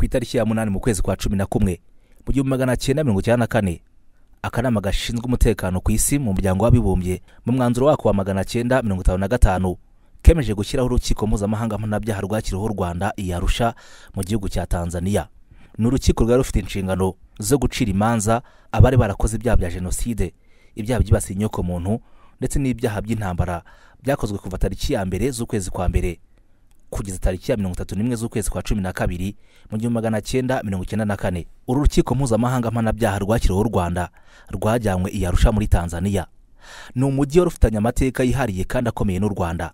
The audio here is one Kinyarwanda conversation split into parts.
ku itariki ya munani mu kwezi kwa cumi na kumwe mu gihumbi magana cyenda mirongo icyenda na kane akanama gashinzwe umutekano ku isi mu muryango w'abibumbye mu mwanzuro wako wa magana cyenda mirongo itanu na gatanu kemeje gushyiraho urukiko mpuzamahanga mpanabyaha rwakiriho u rwanda i arusha mu gihugu cya tanzania ni urukiko rwari rufite inshingano zo gucira imanza abari barakoze ibyaha bya jenoside ibyaha byibasiye inyoko muntu ndetse n'ibyaha by'intambara byakozwe kuva tariki ya mbere z'ukwezi kwa mbere kugeza tariki ya mirongo itatu n'imwe z'ukwezi kwa cumi na kabiri mu gihumbi magana cyenda mirongo icyenda na kane uru rukiko mpuzamahanga mpanabyaha rwakiriweho’ u rwanda rwajyanywe i arusha muri tanzania ni umujyi wari ufitanye amateka yihariye kandi akomeye n'u rwanda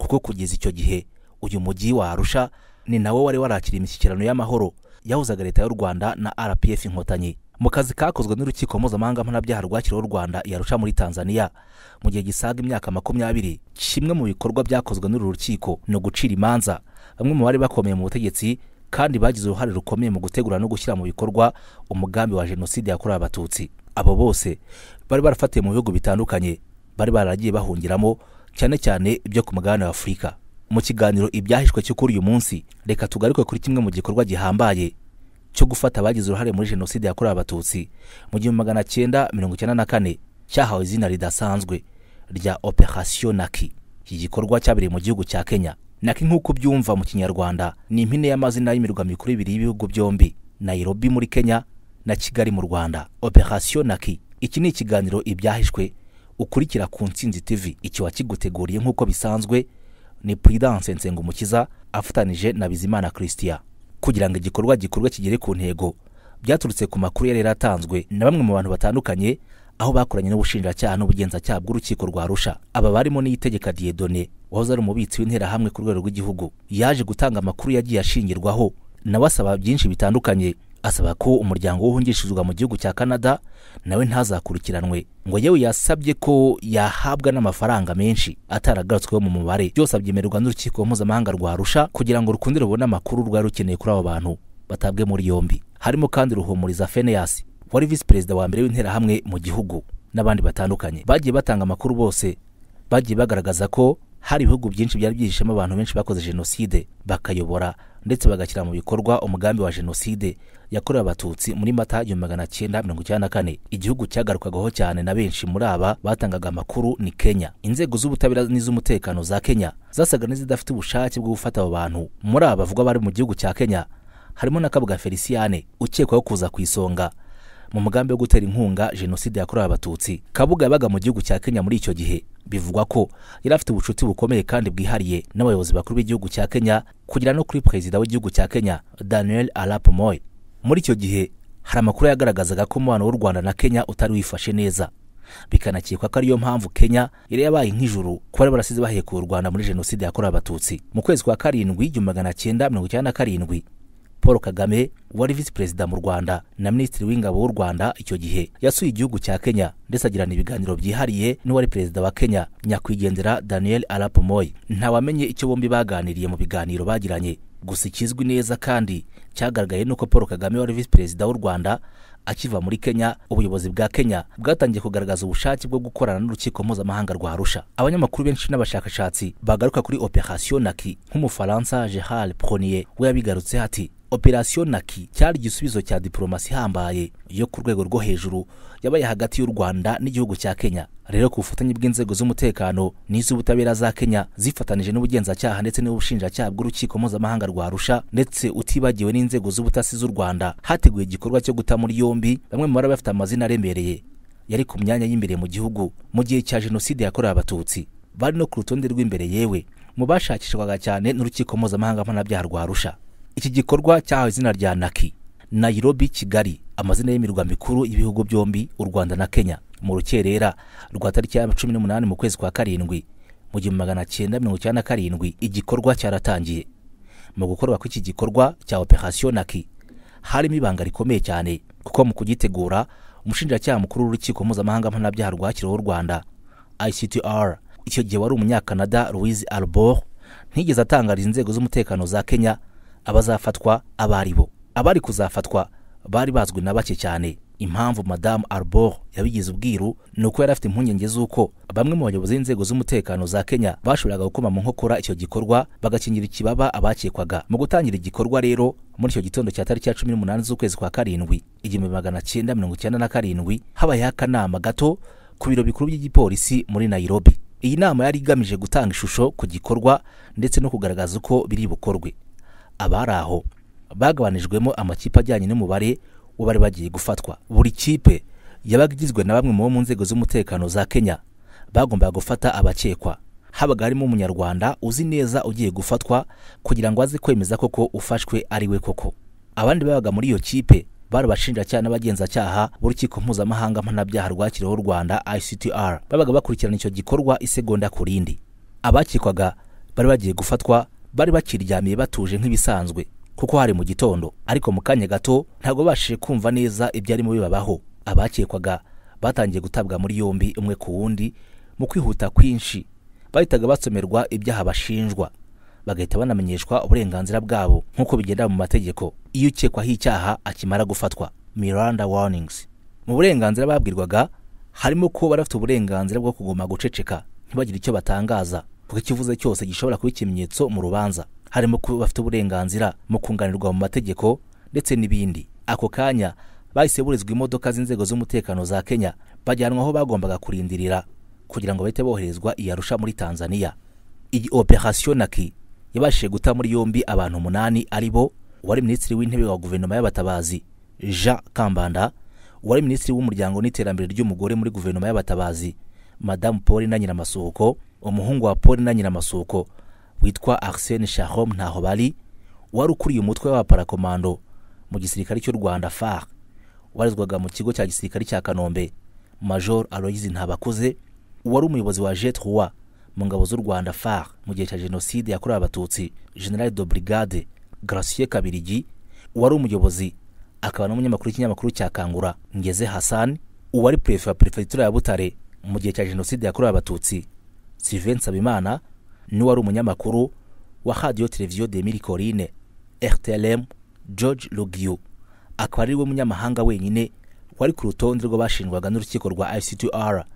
kuko kugeza icyo gihe uyu mujyi wa arusha ni nawo wari warakira imishyikirano y'amahoro yahuzaga leta y'u rwanda na rpf inkotanyi mu kazi kakozwe n'urukiko mpuzamahanga mpanabyaha rwakiriweho u rwanda yarusha muri tanzania mu gihe gisaga imyaka makumyabiri kimwe mu bikorwa byakozwe n'uru rukiko ni ugucira imanza bamwe mu bari bakomeye mu butegetsi kandi bagize uruhare rukomeye mu gutegura no gushyira mu bikorwa umugambi wa jenoside yakorewe abatutsi abo bose bari barafatiwe mu bihugu bitandukanye bari baragiye bahungiramo cyane cyane ibyo ku mugabane wa afurika mu kiganiro ibyahishwe cyo kuri uyu munsi reka tugaruke kuri kimwe mu gikorwa gihambaye cyo gufata abagize uruhare muri jenoside yakorewe abatutsi mu gihumbi magana cyenda mirongo icyenda na kane cyahawe izina ridasanzwe rya operasiyo naki iki gikorwa cyabereye mu gihugu cya kenya naki nk'uko byumva mu kinyarwanda ni impine y'amazina y'imirwa mikuru ibiri y'ibihugu byombi nayirobi muri kenya na kigali mu rwanda operasiyo naki iki ni ikiganiro ibyahishwe ukurikira ku nsinzi tv iki wakiguteguriye nk'uko bisanzwe ni puridanse nsengumukiza afatanije na bizimana christian kugira ngo igikorwa gikorwe kigere ku ntego byaturutse ku makuru yari yaratanzwe na bamwe mu bantu batandukanye aho bakoranye n'ubushinjacyaha n'ubugenzacyaha bw'urukiko rwa Arusha aba barimo n'iyitegeka Dieudonné wahoze ari umubitsi w'interahamwe ku rwego rw'igihugu yaje gutanga amakuru yagiye ashingirwaho nawe asaba byinshi bitandukanye asaba ko umuryango w'uhungishirizwa mu gihugu cya canada nawe ntazakurikiranwe ngo yewe yasabye ko yahabwa n'amafaranga menshi ataragarutsweho mu mubare byose abyemererwa n'urukiko mpuzamahanga rwarusha kugira ngo rukundire rubone amakuru rwari rukeneye kuri abo bantu batabwe muri yombi harimo kandi ruhumuriza feneyasi wari visi perezida wa mbere w'interahamwe mu gihugu n'abandi batandukanye bagiye batanga amakuru bose bagiye bagaragaza ko hari ibihugu byinshi byari byihishemo abantu benshi bakoze jenoside bakayobora ndetse bagashyira mu bikorwa umugambi wa jenoside yakorewe abatutsi muri mata igihumbi magana cyenda mirongo icyenda na kane igihugu cyagarukagaho cyane na benshi muri aba batangaga amakuru ni kenya inzego z'ubutabera n'iz'umutekano za kenya zasaga n'izidafite ubushake bwo gufata abo bantu muri aba bavugwa bari mu gihugu cya kenya harimo na kabuga feliciyane ukekwaho kuza ku isonga mu mugambi wo gutera inkunga jenoside yakorewe abatutsi kabuga yabaga mu gihugu cya kenya muri icyo gihe bivugwa ko yari afite ubucuti bukomeye kandi bwihariye n'abayobozi bakuru b'igihugu cya kenya kugera no kuri perezida w'igihugu cya kenya daniel arap moy muri icyo gihe hari amakuru yagaragazaga ko umubano w'u rwanda na kenya utari wifashe neza bikanakekwa ko ariyo mpamvu kenya yari yabaye nk'ijuru ku bari barasize bahekuye u rwanda muri jenoside yakorewe abatutsi mu kwezi kwa karindwi igihumbi magana cyenda mirongo icyenda na karindwi paul kagame wari visi perezida mu rwanda na minisitiri w'ingabo w'u rwanda icyo gihe yasuye igihugu cya kenya ndetse agirana ibiganiro byihariye n'uwari perezida wa kenya nyakwigendera daniel arap moi ntawamenye icyo bombi baganiriye mu biganiro bagiranye gusa ikizwi neza kandi cyagaragaye nuko paul kagame wari visi perezida w'u rwanda akiva muri kenya ubuyobozi bwa kenya bwatangiye kugaragaza ubushake bwo gukorana n'urukiko mpuzamahanga rwa arusha abanyamakuru benshi n'abashakashatsi bagaruka kuri operation naki nk'umufaransa gerard pronier we yabigarutse hati operasiyo naki cyari igisubizo cya diporomasi ihambaye yo ku rwego rwo hejuru yabaye hagati y'u rwanda n'igihugu cya kenya rero ku bufatanye bw'inzego z'umutekano n'iz'ubutabera za kenya zifatanije n'ubugenzacyaha ndetse n'ubushinjacyaha bw'urukiko mpuzamahanga rwa arusha ndetse utibagiwe n'inzego z'ubutasi z'u rwanda hateguye igikorwa cyo guta muri yombi bamwe mu bari bafite amazina aremereye yari ku myanya y'imbere mu gihugu mu gihe cya jenoside yakorewe abatutsi bari no ku rutonde rw'imbere yewe mu bashakishwaga cyane n'urukiko mpuzamahanga mpanabyaha rwa arusha iki gikorwa cyahawe izina rya naki nayirobi kigali amazina y'imirwa mikuru y'ibihugu byombi u rwanda na kenya mu rukerera rwa tariki ya cumi n'umunani mu kwezi kwa karindwi mu gihumbi magana cyenda mirongo icyenda na karindwi igikorwa cyaratangiye mu gukorwa kw'iki gikorwa cya operasiyo naki harimo ibanga rikomeye cyane kuko mu kugitegura umushinjacyaha mukuru w'urukiko mpuzamahanga mpanabyaha rwakiriweho u rwanda ictr icyo gihe wari umunyakanada louise albor ntigeze atangariza inzego z'umutekano za kenya abazafatwa abo ari bo abari kuzafatwa bari bazwi na bake cyane impamvu madamu ariboro yabigize ubwiru ni uko yari afite impungenge z'uko bamwe mu bayobozi b'inzego z'umutekano za kenya bashoboraga gukoma mu nkokora icyo gikorwa bagakingira ikibaba abakekwaga mu gutangira igikorwa rero muri icyo gitondo cya tariki ya cumi n'umunani z'ukwezi kwa karindwi igihumbi magana cyenda mirongo icyenda na karindwi habayeho akanama gato ku biro bikuru by'igipolisi muri Nairobi. iyi nama yari igamije gutanga ishusho ku gikorwa ndetse no kugaragaza uko biri bukorwe abari aho bagabanijwemo amakipe ajyanye n'umubare w'abari bagiye gufatwa buri kipe yabaga igizwe na bamwe mu nzego z'umutekano za kenya bagombaga gufata abakekwa habaga harimo umunyarwanda uzi neza ugiye gufatwa kugira ngo aze kwemeza koko ufashwe ari we koko abandi babaga muri iyo kipe bari abashinjacyaha n'abagenzacyaha b'urukiko mpuzamahanga mpanabyaha rwakiriweho u rwanda ictr babaga bakurikirana icyo gikorwa isegonda ku rindi abakekwaga bari bagiye gufatwa bari bakiryamiye batuje nk'ibisanzwe kuko hari mu gitondo ariko mu kanya gato ntabwo babashije kumva neza ibyarimo bibabaho abakekwaga batangiye gutabwa muri yombi umwe ku wundi mu kwihuta kwinshi bahitaga basomerwa ibyaha bashinjwa bagahita banamenyeshwa uburenganzira bwabo nk'uko bigenda mu mategeko iyo ukekwaho icyaha akimara gufatwa miranda warnings mu burenganzira babwirwaga harimo ko barafite uburenganzira bwo kuguma guceceka ntibagire icyo batangaza kuko ikivuze cyose gishobora kuba ikimenyetso mu rubanza harimo kuba bafite uburenganzira mu kunganirwa mu mategeko ndetse n'ibindi ako kanya bahise burizwa imodoka z'inzego z'umutekano za kenya bajyanwa aho bagombaga kurindirira kugira ngo bahite boherezwa i Arusha muri tanzania iyi operasiyo naki yabashije guta muri yombi abantu umunani ari bo uwari minisitiri w'intebe wa guverinoma y'abatabazi jean kambanda uwari minisitiri w'umuryango n'iterambere ry'umugore muri guverinoma y'abatabazi madamu paul na nyiramasohoko umuhungu wa paul na nyir'amasuko witwa arsene sharom ntaho bari wari ukuriye umutwe w'abaparakomando mu gisirikare cy'u rwanda far warizwaga mu kigo cya gisirikare cya kanombe major aloyizi ntabakuze wari umuyobozi wa jet roi mu ngabo z'u rwanda far mu gihe cya jenoside yakorewe abatutsi general de brigade gracier kabirigi wari umuyobozi akaba n'umunyamakuru w'ikinyamakuru cya kangura ngeze hassan uwari perefe wa perefegitura ya butare mu gihe cya jenoside yakorewe abatutsi sylvain nsabimana niwe wari umunyamakuru wa radiyo televiziyo de mirikorine rtlm george rugiyu akaba ari we munyamahanga wenyine wari ku rutonde rw'abashinjwaga n'urukiko rwa ictr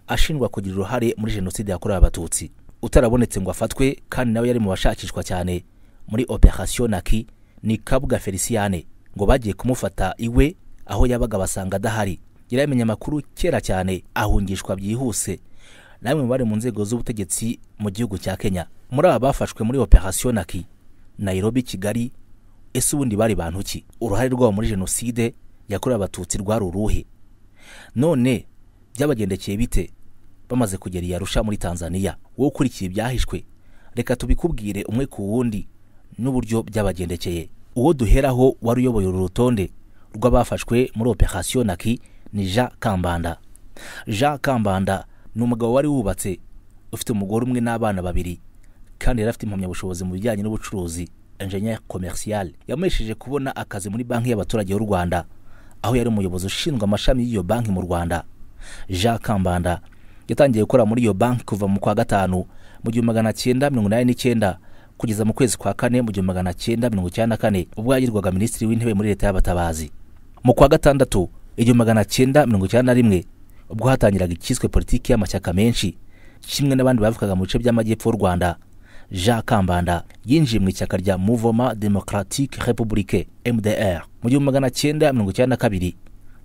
ashinjwa kugira uruhare muri jenoside yakorewe abatutsi utarabonetse ngo afatwe kandi nawe yari mu bashakishwa cyane muri operasiyo naki ni kabuga feliciyane ngo bagiye kumufata iwe aho yabaga basanga adahari yari yamenye amakuru kera cyane ahungishwa byihuse namwe mu bari mu nzego z'ubutegetsi mu gihugu cya kenya muri aba bafashwe muri operasiyo naki nairobi kigali ese ubundi bari bantu ki uruhare rwabo muri jenoside yakorewe abatutsi rwari uruhe none byabagendekeye bite bamaze kugera i yarusha muri tanzania wowe ukurikiye ibyahishwe reka tubikubwire umwe ku wundi n'uburyo byabagendekeye uwo duheraho wari uyoboye uru rutonde rw'abafashwe muri operasiyo naki ni jean kambanda jean kambanda ni umugabo wari wubatse ufite umugore umwe n'abana babiri kandi yari afite impamyabushobozi mu bijyanye n'ubucuruzi enjeniyeri komerisiyale yamuhesheje kubona akazi muri banki y'abaturage y'u rwanda aho yari umuyobozi ushinzwe amashami y'iyo banki mu rwanda jean kambanda yatangiye gukora muri iyo banki kuva mu kwa gatanu mu gihumbi magana cyenda mirongo inani n'icyenda kugeza mu kwezi kwa kane mu gihumbi magana cyenda mirongo icyenda na kane ubwo yagirwaga minisitiri w'intebe muri leta y'abatabazi mu kwa gatandatu igihumbi magana cyenda mirongo icyenda na rimwe ubwo hatangiraga icyiswe politiki y'amashyaka menshi kimwe n'abandi bavugaga mu bice by'amajyepfo y'u rwanda jean kambanda yinjiye mu ishyaka rya Muvoma democratique republique mdr mu gihumbi magana cyenda mirongo icyenda na kabiri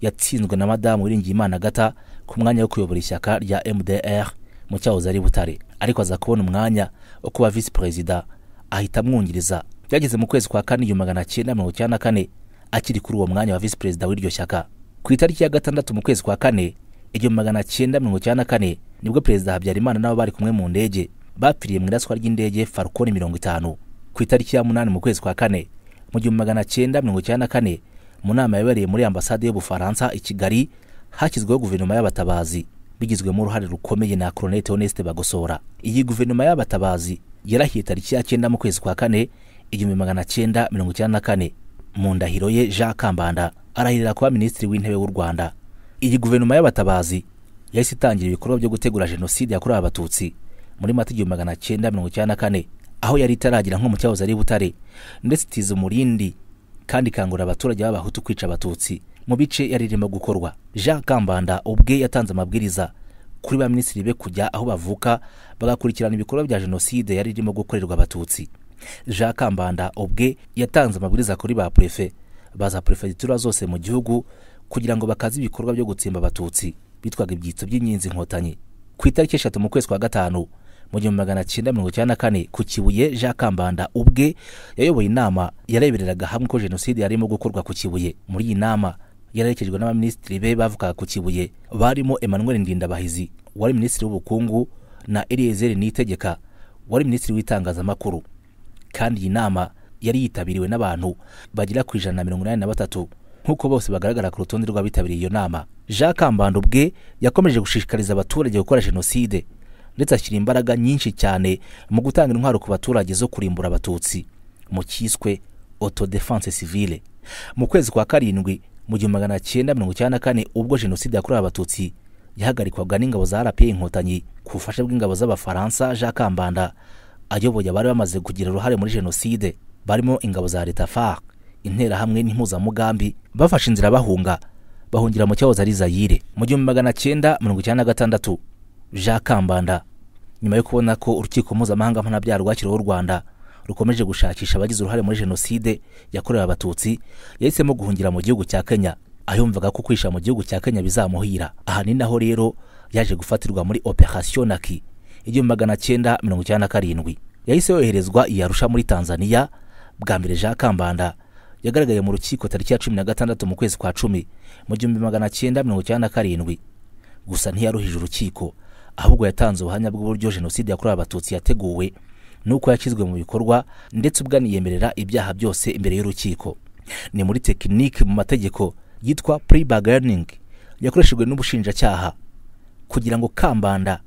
yatsinzwe na madamu wiringiyimana agata ku mwanya wo kuyobora ishyaka rya mdr mu cyahoze ari butare ariko aza kubona umwanya wo kuba visi perezida ahita amwungiriza byageze mu kwezi kwa kane igihumbi magana cyenda mirongo icyenda na kane akiri kuri uwo mwanya wa visi perezida w'iryo shyaka ku itariki ya gatandatu mu kwezi kwa kane igihumbi magana cyenda mirongo icyenda na kane nibwo perezida habyarimana n'abo bari kumwe mu ndege bapfiriye mu iraswa ry'indege Farukoni mirongo itanu ku itariki ya munani mu kwezi kwa kane mu gihumbi magana cyenda mirongo icyenda na kane mu nama yabereye muri ambasade y'ubufaransa i kigali hashyizweho guverinoma y'abatabazi bigizwemo uruhare rukomeye na colonel Theoneste Bagosora iyi guverinoma y'abatabazi yarahiye tariki ya cyenda mu kwezi kwa kane igihumbi magana cyenda mirongo icyenda na kane mu ndahiro ye Jean Kambanda arahirira kuba minisitiri w'intebe w'u Rwanda iyi guverinoma y'abatabazi yahise itangira ibikorwa byo gutegura jenoside yakorewe abatutsi muri mata igihumbi magana cyenda mirongo icyenda na kane aho yari itaragira nko mu cyahoze ari butare ndetse itiza umurindi kandi ikangurira abaturage b'abahutu kwica abatutsi mu bice yari irimo gukorwa jean kambanda ubwe yatanze amabwiriza kuri ba minisitiri be kujya aho bavuka bagakurikirana ibikorwa bya jenoside yari irimo gukorerwa abatutsi jean kambanda ubwe yatanze amabwiriza kuri ba purefe baza perefegitura zose mu gihugu kugira ngo bakaze ibikorwa byo gutsimba abatutsi bitwaga ibyitso by'inyenzi inkotanyi ku itariki eshatu mu kwezi kwa gatanu mu gihumbi magana cyenda mirongo icyenda na kane ku kibuye jean kambanda ubwe yayoboye inama yarebereraga hamwe ko jenoside yarimo gukorwa ku kibuye muri iyi nama yarerekejwe n'abaminisitiri be bavukaga ku kibuye barimo emmanuel ndindabahizi wari minisitiri w'ubukungu na eliezer nitegeka wari minisitiri w'itangazamakuru kandi iyi nama yari yitabiriwe n'abantu bagera ku ijana na mirongo inani na batatu nk'uko bose bagaragara ku rutonde rw'abitabiriye iyo nama jean kambanda ubwe yakomeje gushishikariza abaturage gukora jenoside ndetse ashyira imbaraga nyinshi cyane mu gutanga intwaro ku baturage zo kurimbura abatutsi mu cyiswe autodefense civile mu kwezi kwa karindwi mu gihumbi magana cyenda mirongo icyenda na kane ubwo jenoside yakorewe abatutsi yahagarikwaga n'ingabo za rpa inkotanyi ku bufasha bw'ingabo z'abafaransa jean kambanda ayoboye abari bamaze kugira uruhare muri jenoside barimo ingabo za leta far interahamwe n'impuzamugambi bafashe inzira bahunga bahungira mu cyahoze ari zayire mu gihumbi magana cyenda mirongo icyenda na gatandatu jean kambanda nyuma yo kubona ko urukiko mpuzamahanga mpanabyaha rwashyiriweho u rwanda rukomeje gushakisha abagize uruhare muri jenoside yakorewe abatutsi yahisemo guhungira mu gihugu cya kenya aho yumvaga ko kwishyira mu gihugu cya kenya bizamuhira aha ni naho rero yaje gufatirwa muri operasiyo naki igihumbi magana cyenda mirongo icyenda na karindwi yahise yoherezwa iyarusha muri tanzania bwa mbere jean kambanda yagaragaye mu rukiko tariki ya cumi na gatandatu mu kwezi kwa cumi mu gihumbi magana cyenda mirongo icyenda na karindwi gusa ntiyaruhije urukiko ahubwo yatanze ubuhamya bw'uburyo jenoside yakorewe abatutsi yateguwe n'uko yashyizwe mu bikorwa ndetse ubwaniyemerera ibyaha byose imbere y'urukiko ni muri tekinike mu mategeko yitwa puribagaringi yakoreshejwe n'ubushinjacyaha kugira ngo kambanda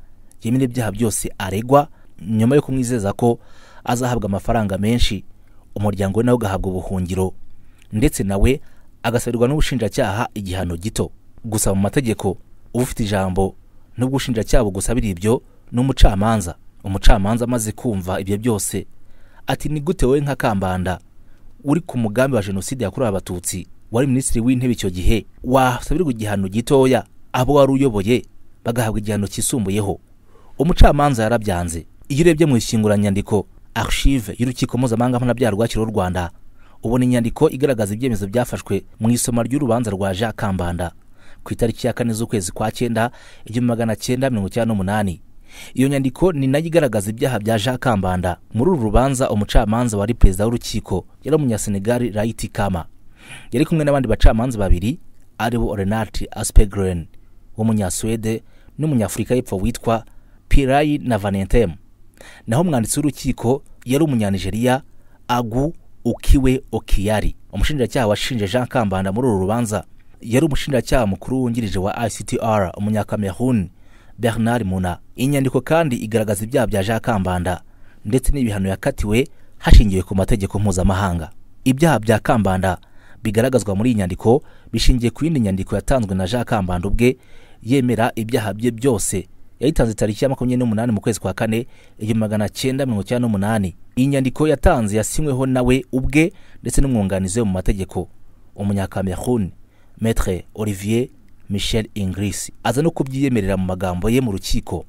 yemere ibyaha byose aregwa nyuma yo kumwizeza ko azahabwa amafaranga menshi umuryango we nawe ugahabwa ubuhungiro ndetse nawe agasabirwa n'ubushinjacyaha igihano gito gusa mu mategeko ufite ijambo n'ubwo ubushinjacyaha bugusabira ibyo n'umucamanza umucamanza amaze kumva ibyo byose ati ni gute wowe nka kambanda uri ku mugambi wa jenoside yakorewe abatutsi wari minisitiri w'intebe icyo gihe wasabirwa igihano gitoya abo wari uyoboye bagahabwa igihano cyisumbuyeho umucamanza yarabyanze iyo urebye mu ishyinguranyandiko archive y'urukiko mpuzamahanga mpanabyaha rwakiriweho u rwanda ubona inyandiko igaragaza ibyemezo byafashwe mu isoma ry'urubanza rwa jean kambanda ku itariki ya kane z'ukwezi kwa cyenda igihumbi magana cyenda mirongo icyenda n'umunani iyo nyandiko ni nayo igaragaza ibyaha bya jean kambanda muri uru rubanza umucamanza wari perezida w'urukiko yari umunyasenegali rayiti kama yari kumwe n'abandi bacamanza babiri aribo renati aspegren w'umunyasuwede n'umunyafurika y'epfo witwa pirayi na vanentem naho umwanditsi w'urukiko yari umunyanigeriya agu ukiwe okiyari umushinjacyaha washinje jean kambanda muri uru rubanza yari umushinjacyaha mukuru wungirije wa ictr umunyakameruni bernard muna inyandiko kandi igaragaza ibyaha bya jean kambanda ndetse n'ibihano yakatiwe hashingiwe ku mategeko mpuzamahanga ibyaha bya kambanda bigaragazwa muri iyi nyandiko bishingiye ku yindi nyandiko yatanzwe na jean kambanda ubwe yemera ibyaha bye byose yayitanze tariki ya makumyabiri n'umunani mu kwezi kwa kane igihumbi magana cyenda mirongo icyenda n'umunani inyandiko yatanze yasinyweho nawe ubwe ndetse n'umwunganizi we mu mategeko umunyakameruni metre olivier michel ingirisi aza no kubyiyemerera mu magambo ye mu rukiko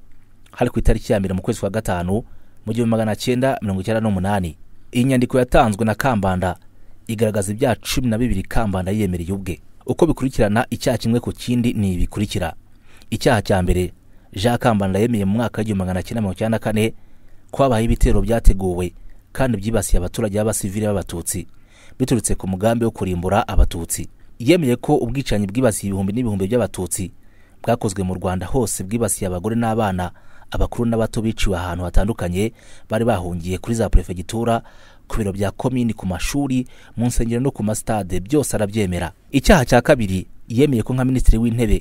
hari ku itariki ya mbere mu kwezi kwa gatanu mu gihumbi magana cyenda mirongo icyenda n'umunani iyi nyandiko yatanzwe na kambanda igaragaza ibyaha cumi na bibiri kambanda yiyemereye ubwe uko bikurikirana icyaha kimwe ku kindi ni ibikurikira icyaha cya mbere jean kambanda yemeye mu mwaka w'igihumbi magana cyenda mirongo icyenda na kane kwabaye ibitero byateguwe kandi byibasiye abaturage b'abasivili b'abatutsi biturutse ku mugambi wo kurimbura abatutsi yemeye ko ubwicanyi bwibasiye ibihumbi n'ibihumbi by'abatutsi bwakozwe mu rwanda hose bwibasiye abagore n'abana abakuru n'abato biciwe ahantu hatandukanye bari bahungiye kuri za perefegitura ku biro bya komini ku mashuri mu nsengero no ku masitade byose arabyemera icyaha cya kabiri yemeye ko nka minisitiri w'intebe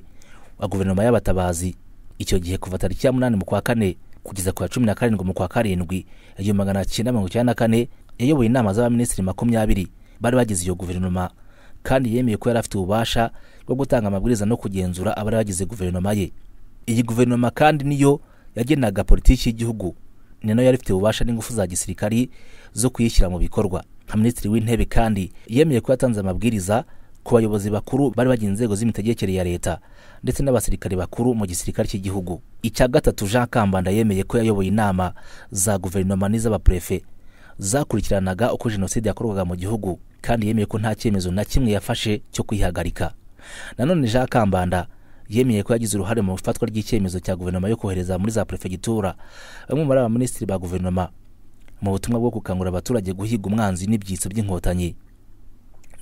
wa guverinoma y'abatabazi icyo gihe kuva tariki ya munani mu kwa kane kugeza ku ya cumi na karindwi mu kwa karindwi igihumbi magana cyenda mirongo icyenda na kane yayoboye inama z'abaminisitiri makumyabiri bari bagize iyo guverinoma kandi yemeye ko yari afite ububasha bwo gutanga amabwiriza no kugenzura abari bagize guverinoma ye iyi guverinoma kandi niyo yagenaga politiki y'igihugu ni nayo yari ifite ububasha n'ingufu za gisirikari zo kuyishyira mu bikorwa nka minisitiri w'intebe kandi yemeye ko yatanze amabwiriza ku bayobozi bakuru bari bagiye inzego z'imitegekere ya leta ndetse n'abasirikare bakuru mu gisirikare cy'igihugu icya gatatu jean kambanda yemeye ko yayoboye inama za guverinoma n'iz'abaperefe zakurikiranaga uko jenoside yakorwaga mu gihugu kandi yemeye ko nta cyemezo na kimwe yafashe cyo kwihagarika nanone jean kambanda yemeye ko yagize uruhare mu ifatwa ry'icyemezo cya guverinoma yo kohereza muri za perefegitura bamwe muri aba minisitiri ba guverinoma mu butumwa bwo gukangurira abaturage guhiga umwanzi n'ibyitso by'inkotanyi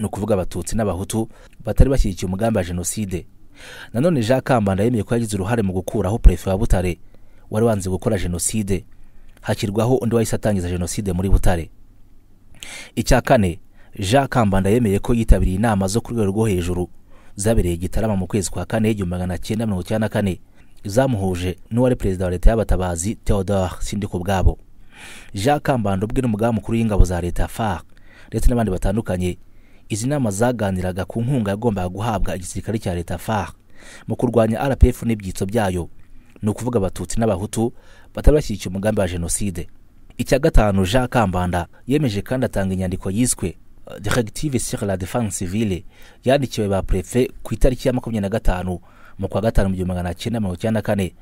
ni ukuvuga abatutsi n'abahutu batari bashyigikiye umugambi wa jenoside nanone jean kambanda yemeye ko yagize uruhare mu gukuraho perefe wa butare wari wanze gukora jenoside hashyirwaho undi wahise atangiza jenoside muri butare icya kane jean kambanda yemeye ko yitabiriye inama zo ku rwego rwo hejuru zabereye gitarama mu kwezi kwa kane igihumbi magana cyenda mirongo icyenda na kane zamuhuje n'uwari perezida wa leta y'abatabazi theodore sindi bwabo jean kambanda ubwe n'umugaba mukuru w'ingabo za leta far ndetse n'abandi batandukanye izi nama zaganiraga ku nkunga yagombaga guhabwa igisirikare cya leta far mu kurwanya rpf n'ibyitso byayo ni ukuvuga abatutsi n'abahutu batari umugambi wa jenoside icya gatanu jean kambanda yemeje kandi atanga inyandiko yiswe euh, directive sur la defense civile yandikiwe ba prefe ku itariki ya makumyabiri na gatanu mu kwa gatanu mu gihumbi magana cyenda mirongo icyenda na kane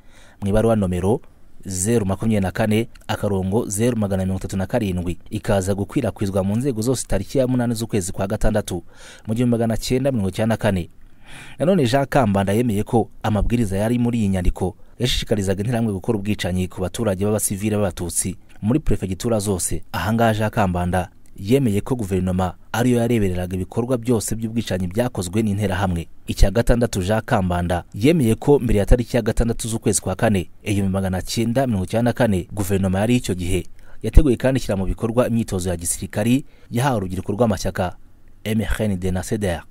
mu ibaruwa nomero zeru makumyabiri na kane akarongo zeru magana mirongo itatu na karindwi ikaza gukwirakwizwa mu nzego zose tariki ya munani z'ukwezi kwa gatandatu mu gihumbi magana cyenda mirongo icyenda na kane nanone jean kambanda yemeye ko amabwiriza yari muri iyi nyandiko yashishikarizaga interahamwe gukora ubwicanyi ku baturage b'abasivili b'abatutsi muri perefegitura zose ahangaha jean kambanda yemeye ko guverinoma ariyo yarebereraga ibikorwa byose by'ubwicanyi byakozwe n'interahamwe icya gatandatu jean kambanda yemeye ko mbere ya tariki ya gatandatu z'ukwezi kwa kane igihumbi magana cyenda mirongo icyenda na kane guverinoma yari icyo gihe yateguye kandi ishyira mu bikorwa imyitozo ya gisirikari yahawe urubyiruko rw'amashyaka de na cdr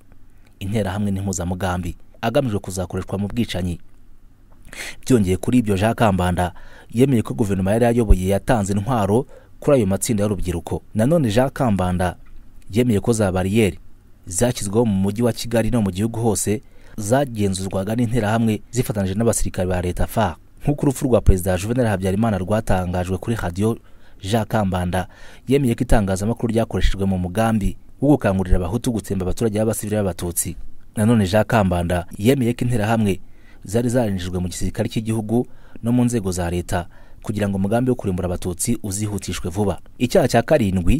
interahamwe n'impuzamugambi agamije kuzakoreshwa mu bwicanyi byongeye kuri ibyo jean kambanda yemeye ko guverinoma yari yayoboye yatanze intwaro kuri ayo matsinda y'urubyiruko nanone jean kambanda yemeye ko za bariyeri zashyizweho mu mujyi wa kigali no mu gihugu hose zagenzurwaga n'interahamwe zifatanyije n'abasirikare ba leta fa nk'uko urupfu rwa perezida juvenal habyarimana rwatangajwe kuri radiyo jean kambanda yemeye ko itangazamakuru ryakoreshejwe mu mugambi wo gukangurira abahutu gutsemba abaturage b'abasivili b'abatutsi nanone jean kambanda yemeye ko interahamwe zari zarinjijwe mu gisirikare cy'igihugu no mu nzego za leta kugira ngo umugambi wo kurimbura abatutsi uzihutishwe vuba icyaha cya karindwi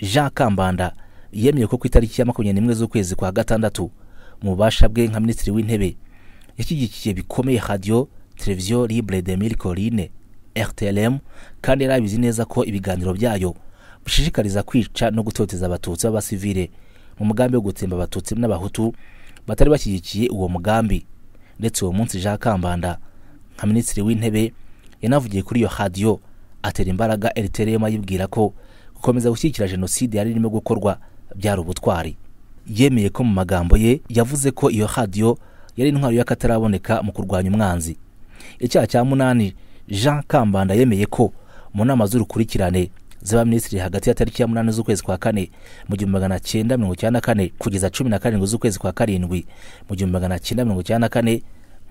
jean kambanda yemeye ko ku itariki ya makumyabiri n'imwe z'ukwezi kwa gatandatu mu bubasha bwe nka minisitiri w'intebe yashyigikiye bikomeye radiyo televiziyo libre de mille corine rtlm kandi yari abizi neza ko ibiganiro byayo bishishikariza kwica no gutoteza abatutsi b'abasivile mu mugambi wo gutsemba abatutsi n'abahutu batari bashyigikiye uwo mugambi ndetse uwo munsi jean kambanda nka minisitiri w'intebe yanavugiye kuri iyo hadiyo atera imbaraga eriterema yibwira ko gukomeza gushyigikira jenoside yari irimo gukorwa byari ubutwari yemeye ko mu magambo ye yavuze ko iyo hadiyo yari intwaro y'akataraboneka mu kurwanya umwanzi icyaha cya munani jean kambanda yemeye ko mu nama z'urukurikirane z'abaminisitiri hagati ya tariki ya munani z'ukwezi kwa kane mu gihumbi magana cyenda mirongo icyenda na kane kugeza cumi na karindwi z'ukwezi kwa karindwi mu gihumbi magana cyenda mirongo icyenda na kane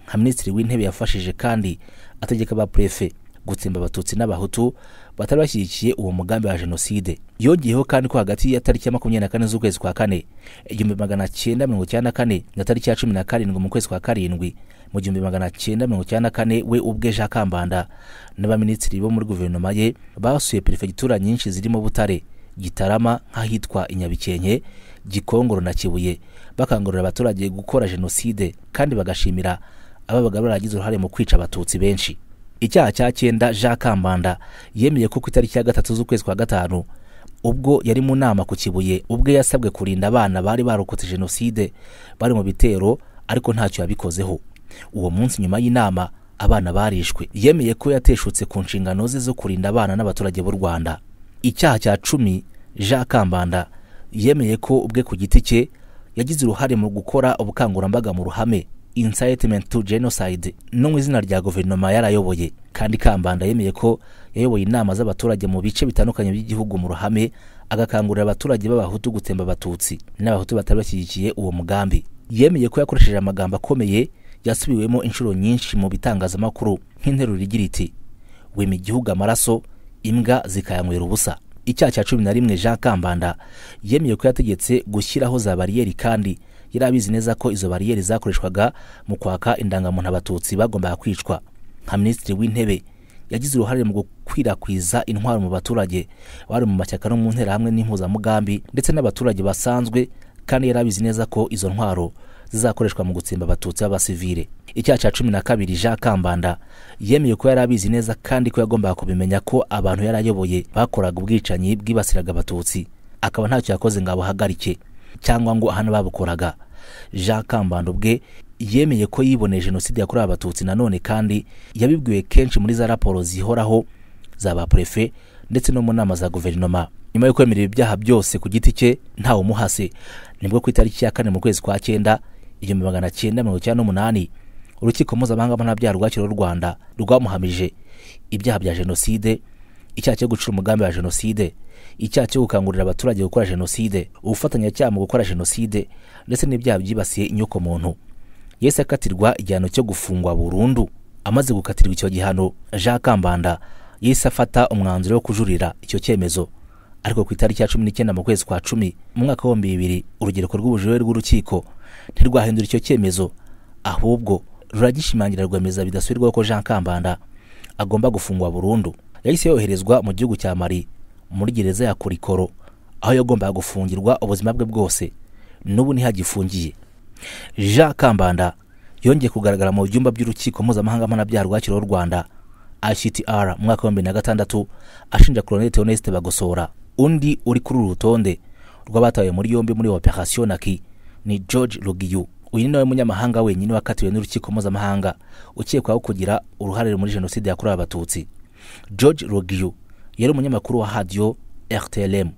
nka minisitiri w'intebe yafashije kandi ategeka ba purefe gutsemba abatutsi n'abahutu batari bashyigikiye uwo mugambi wa jenoside yongeyeho kandi ko hagati ya tariki ya makumyabiri na kane z'ukwezi kwa kane igihumbi magana cyenda mirongo icyenda na kane na tariki ya cumi na karindwi mu kwezi kwa karindwi mu gihumbi magana cyenda mirongo icyenda na kane we ubwe jean kambanda n'abaminisitiri bo muri guverinoma ye basuye perefegitura nyinshi zirimo butare gitarama nk'ahitwa inyabikenke gikongoro na kibuye bakangurira abaturage gukora jenoside kandi bagashimira ababaga baragize uruhare mu kwica abatutsi benshi icyaha cya cyenda jean kambanda yemeye ko ku itariki ya gatatu z'ukwezi kwa gatanu ubwo yari mu nama ku kibuye ubwe yasabwe kurinda abana bari barokotse jenoside bari mu bitero ariko ntacyo yabikozeho uwo munsi nyuma y'inama abana barishwe yemeye ko yateshutse ku nshingano ze zo kurinda abana n'abaturage b'u rwanda icyaha cya cumi jean kambanda yemeye ko ubwe ku giti cye yagize uruhare mu gukora ubukangurambaga mu ruhame incitement to genocide no izina rya guverinoma yarayoboye kandi kambanda yemeye ko yayoboye inama z'abaturage mu bice bitandukanye by'igihugu mu ruhame agakangurira abaturage b'abahutu gutemba abatutsi n'abahutu batari bashyigikiye uwo mugambi yemeye ko yakoresheje amagambo akomeye yasubiwemo inshuro nyinshi mu bitangazamakuru nk'interuro igira iti wima igihugu amaraso imbwa zikayanywera ubusa icyaha cya cumi na rimwe jean kambanda yemeye ko yategetse gushyiraho za bariyeri kandi yari abizi neza ko izo bariyeri zakoreshwaga mu kwaka indangamuntu abatutsi bagombaga kwicwa nka minisitiri w'intebe yagize uruhare mu gukwirakwiza intwaro mu baturage bari mu mashyaka no mu ntera hamwe n'impuzamugambi ndetse n'abaturage basanzwe kandi yari abizi neza ko izo ntwaro zizakoreshwa mu gutsimba abatutsi b'abasivile icyaha cya cumi na kabiri jean kambanda yemeye ko yari abizi neza kandi ko yagombaga kubimenya ko abantu yari ayoboye bakoraga ubwicanyi bwibasiraga abatutsi akaba ntacyo yakoze ngo abuhagarike cyangwa ngo hano babukoraga jean kambanda ubwe yemeye ko yiboneye jenoside yakorewe abatutsi nanone kandi yabibwiwe kenshi muri za raporo zihoraho za ba prefe ndetse no mu nama za guverinoma nyuma yo kwemerera ibyaha byose ku giti cye ntawe umuhase nibwo ku itariki ya kane mu kwezi kwa cyenda igihumbi magana cyenda mirongo icyenda n'umunani urukiko mpuzamahanga mpanabyaha rwakiriweho u rwanda rwamuhamije ibyaha bya jenoside icyaha cyo gucira umugambi wa jenoside icyaha cyo gukangurira abaturage gukora jenoside ubufatanyacyaha mu gukora jenoside ndetse n'ibyaha byibasiye inyokomuntu yahise akatirwa igihano cyo gufungwa burundu amaze gukatirwa icyo gihano jean kambanda yise afata umwanzuro wo kujurira icyo cyemezo ariko ku itariki ya cumi n'icyenda mu kwezi kwa cumi mu mwaka w'ibihumbi bibiri urubyiruko rw'ubujurire rw'urukiko ntirwahindura icyo cyemezo ahubwo ruragishimangira rwemeza bidasubirwaho ko jean kambanda agomba gufungwa burundu yahise yoherezwa mu gihugu cya mari muri gereza ya kurikoro aho yagombaga gufungirwa ubuzima bwe bwose n'ubu ntihagifungiye jean kambanda yongeye kugaragara mu byumba by'urukiko mpuzamahanga mpanabyaha rwakiriweho u rwanda ICTR mu mwaka wa na gatandatu ashinja Colonel Theoneste Bagosora undi uri kuri uru rutonde rw'abatawe muri yombi muri operation Naki ni George Rugiyu uyu ni nawe munyamahanga wenyine wakatiwe n'urukiko mpuzamahanga ukekwaho kugira uruhare muri jenoside yakorewe abatutsi George Rugiyu yari umunyamakuru wa hadiyo rtlm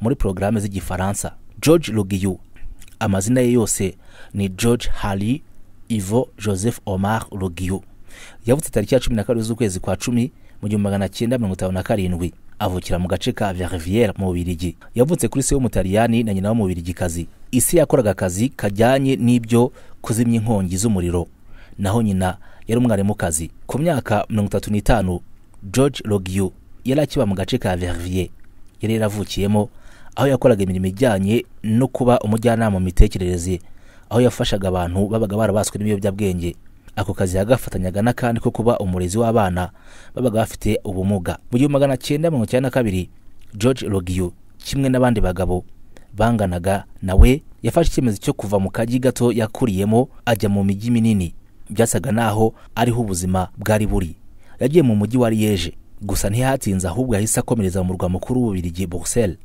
muri porogaramu z'igifaransa george rugiyu amazina ye yose ni george hari ivo joseph omar rugiyu yavutse tariki ya cumi na kabiri z'ukwezi kwa cumi mu gihumbi magana cyenda mirongo itanu na karindwi avukira mu gace ka veriviere mu bubirigi yavutse kuri se w'umutaliyani na nyina w'umubirigikazi isi yakoraga akazi kajyanye n'ibyo kuzimya inkongi z'umuriro naho nyina yari kazi ku myaka mirongo itatu n'itanu george rogiyu yari akiba mu gace ka veriviye yari yaravukiyemo aho yakoraga imirimo ijyanye no kuba umujyanama mu mitekerereze aho yafashaga abantu babaga barabaswe n'ibiyobyabwenge ako kazi yagafatanyaga n'akandi ko kuba umurezi w'abana babaga bafite ubumuga mu gihumbi magana cyenda mirongo icyenda na kabiri george rogiyo kimwe n'abandi bagabo banganaga nawe yafashe icyemezo cyo kuva mu kajyi gato yakuriyemo ajya mu mijyi minini byasaga naho ariho ubuzima bwari buri yagiye mu mujyi wa liyeje gusa ntihatinze ahubwo yahise akomereza mu murwa mukuru w'ububirigi buruseli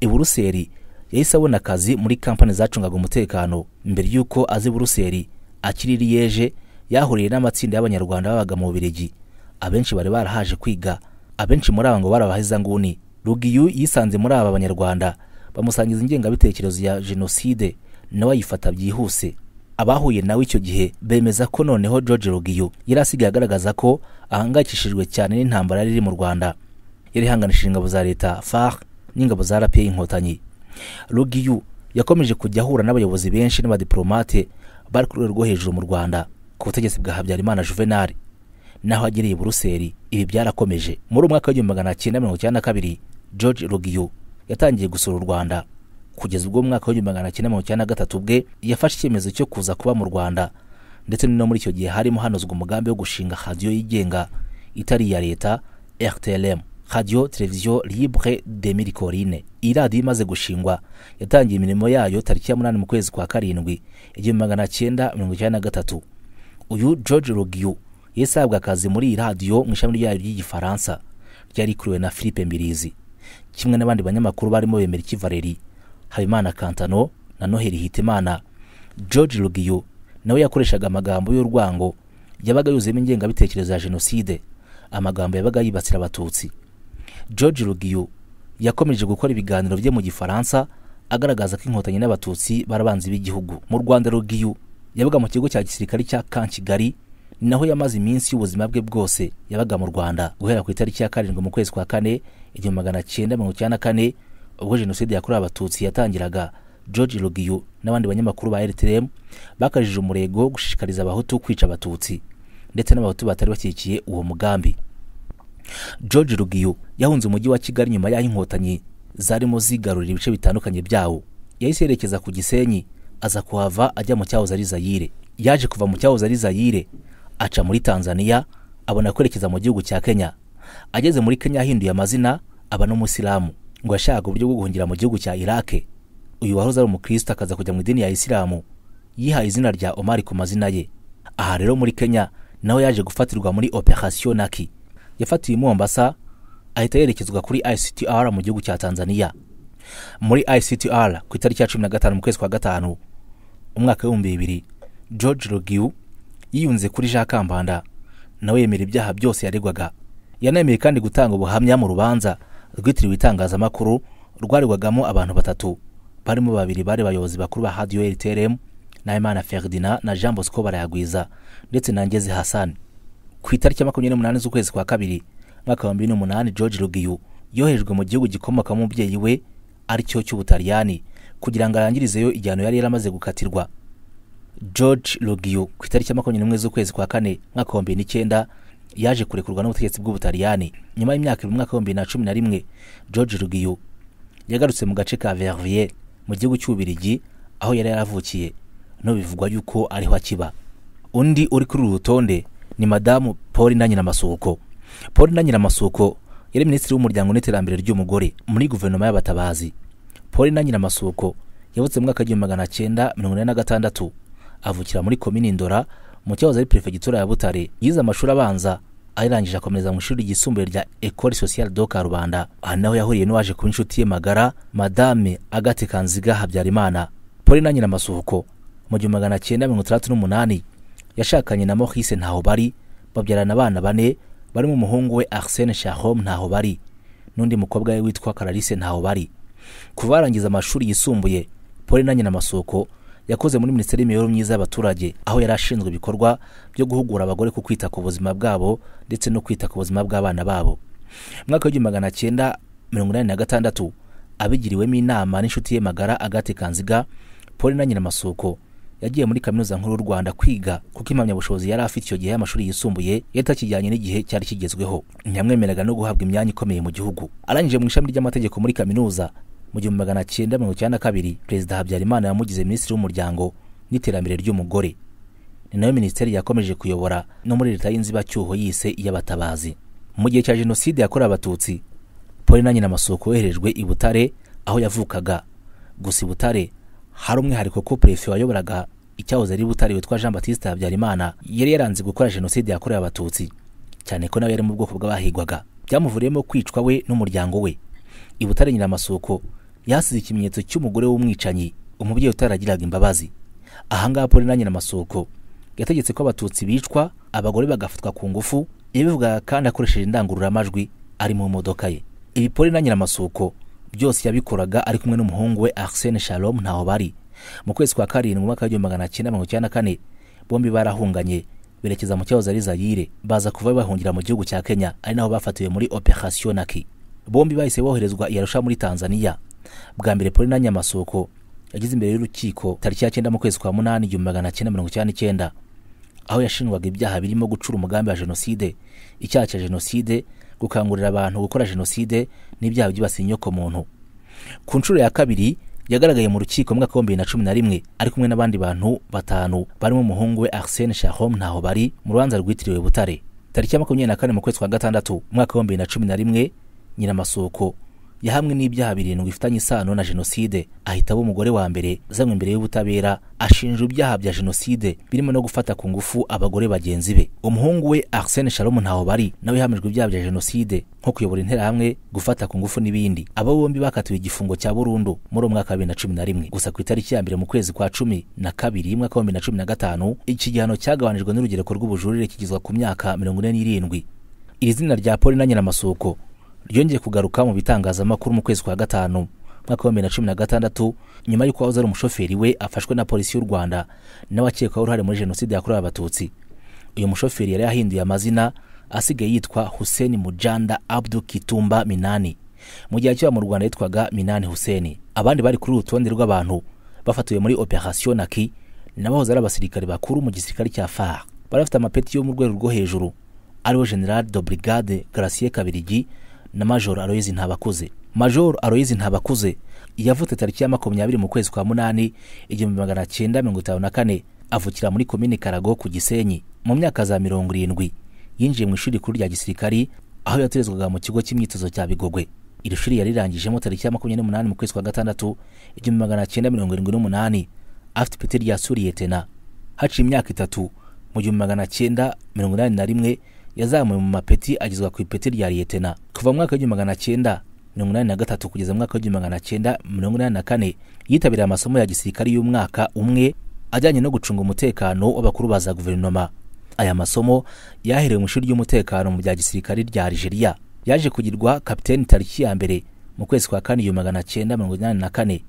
i buruseli yahise abona akazi muri kampani zacungaga umutekano mbere y'uko azi buruseli akiri liyeje yahuriye n'amatsinda y'abanyarwanda babaga mu bubirigi abenshi bari barahaje kwiga abenshi muri aba ngo nguni rugiyu yisanze muri aba banyarwanda bamusangiza ingengabitekerezo ya jenoside nawe ayifata byihuse abahuye nawe icyo gihe bemeza ko noneho george rogiyo yari asigaye agaragaza ko ahangayikishijwe cyane n'intambara yari iri mu rwanda yari ihanganishije ingabo za leta far n'ingabo za rpa inkotanyi rogiyo yakomeje kujya ahura n'abayobozi benshi n'abadiplomate bari ku rwego rwo hejuru mu rwanda ku butegetsi bwa habyarimana juvenali naho agereye buruseli ibi byarakomeje muri umwaka w'igihumbi magana cyenda mirongo icyenda na kabiri george rogiyo yatangiye gusura u rwanda kugeza ubwo umwaka mwaka w'igihumbi magana cyenda mirongo icyenda na gatatu bwe yafashe icyemezo cyo kuza kuba mu rwanda ndetse no muri icyo gihe harimo hanozwa umugambi wo gushinga radiyo yigenga itari iya leta rtlm radiyo televiziyo libre de mirikorine iyi radiyo imaze gushingwa yatangiye imirimo yayo tariki ya munani mu kwezi kwa karindwi igihumbi magana cyenda mirongo icyenda na gatatu uyu george rogiu yahise akazi muri iyi radiyo mu ishami ryayo ry'igifaransa ryari rikuriwe na philippe mbirizi kimwe n'abandi banyamakuru barimo bemera ikivareri habimana kantano na noheli hitimana george rugiyo nawe yakoreshaga amagambo y'urwango yabaga yuzuyemo ingengabitekerezo ya jenoside amagambo yabaga yibatsira abatutsi george rugiyo yakomeje gukora ibiganiro bye mu gifaransa agaragaza ko inkotanyi n'abatutsi barabanzi b'igihugu mu rwanda rugiyo yabaga mu kigo cya gisirikare cya kan kigali naho yamaze iminsi y'ubuzima bwe bwose yabaga mu rwanda guhera ku itariki ya karindwi mu kwezi kwa kane igihumbi magana cyenda mirongo icyenda na kane ubwo jenoside yakorewe abatutsi yatangiraga george rogiyo n'abandi banyamakuru ba rtm bakajije umurego wo gushishikariza abahutu kwica abatutsi ndetse n'abahutu batari bashyigikiye uwo mugambi george rugiyo yahunze umujyi wa kigali nyuma y'aho inkotanyi zarimo zigarurira ibice bitandukanye byawo yahise yerekeza ku gisenyi aza kuhava ajya mu cyahoze ari zayire yaje kuva mu cyahoze ari zayire aca muri tanzania abona kwerekeza mu gihugu cya kenya ageze muri kenya yahinduye amazina aba n'umusiramu ngo yashakaga uburyo bwo guhungira mu gihugu cya Iraq. uyu wahoze ari umukristo akaza kujya mu idini ya isilamu yihaye izina rya omari ku mazina ye aha rero muri kenya nawe yaje gufatirwa muri operasiyo naki yafatiwe i mombasa ahita yerekezwa kuri ictr mu gihugu cya tanzania muri ictr ku itariki ya cumi na gatanu mu kwezi kwa gatanu umwaka w'ibihumbi bibiri george rogiu yiyunze kuri jean kambanda nawe yemera ibyaha byose yaregwaga yanemeye kandi gutanga ubuhamya mu rubanza rwitiriwe itangazamakuru rwaregwagamo abantu batatu barimo babiri bari bayobozi bakuru ba hadiyo rtrm nahimana feridina na jean bosco barayagwiza ndetse na ngezi hasani ku itariki ya makumyabiri n'umunani z'ukwezi kwa kabiri umwaka wa bibiri n'umunani george rugiyu yoherejwe mu gihugu gikomoka mubyeyi we aricyo cy'ubutaliyani kugira ngo arangirizeyo igihano yari yaramaze gukatirwa george rugiyu ku itariki ya makumyabiri n'imwe z'ukwezi kwa kane umwaka wa bibiri n'icyenda yaje kurekurwa n'ubutegetsi bw'ubutaliyani nyuma y'imyaka mu mwaka w'ibihumbi na cumi na rimwe george rugiyu yagarutse mu gace ka vervier mu gihugu cy'ububirigi aho yari yaravukiye no bivugwa yuko ariho akiba undi uri kuri uru rutonde ni madamu paul ndanyiramasuko paul ndanyiramasuko yari minisitiri w'umuryango n'iterambere ry'umugore muri guverinoma y'abatabazi paul ndanyiramasuko yavutse mu mwaka w'igihumbi magana cyenda mirongo ine na gatandatu avukira muri komini ndora mu cyahoze ari perefegitura ya butare yize amashuri abanza ayirangije akomeza mu ishuri ryisumbuye rya ecole sociale do karubanda aha naho yahuriye n'uwaje kuba inshuti ye magara madame agate kanziga habyarimana polina na masuhuko mu gihumbi magana cyenda mirongo itandatu n'umunani yashakanye na mohise ntaho bari babyarana abana bane barimo umuhungu we arsene shahom ntaho bari n'undi mukobwa we witwa karalise ntaho bari kuva barangiza amashuri yisumbuye polina na masuhuko yakoze muri minisiteri y'imibereho myiza y'abaturage aho yari ashinzwe ibikorwa byo guhugura abagore ku kwita ku buzima bwabo ndetse no kwita ku buzima bw'abana babo mu mwaka w'igihumbi magana cyenda mirongo inani na gatandatu abigiriwemo inama n'inshuti ye magara agate kanziga paul na nyir'amasuko yagiye muri kaminuza nkuru y'u rwanda kwiga kuko impamyabushobozi yari afite icyo gihe y'amashuri yisumbuye yari itakijyanye n'igihe cyari kigezweho ntiyamwemereraga no guhabwa imyanya ikomeye mu gihugu arangije mu ishami ry'amategeko muri kaminuza mu gihumbi magana cyenda mirongo icyenda na kabiri perezida habyarimana yamugize minisitiri w'umuryango n'iterambere ry'umugore ni nayo minisiteri yakomeje kuyobora no muri leta y'inzibacyuho yise iy'abatabazi mu gihe cya jenoside yakorewe abatutsi Paul na nyina amasuku yoherejwe i butare aho yavukaga gusa i butare hari umwihariko ko perefe wayoboraga icyahoze ari butare witwa jean batiste habyarimana yari yaranze gukora jenoside yakorewe abatutsi cyane ko nawe yari mu bwoko bw'abahigwaga byamuvuriyemo kwicwa we n'umuryango we i butare nyina amasuku yasize ikimenyetso cy'umugore w'umwicanyi umubyeyi utaragiraga imbabazi ahangaha polly na nyiramasoko yategetse ko abatutsi bicwa abagore bagafatwa ku ngufu yabivugaga kandi akoresheje indangururamajwi ari mu modoka ye ibi polly na nyiramasoko byose yabikoraga ari kumwe n'umuhungu we arsene shalom ntaho bari mu kwezi kwa karindwi umwaka w'igihumbi magana cyenda mirongo icyenda na kane bombi barahunganye berekeza mu cyahoze ari zayire baza kuva bahungira mu gihugu cya kenya ari naho bafatiwe muri operation naki bombi bahise boherezwa i muri tanzania bwa mbere polina nyamasuko yageze imbere y'urukiko tariki ya cyenda mu kwezi kwa munani igihumbi magana cyenda mirongo icyenda n'icyenda aho yashinjwaga ibyaha birimo gucura umugambi wa jenoside icyaha cya jenoside gukangurira abantu gukora jenoside n'ibyaha byibasiye inyokomuntu ku nshuro ya kabiri yagaragaye mu rukiko mu mwaka w'ibihumbi bibiri na cumi na rimwe ari kumwe n'abandi bantu batanu barimo umuhungu we arsene shahom ntaho bari mu rubanza rwitiriwe butare tariki ya makumyabiri na kane mu kwezi kwa gatandatu mwaka w'ibihumbi bibiri na cumi na rimwe nyiramasoko yahamwe n'ibyaha birindwi bifitanye isano na jenoside ahita aba umugore wa mbere uzanwa imbere y'ubutabera ashinjwa ibyaha bya jenoside birimo no gufata ku ngufu abagore bagenzi be umuhungu we arsene sharomu ntaho bari nawe yahamijwe ibyaha bya jenoside nko kuyobora interahamwe gufata ku ngufu n'ibindi aba bombi bakatiwe igifungo cya burundu muri uwo mwaka wa bibiri na cumi na rimwe gusa ku itariki ya mbere mu kwezi kwa cumi na kabiri mwaka wa bibiri na cumi na gatanu iki gihano cyagabanijwe n'urugereko rw'ubujurire kigizwa ku myaka mirongo ine n'irindwi iri zina rya paul na nyiramasuko ryongeye kugaruka mu bitangazamakuru mu kwezi kwa gatanu mwaka wa bibiri na cumi na gatandatu nyuma y'uko wahoze ari umushoferi we afashwe na polisi y'u rwanda nawe uruhare muri jenoside yakorewe abatutsi uyu mushoferi yari yahinduye amazina asigaye yitwa hussein mujanda abdu kitumba minani mu gihe akiba mu rwanda yitwaga minani hussein abandi bari kuri uru rutonde rw'abantu bafatiwe muri operasiyo naki n'abahoze ari abasirikare bakuru mu gisirikare cya far bari bafite amapeti yo mu rwego rwo hejuru ariwo general de brigade gracier kabirigi na majoro aroyizi ntabakuze majoro aroyizi ntabakuze yavutse tariki ya makumyabiri mu kwezi kwa munani igihumbi magana cyenda mirongo itanu na kane avukira muri komini karago ku gisenyi mu myaka za mirongo irindwi yinjiye mu ishuri rikuru rya gisirikari aho yatorezwaga mu kigo cy'imyitozo cya bigogwe iri shuri yarirangijemo tariki ya makumyabiri n'umunani mu kwezi kwa gatandatu igihumbi magana cyenda mirongo irindwi n'umunani afite ipeti ryasuriye tena haciye imyaka itatu mu gihumbi magana cyenda mirongo inani na rimwe yazamuwe mu mapeti agezwa ku ipeti rya liyetena kuva mu mwaka w'igihumbi magana cyenda mirongo inani na gatatu kugeza mu mwaka w'igihumbi magana cyenda mirongo inani na kane yitabiriye amasomo ya gisirikare y'umwaka umwe ajyanye no gucunga umutekano w'abakuru ba za guverinoma aya masomo yaherewe mu ishuri ry'umutekano mu bya gisirikare rya Algeria yaje kugirwa kapiteni tariki ya mbere mu kwezi kwa kane igihumbi magana cyenda mirongo inani na kane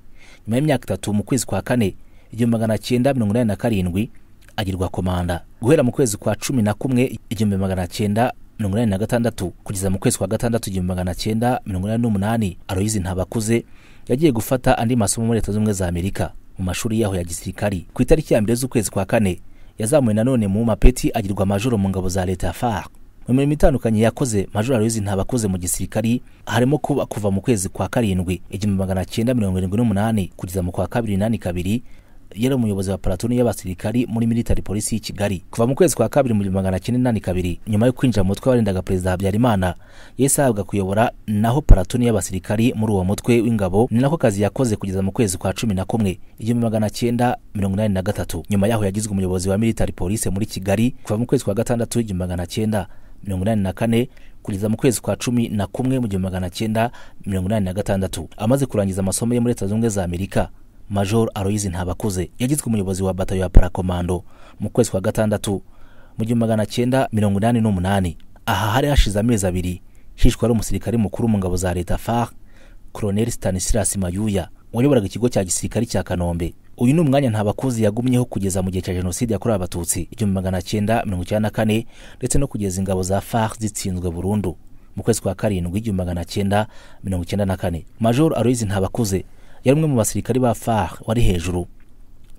nyuma y'imyaka itatu mu kwezi kwa kane igihumbi magana cyenda mirongo inani na karindwi agirwa komanda guhera mu kwezi kwa cumi na kumwe igihumbi magana cyenda mirongo inani na gatandatu kugeza mu kwezi kwa gatandatu igihumbi magana cyenda mirongo inani n'umunani aroyizi ntabakuze yagiye gufata andi masomo muri leta z'ubumwe za amerika mu mashuri yaho ya gisirikari ku itariki ya mbere z'ukwezi kwa kane yazamuwe nanone mu mapeti agirwa majoro mu ngabo za leta ya far mu mirimo itandukanye yakoze majoro aroyizi ntabakuze mu gisirikari harimo kuba kuva mu kwezi kwa karindwi igihumbi magana cyenda mirongo irindwi n'umunani kugeza mu kwa kabiri nani kabiri yari umuyobozi wa platoni y'abasirikari muri military polisi y'i kigali kuva mu kwezi kwa kabiri mu gihumbi magana cyenda inani kabiri nyuma yo kwinjira mu mutwe warendaga perezida habyarimana yahise ahabwa kuyobora naho platoni y'abasirikari muri uwo mutwe w'ingabo ni nako kazi yakoze kugeza mu kwezi kwa cumi na kumwe igihumbi magana cyenda mirongo inani na gatatu nyuma yaho yagizwe umuyobozi wa military polisi muri kigali kuva mu kwezi kwa gatandatu igihumbi magana cyenda mirongo inani na kane kugeza mu kwezi kwa cumi na kumwe mu gihumbi magana cyenda mirongo inani na gatandatu amaze kurangiza amasomo ye muri leta zunze ubumwe major aloyizi ntabakuze yagizwe umuyobozi wa batayo ya parakomando mu kwezi kwa gatandatu mu gihumbi magana cyenda mirongo inani n'umunani aha hari hashize amezi abiri hishwe ari umusirikare mukuru mu ngabo za leta far colonel stanislas mayuya wayoboraga ikigo cya gisirikare cya kanombe uyu ni umwanya ntabakuzi yagumyeho kugeza mu gihe cya jenoside yakorewe abatutsi igihumbi magana cyenda mirongo icyenda na kane ndetse no kugeza ingabo za far zitsinzwe burundu mu kwezi kwa karindwi igihumbi magana cyenda mirongo icyenda na kane major aloyizi ntabakuze yari umwe mu basirikari ba far wari hejuru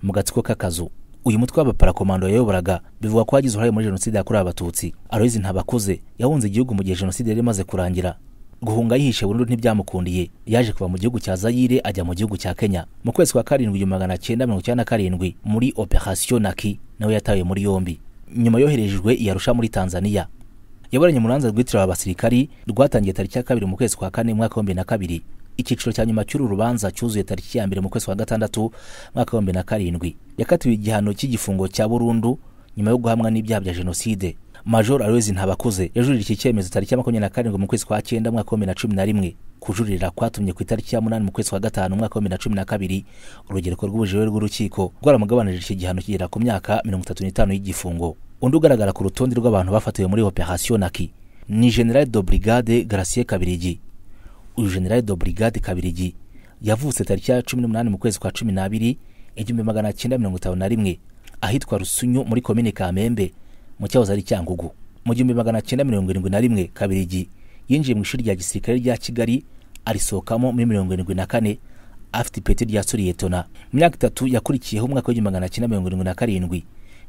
mu gatsiko k'akazu uyu mutwe w'abaparakomando yayoboraga bivugwa ko wagize uruhare muri jenoside yakorewe abatutsi aloyizi ntabakuze yahunze igihugu mu gihe jenoside yari imaze kurangira guhunga yihishe burundu ntibyamukundiye yaje kuva mu gihugu cya zayire ajya mu gihugu cya kenya mu kwezi kwa karindwi igihumbi magana cyenda mirongo icyenda na karindwi muri operasiyo naki nawe yatawe muri yombi nyuma yoherejwe i muri tanzania yaburanye mu rubanza rwitiriwe abasirikari rwatangiye tariki ya kabiri mu kwezi kwa kane mu mwaka w'ibihumbi na kabiri icyiciro cya nyuma cy'uru rubanza cyuzuye tariki ya mbere mu kwezi kwa gatandatu mwaka w'ibihumbi na karindwi yakatiwe igihano cy'igifungo cya burundu nyuma yo guhamwa n'ibyaha bya jenoside major aloyizi ntabakuze yajurira iki cyemezo tariki ya makumyabiri na karindwi mu kwezi kwa cyenda mwaka w'ibihumbi na cumi na rimwe kujuririra kwatumye ku itariki ya munani mu kwezi kwa gatanu umwaka w'ibihumbi na cumi na kabiri urugereko rw'ubujurire rw'urukiko rwaramugabanirije iki gihano kigera ku myaka mirongo itatu n'itanu y'igifungo undi ugaragara ku rutonde rw'abantu bafatiwe muri operasiyo naki ni general de brigade garasiye kabirigi uyu generali de brigade kabirigi yavutse tariki ya cumi n'umunani mu kwezi kwa cumi n'abiri igihumbi magana cyenda mirongo itanu na rimwe ahitwa rusunyu muri komine kamembe mu cyahoze ari cyangugu mu gihumbi magana cyenda mirongo irindwi na rimwe kabirigi yinjiye mu ishuri rya gisirikare rya kigali arisohokamo muri mirongo irindwi na kane afite ipeti rya suriyetona imyaka itatu yakurikiyeho umwaka w'igihumbi magana cyenda mirongo irindwi na karindwi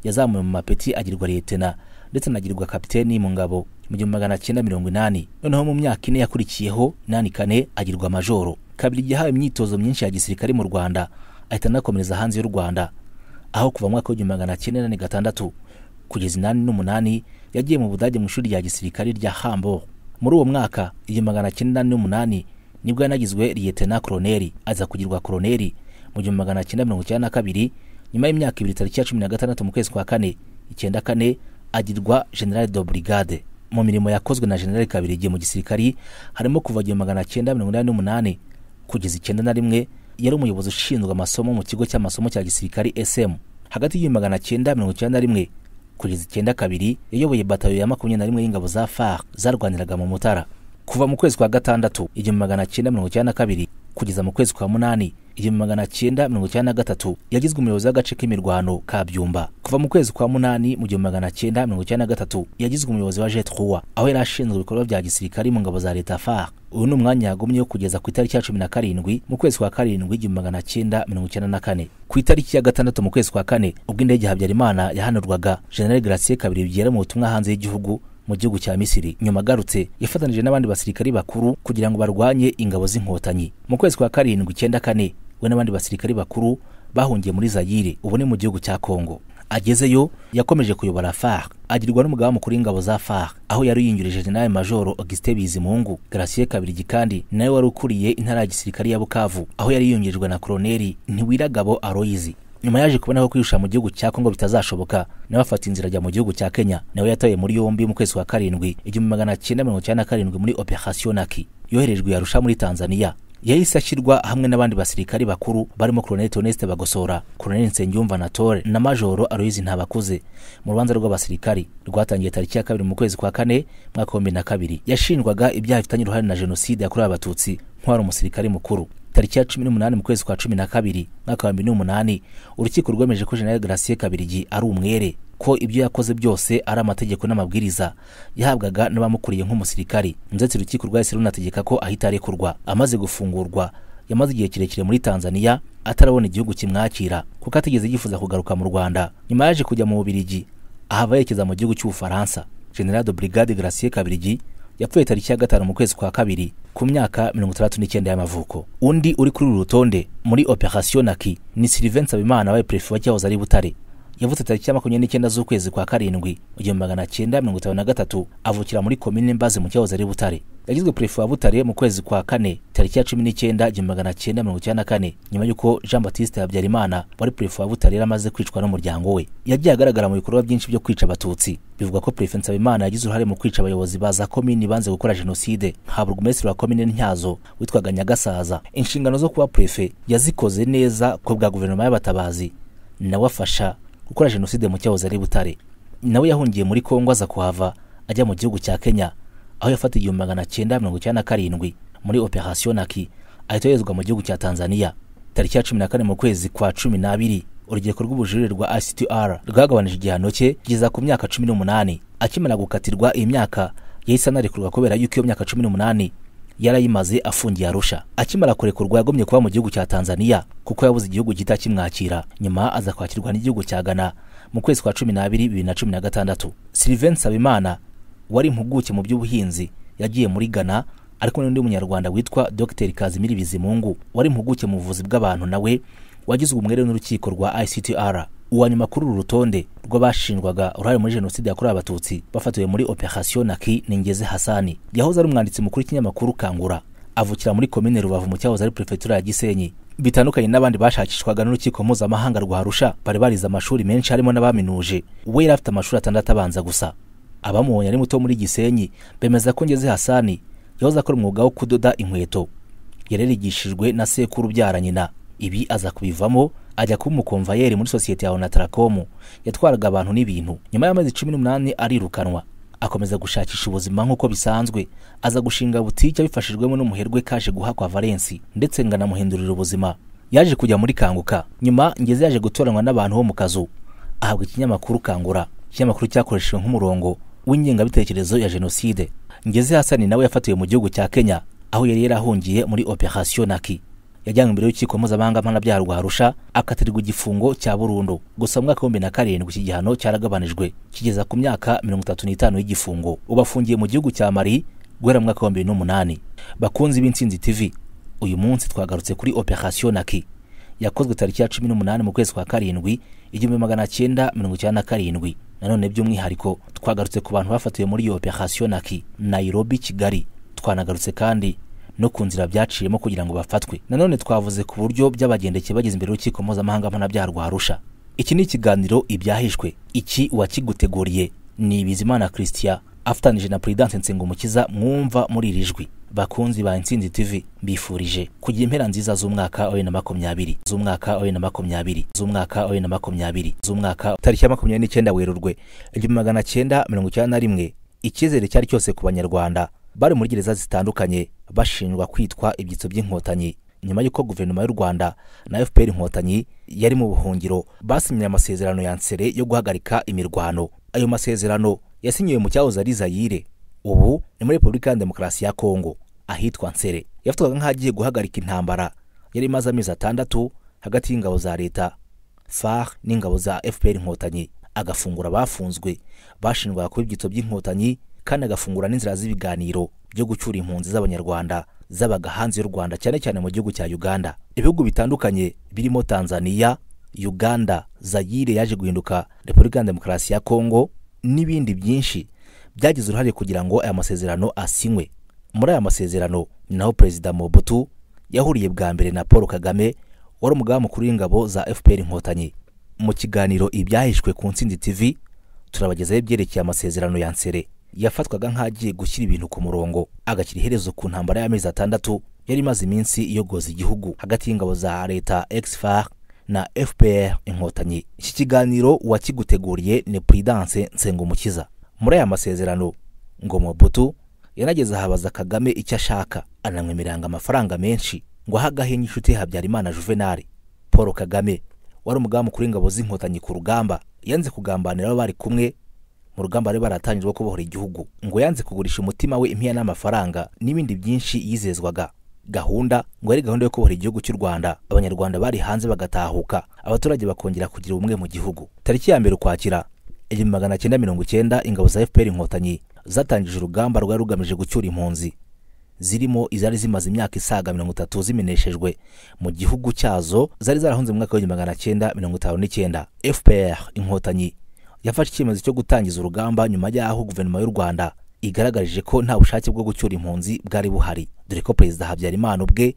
yazamuye mu mapeti agirwa liyetena ndetse anagirwa kapiteni mu ngabo mu gihumbi magana cyenda mirongo inani noneho mu myaka ine yakurikiyeho inani kane agirwa majoro kabiri yahawe imyitozo myinshi ya gisirikare mu rwanda ahita anakomereza hanze y'u rwanda aho kuva mu mwaka w'igihumbi magana cyenda na gatandatu kugeza inani n'umunani yagiye mu budage mu ishuri rya gisirikare rya Hambo muri uwo mwaka igihumbi magana cyenda n'umunani nibwo yanagizwe liyetena koroneri aza kugirwa koroneri mu gihumbi magana cyenda mirongo icyenda na kabiri nyuma y'imyaka ibiri tariki ya cumi na gatandatu mu kwezi kwa kane icyenda kane agirwa general de brigade mu mirimo yakozwe na general kabirigi mu gisirikari harimo kuva igihumbi magana cyenda mirongo inani n'umunani kugeza icyenda na rimwe yari umuyobozi ushinzwe amasomo mu kigo cy'amasomo cya gisirikari sm hagati y'igihumbi magana cyenda mirongo icyenda na rimwe kugeza icyenda kabiri yayoboye batayo ya makumyabiri na rimwe y'ingabo za far zarwaniraga mu mutara kuva mu kwezi kwa gatandatu igihumbi magana cyenda mirongo icyenda na kabiri kugeza mu kwezi kwa munani igihumbi magana cyenda mirongo icyenda na gatatu yagizwe umuyobozi w'agace k'imirwano ka byumba kuva mu kwezi kwa munani mu gihumbi magana cyenda mirongo icyenda na gatatu yagizwe umuyobozi wa jetruwa aho yari ashinzwe ibikorwa bya gisirikari mu ngabo za leta far uyu ni umwanya wo kugeza ku itariki ya cumi na karindwi mu kwezi kwa karindwi igihumbi magana cyenda mirongo icyenda na kane ku itariki ya gatandatu mu kwezi kwa kane ubwo indege habyarimana yahanurwaga general gratien kabiri bigera mu butumwa hanze y'igihugu mu gihugu cya misiri nyuma agarutse yafatanyije n'abandi basirikari bakuru kugira ngo barwanye ingabo z'inkotanyi mu kwezi kwa karindwi icyenda kane we n'abandi basirikare bakuru bahungiye muri zayire ubu ni mu gihugu cya Kongo agezeyo yakomeje kuyobora far agirwa n'umugaba mukuru w'ingabo za far aho yari yiyungirije General Major Auguste Bizimungu garasiye Kabirigi kandi nawe wari ukuriye intara ya gisirikare ya Bukavu aho yari yiyungirijwe na koroneri Ntiwiragabo aroyizi nyuma yaje kubona ko kwihusha mu gihugu cya Kongo bitazashoboka nawe afata inzira ajya mu gihugu cya Kenya nawe yataye muri yombi mu kwezi kwa karindwi igihumbi magana cyenda mirongo cyenda na karindwi muri operasiyo Naki yoherejwe yarusha muri Tanzania yahise ashyirwa hamwe n'abandi basirikari bakuru barimo Colonel Toneste Bagosora Colonel Nsengiyumva Anatole na Majoro Aloyizi Ntabakuze mu rubanza rw'abasirikari rwatangiye tariki ya kabiri mu kwezi kwa kane mwaka wa na kabiri yashinjwaga ibyaha bifitanye uruhare na jenoside yakorewe abatutsi ntwari umusirikari mukuru tariki ya cumi n'umunani mu kwezi kwa cumi na kabiri mwaka wa bibiri n'umunani urukiko rwemeje ko General Gratien Kabirigi ari umwere ko ibyo yakoze byose ari amategeko n'amabwiriza yahabwaga n'abamukuriye nk'umusirikari ndetse urukiko rwahise runategeka ko ahita arekurwa amaze gufungurwa yamaze igihe kirekire muri tanzania atarabona igihugu kimwakira kuko atigeze yifuza kugaruka mu rwanda nyuma yaje kujya mu bubirigi ahava yerekeza mu gihugu cy'ubufaransa general de brigade gracier kabirigi yapfuye tariki ya gatanu mu kwezi kwa kabiri ku myaka mirongo itandatu n'icyenda y'amavuko undi uri kuri uru rutonde muri operation naki ni sylvain nsabimana wabaye perefe wa cyahoze ari butare yavutse tariki ya makumyabiri n'icyenda z'ukwezi kwa karindwi gihumbi magana cyenda mirongo itanu na gatatu avukira muri komine mbazi mu cyahoze ari butare yagizwe perefe wa butare mu kwezi kwa kane tariki ya cumi n'icyenda igihumbi magana cyenda mirongo icyenda na kane nyuma y'uko jean batiste habyarimana wari perefe wa butare yari amaze kwicwa n'umuryango we yagiye agaragara mu bikorwa byinshi byo kwica abatutsi bivugwa ko perefe nsabimana yagize uruhare mu kwica abayobozi ba za komini banze gukora jenoside nka burugumesitiri wa komine ntyazo witwaga nyagasaza inshingano zo kuba perefe yazikoze neza ku bwa guverinoma y'abatabazi nawe afasha gukora jenoside mu cyahoze ari butare nawe yahungiye muri kongo aza kuhava ajya mu gihugu cya kenya aho yafata igihumbi magana cyenda mirongo icyenda na karindwi muri operasiyo naki ahita yoherezwa mu gihugu cya tanzania tariki ya cumi na kane mu kwezi kwa cumi n'abiri urubyiruko rw'ubujurire rwa ictr rwagabanije igihano cye kugeza ku myaka cumi n'umunani akimara gukatirwa iyi myaka yahise anarekurwa kubera yuko iyo myaka cumi n'umunani yarayimaze afungiye arusha akimara kurekurwa yagomye kuba mu gihugu cya tanzania kuko yabuze igihugu gihita kimwakira nyuma aza kwakirwa n'igihugu cya ghana mu kwezi kwa cumi n'abiri bibiri na cumi na gatandatu sylvain nsabimana wari impuguke mu by'ubuhinzi yagiye muri ghana ariko n'undi munyarwanda witwa dr kazimiri bizimungu wari impuguke mu buvuzi bw'abantu nawe wagizwe umwere n'urukiko rwa ictr uwa nyuma kuri uru rutonde rw'abashinjwaga uruhare muri jenoside yakorewe abatutsi bafatiwe muri operation naki ningeze hasani yahoze ari umwanditsi mukuru w'ikinyamakuru kangura avukira muri komine rubavu mu cyahoze ari perefegitura ya gisenyi bitandukanye n'abandi bashakishwaga n'urukiko mpuzamahanga rwa arusha bari barize amashuri menshi harimo n'abaminuje we yari afite amashuri atandatu abanza gusa abamubonye ari muto muri gisenyi bemeza ko ngeze hasani yahoze akora umwuga wo kudoda inkweto yararigishijwe na sekuru byara nyina ibi aza kubivamo ajya kuba umukomvayeri muri sosiyete ya onataracom yatwaraga abantu n'ibintu nyuma y'amezi cumi n'umunani arirukanwa akomeza gushakisha ubuzima nk'uko bisanzwe aza gushinga butike abifashijwemo n'umuherwe kaje guhakwa valensi ndetse nganamuhindurira ubuzima yaje kujya muri kanguka nyuma ngeze yaje gutoranywa n'abantu bo mu kazu ahabwa ikinyamakuru kangura ikinyamakuru cyakoreshejwe nk'umurongo w'ingengabitekerezo ya jenoside ngeze hasani nawe yafatiwe mu gihugu cya kenya aho yari yarahungiye muri operasiyo naki yajyanywe imbere y'urukiko mpuzamahanga mpanabyaha rwa arusha akatirirwa igifungo cya burundu gusa mu mwaka w'ibihumbi na karindwi iki gihano cyaragabanijwe kigeza ku myaka mirongo itatu n'itanu y'igifungo ubafungiye mu gihugu cya mari guhera mu mwaka wa n'umunani bakunzi b'insinzi tv uyu munsi twagarutse kuri operasiyo naki yakozwe tariki ya cumi n'umunani mu kwezi kwa karindwi igihumbi magana cyenda mirongo icyenda na karindwi nanone by'umwihariko twagarutse ku bantu bafatiwe muri iyo operasiyo naki nairobi kigali twanagarutse kandi no ku nzira byaciyemo kugira ngo bafatwe nanone twavuze ku buryo by'abagendekeye bageze imbere y'urukiko mpuzamahanga mpanabyaha rwa arusha iki ni ikiganiro ibyahishwe iki uwakiguteguriye ni bizimana christian afatanije na perezidanse nsengumukiza mwumva muri iri jwi bakunzi ba intsinzi tv bifurije kugira impera nziza z'umwaka wa bibiri na makumyabiri z'umwaka wa bibiri na makumyabiri z'umwaka wa bibiri na makumyabiri z'umwaka tariki ya makumyabiri n'icyenda werurwe igihumbi magana cyenda mirongo icyenda na rimwe icyizere cyari cyose ku banyarwanda bari muri gereza zitandukanye bashinjwa kwitwa ibyitso by'inkotanyi nyuma y'uko guverinoma y'u rwanda na fpr inkotanyi yari mu buhungiro basinyiye amasezerano ya nsere yo guhagarika imirwano ayo masezerano yasinyiwe mu cyahoze ari zayire ubu ni muri repubulika ya demokarasi ya kongo ahitwa nsere yafatwaga nk'agiye guhagarika intambara yari imaze amezi atandatu hagati y'ingabo za leta far n'ingabo za fpr inkotanyi agafungura abafunzwe bashinjwaga kuba ibyitso by'inkotanyi kandi agafungura n'inzira z'ibiganiro byo gucyura impunzi z'abanyarwanda zabaga hanze y'u rwanda cyane cyane mu gihugu cya uganda ibihugu bitandukanye birimo tanzania uganda zayire yaje guhinduka repubulika demokarasi ya kongo n'ibindi byinshi byagize uruhare kugira ngo aya masezerano asinywe muri aya masezerano ni naho perezida mobutu yahuriye bwa mbere na paul kagame wari umugaba mukuru w'ingabo za fpr inkotanyi mu kiganiro ibyahishwe ku ntsinzi tv turabagezaho ibyerekeye amasezerano ya nsere yafatwaga nk'agiye gushyira ibintu ku murongo agashyira iherezo ku ntambara y'amezi atandatu yari imaze iminsi iyogoza igihugu hagati y'ingabo za leta exfar na fpr inkotanyi iki kiganiro uwakiguteguriye ni puridance nsengumukiza muri aya masezerano ngo mobutu yanageze ahabaza kagame icyo ashaka anamwemereranga amafaranga menshi ngo ahe agahenge inshuti habyarimana Juvenal paul kagame wari umugamu kuri ingabo z'inkotanyi ku rugamba yanze kugambanira abo bari kumwe mu rugamba bari baratangiye rwo kubohora igihugu ngo yanze kugurisha umutima we impiya n'amafaranga n'ibindi byinshi yizezwaga gahunda ngo yari gahunda yo kubohora igihugu cy'u rwanda abanyarwanda bari hanze bagatahuka abaturage bakongera kugira ubumwe mu gihugu tariki ya mbere ukwakira igihumbi magana cyenda mirongo icyenda ingabo za fpr inkotanyi zatangije urugamba rwari rugamije gucyura impunzi zirimo izari zimaze imyaka isaga mirongo itatu zimeneshejwe mu gihugu cyazo zari zarahunze mu mwaka w'igihumbi magana cyenda mirongo itanu n'icyenda fpr inkotanyi yafashe icyemezo cyo gutangiza urugamba nyuma y'aho guverinoma y'u rwanda igaragarije ko nta bushake bwo gucyura impunzi bwari buhari dore ko perezida habyarimana ubwe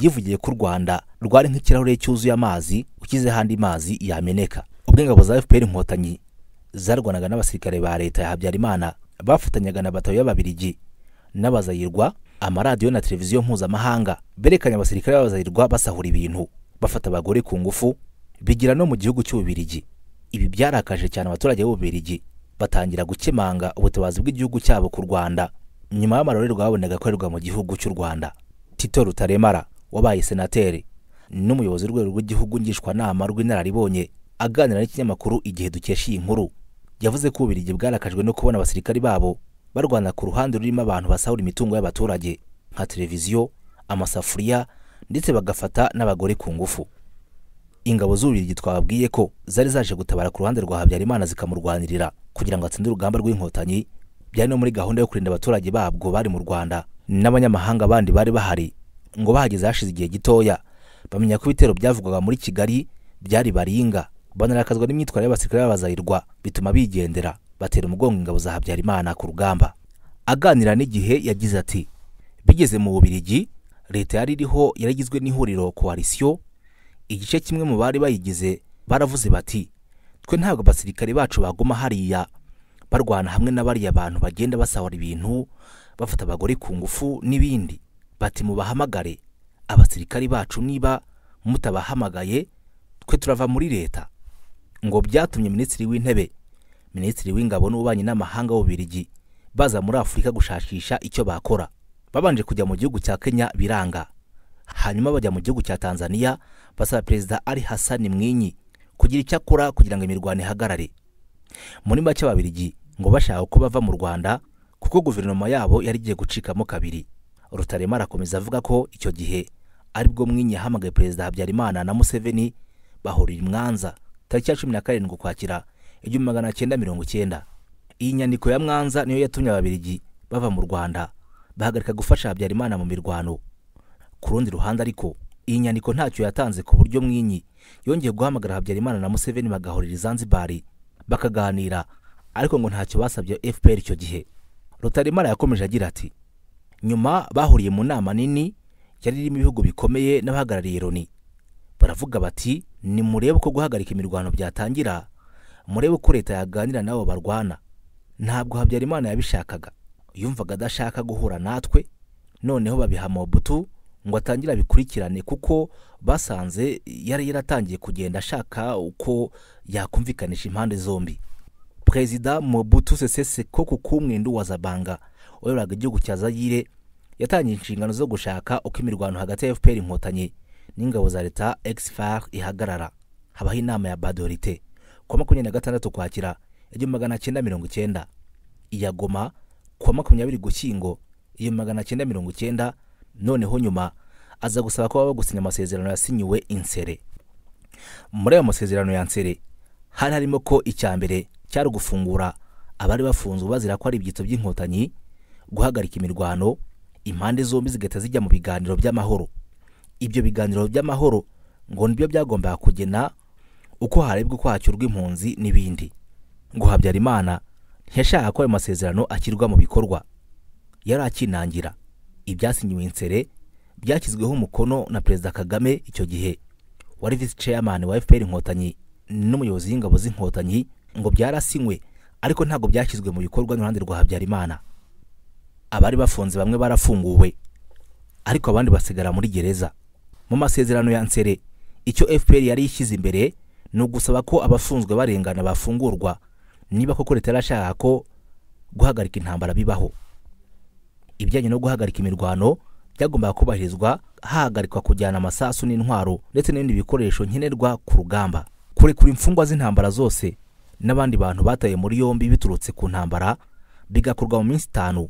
yivugiye ko u rwanda rwari nk'ikirahure cyuzuye amazi ukize handi mazi yameneka ubwo ingabo za fpr inkotanyi zarwanaga n'abasirikare ba leta ya habyarimana bafatanyaga na batayo y'ababirigi n'abazayirwa amaradiyo na televiziyo mpuzamahanga berekanye abasirikare b'abazayirwa basahura ibintu bafata abagore ku ngufu bigira no mu gihugu cy'ububirigi ibi byarakaje cyane abaturage b'ububirigi batangira gukemanga ubutabazi bw'igihugu cyabo ku rwanda nyuma y'amarorerwa yabonaga akorerwa mu gihugu cy'u rwanda tito rutaremara wabaye senateri n'umuyobozi w'urwego rw'igihugu ngishwanama rw'inararibonye aganira n'ikinyamakuru igihe dukesha iyi nkuru yavuze ko ububirigi bwarakajwe no kubona abasirikari babo barwana ku ruhande rurimo abantu basahura imitungo y'abaturage nka televiziyo amasafuriya ndetse bagafata n'abagore ku ngufu ingabo z'ububiligi twababwiye ko zari zaje gutabara ku ruhande rwa habyarimana zikamurwanirira kugira ngo atsinde urugamba rw'inkotanyi byari no muri gahunda yo kurinda abaturage babwo bari mu rwanda n'abanyamahanga bandi bari bahari ngo bahageze hashize igihe gitoya bamenya ko ibitero byavugwaga muri kigali byari baringa banarakazwa n'imyitwarire y'abasirikare b'abazayirwa bituma bigendera batera umugongo ingabo za habyarimana ku rugamba aganira n'igihe yagize ati bigeze mu bubirigi leta yari iriho yarigizwe n'ihuriro koalisiyo igice kimwe mu bari bayigize baravuze bati twe ntabwo abasirikare bacu baguma hariya barwana hamwe na bariya bantu bagenda basahura ibintu bafata abagore ku ngufu n'ibindi bati mubahamagare abasirikari bacu niba mutabahamagaye twe turava muri leta ngo byatumye minisitiri w'intebe minisitiri w'ingabo n'ububanyi n'amahanga w'ububirigi baza muri afurika gushakisha icyo bakora babanje kujya mu gihugu cya kenya biranga hanyuma bajya mu gihugu cya tanzania basaba perezida ari hasani mwinyi kugira icyo akora kugira ngo imirwano ihagarare muri make babirigi ngo bashaka ko bava mu rwanda kuko guverinoma yabo yari igiye gucikamo kabiri rutarema arakomeza avuga ko icyo gihe aribwo mwinyi yahamagaye perezida habyarimana na museveni bahurira imwanza tariki ya cumi na karindwi ukwakira igihumbi magana cyenda mirongo cyenda iyi nyandiko ya mwanza niyo yatumye ababirigi bava mu rwanda bahagarika gufasha habyarimana mu mirwano ku rundi ruhande ariko iyi nyandiko ntacyo yatanze ku buryo mwinyi yongeye guhamagara habyarimana na museveni bagahurira izanzibari bakaganira ariko ngo ntacyo basabye fpr icyo gihe rutaremara yakomeje agira ati nyuma bahuriye mu nama nini yari irimo ibihugu bikomeye n'abahagarariye loni baravuga bati nimurebe uko guhagarika imirwano byatangira murebe uko leta yaganira n'abo barwana ntabwo habyarimana yabishakaga yumvaga adashaka guhura natwe noneho babiha mobutu ngo atangire abikurikirane kuko basanze yari yaratangiye kugenda ashaka uko yakumvikanisha impande zombi perezida Mobutu Sese Seko ku kumwendo wa zabanga wayoboraga igihugu cya zayire yatangiye inshingano zo gushaka uko imirwano hagati ya fpr inkotanyi n'ingabo za leta exfar ihagarara habaho inama ya badorite kuwa makumyabiri na gatandatu kwakira igihumbi magana cyenda mirongo icyenda iya goma kuwa makumyabiri gushyingo igihumbi magana cyenda mirongo icyenda noneho nyuma aza gusaba ko baba gusinya amasezerano yasinyiwe insere muri ayo masezerano ya nsere hari harimo ko icya mbere cyari gufungura abari bafunzwe bazira ko ari ibyitso by'inkotanyi guhagarika imirwano impande zombi zigahita zijya mu biganiro by'amahoro ibyo biganiro by'amahoro ngo nibyo byagombaga kugena uko harebwa uko hacyurwa impunzi n'ibindi ngo habyarimana ntiyashaka ko ayo masezerano ashyirwa mu bikorwa yari akinangira ibyasinyiwe insere byashyizweho umukono na perezida kagame icyo gihe wari visi chairman wa fpr inkotanyi n'umuyobozi w'ingabo z'inkotanyi ngo byarasinywe ariko ntabwo byashyizwe mu bikorwa n'uruhande rwa habyarimana abari bafunze bamwe barafunguwe ariko abandi basigara muri gereza mu masezerano ya nsere icyo fpr yari ishyize imbere ni ugusaba ko abafunzwe barengana bafungurwa niba koko leta yarashaka ko guhagarika intambara bibaho ibijyanye no guhagarika imirwano byagombaga kubahirizwa hahagarikwa kujyana amasasu n'intwaro ndetse n'ibindi bikoresho nkenerwa ku rugamba kurekura imfungwa z'intambara zose n'abandi bantu bataye muri yombi biturutse ku ntambara bigakorwa mu minsi itanu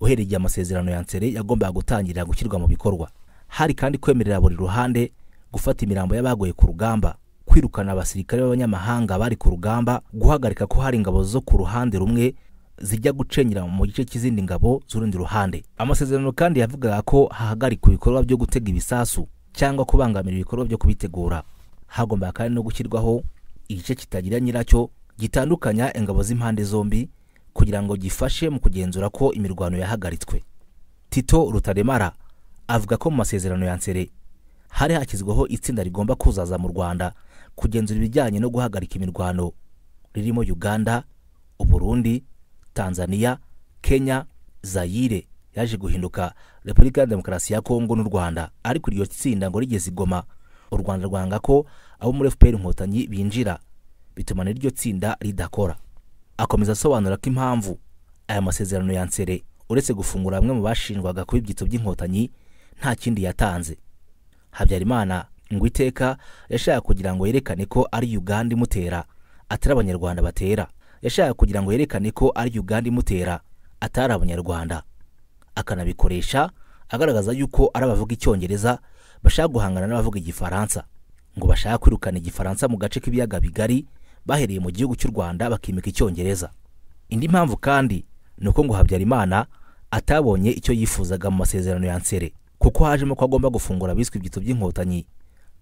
uhereye igihe amasezerano ya nsere yagombaga gutangira gushyirwa mu bikorwa hari kandi kwemerera buri ruhande gufata imirambo y'abagoye ku rugamba kwirukana abasirikare b'abanyamahanga bari ku rugamba guhagarika ko hari ingabo zo ku ruhande rumwe zijya gucenyera mu gice cy'izindi ngabo z'urundi ruhande amasezerano kandi yavugaga ko hahagarikwa ibikorwa byo gutega ibisasu cyangwa kubangamira ibikorwa byo kubitegura hagomba kandi no gushyirwaho igice kitagira nyiracyo gitandukanya ingabo z'impande zombi kugira ngo gifashe mu kugenzura ko imirwano yahagaritswe tito rutaremara avuga ko mu masezerano ya nsere hari hashyizweho itsinda rigomba kuzaza mu rwanda kugenzura ibijyanye no guhagarika imirwano ririmo uganda uburundi tanzania kenya zayire yaje guhinduka repubulika ya demokarasi ya kongo n'u rwanda ariko iryo tsinda ngo rigeze igoma u rwanda rwanga ko abo muri fpr inkotanyi binjira bituma n'iryo tsinda ridakora akomeza asobanura ko impamvu aya masezerano ya nsere uretse gufungura bamwe mu bashinjwaga kuba ibyitso by'inkotanyi nta kindi yatanze habyarimana ngo iteka yashaka kugira ngo yerekane ko ari uganda imutera atari abanyarwanda batera yashaka kugira ngo yerekane ko ari uganda imutera atari abanyarwanda akanabikoresha agaragaza yuko ari abavuga icyongereza bashaka guhangana n'abavuga igifaransa ngo bashaka kwirukana igifaransa mu gace k'ibiyaga bigari bahereye mu gihugu cy'u rwanda bakimika icyongereza indi mpamvu kandi ni uko ngo habyarimana atabonye icyo yifuzaga mu masezerano ya nsere kuko hajemo ko agomba gufungura abiswe ibyitso by'inkotanyi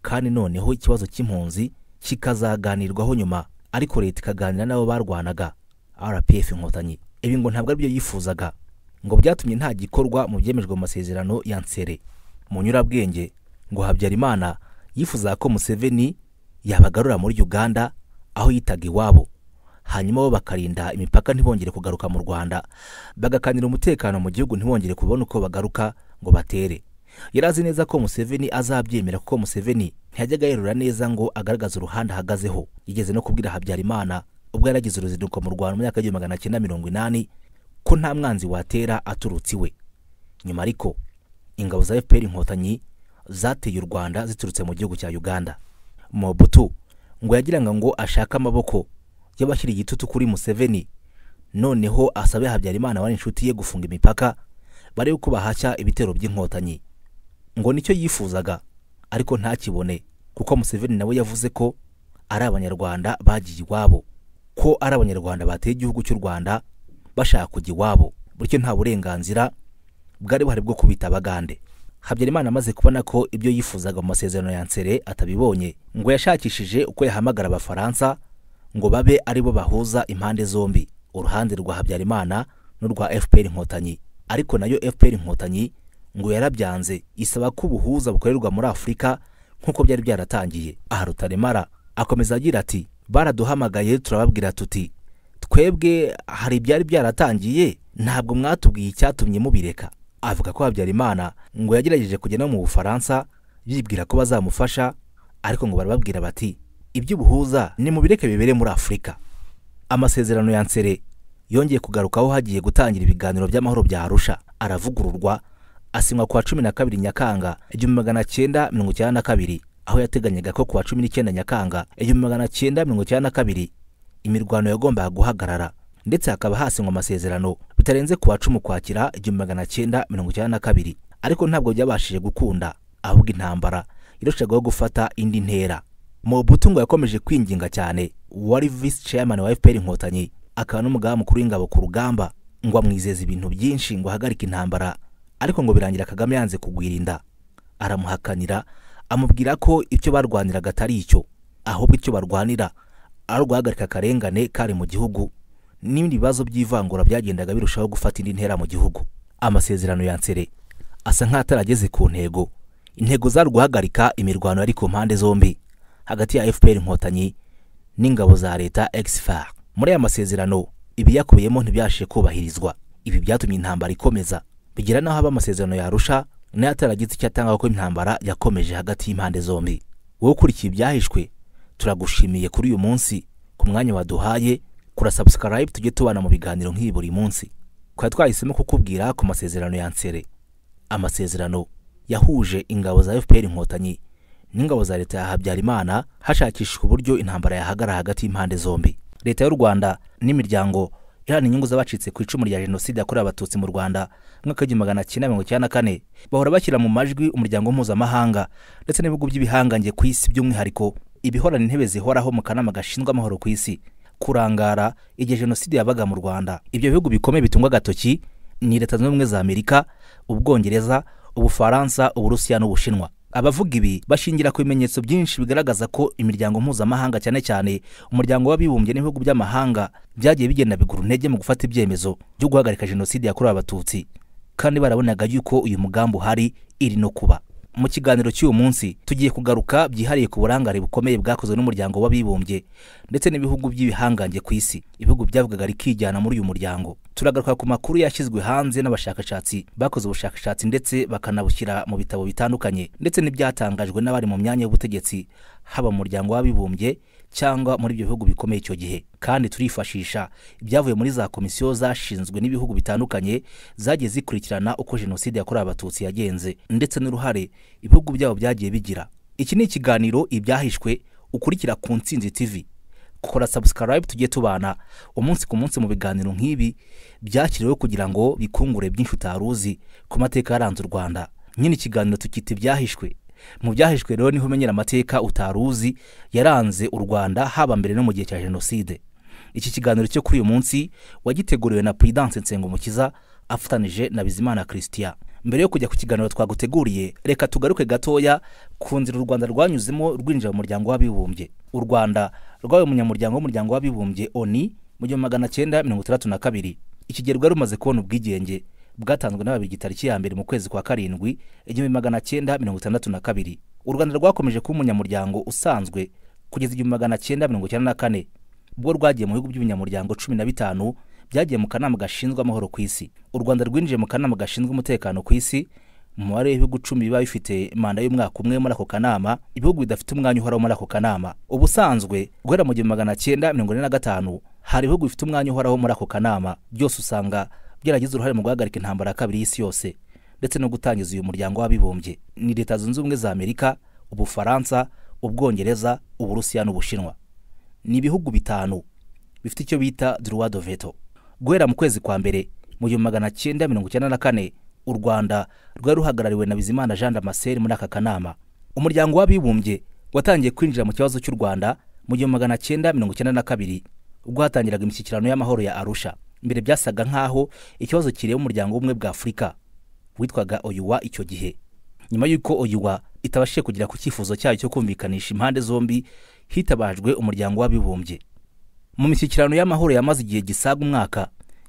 kandi noneho ikibazo cy'impunzi kikazaganirwaho nyuma ariko leta ikaganira n'abo barwanaga rpf inkotanyi ibi ngo ntabwo aribyo yifuzaga ngo byatumye nta gikorwa mu byemejwe mu masezerano ya nsere mu nyurabwenge ngo habyarimana yifuzaga ko museveni yabagarura muri uganda aho yitaga iwabo hanyuma bo bakarinda imipaka ntibongere kugaruka mu rwanda bagakanira umutekano mu gihugu ntibongere kubona uko bagaruka ngo batere yari azi neza ko museveni azabyemera kuko museveni ntiyajyaga yerura neza ngo agaragaze uruhande ahagazeho yigeze no kubwira habyarimana ubwo yaragize uruzinduko mu rwanda mu myaka y'igihumbi magana cyenda mirongo inani ko nta mwanzi watera aturutse iwe nyuma ariko ingabo za fpr inkotanyi zateye u rwanda ziturutse mu gihugu cya uganda mobutu ngo yagiraga ngo ashake amaboko y'abashyira igitutu kuri museveni noneho asabe habyarimana wari inshuti ye gufunga imipaka barebe ko bahashya ibitero by'inkotanyi ngo nicyo yifuzaga ariko ntakibone kuko museveni nawe yavuze ko ari abanyarwanda bagiye iwabo ko ari abanyarwanda bateye igihugu cy'u rwanda bashaka kujya iwabo bityo nta burenganzira bwari buhari bwo kubita abagande habyarimana amaze kubona ko ibyo yifuzaga mu masezerano ya nsere atabibonye ngo yashakishije uko yahamagara abafaransa ngo babe ari bo bahuza impande zombi uruhande rwa habyarimana n'urwa fpr inkotanyi ariko nayo fpr inkotanyi ngo yarabyanze isaba ko ubuhuza bukorerwa muri afurika nk'uko byari byaratangiye aha rutaremara akomeza agira ati baraduhamagaye turababwira tuti twebwe hari ibyari byaratangiye ntabwo mwatubwiye icyatumye mubireka avuga ko habyarimana ngo yagerageje kujya mu bufaransa yibwira ko bazamufasha ariko ngo barababwira bati iby'ubuhuza ni mu bireke bibere muri afurika amasezerano ya nsere yongeye kugarukaho hagiye gutangira ibiganiro by'amahoro bya arusha aravugururwa asinywa ku wa cumi na kabiri nyakanga igihumbi magana cyenda mirongo icyenda na kabiri aho yateganyaga ko ku wa cumi n'icyenda nyakanga igihumbi magana cyenda mirongo icyenda na kabiri imirwano yagombaga guhagarara ndetse hakaba hasinywa amasezerano bitarenze ku wa cumi ukwakira igihumbi magana cyenda mirongo icyenda na kabiri ariko ntabwo byabashije gukunda ahubwo intambara yarushagaho gufata indi ntera Mu ngo yakomeje kwinginga cyane wari visi chairman wa FPR inkotanyi akaba n'umugaba mukuru w'ingabo ku rugamba ngo amwizeza ibintu byinshi ngo ahagarike intambara ariko ngo birangira kagame yanze kugwirinda aramuhakanira amubwira ko icyo barwaniraga atari icyo ahubwo icyo barwanira ari uguhagarika akarengane kari mu gihugu n'ibindi bibazo by'ivangura byagendaga birushaho gufata indi ntera mu gihugu amasezerano ya nsere asa nk'atarageze ku ntego intego zari guhagarika imirwano yari ku mpande zombi hagati ya fpr inkotanyi n'ingabo za leta exfar muri aya masezerano ibiyakubiyemo ntibyashe kubahirizwa ibi byatumye intambara ikomeza bigera n'aho haba amasezerano yarusha nayo ataragize icyo atanga kuko intambara yakomeje hagati y'impande zombi wowe ukurikiye ibyahishwe turagushimiye kuri uyu munsi ku mwanya waduhaye kurasabusikarayibu tujye tubana mu biganiro nk'iyi buri munsi twari twahisemo kukubwira ku masezerano ya nsere amasezerano yahuje ingabo za fpr inkotanyi n'ingabo za leta ya habyarimana hashakishwa uburyo intambara yahagara hagati y'impande zombi leta y'u rwanda n'imiryango iharanira inyungu z'abacitse ku icumu rya jenoside yakorewe abatutsi mu rwanda mu mwaka w'igihumbi magana cyenda mirongo icyenda na kane bahora bashyira mu majwi umuryango mpuzamahanga ndetse n'ibihugu by'ibihangange ku isi by'umwihariko ibihorana intebe zihoraho mu kanama gashinzwe amahoro ku isi kurangara igihe jenoside yabaga mu rwanda ibyo bihugu bikomeye bitunga agatoki ni leta zunze ubumwe za amerika ubwongereza ubufaransa uburusiya n'ubushinwa abavuga ibi bashingira ku bimenyetso byinshi bigaragaza ko imiryango mpuzamahanga cyane cyane umuryango w'abibumbye n'ibihugu by'amahanga byagiye bigenda bigura intege mu gufata ibyemezo byo guhagarika jenoside yakorewe abatutsi kandi barabonaga yuko uyu mugambi uhari iri no kuba mu kiganiro cy'uyu munsi tugiye kugaruka byihariye ku burangare bukomeye bwakozwe n'umuryango w'abibumbye ndetse n'ibihugu by'ibihangange ku isi ibihugu byavugaga rikijyana muri uyu muryango turagaruka ku makuru yashyizwe hanze n'abashakashatsi bakoze ubushakashatsi ndetse bakanabushyira mu bitabo bitandukanye ndetse n'ibyatangajwe n'abari mu myanya y'ubutegetsi haba mu muryango w'abibumbye cyangwa muri ibyo bihugu bikomeye icyo gihe kandi turifashisha ibyavuye muri za komisiyo zashinzwe n'ibihugu bitandukanye zagiye zikurikirana uko jenoside yakorewe abatutsi yagenze ndetse n'uruhare ibihugu byabo byagiye bigira iki ni ikiganiro ibyahishwe ukurikira ku nsinzi tivi kora sabusikarayibu tujye tubana umunsi ku munsi mu biganiro nk'ibi byakiriweho kugira ngo bikungure byinshi utaruzi ku mateka yaranze u rwanda nyine ikiganiro tukita ibyahishwe mu byahishwe rero niho umenyera amateka utaruzi yaranze u rwanda haba mbere no mu gihe cya jenoside iki kiganiro cyo kuri uyu munsi wagiteguriwe na pulidanse nsengumukiza afatanije na bizimana christian mbere yo kujya ku kiganiro twaguteguriye reka tugaruke gatoya ku nzira u rwanda rwanyuzemo rwinjira mu muryango w'abibumbye u rwanda rwabaye umunyamuryango w'umuryango w'abibumbye oni mu gihumbi magana cyenda mirongo itandatu na kabiri iki gihe rwari rumaze kubona ubwigenge bwatanzwe n'ababiryi tariki ya mbere mu kwezi kwa karindwi igihumbi magana cyenda mirongo itandatu na kabiri u rwanda rwakomeje kuba umunyamuryango usanzwe kugeza igihumbi magana cyenda mirongo icyenda na kane ubwo rwagiye mu bihugu by'umunyamuryango cumi na bitanu byagiye mu kanama gashinzwe amahoro ku isi u rwanda rwinjiye mu kanama gashinzwe umutekano ku isi mu mubare w'ibihugu icumi biba bifite manda y'umwaka umwe muri ako kanama ibihugu bidafite umwanya uhoraho muri ako kanama ubusanzwe guhera mu gihumbi magana cyenda mirongo ine na gatanu hari ibihugu bifite umwanya uhoraho muri ako kanama byose usanga byaragize uruhare mu guhagarika intambara ya kabiri y'isi yose ndetse no gutangiza uyu muryango w'abibumbye ni leta zunze ubumwe za amerika ubufaransa ubwongereza uburusiya n'ubushinwa ni ibihugu bitanu bifite icyo bita duruwado veto guhera mu kwezi kwa mbere mu gihumbi magana cyenda mirongo icyenda na kane u rwanda rwari ruhagarariwe na bizimana jean damascene muri aka kanama umuryango w'abibumbye watangiye kwinjira mu kibazo cy'u rwanda mu gihumbi magana cyenda mirongo icyenda na kabiri ubwo hatangiraga imishyikirano y'amahoro ya arusha mbere byasaga nk'aho ikibazo kireba umuryango w'ubumwe bwa afurika witwaga oyuwa icyo gihe nyuma y'uko oyuwa itabashije kugera ku cyifuzo cyayo cyo kumvikanisha impande zombi hitabajwe umuryango w'abibumbye mu mishyikirano y'amahoro yamaze igihe gisaga umwaka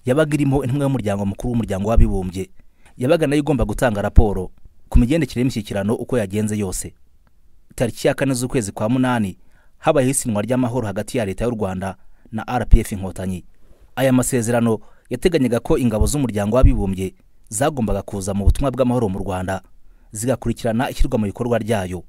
yabaga irimo intumwa y'umuryango mukuru w'umuryango w'abibumbye yabaga nayo igomba gutanga raporo ku migendekere y'imishyikirano uko yagenze yose tariki ya kane z'ukwezi kwa munani habayeho isinywa ry'amahoro hagati ya leta y'u rwanda na rpf inkotanyi aya masezerano yateganyaga ko ingabo z'umuryango w'abibumbye zagombaga kuza mu butumwa bw'amahoro mu rwanda zigakurikirana ishyirwa mu bikorwa ryayo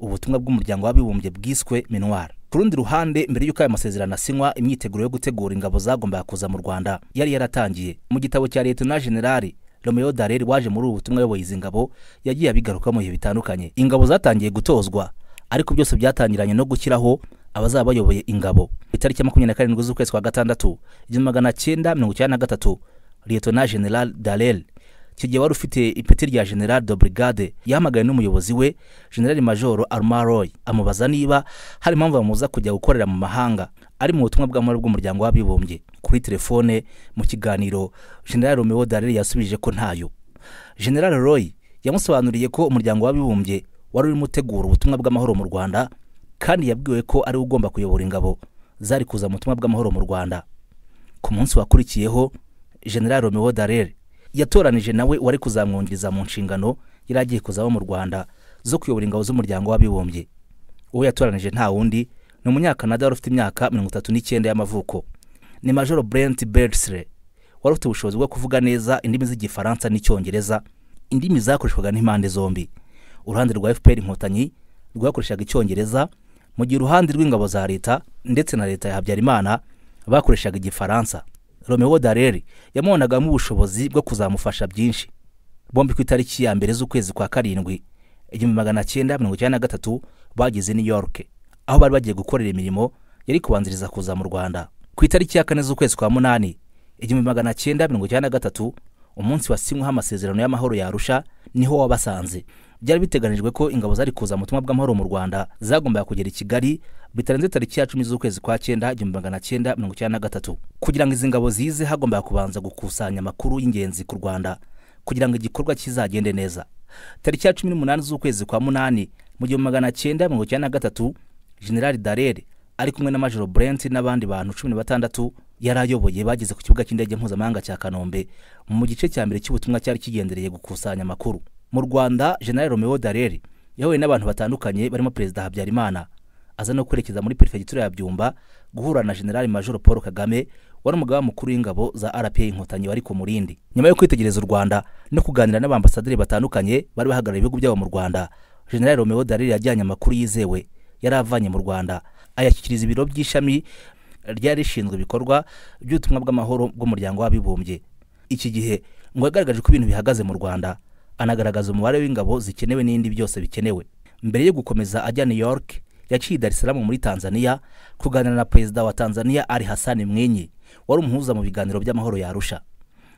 ubutumwa bw'umuryango w'abibumbye bwiswe minuwari ku rundi ruhande mbere y'uko aya masezerano asinywa imyiteguro yo gutegura ingabo zagombaga kuza mu rwanda yari yaratangiye mu gitabo cya leta na generali romeo dareri waje muri ubu butumwa ayoboye izi ngabo yagiye abigarukamo ibihe bitandukanye ingabo zatangiye gutozwa ariko byose byatangiranye no gushyiraho abazaba bayoboye ingabo ku itariki ya makumyabiri na karindwi z'ukwezi kwa gatandatu igihumbi magana cyenda mirongo icyenda na gatatu liyetona general darel icyo gihe wari ufite ipeti rya general de brigade yahamagaye n'umuyobozi we general Major arma roy amubaza niba hari impamvu bamuza kujya gukorera mu mahanga ari mu butumwa bw'amahoro bw'umuryango w'abibumbye kuri telefone mu kiganiro general romeo darel yasubije ko ntayo general roy yamusobanuriye ko umuryango w'abibumbye wari urimo utegura ubutumwa bw'amahoro mu rwanda kandi yabwiwe ko ariwe ugomba kuyobora ingabo zari kuza mu butumwa bw'amahoro mu rwanda ku munsi wakurikiyeho general romeo darere yatoranije nawe wari kuzamwongereza mu nshingano yari agiye kuzaba mu rwanda zo kuyobora ingabo z'umuryango w'abibumbye uwo yatoranije nta wundi ni umunyakanada wari ufite imyaka mirongo itatu n'icyenda y'amavuko ni majoro brent bertsre wari ufite ubushobozi bwo kuvuga neza indimi z'igifaransa n'icyongereza indimi zakoreshwaga n'impande zombi uruhande rwa fpr inkotanyi rwakoreshaga icyongereza mu gihe uruhande rw'ingabo za leta ndetse na leta ya habyarimana bakoreshaga igifaransa romeo dareri yamubonagamo ubushobozi bwo kuzamufasha byinshi bombi ku itariki ya mbere z'ukwezi kwa karindwi igihumbi magana cyenda mirongo icyenda na gatatu bageze New York aho bari bagiye gukorera imirimo yari kubanziriza kuza mu rwanda ku itariki ya kane z'ukwezi kwa munani igihumbi magana cyenda mirongo icyenda na gatatu umunsi wasinyweho amasezerano y'amahoro yarusha niho wabasanze byari biteganijwe ko ingabo zari kuza mu butumwa bw'amahoro mu rwanda zagombaga kugera i kigali bitarenze tariki ya cumi z'ukwezi kwa cyenda igihumbi magana cyenda mirongo icyenda na gatatu kugira ngo izi ngabo zize hagombaga kubanza gukusanya amakuru y'ingenzi ku rwanda kugira ngo igikorwa kizagende neza tariki ya cumi n'umunani z'ukwezi kwa munani mu gihumbi magana cyenda mirongo icyenda na gatatu generali darere ari kumwe na majoro brent n'abandi bantu cumi na batandatu yari ayoboye bageze ku kibuga cy'indege mpuzamahanga cya kanombe mu gice cya mbere cy'ubutumwa cyari kigendereye gukusanya amakuru mu rwanda general romeo dareri yahuye n'abantu batandukanye barimo perezida habyarimana aza no kwerekeza muri perefegitura ya byumba guhura na general major paul kagame wari umugaba mukuru w'ingabo za rpa inkotanyi wari ku murindi nyuma yo kwitegereza u rwanda no kuganira n'abambasaderi batandukanye bari bahagarariye ibihugu byabo mu rwanda general romeo dareri yajyanye amakuru yizewe yari avanye mu rwanda ayashyikiriza ibiro by'ishami ryari rishinzwe ibikorwa by'ubutumwa bw'amahoro bw'umuryango w'abibumbye iki gihe ngo yagaragaje ko ibintu bihagaze mu rwanda anagaragaza umubare w'ingabo zikenewe n'ibindi byose bikenewe mbere yo gukomeza ajya new york yaciye dar salamu muri tanzania kuganira na perezida wa tanzania ari hasani mwenyi wari umuhuza mu biganiro by'amahoro yarusha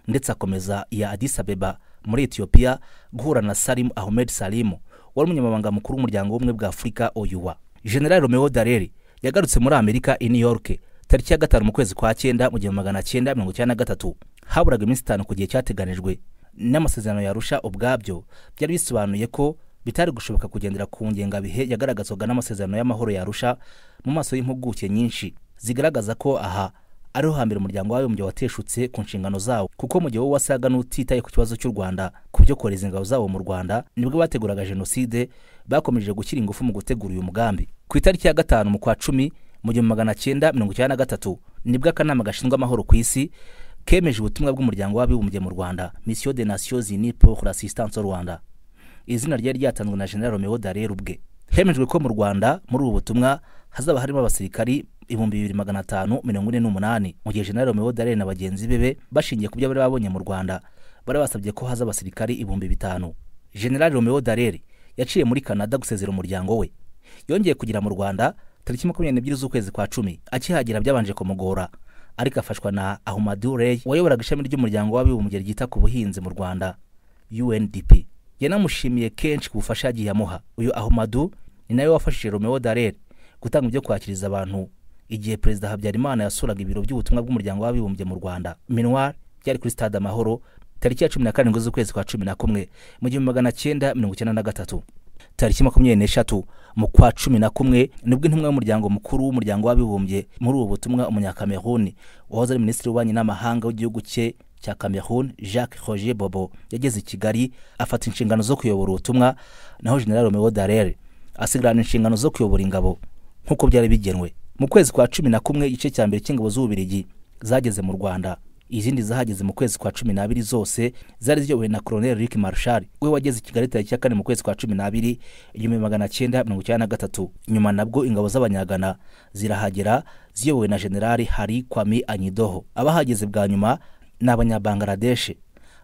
ndetse akomeza iya addis abeba muri etiyopiya guhura na salimu ahmed salimu wari umunyamabanga mukuru w'umuryango w'ubumwe bwa afurika oyuwa general romeo dareri yagarutse muri amerika i new york tariki ya gatanu mu kwezi kwa cyenda mu gihumbi magana cyenda mirongo icyenda na gatatu haburaga iminsi itanu ku gihe cyateganijwe n'amasezerano yarusha ubwabyo byari bisobanuye ko bitari gushoboka kugendera ku ngengabihe yagaragazwaga n'amasezerano y'amahoro yarusha mu maso y'impuguke nyinshi zigaragaza ko aha ariho hambere umuryango w'abibumbye wateshutse ku nshingano zawo kuko mu gihe wo wasaga n'utitaye ku kibazo cy'u rwanda ku byo kohereza ingabo zawo mu rwanda nibwo bateguraga jenoside bakomeje gushyira ingufu mu gutegura uyu mugambi ku itariki ya gatanu mu kwa cumi mu gihumbi magana cyenda mirongo icyenda na gatatu nibwo akanama gashinzwe amahoro ku isi kemeje ubutumwa bw'umuryango w'abibumbye mu rwanda misiyo de nasiyo zini pour l'assistance rwanda izina ryari ryatanzwe na general romeo darere ubwe hemejwe ko mu rwanda muri ubu butumwa hazaba harimo abasirikari ibihumbi bibiri magana atanu mirongo ine n'umunani mu gihe general romeo darere na bagenzi be bashingiye ku byo bari babonye mu rwanda bari basabye ko haza abasirikari ibihumbi bitanu general romeo darere yaciye muri canada gusezera umuryango we yongeye kugira mu rwanda tariki makumyabiri n'ebyiri z'ukwezi kwa cumi akihagera byabanje kumugora ariko afashwa na ahumadu rey wayoboraga ishami ry'umuryango w'abibumbye ryita ku buhinzi mu rwanda undp yanamushimiye kenshi ku bufasha yagiye amuha uyu ahumadu ni nawe wafashije romeo darer gutanga ibyo kwakiriza abantu igihe perezida habyarimana yasuraga ibiro by'ubutumwa bw'umuryango w'abibumbye mu rwanda minwar byari kuri stade amahoro tariki ya cumi na karindwi z'ukwezi kwa cumi na kumwe mu gihumbi magana cyenda mirongo icyenda na gatatu tariki makumyabiri n'eshatu mu kwa cumi na kumwe nibwo intumwa y'umuryango mukuru w'umuryango w'abibumbye muri ubu butumwa umunyakameruni wahoze ari minisitiri w'ububanyi n'amahanga w'igihugu cye cya cameroon jacques roger bobo yageze i kigali afata inshingano zo kuyobora ubutumwa naho general romeo darere asigarana inshingano zo kuyobora ingabo nk'uko byari bigenwe mu kwezi kwa cumi na kumwe igice cya mbere cy'ingabo z'ububirigi zageze mu rwanda izindi zahageze mu kwezi kwa cumi n'abiri zose zari ziyobowe na koroneli rick marshal we wageze i kigali tariki ya kane mu kwezi kwa cumi n'abiri igihumbi magana cyenda mirongo icyenda na gatatu nyuma nabwo ingabo z'abanyagana zirahagera ziyobowe na generali hari kwami anyidoho abahageze bwa nyuma ni abanyabangaradeshe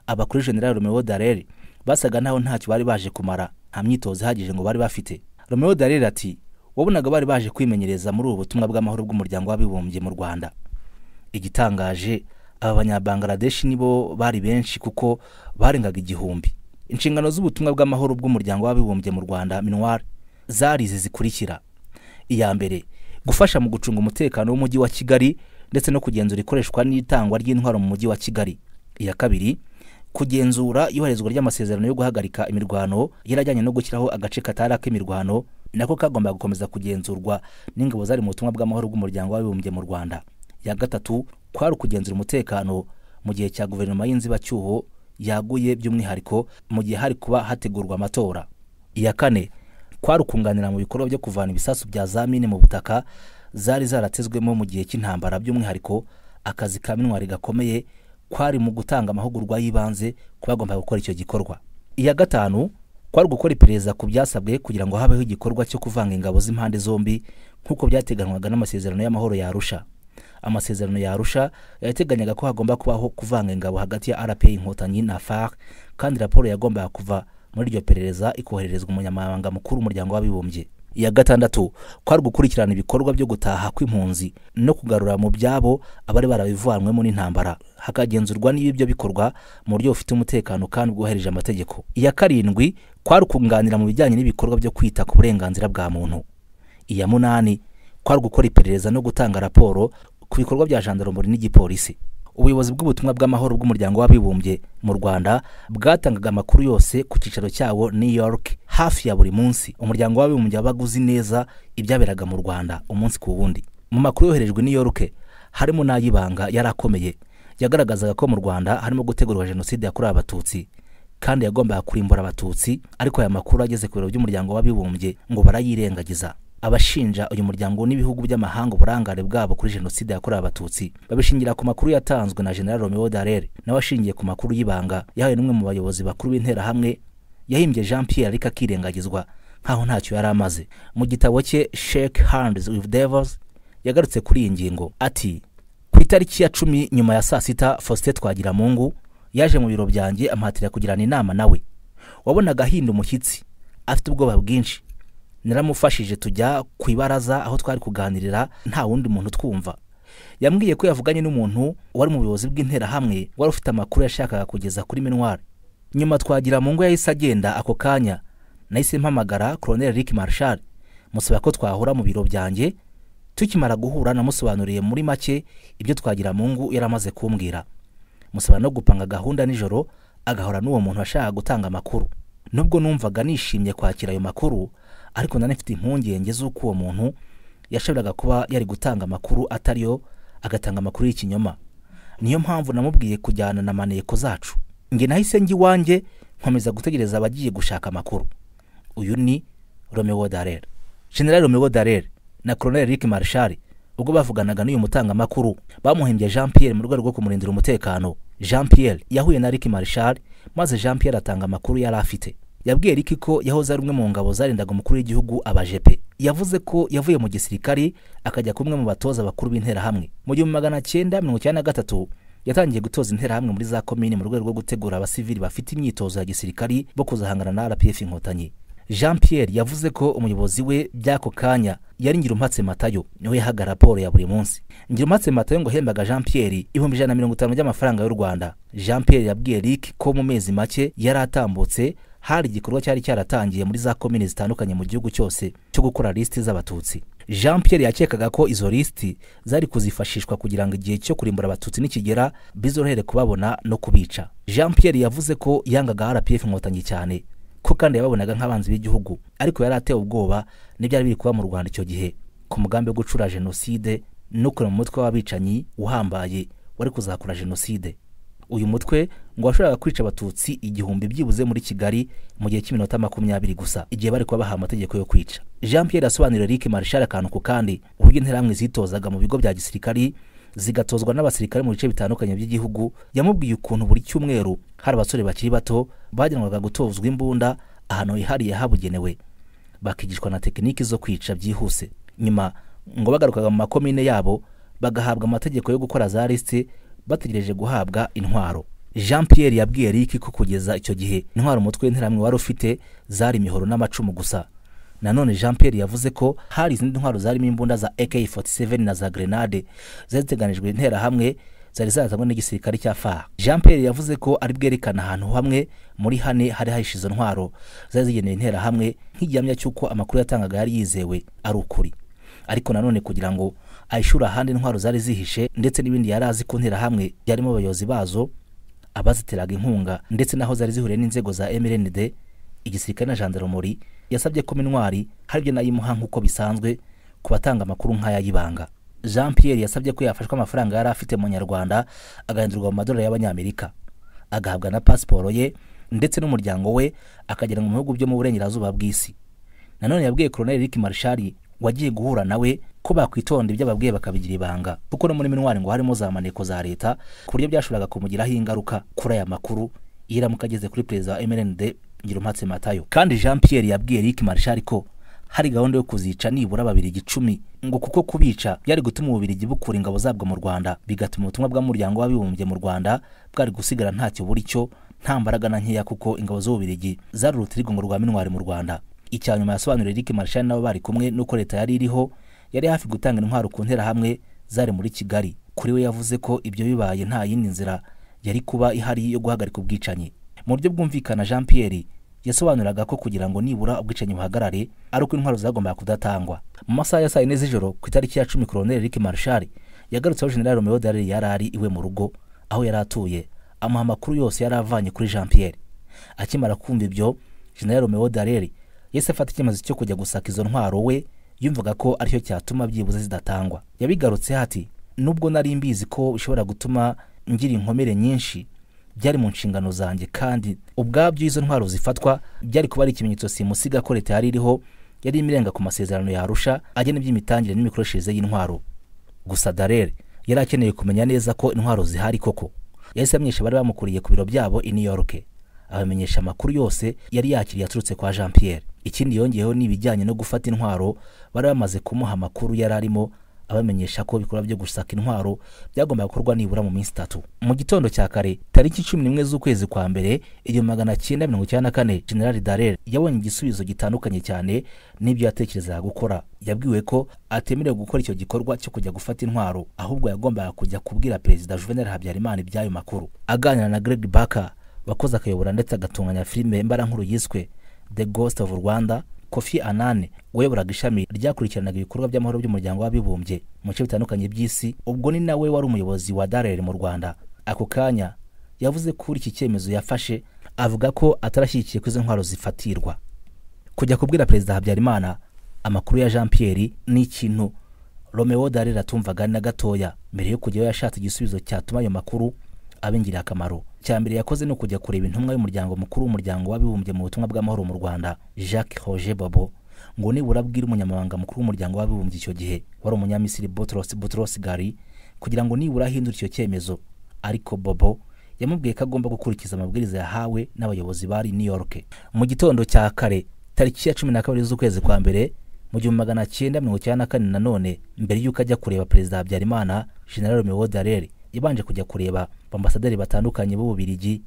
abakuru generali romeo dareri basaga naho ntacyo bari baje kumara nta myitozo ihagije ngo bari bafite romeo dareri ati wabonaga bari baje kwimenyereza muri ubu butumwa bw'amahoro bw'umuryango w'abibumbye mu rwanda igitangaje aba banyabangaradeshi nibo bari benshi kuko barengaga igihumbi inshingano z'ubutumwa bw'amahoro bw'umuryango w'abibumbye mu rwanda minuwari zari izi zikurikira iya mbere gufasha mu gucunga umutekano w'umujyi wa kigali ndetse no kugenzura ikoreshwa n'itangwa ry'intwaro mu mujyi wa kigali iya kabiri kugenzura iyoherezwa ry'amasezerano yo guhagarika imirwano yarajyanye no gushyiraho agace katari ak'imirwano nako kagombaga gukomeza kugenzurwa n'ingabo zari mu butumwa bw'amahoro bw'umuryango w'abibumbye mu rwanda ya gatatu kwari ukugenzura umutekano mu gihe cya guverinoma y'inzibacyuho yaguye by'umwihariko mu gihe hari kuba hategurwa amatora iya kane kwari ukunganira mu bikorwa byo kuvana ibisasu bya za mine mu butaka zari zaratezwemo mu gihe cy'intambara by'umwihariko akazi ka minwari gakomeye kwari mu gutanga amahugurwa y'ibanze ku bagomba gukora icyo gikorwa iya gatanu kwari gukora iperereza ku byasabwe kugira ngo habeho igikorwa cyo kuvanga ingabo z'impande zombi nk'uko byateganwaga n'amasezerano y'amahoro ya arusha amasezerano yarusha yateganyaga ko hagomba kubaho kuvanga ingabo hagati ya rpa inkotanyi na far kandi raporo yagombaga kuva muri iryo perereza ikohererezwa umunyamabanga mukuru w'umuryango w'abibumbye iya gatandatu kwari gukurikirana ibikorwa byo gutaha kw'impunzi no kugarura mu byabo abari barabivanywemo n'intambara hakagenzurwa niba ibyo bikorwa mu buryo bufite umutekano kandi bwuhirije amategeko iya karindwi kwari ukunganira mu bijyanye n'ibikorwa byo kwita ku burenganzira bwa muntu iya munani kwari gukora iperereza no gutanga raporo ku bikorwa bya jandaromori n'igipolisi ubuyobozi bw'ubutumwa bw'amahoro bw'umuryango w'abibumbye mu rwanda bwatangaga amakuru yose ku cyicaro cyawo new york hafi ya buri munsi umuryango w'abibumbye wabaga uzi neza ibyaberaga mu rwanda umunsi ku wundi mu makuru yoherejwe new york harimo n'ay'ibanga yari akomeye yagaragazaga ko mu rwanda harimo gutegurwa jenoside yakorewe abatutsi kandi yagombaga kurimbura abatutsi ariko aya makuru ageze ku biro by'umuryango w'abibumbye ngo barayirengagiza abashinja uyu muryango n'ibihugu by'amahanga uburangare bwabo kuri jenoside yakorewe abatutsi babishingira ku makuru yatanzwe na general romeo darere nawe ashingiye ku makuru y'ibanga yahawe n'umwe mu bayobozi bakuru b'interahamwe yahimbye jean pierre ariko akirengagizwa nkaho ntacyo yari amaze mu gitabo cye shake hands with devils yagarutse kuri iyi ngingo ati ku itariki ya cumi nyuma ya saa sita faustin twagiramungu yaje mu biro byanjye amuhatira kugirana inama nawe wabonaga ahinda umushyitsi afite ubwoba bwinshi naramufashije tujya ku ibaraza aho twari kuganirira nta wundi muntu twumva yambwiye ko yavuganye n'umuntu wari mu buyobozi bw'interahamwe wari ufite amakuru yashakaga kugeza kuri minwari nyuma twagira mu ngo yahise agenda ako kanya nahise mpamagara koroneri Rick marshal musaba ko twahura mu biro byanjye tukimara guhura namusobanuriye muri make ibyo twagira mu ngo yari amaze kumbwira musaba no gupanga gahunda nijoro agahora n'uwo muntu washakaga gutanga amakuru nubwo numvaga nishimye kwakira ayo makuru ariko nanone impungenge z'uko uwo muntu yashoboraga kuba yari gutanga amakuru atari yo agatanga amakuru y'ikinyoma niyo mpamvu namubwiye kujyana na maneko zacu nge nahise njye iwanjye nkomeza gutegereza abagiye gushaka amakuru uyu ni romeo darere general romeo darere na colonel rick marshal ubwo bavuganaga n'uyu mutangamakuru bamuhembye jean pierre mu rwego rwo kumurindira umutekano jean pierre yahuye na rick marshal maze jean pierre atanga amakuru yari afite yabwiye riki ko yahoze ari umwe mu ngabo zarindaga umukuru w'igihugu abajepe yavuze ko yavuye mu gisirikare akajya kumwe mu batoza bakuru b'interahamwe mu gihumbi magana cyenda mirongo icyenda na gatatu yatangiye gutoza interahamwe muri za komini mu rwego rwo gutegura abasivili bafite imyitozo ya gisirikari bo kuzahangana na rpf inkotanyi jean pierre yavuze ko umuyobozi we by'ako kanya yari ngirumpatse matayo niwe yahaga raporo ya buri munsi ngirumpatse matayo ngo hembaga jean pierre ibihumbi ijana na mirongo itanu by'amafaranga y'u rwanda jean pierre yabwiye rick ko mu mezi make yari atambutse hari igikorwa cyari cyaratangiye muri za komini zitandukanye mu gihugu cyose cyo gukora lisiti z'abatutsi jean Pierre yakekaga ko izo lisiti zari kuzifashishwa kugira ngo igihe cyo kurimbura abatutsi nikigera bizorohere kubabona no kubica jean Pierre yavuze ko yangaga rpf inkotanyi cyane ko kandi yababonaga nk'abanzi b'igihugu ariko yari atewe ubwoba n'ibyari biri kuba mu rwanda icyo gihe ku mugambi wo gucura jenoside no mu umutwe w'abicanyi uhambaye wari kuzakora jenoside uyu mutwe ngo washoboraga kwica abatutsi igihumbi byibuze muri kigali mu gihe cy'iminota makumyabiri gusa igihe bari kubabaha amategeko yo kwica jean pierre asobanurira rick marshal akantu ku kandi uburyo interahamwe zitozaga mu bigo bya gisirikari zigatozwa n'abasirikare mu bice bitandukanye by'igihugu yamubwiye ukuntu buri cyumweru hari abasore bakiri bato bagenwaga gutozwa imbunda ahantu hihariye habugenewe bakigishwa na tekiniki zo kwica byihuse nyuma ngo bagarukaga mu makomine yabo bagahabwa amategeko yo gukora za lisite bategereje guhabwa intwaro jean Pierre yabwiye Eric ko kugeza icyo gihe intwaro umutwe w'interahamwe wari ufite zari imihoro n'amacumu gusa nanone jean Pierre yavuze ko hari izindi ntwaro zarimo imbunda za AK47 na za grenade zari ziteganijwe interahamwe zari zarazanywe n'igisirikare cya FARA jean Pierre yavuze ko ari bwerekana ahantu hamwe muri hane hari hahishe izo ntwaro zari zigenewe interahamwe nk'igihamya cy'uko amakuru yatangaga yari yizewe ari ukuri ariko nanone kugira ngo ayishura ahandi intwaro zari zihishe ndetse n'ibindi yari azi ku nterahamwe yarimo abayobozi bazo abaziteraga inkunga ndetse n'aho zari zihuriye n'inzego za mrnd igisirikare na jandaromori yasabye ko mintwari haribyo nayimuha nk'uko bisanzwe ku batanga amakuru nk'ay'ibanga jean pierre yasabye ko yafashwa amafaranga yari afite mu nyarwanda agahindurwa mu madolari y'abanyamerika agahabwa na pasiporo ye ndetse n'umuryango we akagera mu bihugu byo mu burengerazuba bw'isi nanone yabwiye koroneli rick marshal wagiye guhura nawe ko bakwitonda ibyo ababwiye bakabigira ibanga kuko no muri minwari ngo harimo za maneko za leta ku buryo byashoboraga kumugiraho ingaruka kuri aya makuru iramuka ageze kuri perezida wa mrnd ngirumpatse matayo kandi jean pierre yabwiye rick marshal ko hari gahunda yo kuzica nibura babiri icumi ngo kuko kubica byari gutuma ububirigi bukura ingabo zabwo mu rwanda bigatuma ubutumwa bw'umuryango w'abibumbye mu rwanda bwari gusigara ntacyo buri cyo nta mbaraga na nkeya kuko ingabo z'ububirigi zari urutirigongo rwa minwari mu rwanda icyanyuma yasobanuriye rick marshal nabo bari kumwe n'uko leta yari iriho yari hafi gutanga intwaro ku nterahamwe zari muri kigali kuri we yavuze ko ibyo bibaye nta yindi nzira yari kuba ihari yo guhagarika ubwicanyi mu buryo bwumvikana jean pierre yasobanuraga ko kugira ngo nibura ubwicanyi buhagarare ari uko intwaro zagombaga kudatangwa mu masaha ya saa yine z'ijoro ku itariki ya cumi koroneli rick marshal yagarutseho general romeo darari yari ari iwe mu rugo aho yari atuye amuha amakuru yose yari avanye kuri jean pierre akimara kumva ibyo general romeo darari yahise afata icyemezo cyo kujya gusaka izo ntwaro we yumvaga ko aricyo cyatuma byibuze zidatangwa yabigarutse hati nubwo nari mbizi ko bishobora gutuma ngira inkomere nyinshi byari mu nshingano zanjye kandi ubwabyo izo ntwaro zifatwa byari kuba ari ikimenyetso simusiga ko leta yari iriho yari imirenga ku masezerano yarusha agena iby'imitangire n'imikoreshereze y'intwaro gusa darere yari akeneye kumenya neza ko intwaro zihari koko yahise amenyesha bari bamukuriye ku biro byabo i new york abamenyesha amakuru yose yari yakiriye yaturutse kwa jean pierre ikindi yongeyeho ni ibijyanye no gufata intwaro bari bamaze kumuha amakuru yari arimo abamenyesha ko ibikorwa byo gusaka intwaro byagombaga gukorwa nibura mu minsi itatu mu gitondo cya kare tariki cumi n'imwe z'ukwezi kwa mbere igihumbi magana cyenda mirongo icyenda na kane general darel yabonye igisubizo gitandukanye cyane n'ibyo yatekerezaga gukora yabwiwe ko atemerewe gukora icyo gikorwa cyo kujya gufata intwaro ahubwo yagombaga kujya kubwira perezida juvenal habyarimana iby'ayo makuru aganira na greg Baker. wakoze akayobora ndetse agatunganya filime mbara nkuru yiswe the ghost of rwanda kofi anani wayoboraga ishami ryakurikiranaga ibikorwa by'amahoro by'umuryango w'abibumbye mu bice bitandukanye by'isi ubwo ni nawe wari umuyobozi wa darere mu rwanda ako kanya yavuze ko iki cyemezo yafashe avuga ko atarashyigikiye ko izo ntwaro zifatirwa kujya kubwira perezida habyarimana amakuru ya jean pierre ni ikintu romeo darere atumvaga na gatoya mbere yo kujyayo yashatse igisubizo cyatuma ayo makuru abingiriye akamaro icya mbere yakoze ni ukujya kureba intumwa y'umuryango mukuru w'umuryango w'abibumbye mu butumwa bw'amahoro mu rwanda jacques roger bobo ngo nibura abwire umunyamabanga mukuru w'umuryango w'abibumbye icyo gihe wari umunyamisiri butros gari kugira ngo nibura ahindure icyo cyemezo ariko bobo yamubwiye ko agomba gukurikiza amabwiriza yahawe n'abayobozi bari new york mu gitondo cya kare tariki ya cumi na kabiri z'ukwezi kwa mbere mu gihumbi magana cyenda mirongo icyenda na kane nanone mbere y'uko ajya kureba perezida habyarimana general mewode areri yabanje kujya kureba ambasaderi batandukanye b'ububirigi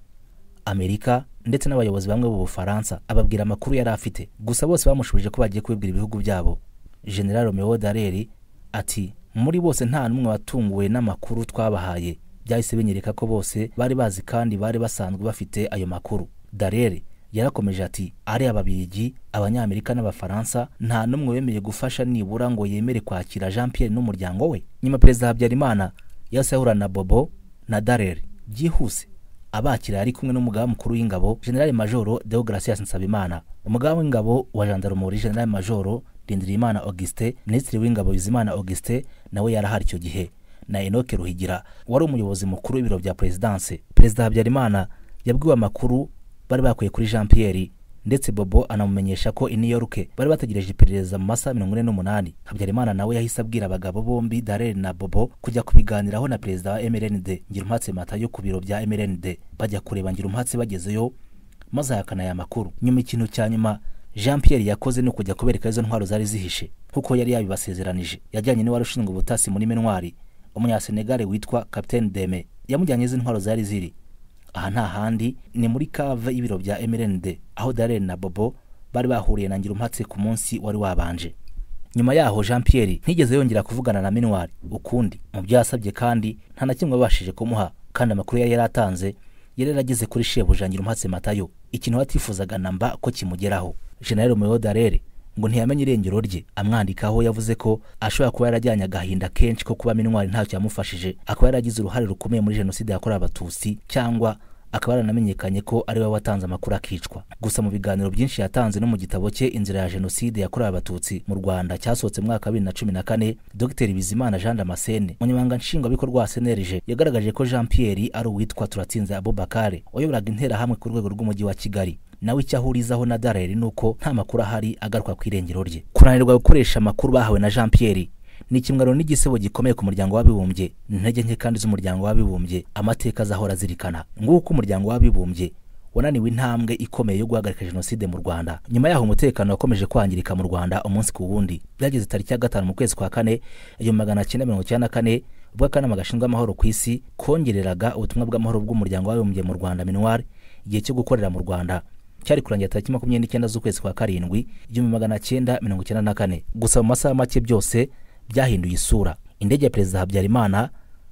amerika ndetse n'abayobozi bamwe b'ubufaransa ababwira amakuru yari afite gusa bose bamushubije ko bagiye kubibwira ibihugu byabo general romeo dareri ati muri bose nta n'umwe watunguwe n'amakuru twabahaye byahise binyereka ko bose bari bazi kandi bari basanzwe bafite ayo makuru dareri yarakomeje ati ari ababirigi abanyamerika n'abafaransa nta n'umwe wemeye gufasha nibura ngo yemere kwakira jean pierre n'umuryango we nyuma perezida habyarimana yasahura na bobo na dareri byihuse abakira ari kumwe n'umugaba mukuru w'ingabo generale majoro deogratias nsabimana umugabo w'ingabo wa jandarumori generale majoro rindirimana augustin minisitiri w'ingabo bizimana augustin nawe yarahari icyo gihe na enoke ruhigira wari umuyobozi mukuru w'ibiro bya perezidanse perezida habyarimana yabwiwe amakuru bari bakuye kuri jean pierre ndetse bobo anamumenyesha ko i new york bari bategereje iperereza mu masaha mirongo ine n'umunani habyarimana nawe yahise abwira abagabo bombi darel na bobo kujya kubiganiraho na perezida wa mrnd mata yo ku biro bya mrnd bajya kureba ngirumhatse bagezeyo maze ahakana aya makuru nyuma ikintu cya nyuma jean pierre yakoze ni ukujya kubereka izo ntwaro zari zihishe nk'uko yari yabibasezeranije yajyanye n'uwari ushinzwe ubutasi muri mentwari umunyasenegare witwa capitaine deme yamujyanye izo ntwaro zari ziri aha nta handi ni muri kava y'ibiro bya mrnd aho darren na bobo bari bahuriye na ngirumpatse ku munsi wari wabanje nyuma yaho jean pierre ntigeze yongera kuvugana na minwari ukundi mu byo yasabye kandi nta na kimwe babashije kumuha kandi amakuru yari yaratanze yari yarageze kuri shebuja ngirumpatse matayo ikintu batifuzaga na mba ko kimugeraho general muyodarere ngo ntiyamenye irengero rye amwandikaho yavuze ko ashobora kuba yarajyanye agahinda kenshi ko kuba intwari ntacyo yamufashije akaba yaragize uruhare rukomeye muri jenoside yakorewe abatutsi cyangwa akaba yaranamenyekanye ko ari we watanze amakuru akicwa gusa mu biganiro byinshi yatanze no mu gitabo cye inzira ya jenoside yakorewe abatutsi mu rwanda cyasohotse mwaka wa bibiri na cumi na kane dr bizimana jean damascene umunyamabanga nshingwabikorwa wa senerije yagaragaje ko jean pierre ari uwitwa turatsinze abubakare wayoboraga interahamwe ku rwego rw'umujyi wa kigali nawe icyo ahurizaho na darari ni uko nta makuru ahari agaruka ku irengero rye kunanirwa gukoresha amakuru bahawe na jean Pierre ni ikimwaro n'igisebo gikomeye ku muryango w'abibumbye intege nke kandi z'umuryango w'abibumbye amateka azahora azirikana nguko umuryango w'abibumbye wananiwe intambwe ikomeye yo guhagarika jenoside mu rwanda nyuma yaho umutekano wakomeje kwangirika mu rwanda umunsi ku wundi byageze tariki ya gatanu mu kwezi kwa kane igihumbi magana cyenda mirongo icyenda na kane ubwo akanama gashinzwe amahoro ku isi kongereraga ubutumwa bw'amahoro bw'umuryango w'abibumbye mu rwanda minuwari igihe cyo gukorera mu rwanda cyari kurangira tariki makumyabiri n'icyenda z'ukwezi kwa karindwi igihumbi magana cyenda mirongo icyenda na kane gusa mu masaha make byose byahinduye isura indege ya perezida habyarimana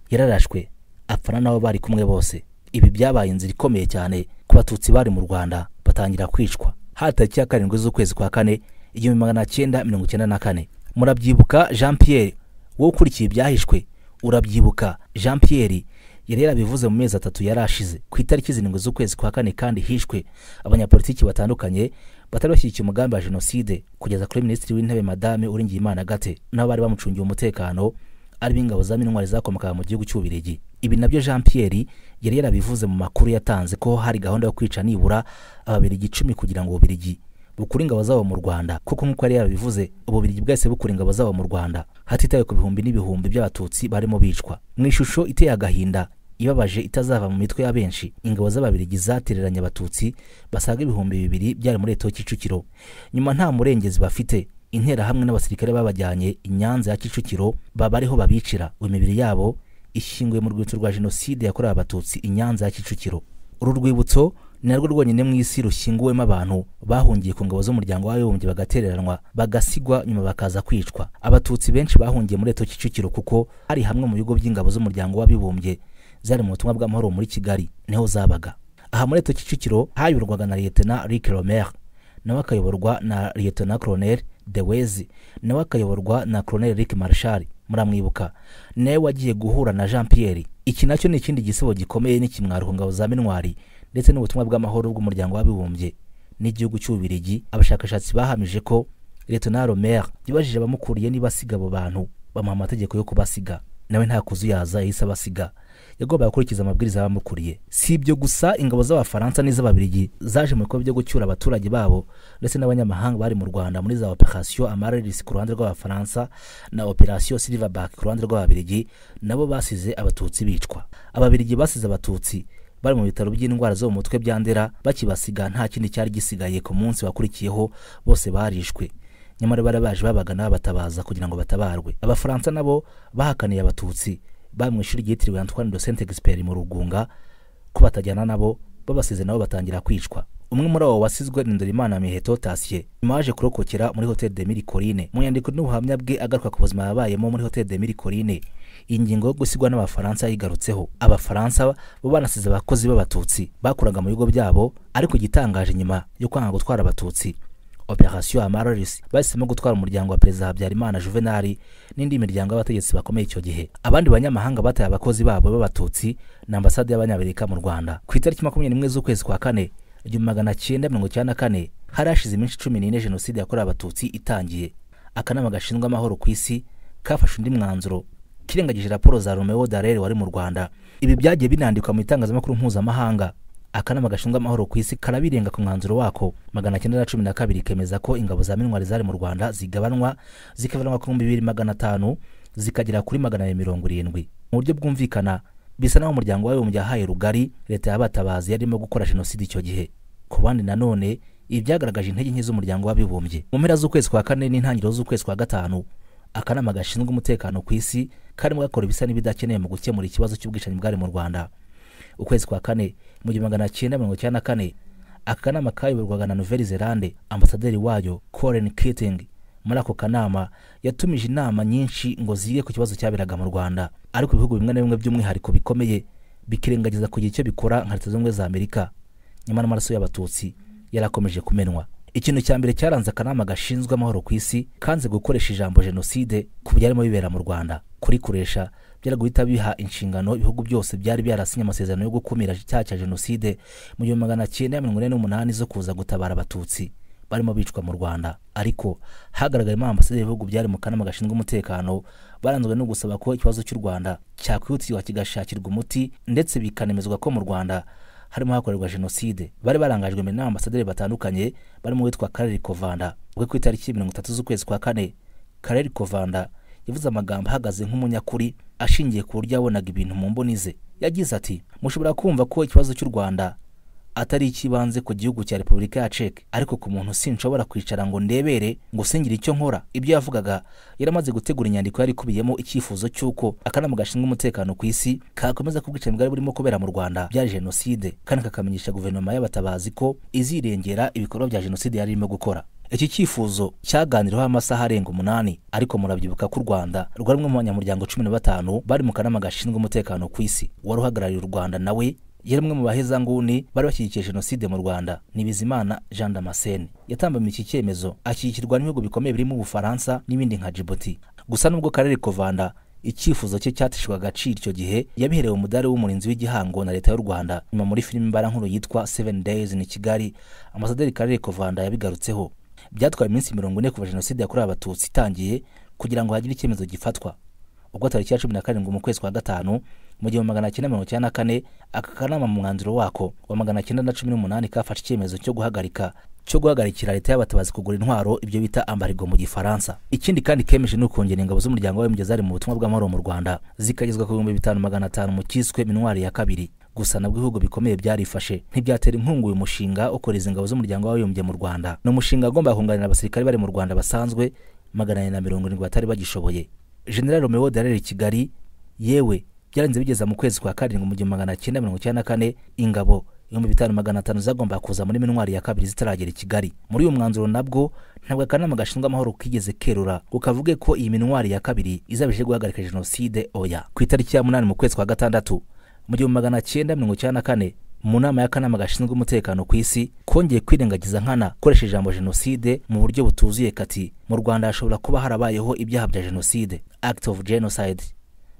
yararashwe apfana n'abo bari kumwe bose ibi byabaye inzira ikomeye cyane ku batutsi bari mu rwanda batangira kwicwa hari tariki ya karindwi z'ukwezi kwa kane igihumbi magana cyenda mirongo icyenda na kane murabyibuka jean pierre wowe ukurikiye ibyahishwe urabyibuka jean pierre yari yarabivuze mu mezi atatu yari ashize ku itariki zirindwi z'ukwezi kwa kane kandi hishwe abanyapolitiki batandukanye batari bashyigikiye umugambi wa jenoside kugeza kuri minisitiri w'intebe madame uringiyimana gate n'abari bamucungiye umutekano ari b'ingabo za mintwari zakomokaga mu gihugu cy'ububiligi ibi nabyo jean pierre yari yarabivuze mu makuru yatanze ko hari gahunda yo kwica nibura ababiri igicumi kugira ngo Bubiligi. bukura ingabo zabo mu rwanda kuko nk'uko yari yarabivuze ububirigi bwahise bukura ingabo zabo mu rwanda hatitawe ku bihumbi n'ibihumbi by'abatutsi barimo bicwa mu ishusho iteye agahinda ibabaje itazava mu mitwe ya benshi ingabo z'ababirigi zatereranye abatutsi basaga ibihumbi bibiri byari muri leta Kicukiro nyuma nta murengezi bafite interahamwe n'abasirikare babajyanye inyanza ya Kicukiro baba ariho babicira imibiri yabo ishyinguye mu rwibutso rwa jenoside yakorewe abatutsi inyanza ya Kicukiro uru rwibutso ni narwo rwonyine mu isi rushyinguwemo abantu bahungiye ku ngabo z'umuryango w'abibumbye bagatereranwa bagasigwa nyuma bakaza kwicwa abatutsi benshi bahungiye muri leta kicukiro kuko hari hamwe mu bigo by'ingabo z'umuryango w'abibumbye zari mu butumwa bw'amahoro muri kigali niho zabaga aha muri leta kicukiro hayurwaga na liyetena rick romere nawe akayoborwa na liyetena koroneri dewezi nawe akayoborwa na koroneri rick marshal muramwibuka nawe wagiye guhura na jean pierre iki nacyo ni ikindi gisibo gikomeye n'ikimwaro ku ngabo za minwari ndetse n'ubutumwa bw'amahoro bw'umuryango w'abibumbye n'igihugu cy'ububirigi abashakashatsi bahamije ko Lieutenant Romere yibajije abamukuriye niba asiga abo bantu bamuha amategeko yo kubasiga nawe nta kuzuyaza yahise abasiga yagombaga gukurikiza amabwiriza y'abamukuriye si ibyo gusa ingabo z'abafaransa n'iz'ababirigi zaje mu bikorwa byo gucyura abaturage babo ndetse n'abanyamahanga bari mu rwanda muri za operasiyo amararis ku ruhande rw'abafaransa na operasiyo silverback ku ruhande rw'ababirigi nabo basize abatutsi bicwa ababirigi basize abatutsi bari mu bitaro by'indwara zo mu mutwe byandera bakibasiga nta kindi cyari gisigaye ku munsi wakurikiyeho bose barishwe nyamara bari baje babagana babatabaza kugira ngo batabarwe abafaransa nabo bahakaniye abatutsi bari mu ishuri ryitiriwe antoine de saint exupéry mu rugunga ko batajyana nabo babasize nabo batangira kwicwa umwe muri abo wasizwe Ndorimana Miheto Tasiye nyuma yaje kurokokera muri Hotel de Mille Collines mu nyandiko n'ubuhamya bwe agaruka ku buzima yabayemo muri Hotel de Mille iyi yo gusigwa n'abafaransa yigarutseho abafaransa bo banasize abakozi b'abatutsi bakuraga mu bigo byabo ariko igitangaje nyuma yo kwanga gutwara abatutsi operasiyo amararis bahisemo gutwara umuryango wa perezida habyarimana juvenali n'indi miryango y'abategetsi bakomeye icyo gihe abandi banyamahanga bataye abakozi babo b'abatutsi na ambasade y'abanyamerika mu rwanda ku itariki makumyabiri n'imwe z'ukwezi kwa kane igihumbi magana cyenda mirongo icyenda na kane hari hashize iminsi cumi n'ine jenoside yakorewe abatutsi itangiye akanama gashinzwe amahoro ku isi kafashe undi mwanzuro kirengagije raporo za romeo darere wari mu rwanda ibi byagiye binandikwa mu itangazamakuru mpuzamahanga akanama gashinzwe amahoro ku isi karabirenga ku mwanzuro wako magana cyenda na cumi na kabiri kemeza ko ingabo za minwari zari mu rwanda zigabanwa zikabanwa ku bihumbi bibiri magana atanu zikagera kuri magana abiri mirongo irindwi mu buryo bwumvikana bisa naho umuryango w'abibumbye yahaye rugari leta y'abatabazi yarimo gukora jenoside icyo gihe ku bandi nanone ibi byagaragaje intege nke z'umuryango w'abibumbye mu mpera z'ukwezi kwa kane n'intangiriro z'ukwezi kwa gatanu akanama gashinzwe umutekano ku isi karimo gakora ibisa n'ibidakenewe mu gukemura ikibazo cy'ubwishingizi bwari mu rwanda ukwezi kwa kane mu gihumbi magana cyenda mirongo icyenda na kane aka kanama kayoborwaga na Nouvelle zelande ambasaderi wayo koren kitingi muri ako kanama yatumije inama nyinshi ngo zige ku kibazo cyaberaga mu rwanda ariko ibihugu bimwe na bimwe by'umwihariko bikomeye bikirengagiza kugira icyo bikora nka leta zunze za amerika nyuma n’amaraso y'abatutsi yarakomeje kumenwa ikintu cya mbere cyaranze akanama gashinzwe amahoro ku isi kanze gukoresha ijambo jenoside ku arimo bibera mu rwanda kurikoresha guhita biha inshingano ibihugu byose byari byarasinye amasezerano yo gukumira icyaha cya jenoside mu gihumbi magana cyenda mirongo ine n'umunani zo kuza gutabara abatutsi barimo bicwa mu rwanda ariko hagaragayemo ambasaderi y'ibihugu byari mu kanama gashinzwe umutekano baranzwe no gusaba ko ikibazo cy'u rwanda cyakwihutirwa kigashakirwa umuti ndetse bikanemezwa ko mu rwanda harimo hakorerwa jenoside bari barangajwe imbere n'abaambasaderi batandukanye barimo uwitwa kareri kovanda ubwo ku itariki mirongo itatu z'ukwezi kwa kane kareri kovanda yavuze amagambo ahagaze nk'umunyakuri ashingiye ku buryo yabonaga ibintu mu mboni ze yagize ati mushobora kumva ko ikibazo cy'u rwanda atari icy'ibanze ku gihugu cya repubulika ya ceke ariko ku muntu sinshobora kwicara ngo ndebere ngo singire icyo nkora ibyo yavugaga yari amaze gutegura inyandiko yari ikubiyemo icyifuzo cy'uko akanama gashinzwe umutekano ku isi kakomeza kubwicana bwari burimo kubera mu rwanda bya jenoside kandi kakamenyesha guverinoma y'abatabazi ko izirengera ibikorwa bya jenoside yari irimo gukora iki cyifuzo cyaganiriweho amasaha arenga umunani ariko murabyibuka ko u rwanda rwa rumwe mu banyamuryango cumi na batanu bari mu kanama gashinzwe umutekano ku isi wari uhagarariye u rwanda nawe yari umwe mu bahezanguni bari bashyigikiye jenoside mu rwanda ni bizimana jean damascene yatambamiye iki cyemezo ashyigikirwa n'ibihugu bikomeye birimo ubufaransa n'ibindi nka djibouti gusa n'ubwo karere kovanda icyifuzo cye cyatishijwe agaciro icyo gihe yabiherewe umudari w'umurinzi w'igihango na leta y'u rwanda nyuma muri filime mbarankuru yitwa seven days ni kigali Ambasaderi karere kovanda yabigarutseho byatwaye iminsi mirongo ine kuva jenoside yakorewe abatutsi itangiye kugira ngo hagire icyemezo gifatwa ubwo tariki ya cumi na karindwi mu kwezi kwa gatanu mu gihe magana cyenda mirongo icyenda na kane aka kanama mu mwanzuro wako wa magana cyenda na cumi n'umunani kafashe icyemezo cyo guhagarika cyo guhagarikira leta y'abatabazi kugura intwaro ibyo bita ambarigo mu gifaransa ikindi kandi kemeje ni ukongera ingabo z'umuryango w'ab'imigezi ari mu butumwa bw'amahoro mu rwanda zikagezwa ku bihumbi bitanu magana atanu mu cyiswe minwari ya kabiri gusa nabwo ibihugu bikomeye byarifashe ntibyatera inkunga uyu mushinga ukoreza ingabo z'umuryango w'abibumbye mu rwanda ni umushinga wagombaga kunganira abasirikare bari mu rwanda basanzwe magana ane na mirongo irindwi batari bagishoboye general romeo darere kigali yewe byarenze bigeza mu kwezi kwa karindwi mu gihumbi magana cyenda mirongo icyenda na kane ingabo ibihumbi bitanu magana atanu zagombaga kuza muri minwari ya kabiri zitaragera i kigali muri uyu mwanzuro nabwo ntabwo akanama gashinzwe amahoro kigeze kerura ukavuge ko iyi minwari ya kabiri izabije guhagarika jenoside oya ku itariki ya munani mu kwezi kwa gatandatu mu gihumbi magana cyenda mirongo icyenda na kane mu nama y'akanama gashinzwe umutekano ku isi kongeye kwirengagiza nkana koresha ijambo jenoside mu buryo butuzuye kati mu rwanda hashobora kuba harabayeho ibyaha bya jenoside act of genocide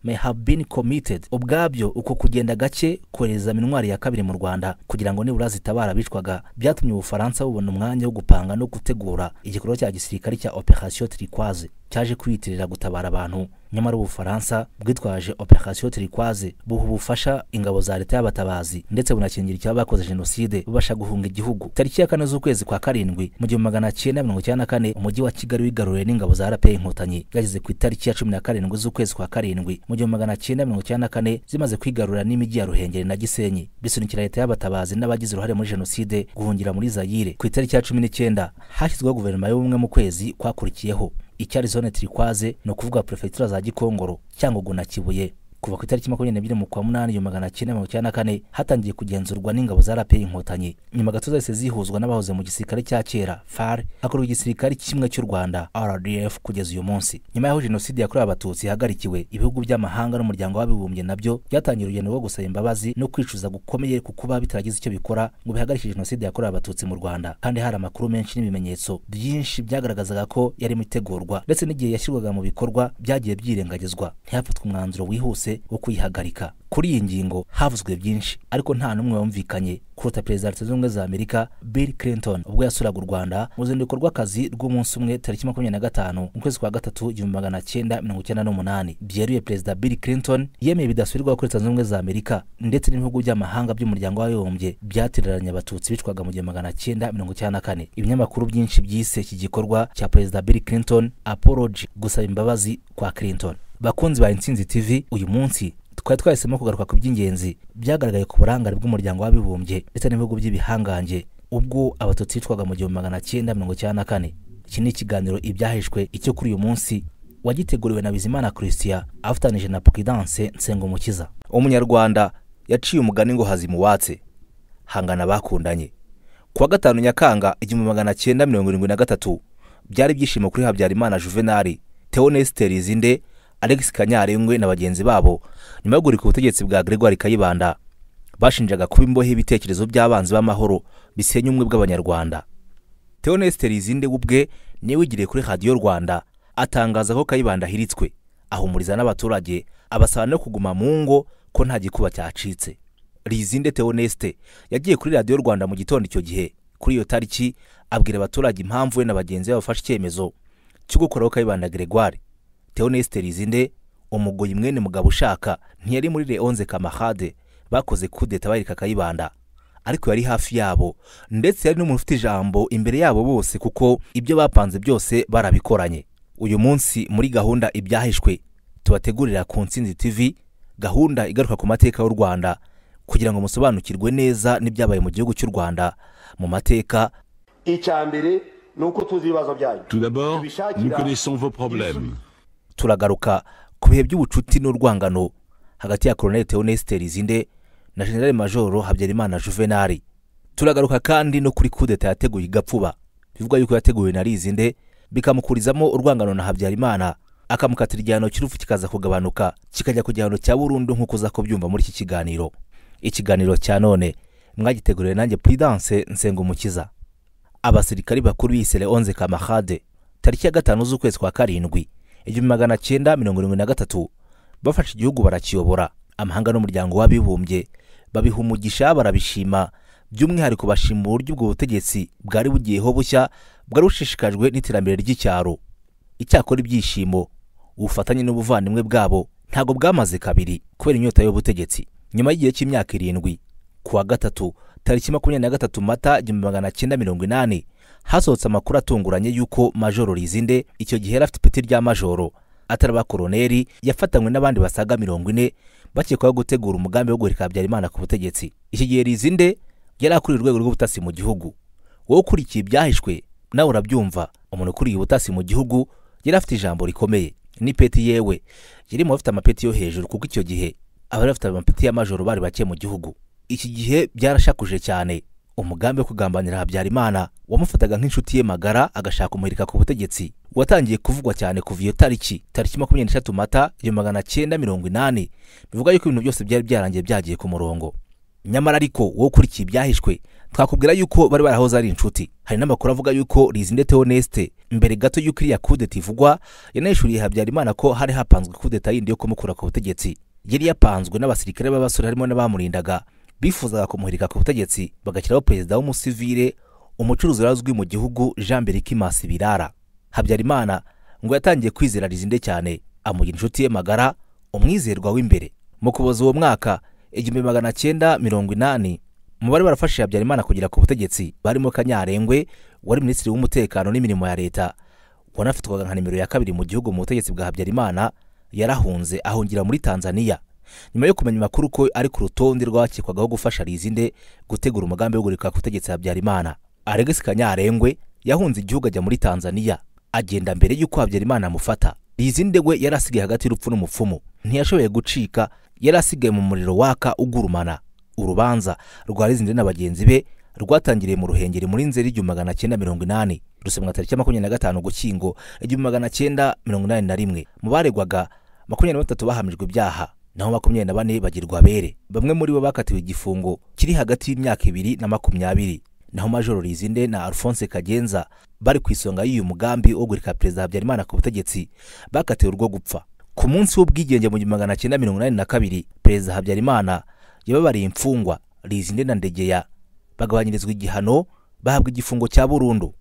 may have been committed ubwabyo uko kugenda gake kohereza minwari ya kabiri mu rwanda kugira ngo nibura zitabara bicwaga byatumye ubufaransa bubona umwanya wo gupanga no gutegura igikorwa cya gisirikare cya operation turquoise cyaje kwiyitirira gutabara abantu nyamara ubufaransa bwitwaje operation turikwaze buha ubufasha ingabo za leta y'abatabazi ndetse bunakingira icyaba bakoze jenoside bubasha guhunga igihugu tariki ya kane z'ukwezi kwa karindwi mu gihumbi magana cyenda mirongo icyenda na kane umujyi wa kigali wigaruriwe n'ingabo za rpa inkotanyi yageze ku itariki ya cumi na karindwi z'ukwezi kwa karindwi mu gihumbi magana cyenda mirongo icyenda na kane zimaze kwigarurira n'imijyi ya ruhengeri na gisenyi bisunikira leta y'abatabazi n'abagize uruhare muri jenoside guhungira muri zayire ku itariki ya cumi n'icyenda hashyizweho guverinoma y'ubumwe mu kwezi kwakurikiyeho icyari zone turikwaze ni ukuvuga perefegitura za gikongoro cyangugu na kibuye kuva ku itariki makumyabiri n'ebyiri mu kwa munani igihumbi magana cyenda mirongo icyenda na kane hatangiye kugenzurwa n'ingabo za rp inkotanyi nyuma gato zahise zihuzwa n'abahoze mu gisirikare cya kera far hakorwa igisirikare kimwe cy'u rwanda rdf kugeza uyu munsi nyuma y'aho jenoside yakorewe abatutsi ihagarikiwe ibihugu by'amahanga n'umuryango w'abibumbye nabyo byatangiye urugendo rwo gusaba imbabazi no kwicuza gukomeye ku kuba bitaragize icyo bikora ngo bihagarike jenoside yakorewe abatutsi mu rwanda kandi hari amakuru menshi n'ibimenyetso byinshi byagaragazaga ko yari mu itegurwa ndetse n'igihe yashyirwaga mu bikorwa byagiye byirengagizwa ntihafatwe umwanzuro wihuse wo kuyihagarika kuri iyi ngingo havuzwe byinshi ariko nta n'umwe wumvikanye kuruta perezida wa leta zunze za amerika bill clinton ubwo yasuraga u rwanda mu ruzinduko rw'akazi rw'umunsi umwe tariki makumyabiri na gatanu mu kwezi kwa gatatu igihumbi magana cyenda mirongo icyenda n'umunani byeruye perezida bill clinton yemeye bidasubirwaho kuri leta zunze za amerika ndetse n'ibihugu by'amahanga by'umuryango w'abibumbye byatereranye abatutsi bicwaga mu gihumbi magana cyenda mirongo icyenda na kane ibinyamakuru byinshi byise iki gikorwa cya perezida bill clinton apology gusaba imbabazi kwa clinton bakunzi ba intsinzi tv uyu munsi twari twahisemo kugaruka ku by'ingenzi byagaragaye ku burangare bw'umuryango w'abibumbye ndetse n'ibihugu by'ibihangange ubwo abatutsi bitwaga mu gihumbi magana cyenda mirongo icyenda na kane iki ni ikiganiro ibyahishwe icyo kuri uyu munsi wagiteguriwe na bizimana christian afatanije na prudence nsengumukiza umunyarwanda yaciye umugani ngo hazimuwatse hangana bakundanye kuwa gatanu nyakanga igihumbi magana cyenda mirongo irindwi na gatatu byari ibyishimo kuri habyarimana Juvenal teonesiteri zinde alex kanyarengwe na bagenzi babo nyuma yo gurika ubutegetsi bwa gregoire kayibanda bashinjaga kuba imbohe y'ibitekerezo by'abanzi b'amahoro bisenya ubumwe bw'abanyarwanda Theoneste rizinde ubwe niwe wigiriye kuri radiyo rwanda atangaza ko kayibanda ahiritswe ahumuriza n'abaturage abasaba no kuguma mu ngo ko nta gikuba cyacitse rizinde Theoneste yagiye kuri radiyo rwanda mu gitondo icyo gihe kuri iyo tariki abwira abaturage impamvu we na bagenzi be bafashe icyemezo cyo gukoraho kayibanda gregoire Theoneste Rizinde umugoyi mwene mugabo ushaka ntiyari muri leonze kamarade bakoze kudeta bareka kayibanda ariko yari hafi yabo ndetse yari n'umuntu ufite ijambo imbere yabo bose kuko ibyo bapanze byose barabikoranye uyu munsi muri gahunda ibyahishwe tubategurira ku nsinzi tv gahunda igaruka ku mateka y'u rwanda kugira ngo musobanukirwe neza n'ibyabaye mu gihugu cy'u rwanda mu mateka icya mbere ni uko tuzi ibibazo byanyu tout turagaruka ku bihe by'ubucuti n'urwangano hagati ya koroneli teonesite zinde na generale majoro habyarimana juvenali turagaruka kandi no kuri kudeta yateguye igapfuba bivugwa yuko yateguwe na rizinde bikamukurizamo urwangano na habyarimana akamukatira igihano cy'urupfu kikaza kugabanuka kikajya ku gihano cya burundu nk'uko uza kubyumva muri iki kiganiro ikiganiro cya none mwagiteguriwe nanjye puridanse nsengumukiza abasirikari bakuru bise leonze kamahade tariki ya gatanu z'ukwezi kwa karindwi igihumbi magana cyenda mirongo irindwi na gatatu bafashe igihugu barakiyobora amahanga n'umuryango w'abibumbye babiha umugisha barabishima by'umwihariko bashima uburyo ubwo butegetsi bwari bugiyeho bushya bwari bushishikajwe n'iterambere ry'icyaro icyakora ibyishimo ubufatanye n'ubuvandimwe bwabo ntabwo bwamaze kabiri kubera inyota y'ubutegetsi nyuma y'igihe cy'imyaka irindwi ku gatatu tariki makumyabiri na gatatu mata igihumbi magana cyenda mirongo inani hasohotse amakuru atunguranye y'uko majoro rizinde icyo gihe yari afite ipeti rya majoro atari abakoroneri yafatanywe n'abandi basaga mirongo ine bakekwaho gutegura umugambi wo guhirika habyarimana ku butegetsi iki gihe rizinde yari akuriye urwego rw'ubutasi mu gihugu wowe ukurikiye ibyahishwe nawe urabyumva umuntu ukuriye ubutasi mu gihugu yari afite ijambo rikomeye n'ipeti yewe yari mu bafite amapeti yo hejuru kuko icyo gihe abari bafite amapeti y'amajoro bari bake mu gihugu iki gihe byarashakuje cyane umugambi wo kugambanira habyarimana wamufataga nk'inshuti ye magara agashaka umuhirika ku butegetsi watangiye kuvugwa cyane kuva iyo tariki tariki makumyabiri n'eshatu mata igihumbi magana cyenda mirongo inani bivuga yuko ibintu byose byari byarangiye byagiye ku murongo nyamara ariko wowe ukurikiye ibyahishwe twakubwira yuko bari barahoze ari inshuti hari n'amakuru avuga yuko rizindete honeste mbere gato y'uko iriya kudeta ivugwa yanahishuriye habyarimana ko hari hapanzwe kudeta yindi yo kumukura ku butegetsi yari yapanzwe n'abasirikare b'abasore harimo n'abamurindaga bifuzaga kumuhirika ku butegetsi bagashyiraho perezida w'umusivire umucuruzi urazwi mu gihugu jean berikimasi birara habyarimana ngo yatangiye kwizera rizinde cyane amugira inshuti ye magara umwizerwa w'imbere mu kuboza uwo mwaka igihumbi magana cyenda mirongo inani mu bari barafashije habyarimana kugera ku butegetsi barimo kanyarengwe wari minisitiri w'umutekano n'imirimo ya leta wanafitwaga nka nimero ya kabiri mu gihugu mu butegetsi bwa habyarimana yarahunze ahungira muri tanzania nyuma yo kumenya amakuru ko ari ku rutonde rwakekwagaho gufasha rizinde gutegura umugambi wo gurika ku butegetsi habyarimana alegisi kanyarengwe yahunze igihugu ajya muri tanzania agenda mbere y'uko habyarimana amufata rizinde we yari asigaye hagati y'urupfu n'umupfumu ntiyashoboye gucika yari asigaye mu muriro waka ugurumana urubanza rwa rizinde na bagenzi be rwatangiriye mu ruhengeri muri nzeri igihumbi magana cyenda mirongo inani rusomwa tariki makumyabiri na gatanu gukingo igihumbi magana cyenda mirongo inani na rimwe mu baregwaga makumyabiri na batatu bahamijwe ibyaha naho makumyabiri na bane bagirwa abere bamwe muri bo bakatiwe igifungo kiri hagati y'imyaka ibiri na makumyabiri naho majoro rizinde na Alphonse Kagenza bari ku isonga y'uyu mugambi wo guhirika perezida Habyarimana ku butegetsi bakatiwe urwo gupfa ku munsi w'ubwigenge mu gihumbi magana cyenda mirongo inani na kabiri perezida Habyarimana yababariye imfungwa rizinde na Ndegeya bagabanyirizwa igihano bahabwa igifungo cya burundu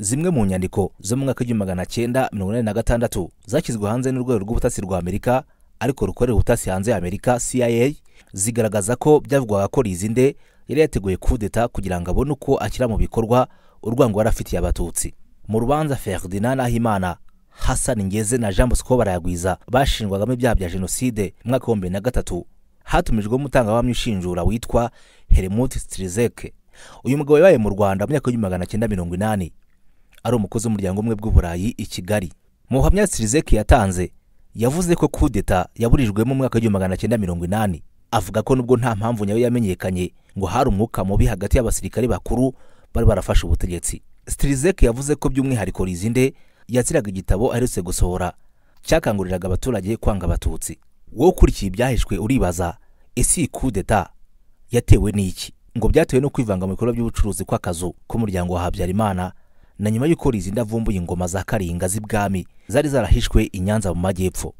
zimwe mu nyandiko zo mu mwaka w'igihumbi magana cyenda mirongo inani na gatandatu zashyizwe hanze n'urwego rw'ubutasi rwa Amerika ariko rukorera ubutasi hanze Amerika cia zigaragaza ko byavugwaga ko rizinde yari yateguye kudeta kugira ngo abone uko akira mu bikorwa urwango yari afitiye abatutsi mu rubanza ferdinand nahimana hasani ngeze na jean bosco barayagwiza bashinjwagamo ibyaha bya jenoside mu mwaka w'ibihumbi na gatatu hatumijwemo umutangabuhamya ushinjura witwa herimuti stirizeke uyu mugabo yabaye mu rwanda mu myaka y'igihumbi magana cyenda mirongo inani ari umukozi w'umuryango umwe bw'uburayi i kigali mu buhamya stirizeke yatanze yavuze ko kudeta yaburijwemo mu mwaka w'igihumbi magana cyenda mirongo inani avuga ko nubwo nta mpamvu nyayo yamenyekanye ngo hari umwuka mubi hagati y'abasirikare bakuru bari barafashe ubutegetsi Strizek yavuze ko by'umwihariko Lizinde yakiraga igitabo aherutse gusohora cyakanguriraga abaturage kwanga abatutsi wowe ukurikiye ibyahishwe uribaza ese iyi kudeta yatewe n'iki ngo byatewe no kwivanga mu bikorwa by'ubucuruzi kw'akazu k'umuryango wa habyarimana na nyuma y'uko rizinda avumbuye ingoma za karinga z'ibwami zari zarahishwe i nyanza mu majyepfo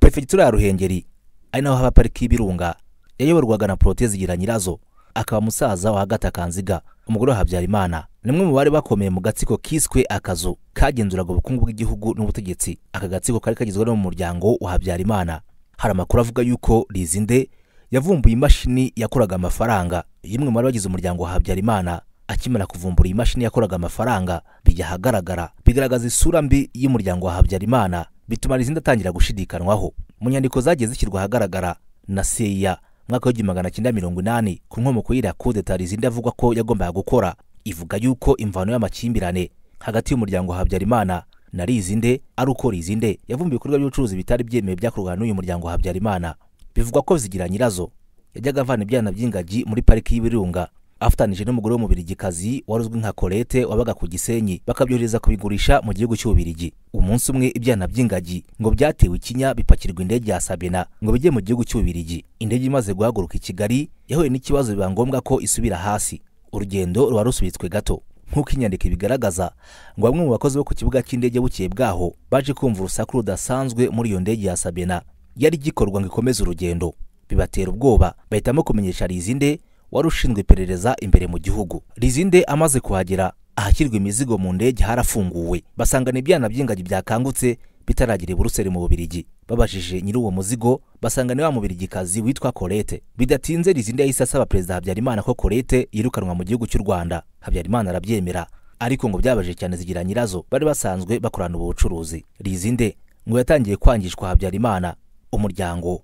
perefegitura ya ruhengeri ari naho haba pariki y'ibirunga yayoborwaga na porote zigira nyirazo akaba musaza wa hagati umugore wa habyarimana ni umwe mu bari bakomeye mu gatsiko kiswe akazu kagenzuraga ubukungu bw'igihugu n'ubutegetsi aka gatsiko kari kagizwe no mu muryango wa habyarimana hari amakuru avuga yuko rizinde yavumbuye imashini yakoraga amafaranga y'imwe mu bari bagize umuryango wa habyarimana akimara kuvumbura imashini yakoraga amafaranga bijya ahagaragara bigaragaza isura mbi y'umuryango wa habyarimana bituma izindi atangira gushidikanwaho mu nyandiko zagiye zishyirwa ahagaragara na seya mwaka w'igihumbi magana cyenda mirongo inani ku nkomoko y'iriya kudeta rizindi avugwa ko yagombaga gukora ivuga yuko imvano y'amakimbirane hagati y'umuryango wa habyarimana na rizinde ari uko rizinde yavumbuye ibikorwa by'ubucuruzi bitari byemewe byakorwa n'uyu muryango wa habyarimana bivugwa ko zigira nyirazo yajyaga avana ibyana by'ingagi muri pariki y'ibirunga afatanije n'umugore w'umubirigikazi wari uzwi nka Colette wabaga ku Gisenyi bakabyohereza kubigurisha mu gihugu cy'Ububirigi umunsi umwe ibyana by'ingagi ngo byatewe ikinya bipakirwa indege ya Sabena ngo bijye mu gihugu cy'Ububirigi indege imaze guhaguruka i Kigali yahuye n'ikibazo biba ngombwa ko isubira hasi urugendo ruba rusubitswe gato nk'uko inyandiko ibigaragaza ngo bamwe mu bakozi bo ku kibuga cy'indege bukeye bwaho baje kumva urusaku rudasanzwe muri iyo ndege ya Sabena yari gikorwa ngo ikomeze urugendo bibatera ubwoba bahitamo kumenyesha Rizinde wari ushinzwe iperereza imbere mu gihugu rizinde amaze kuhagera ahashyirwa imizigo mu ndege harafunguwe basangana ibyana by'ingagi byakangutse bitaragira i buruseli mu bubirigi babajije nyiri uwo muzigo basanga ni wa mubirigikazi witwa Colette bidatinze rizindi yahise asaba perezida Habyarimana ko Colette yirukanwa mu gihugu cy'u Rwanda Habyarimana arabyemera ariko ngo byabaje cyane zigira nyirazo bari basanzwe bakorana ubucuruzi rizinde ngo yatangiye kwangishwa Habyarimana umuryango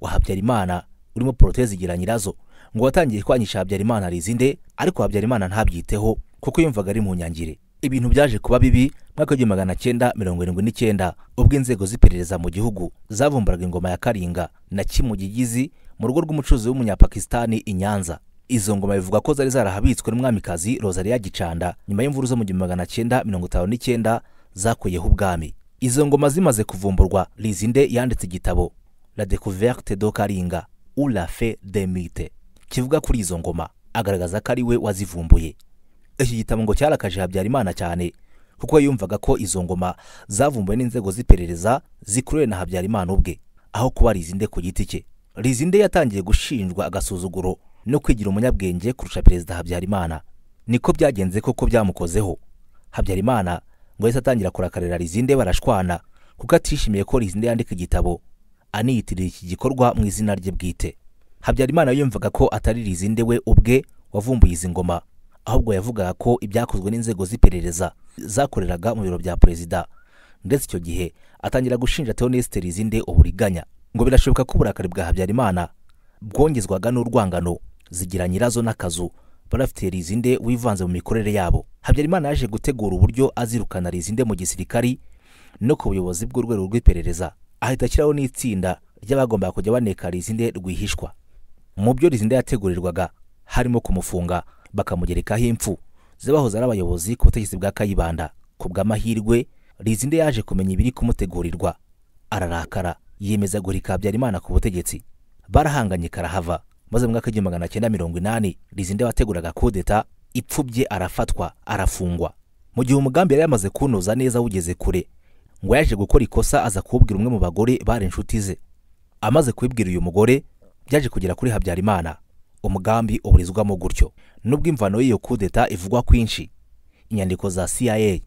wa Habyarimana urimo porotezi zigira nyirazo ngo watangiye kwangisha habyarimana arizinde ariko habyarimana ntabyiteho kuko yumvaga ari mu nyangire ibintu byaje kuba bibi mwaka w'igihumbi magana cyenda mirongo irindwi n'icyenda ubwo inzego z'iperereza mu gihugu zavumburaga ingoma ya karinga na kimugigizi mu rugo rw'umucuruzi w'umunyapakisitani inyanza izo ngoma bivuga ko zari zarahabitswe n'umwamikazi rozariya gicanda nyuma y'imvuru zo mu gihumbi magana cyenda mirongo itanu n'icyenda zakuyeho ubwami izo ngoma zimaze kuvumburwa rizinde yanditse igitabo la découverte do karinga ou la fe de mite kivuga kuri izo ngoma agaragaza ko ari we wazivumbuye iki gitabo ngo cyarakaje habyarimana cyane kuko yumvaga ko izo ngoma zavumbuwe n'inzego z'iperereza zikuruwe na habyarimana ubwe aho kuba rizinde ku giti cye rizinde yatangiye gushinjwa agasuzuguro no kwigira umunyabwenge kurusha perezida habyarimana niko byagenze koko byamukozeho habyarimana ngo yahise atangira kurakarira rizinde barashwana kuko atishimiye ko rizinde yandika igitabo aniyitirira iki gikorwa mu izina rye bwite habyarimana yumvaga ko atari rizinde we ubwe wavumbuye izi ngoma ahubwo yavugaga ko ibyakozwe n'inzego z'iperereza zakoreraga mu biro bya perezida ndetse icyo gihe atangira gushinja teonesite rizinde uburiganya ngo birashoboka ko uburakari bwa habyarimana bwongezwaga n'urwangano zigira nyirazo n'akazu barafite rizinde wivanze mu mikorere yabo habyarimana yaje gutegura uburyo azirukana rizinde mu gisirikari no ku buyobozi bw'urwego rw'iperereza ahita ashyiraho n'itsinda ry'abagombaga kujya baneka rizinde rwihishwa mu byo rizinda yategurirwaga harimo kumufunga bakamugerekaho impfu z'abahoze ari abayobozi ku butegetsi bwa kayibanda ku bw'amahirwe rizinde yaje kumenya ibiri kumutegurirwa ararakara yiyemeza guhirika habyarimana ku butegetsi barahanganye karahava maze mu mwaka w'igihumbi magana cyenda mirongo inani rizinde wateguraga kudeta ipfubye arafatwa arafungwa mu gihe umugambi yari yamaze kunoza neza awugeze kure ngo yaje gukora ikosa aza kubwira umwe mu bagore bari inshuti ze amaze kubibwira uyu mugore byaje kugera kuri habyarimana umugambi uburizwamo gutyo nubwo imvano y'iyo kudeta ivugwa kwinshi inyandiko za cia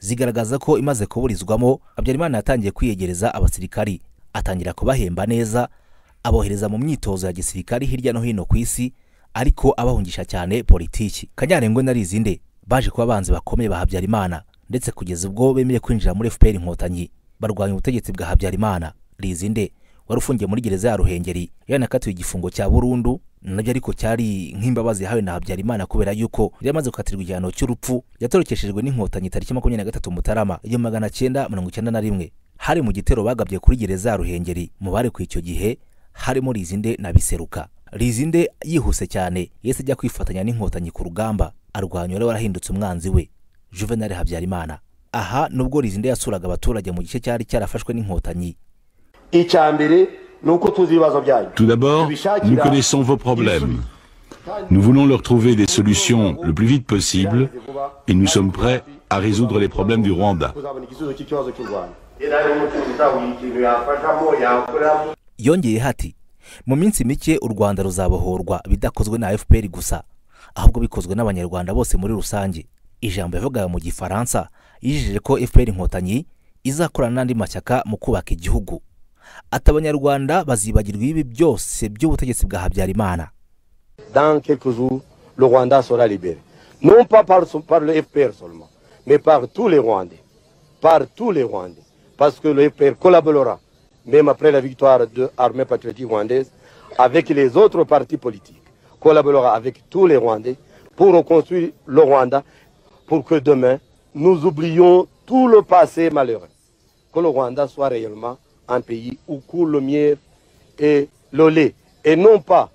zigaragaza ko imaze kuburizwamo habyarimana yatangiye kwiyegereza abasirikari atangira kubahemba neza abohereza mu myitozo ya gisirikari hirya no hino ku isi ariko abahungisha cyane politiki kanyarengwe nari izinde baje kuba abanzi bakomeye ba habyarimana ndetse kugeza ubwo bemeye kwinjira muri fpr inkotanyi barwanya ubutegetsi bwa habyarimana rizinde wari ufungiye muri gereza ya ruhengeri yanakatiwe igifungo cya burundu nabyo ariko cyari nk'imbabazi yahawe na habyarimana kubera yuko yari amaze gukatirwa igihano cy'urupfu yatorokeshejwe n'inkotanyi tariki makumyabiri na gatatu mutarama igihumbi magana cyenda mirongo icyenda na rimwe hari mu gitero bagabye kuri gereza ya ruhengeri mu bari ku icyo gihe harimo rizinde na biseruka rizinde yihuse cyane yese ajya kwifatanya n'inkotanyi ku rugamba arwanya wari warahindutse umwanzi we juvenal habyarimana aha nubwo rizinde yasuraga abaturage mu gice cyari cyarafashwe n'inkotanyi Tout d'abord, nous connaissons vos problèmes. Nous voulons leur trouver des solutions le plus vite possible et nous sommes prêts à résoudre les problèmes du Rwanda. yongeyeho ati mu minsi mike u rwanda ruzabohorwa bidakozwe na fpr gusa ahubwo bikozwe n'abanyarwanda bose muri rusange ijambo yavugaga mu gifaransa yijeje ko fpr inkotanyi izakorana n'andi mashyaka mu kubaka igihugu dans quelques jours le rwanda sera libéré non pas par, par le fpr seulement mais par tous les rwandais par tous les rwandais parce que le fpr collaborera même après la victoire de l'armée patriotique rwandaise avec les autres partis politiques collaborera avec tous les rwandais pour reconstruire le rwanda pour que demain nous oublions tout le passé malheureux que le rwanda soit réellement un pays où coule le miel et le lait, et non pas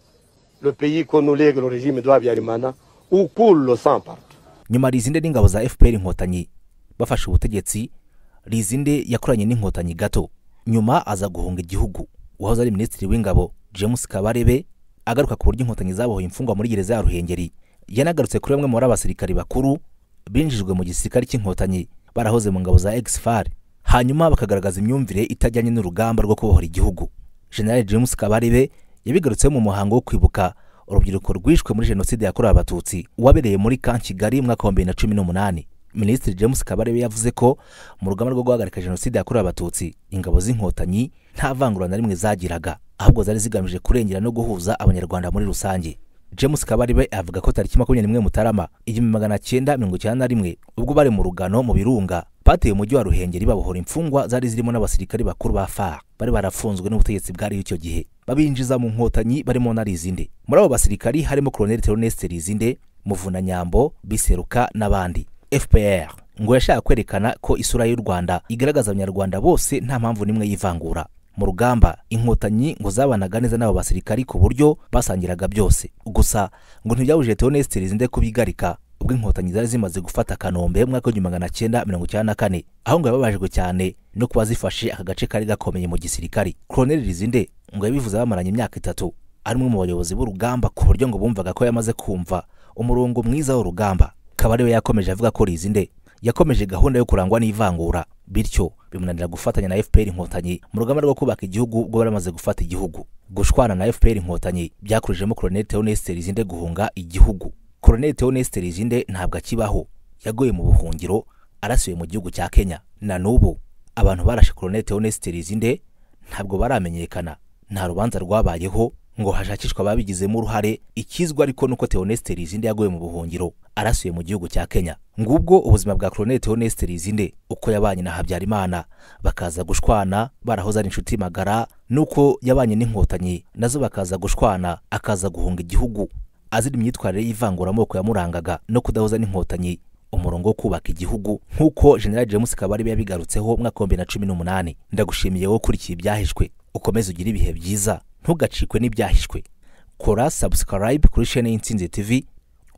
le pays qu'on nous lègue le régime de Habyarimana où coule le sang partout. nyuma rizinde n'ingabo za fpr inkotanyi bafashe ubutegetsi rizinde yakoranye n'inkotanyi gato nyuma aza guhunga igihugu uwahoze ari minisitiri w'ingabo james kabarebe agaruka ku buryo inkotanyi zabohoye imfungwa muri gereza ya ruhengeri yanagarutse kuri bamwe muri abasirikari bakuru binjijwe mu gisirikare cy'inkotanyi barahoze mu ngabo za exfar hanyuma bakagaragaza imyumvire itajyanye n'urugamba rwo kubohora igihugu general james kabarebe yabigarutse mu muhango wo kwibuka urubyiruko rwishwe muri jenoside yakorewe abatutsi wabereye muri kan kigali mu mwaka wa bibiri na cumi n'umunani minisitiri james kabarebe yavuze ko mu rugamba rwo guhagarika jenoside yakorewe abatutsi ingabo z'inkotanyi nta vangura na rimwe zagiraga ahubwo zari zigamije kurengera no guhuza abanyarwanda muri rusange james kabarebe avuga ko tariki makumyabiri n'imwe mutarama igihumbi magana cyenda mirongo icyenda na rimwe ubwo bari mu rugano mu birunga bateye umujyi wa ruhengeri babohora imfungwa zari zirimo n'abasirikari bakuru ba fa bari barafunzwe n'ubutegetsi bwari icyo gihe babinjiza mu nkotanyi barimo rizinde muri abo basirikari harimo Colonel Theoneste Rizinde Muvunanyambo Biseruka n'abandi FPR ngo yashaka kwerekana ko isura y'u Rwanda igaragaza abanyarwanda bose nta mpamvu n'imwe y'ivangura mu rugamba inkotanyi ngo zabanaga neza n'abo basirikari ku buryo basangiraga byose gusa ngo ntibyabujije Theoneste Rizinde kubigarika ubwo inkotanyi zari zimaze gufata kanombe mu mwaka w'igihumbi magana cyenda mirongo icyenda na kane aho ngo yababajwe cyane no kuba zifashe aka gace kari gakomeye mu gisirikare koloneli rizinde ngo yabivuze bamaranye imyaka itatu ari umwe mu bayobozi b'urugamba ku buryo ngo bumvaga ko yamaze kumva umurongo mwiza w'urugamba akaba ariwe yakomeje avuga ko rizinde yakomeje gahunda yo kurangwa n'ivangura bityo bimunanira gufatanya na FPR inkotanyi mu rugamba rwo kubaka igihugu ubwo bari bamaze gufata igihugu gushwana na FPR inkotanyi byakurijemo Colonel Theoneste zinde guhunga igihugu Colonel Theoneste Reginde ntabwo akibaho yagoye mu buhungiro arasuye mu gihugu cya Kenya na n'ubu abantu barashe Colonel Theoneste Reginde ntabwo baramenyekana nta rubanza rwabayeho ngo hashakishwe ababigizemo uruhare ikizwa ariko nuko Theoneste Lizinde yaguye mu buhungiro arasuye mu gihugu cya Kenya ngubwo ubuzima bwa Colonel Theoneste Lizinde uko yabanye na Habyarimana bakaza gushwana barahoza ari inshuti magara nuko yabanye n'inkotanyi nazo bakaza gushwana akaza guhunga igihugu azira imyitwarire y'ivanguramoko yamurangaga no kudahuza n'inkotanyi umurongo wo kubaka igihugu nk'uko general james kabarebe yabigarutseho mwaka wa na cumi n'umunani ndagushimiye wowe ukurikiye ibyahishwe ukomeze ugire ibihe byiza ntugacikwe n'ibyahishwe kora subscribe kuri shene y'insinzi tv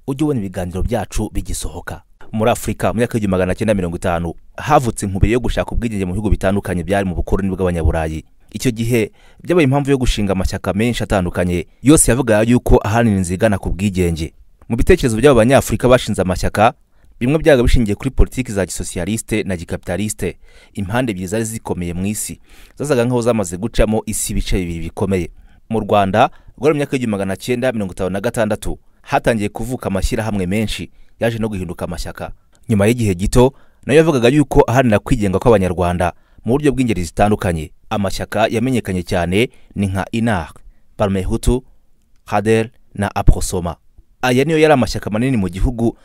ujye ubona ibiganiro byacu bigisohoka muri afurika mu myaka y'igihumbi magana cyenda mirongo itanu havutse inkubiri yo gushaka ubwigenge mu bihugu bitandukanye byari mu bukoroni bw'abanyaburayi icyo gihe byabaye impamvu yo gushinga amashyaka menshi atandukanye yose yavugaga yuko ahanini zigana ku bwigenge mu bitekerezo by'aba banyafurika bashinze amashyaka bimwe byaga bishingiye kuri politiki za gisosiyaliste na gikapitaliste impande ebyiri zari zikomeye mu isi zazaga nk'aho zamaze gucamo isi ibice bibiri bikomeye mu rwanda guhera mu myaka y'igihumbi magana cyenda mirongo itanu na gatandatu hatangiye kuvuka amashyirahamwe menshi yaje no guhinduka amashyaka nyuma y'igihe gito nayo yavugaga yuko aharanira kwigenga kw'abanyarwanda mu buryo bw'ingeri zitandukanye amashyaka yamenyekanye cyane ni nka inar parmehutu hader na aprosoma aya niyo yari amashyaka manini mu gihugu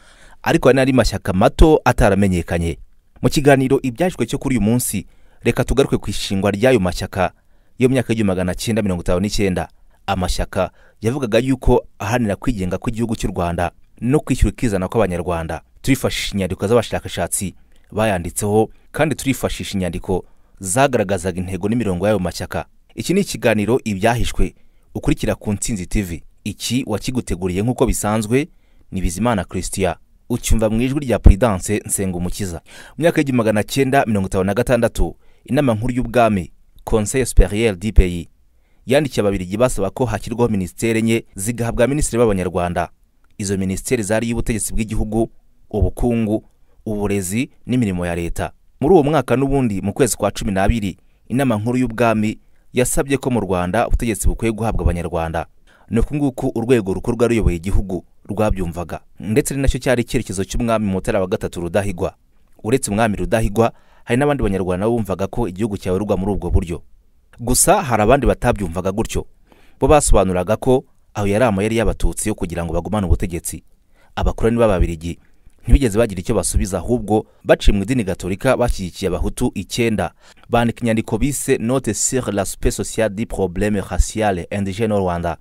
ariko hari ari mashyaka mato ataramenyekanye mu kiganiro ibyajwe cyo kuri uyu munsi reka tugaruke ku ishingwa ry'ayo mashyaka yo mu myaka y'igihumbi magana cyenda mirongo itanu n'icyenda amashyaka yavugaga yuko ahanira kwigenga kw'igihugu cy'u rwanda no kwishyura ikizana kw'abanyarwanda turifashisha inyandiko z'abashakashatsi bayanditseho kandi turifashisha inyandiko zagaragazaga intego n'imirongo y'ayo mashyaka iki ni ikiganiro ibyahishwe ukurikira ku ntsinzi tv iki wakiguteguriye nk'uko bisanzwe ni bizimana christian ucyumva mu ijwi rya perezidanse nsengumukiza mu myaka y'igihumbi magana cyenda mirongo itanu na gatandatu inama nkuru y'ubwami conseil superieur du yandikiye ababiligi basaba ko hashyirwaho minisiteri enye zigahabwa minisitiri b'abanyarwanda izo minisiteri zari iy'ubutegetsi bw'igihugu ubukungu uburezi n'imirimo ya leta muri uwo mwaka n'ubundi mu kwezi kwa cumi n'abiri inama nkuru y'ubwami yasabye ko mu rwanda ubutegetsi bukwiye guhabwa abanyarwanda ni nguku urwego rukorwa ruyoboye igihugu rwabyumvaga ndetse ni nacyo cyari icyerekezo cy'umwami mutara wa gatatu rudahigwa uretse umwami rudahigwa hari n'abandi banyarwanda bumvaga ko igihugu cyayoborwa muri ubwo buryo gusa hari abandi batabyumvaga gutyo bo basobanuraga ko aho yari amayeri y'abatutsi yo kugira ngo bagumane ubutegetsi abakoroni b'ababirigi ntibigeze bagira icyo basubiza ahubwo baciye mu idini gatolika bashyigikiye abahutu icyenda bandika inyandiko bise note sur l'aspect social du probleme racial indigène rwanda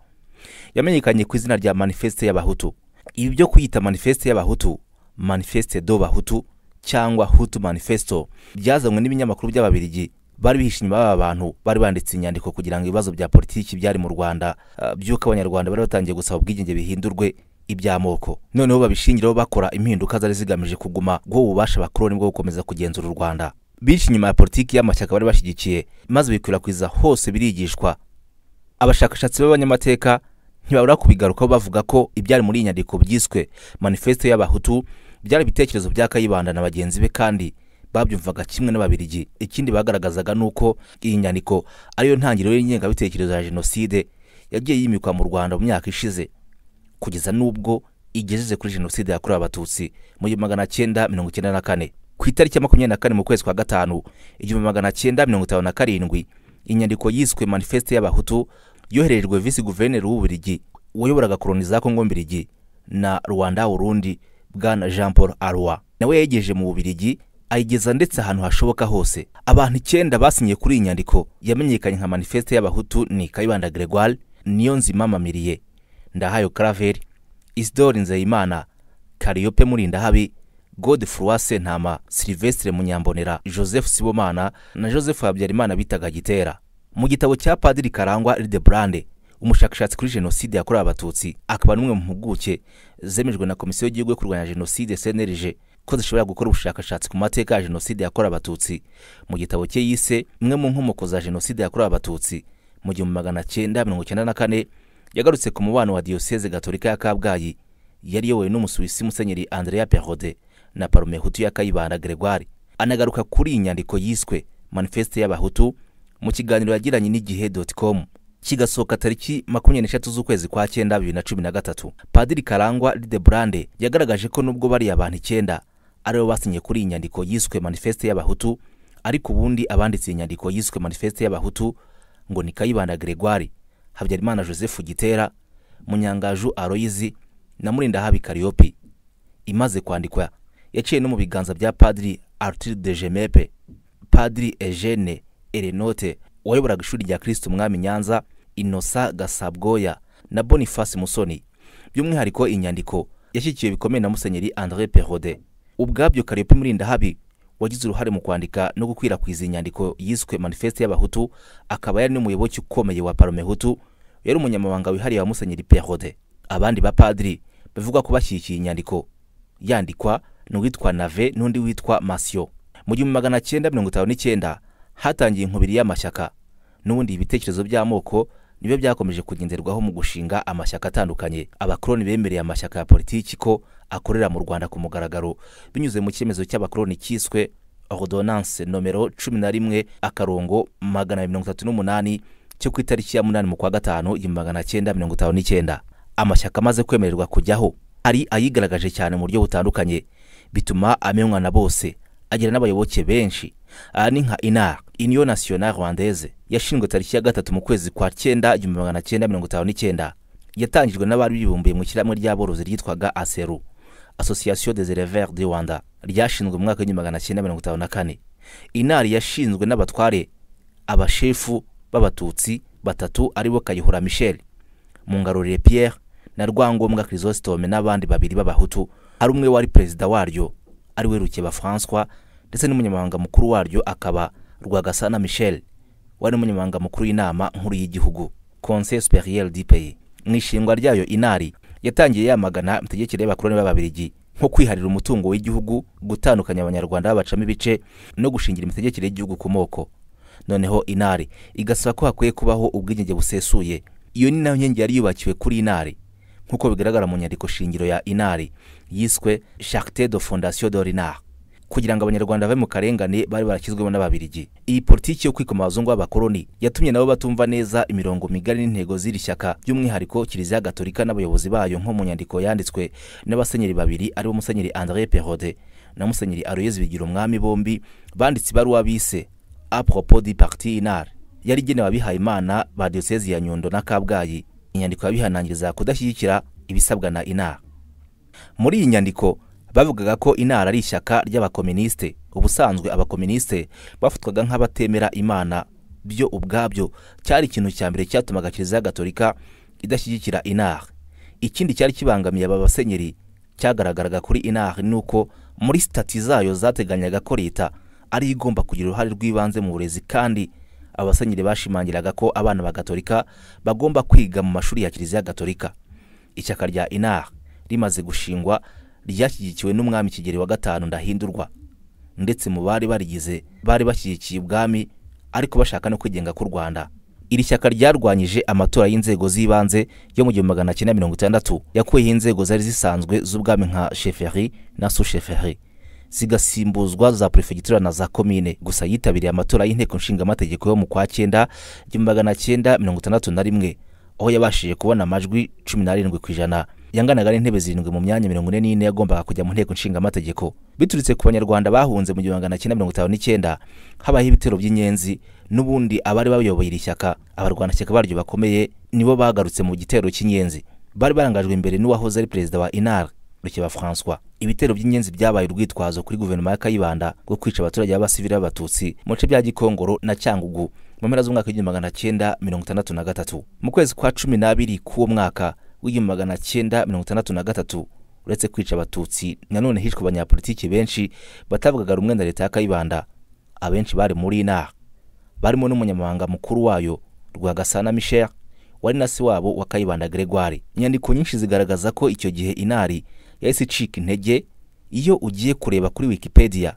yamenyekanye ku izina rya manifeste y'abahutu ibi byo kwiyita manifeste y'abahutu manifeste do bahutu cyangwa hutu manifesto byazanywe n'ibinyamakuru by'ababirigi bari bihishe inyuma y'aba bantu bari banditse inyandiko kugira ngo ibibazo bya politiki byari mu rwanda ah, by'uko abanyarwanda bari batangiye gusaba ubwigenge bihindurwe iby'amoko noneho babishingiraho bakora impinduka zari zigamije kuguma bwo bubasha abakoroni bwo gukomeza kugenzura u rwanda bica inyuma ya politiki y'amashyaka bari bashyigikiye maze bikwirakwiza hose birigishwa abashakashatsi b'abanyamateka ntibabura kubigarukaho bavuga ko ibyari muri iyi nyandiko byiswe manifesto y'abahutu byari ibitekerezo bya kayibanda na bagenzi be kandi babyumvaga kimwe n'ababirigi ikindi bagaragazaga ni uko iyi nyandiko ariyo ntangiriro y'ingengabitekerezo ya jenoside yagiye yimikwa mu rwanda mu myaka ishize kugeza n'ubwo igejeje kuri jenoside yakorewe abatutsi mu gihumbi magana cyenda mirongo icyenda na kane ku itariki ya makumyabiri na kane mu kwezi kwa gatanu igihumbi magana cyenda mirongo itanu na karindwi inyandiko yiswe manifeste y'abahutu yohererejwe visi guverineri w'uburigi wayoboraga koroni za kongo mbirigi na rwanda Burundi bwana jean paul arwa nawe yayigejeje mu bubirigi ayigeza ndetse ahantu hashoboka hose abantu icyenda basinye kuri iyi nyandiko yamenyekanye nka manifeste y'abahutu ni kayibanda gregoire niyo nzima mamiriye ndahayo karaveri isidori nzeyimana kariyope murindahabi godefroise ntama silivestre munyambonera joseph sibomana na joseph habyarimana bitaga gitera mu gitabo cya padiri karangwa Brande umushakashatsi kuri jenoside yakorewe abatutsi akaba n'umwe mu mpuguke zemejwe na komisiyo y'igihugu yo kurwanya jenoside cnlg ko zishobora gukora ubushakashatsi ku mateka ya jenoside yakorewe abatutsi mu gitabo cye yise imwe mu nkomoko za jenoside yakorewe abatutsi mu gihumbi magana cyenda mirongo cyenda na kane yagarutse ku mubano wa diyoseze Gatolika ya kabgayi yari yobowe n'umusuwisi musenyeri andrea perode na Parumehutu hutu ya kayibanda gregoire anagaruka kuri iyi nyandiko yiswe manifeste y'abahutu mu kiganiro yagiranye n'igihe doti komu kigasohoka tariki makumyabiri n'eshatu z'ukwezi kwa cyenda bibiri na cumi na gatatu padiri karangwa ride burande yagaragaje ko nubwo bariya abantu icyenda aribo basinye kuri iyi nyandiko yiswe manifeste y'abahutu ariko ubundi abanditse iyi nyandiko yiswe manifeste y'abahutu ngo ni kayibanda gregoire habyarimana joseph gitera munyangaju aroyizi na murindahabi kariyopi imaze kwandikwa yaciye no mu biganza bya padiri arthur de gemepe padiri eugene erenote wayoboraga ishuri rya kristo umwami nyanza inosa gasabwoya na boniface musoni by'umwihariko inyandiko yashyikiwe bikomeye na musenyeri andre perode ubwabyo kariyopi murindahabi wagize uruhare mu kwandika no gukwirakwiza inyandiko yiswe manifeste y'abahutu akaba yari n'umuyoboke ukomeye wa paromehutu yari umunyamabanga wihariye wa musenyeri perode abandi bapadiri bivugwa ko bashyigikiye inyandiko yandikwa ni nave n'undi witwa masiyo mu gihumbi magana cyenda mirongo itanu n'icyenda hatangiye inkubiri y'amashyaka n'ubundi ibitekerezo by'amoko nibyo byakomeje kugenderwaho mu gushinga amashyaka atandukanye abakoroni bemereye amashyaka ya politiki ko akorera mu rwanda ku mugaragaro binyuze mu cyemezo cy'abakoroni cyiswe ordonance nomero cumi na rimwe akarongo magana mirongo itatu n'umunani cyo ku itariki ya munani mu kwa gatanu igihumbi magana cyenda mirongo itanu n'icyenda amashyaka amaze kwemererwa kujyaho ari ayigaragaje cyane mu buryo butandukanye bituma amenywa na bose agira n'abayoboke benshi aha ni nka inara iniyo nasiyonari rwandaise yashinzwe tariki ya gatatu mu kwezi kwa cyenda igihumbi magana cyenda mirongo itanu n'icyenda yatangijwe n'abari bibumbiye mu ishyirahamwe ry'aborozi ryitwaga aseru asosiyasiyo de zereveri de rwanda ryashinzwe mu mwaka w'igihumbi magana cyenda mirongo itanu na kane inari yashinzwe n'abatware abashefu b'abatutsi batatu aribo kayihura michel mungarurire pierre na rwangombwa chrysostome n'abandi babiri b'abahutu hari umwe wari perezida waryo ariwe rukeba françois ndetse n'umunyamabanga mukuru waryo akaba rwagasana michel wari umunyamabanga mukuru w'inama nkuru y'igihugu conseil superieur du mu ishingwa ryayo inari yatangiye yamagana imitegekere y'abakoroni b'ababirigi nko kwiharira umutungo w'igihugu gutandukanya abanyarwanda babacamo ibice no gushingira imitegekere y'igihugu ku moko noneho inari igasaba ko hakwiye kubaho ubwigenge busesuye iyo ni nayo nkingi yari yubakiwe kuri inari nk'uko bigaragara mu nyandiko shingiro ya inari yiswe charite de fondasiyo de rinari kugira ngo abanyarwanda bave mu karengane bari barashyizwemo n'ababirigi iyi politiki yo kwikoma abazungu b'abakoloni yatumye nabo batumva neza imirongo migari n'intego z'iri shyaka by'umwihariko kiliziya gatolika n'abayobozi bayo nko mu nyandiko yanditswe n'abasenyeri babiri aribo musenyeri andré perode na musenyeri aloyes bigira umwami bombi banditse ibaruwa bise aporopo di pariti inara yari igenewe abihaye imana ba diyosezi ya nyundo na kabgayi inyandiko yabihanangiriza kudashyigikira ibisabwa na inara muri iyi nyandiko bavugaga ko inara ari ishyaka ry'abakominisite ubusanzwe abakominisite bafatwaga nk'abatemera imana byo ubwabyo cyari ikintu cya mbere cyatumaga kiliziya gatolika idashyigikira inara ikindi cyari kibangamiye aba basenyeri cyagaragaraga kuri inara ni uko muri sitati zayo zateganyaga ko leta ariyo igomba kugira uruhare rw'ibanze mu burezi kandi abasenyeri bashimangiraga ko abana ba gatolika bagomba kwiga mu mashuri ya kiliziya gatolika ishyaka rya inari rimaze gushingwa ryashyigikiwe n'umwami kigeli wa gatanu ndahindurwa ndetse mu bari barigize bari bashyigikiye ubwami ariko bashaka no kwigenga k'u rwanda iri shyaka ryarwanyije amatora y'inzego z'ibanze yo mu gihumbi magana cyenda mirongo itandatu yakuyeho inzego zari zisanzwe z'ubwami nka sheferi na susheferi zigasimbuzwa za perefegitura na za komine gusa yitabiriye amatora y'inteko nshingamategeko yo mu kwa cyenda igihumbi magana cyenda mirongo itandatu na rimwe aho yabashije kubona amajwi cumi n'arindwi ku ijana yanganaga n'intebe zirindwi mu myanya mirongo ine n'ine yagombaga kujya mu nteko nshingamateko biturutse ku banyarwanda bahunze mu gihumbi magana cyenda mirongo itanu n'icyenda habayeho ibitero by'inyenzi n'ubundi abari bayoboye iri shyaka abarwanashyaka baryo bakomeye nibo bagarutse mu gitero cy'inyenzi bari barangajwe imbere n'uwahoze ari perezida wa inara rukeba francois ibitero by'ingenzi byabaye urwitwazo kuri guverinoma ya kayibanda rwo kwica abaturage b'abasivili b'abatutsi mu bice bya gikongoro na cyangugu mu mpera z'umwaka w'igihumbi magana cyenda mirongo itandatu na gatatu mu kwezi kwa cumi n'abiri k'uwo mwaka w'igihumbi magana cyenda mirongo itandatu na gatatu uretse kwica abatutsi nanone hishwe abanyapolitiki benshi batavugaga rumwe na leta ya abenshi bari muri inaha barimo n'umunyamabanga mukuru wayo rwagasana michel wari na si wabo wa kayibanda gregoire inyandiko nyinshi zigaragaza ko icyo gihe inari yahise icika intege iyo ugiye kureba kuri wikipedia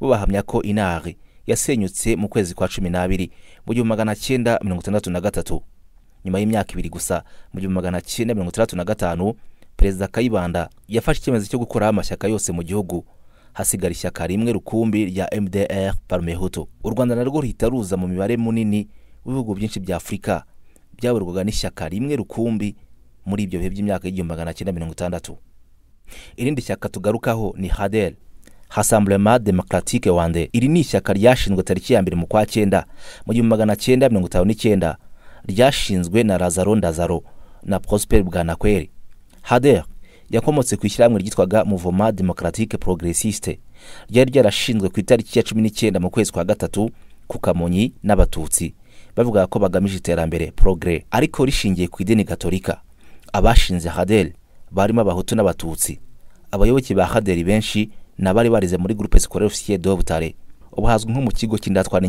bo bahamya ko inari yasenyutse mu kwezi kwa cumi n'abiri mu gihumbi magana cyenda mirongo itandatu na gatatu nyuma y'imyaka ibiri gusa mu gihumbi magana cyenda mirongo itandatu na gatanu perezida kayibanda yafashe icyemezo cyo gukuraho amashyaka yose mu gihugu hasigara ishyaka rimwe rukumbi rya mdr parmehutu u rwanda narwo ruhita ruza mu mibare munini w'ibihugu byinshi bya afurika byaburwaga n'ishyaka rimwe rukumbi muri ibyo bihe by'imyaka y'igihumbi magana cyenda mirongo itandatu irindi shyaka tugarukaho ni haderi hasamburema demokaratike wande iri ni ishyaka ryashinzwe tariki ya mbere mu kwa cyenda mu gihumbi magana cyenda mirongo itanu n'icyenda ryashinzwe na lazaro ndazaro na prosper bwanakweri hader yakomotse ku ishyirahamwe ryitwaga muvoma demokaratike progresiste ryari ryarashinzwe ku itariki ya cumi n'icyenda mu kwezi kwa gatatu ku kamonyi n'abatutsi bavuga ko bagamije iterambere progre ariko rishingiye ku idini gatolika abashinze haderi barimo abahutu n'abatutsi abayoboke ba haderi benshi ni abari barize muri gurupe sikorera ofisiye do butare ubu hazwi nko mu kigo cy'indatwa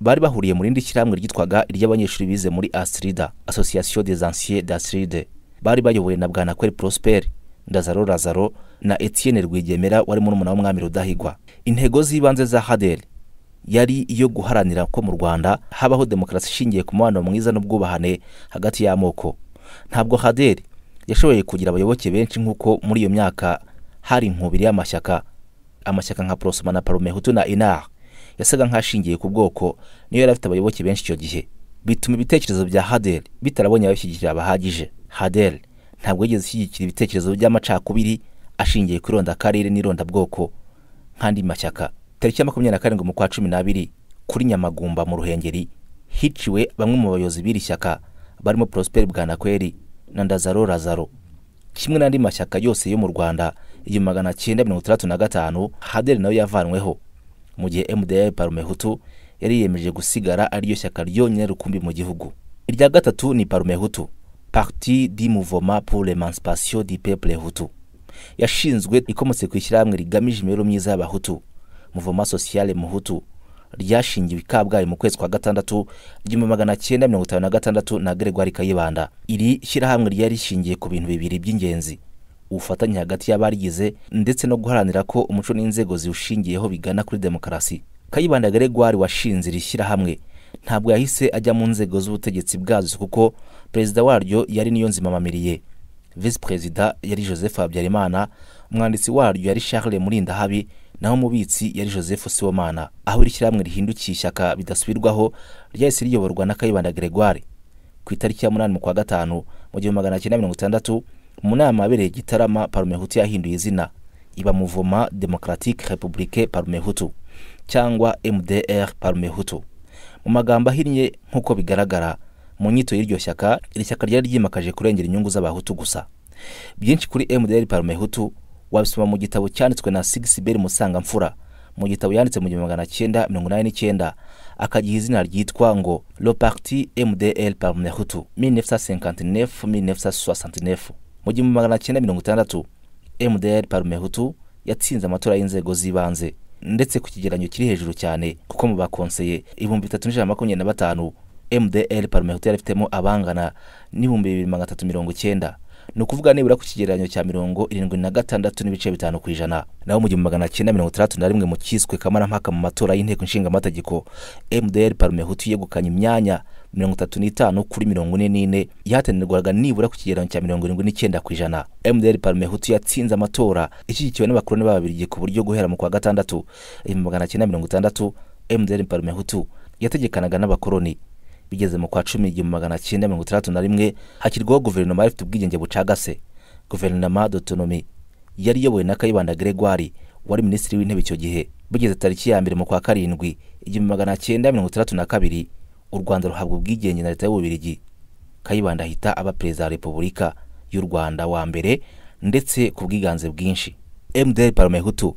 bari bahuriye mu rindi shyirahamwe ryitwaga iry'abanyeshuri bize muri asirida association des anciens d'asiride bari bayobowe na bwanakweli prosperi ndazaro razaro na etienne rwigemera wari murumuna w'umwami rudahigwa intego z'ibanze za haderi yari iyo guharanira ko mu rwanda habaho demokarasi ishingiye ku mubano mwiza n'ubwubahane hagati y'amoko ntabwo haderi yashoboye kugira abayoboke benshi nk'uko muri iyo myaka hari inkubiri y'amashyaka amashyaka nka porosoma na parumehutu na inar yasaga nk'ashingiye ku bwoko niyo yari afite abayoboke benshi icyo gihe bituma ibitekerezo bya hadel bitarabonye abashyigikira bahagije hadel ntabwo yigeze ishyigikira ibitekerezo by'amacakubiri ashingiye ku irondakarere n'irondabwoko nk'andi mashyaka tariki ya makumyabiri na karindwi mu kwa cumi n'abiri kuri nyamagumba mu ruhengeri hiciwe bamwe mu bayobozi b'iri shyaka barimo porosiperi bwanakweri na ndazaro razaro kimwe n'andi mashyaka yose yo mu rwanda igihumbi magana cyenda mirongo itandatu na gatanu haderi nayo yavanweho mu gihe mdr parume yari yiyemeje gusigara ariryo shyaka ryonyine rukumbi mu gihugu irya gatatu ni parumehutu hutu parti du mouvement pour l'emancipation du yashinzwe ikomotse ku ishyirahamwe rigamije imibereho myiza y'abahutu mouvement social muhutu ryashingiwe i mu kwezi kwa gatandatu ry'ibihumbi magana cyenda mirongo itanu na gatandatu na gregoire kayibanda iri shyirahamwe ryari rishingiye ku bintu bibiri by'ingenzi ubufatanye hagati y'abarigize ndetse no guharanira ko umuco n'inzego ziwushingiyeho bigana kuri demokarasi kayibanda gregoire washinze iri shyirahamwe ntabwo yahise ajya mu nzego z'ubutegetsi bwazo kuko perezida waryo yari niyo nzimamamiriye visi perezida yari joseph habyarimana umwanditsi waryo yari charles murindahabi naho umubitsi yari joseph Siwomana aho iri shyirahamwe rihindukiye ishyaka bidasubirwaho ryahise riyoborwa na kayibanda gregoire ku itariki ya munani mu kwa gatanu mu gihumbi magana cyenda mirongo itandatu mu nama yabereye gitarama parume yahinduye izina iba muvoma democratique republique parume cyangwa mdr parume mu magambo ahinnye nk'uko bigaragara mu nyito y'iryo shyaka iri shyaka ryari ryimakaje kurengera inyungu z'abahutu gusa byinshi kuri mdr parume wabisoma mu gitabo cyanditswe na sigisiberi musangamfura mu gitabo yanditse mu gihumbi magana cyenda mirongo inani n'icyenda akagiha izina ryitwa ngo le parti mdl par mnehutu 1959-1969 mu gihumbi magana cyenda mirongo itandatu mdl par yatsinze amatora y'inzego z'ibanze ndetse ku kigereranyo kiri hejuru cyane kuko mu bakonseye ibihumbi bitatu n'ijana makumyabiri na batanu mdl par mnehutu yari abangana n'ibihumbi bibiri magana atatu mirongo icyenda ni ukuvuga nibura ku kigereranyo cya mirongo irindwi na gatandatu n'ibice bitanu ku ijana naho mu gihumbi magana cyenda mirongo itandatu na rimwe mu cyiswe kamarampaka mu matora y'inteko ishingamategeko mdr parume hutu yegukanye imyanya mirongo itatu n'itanu kuri mirongo ine n'ine ihatanirwaga nibura ku kigereranyo cya mirongo irindwi n'icyenda ku ijana mdr parume hutu yatsinze amatora ishyigikiwe n'abakoroni b'ababirigi ku buryo guhera mu kwa gatandatu igihumbi magana cyenda mirongo itandatu mdr parume yategekanaga n'abakoroni bigeze mu kwa cumi igihumbi magana cyenda mirongo itandatu na rimwe hashyirwaho guverinoma ifite ubwigenge bucagase guverinoma dotonomi yari iyobowe na kayibanda gregoire wari minisitiri w'intebe icyo gihe bigeze tariki ya mbere mu kwa karindwi igihumbi magana cyenda mirongo itandatu na kabiri u rwanda ruhabwa ubwigenge na leta y'ububirigi kayibanda ahita aba perezida wa repubulika y'u rwanda wa mbere ndetse ku bwiganze bwinshi mdr palmehutu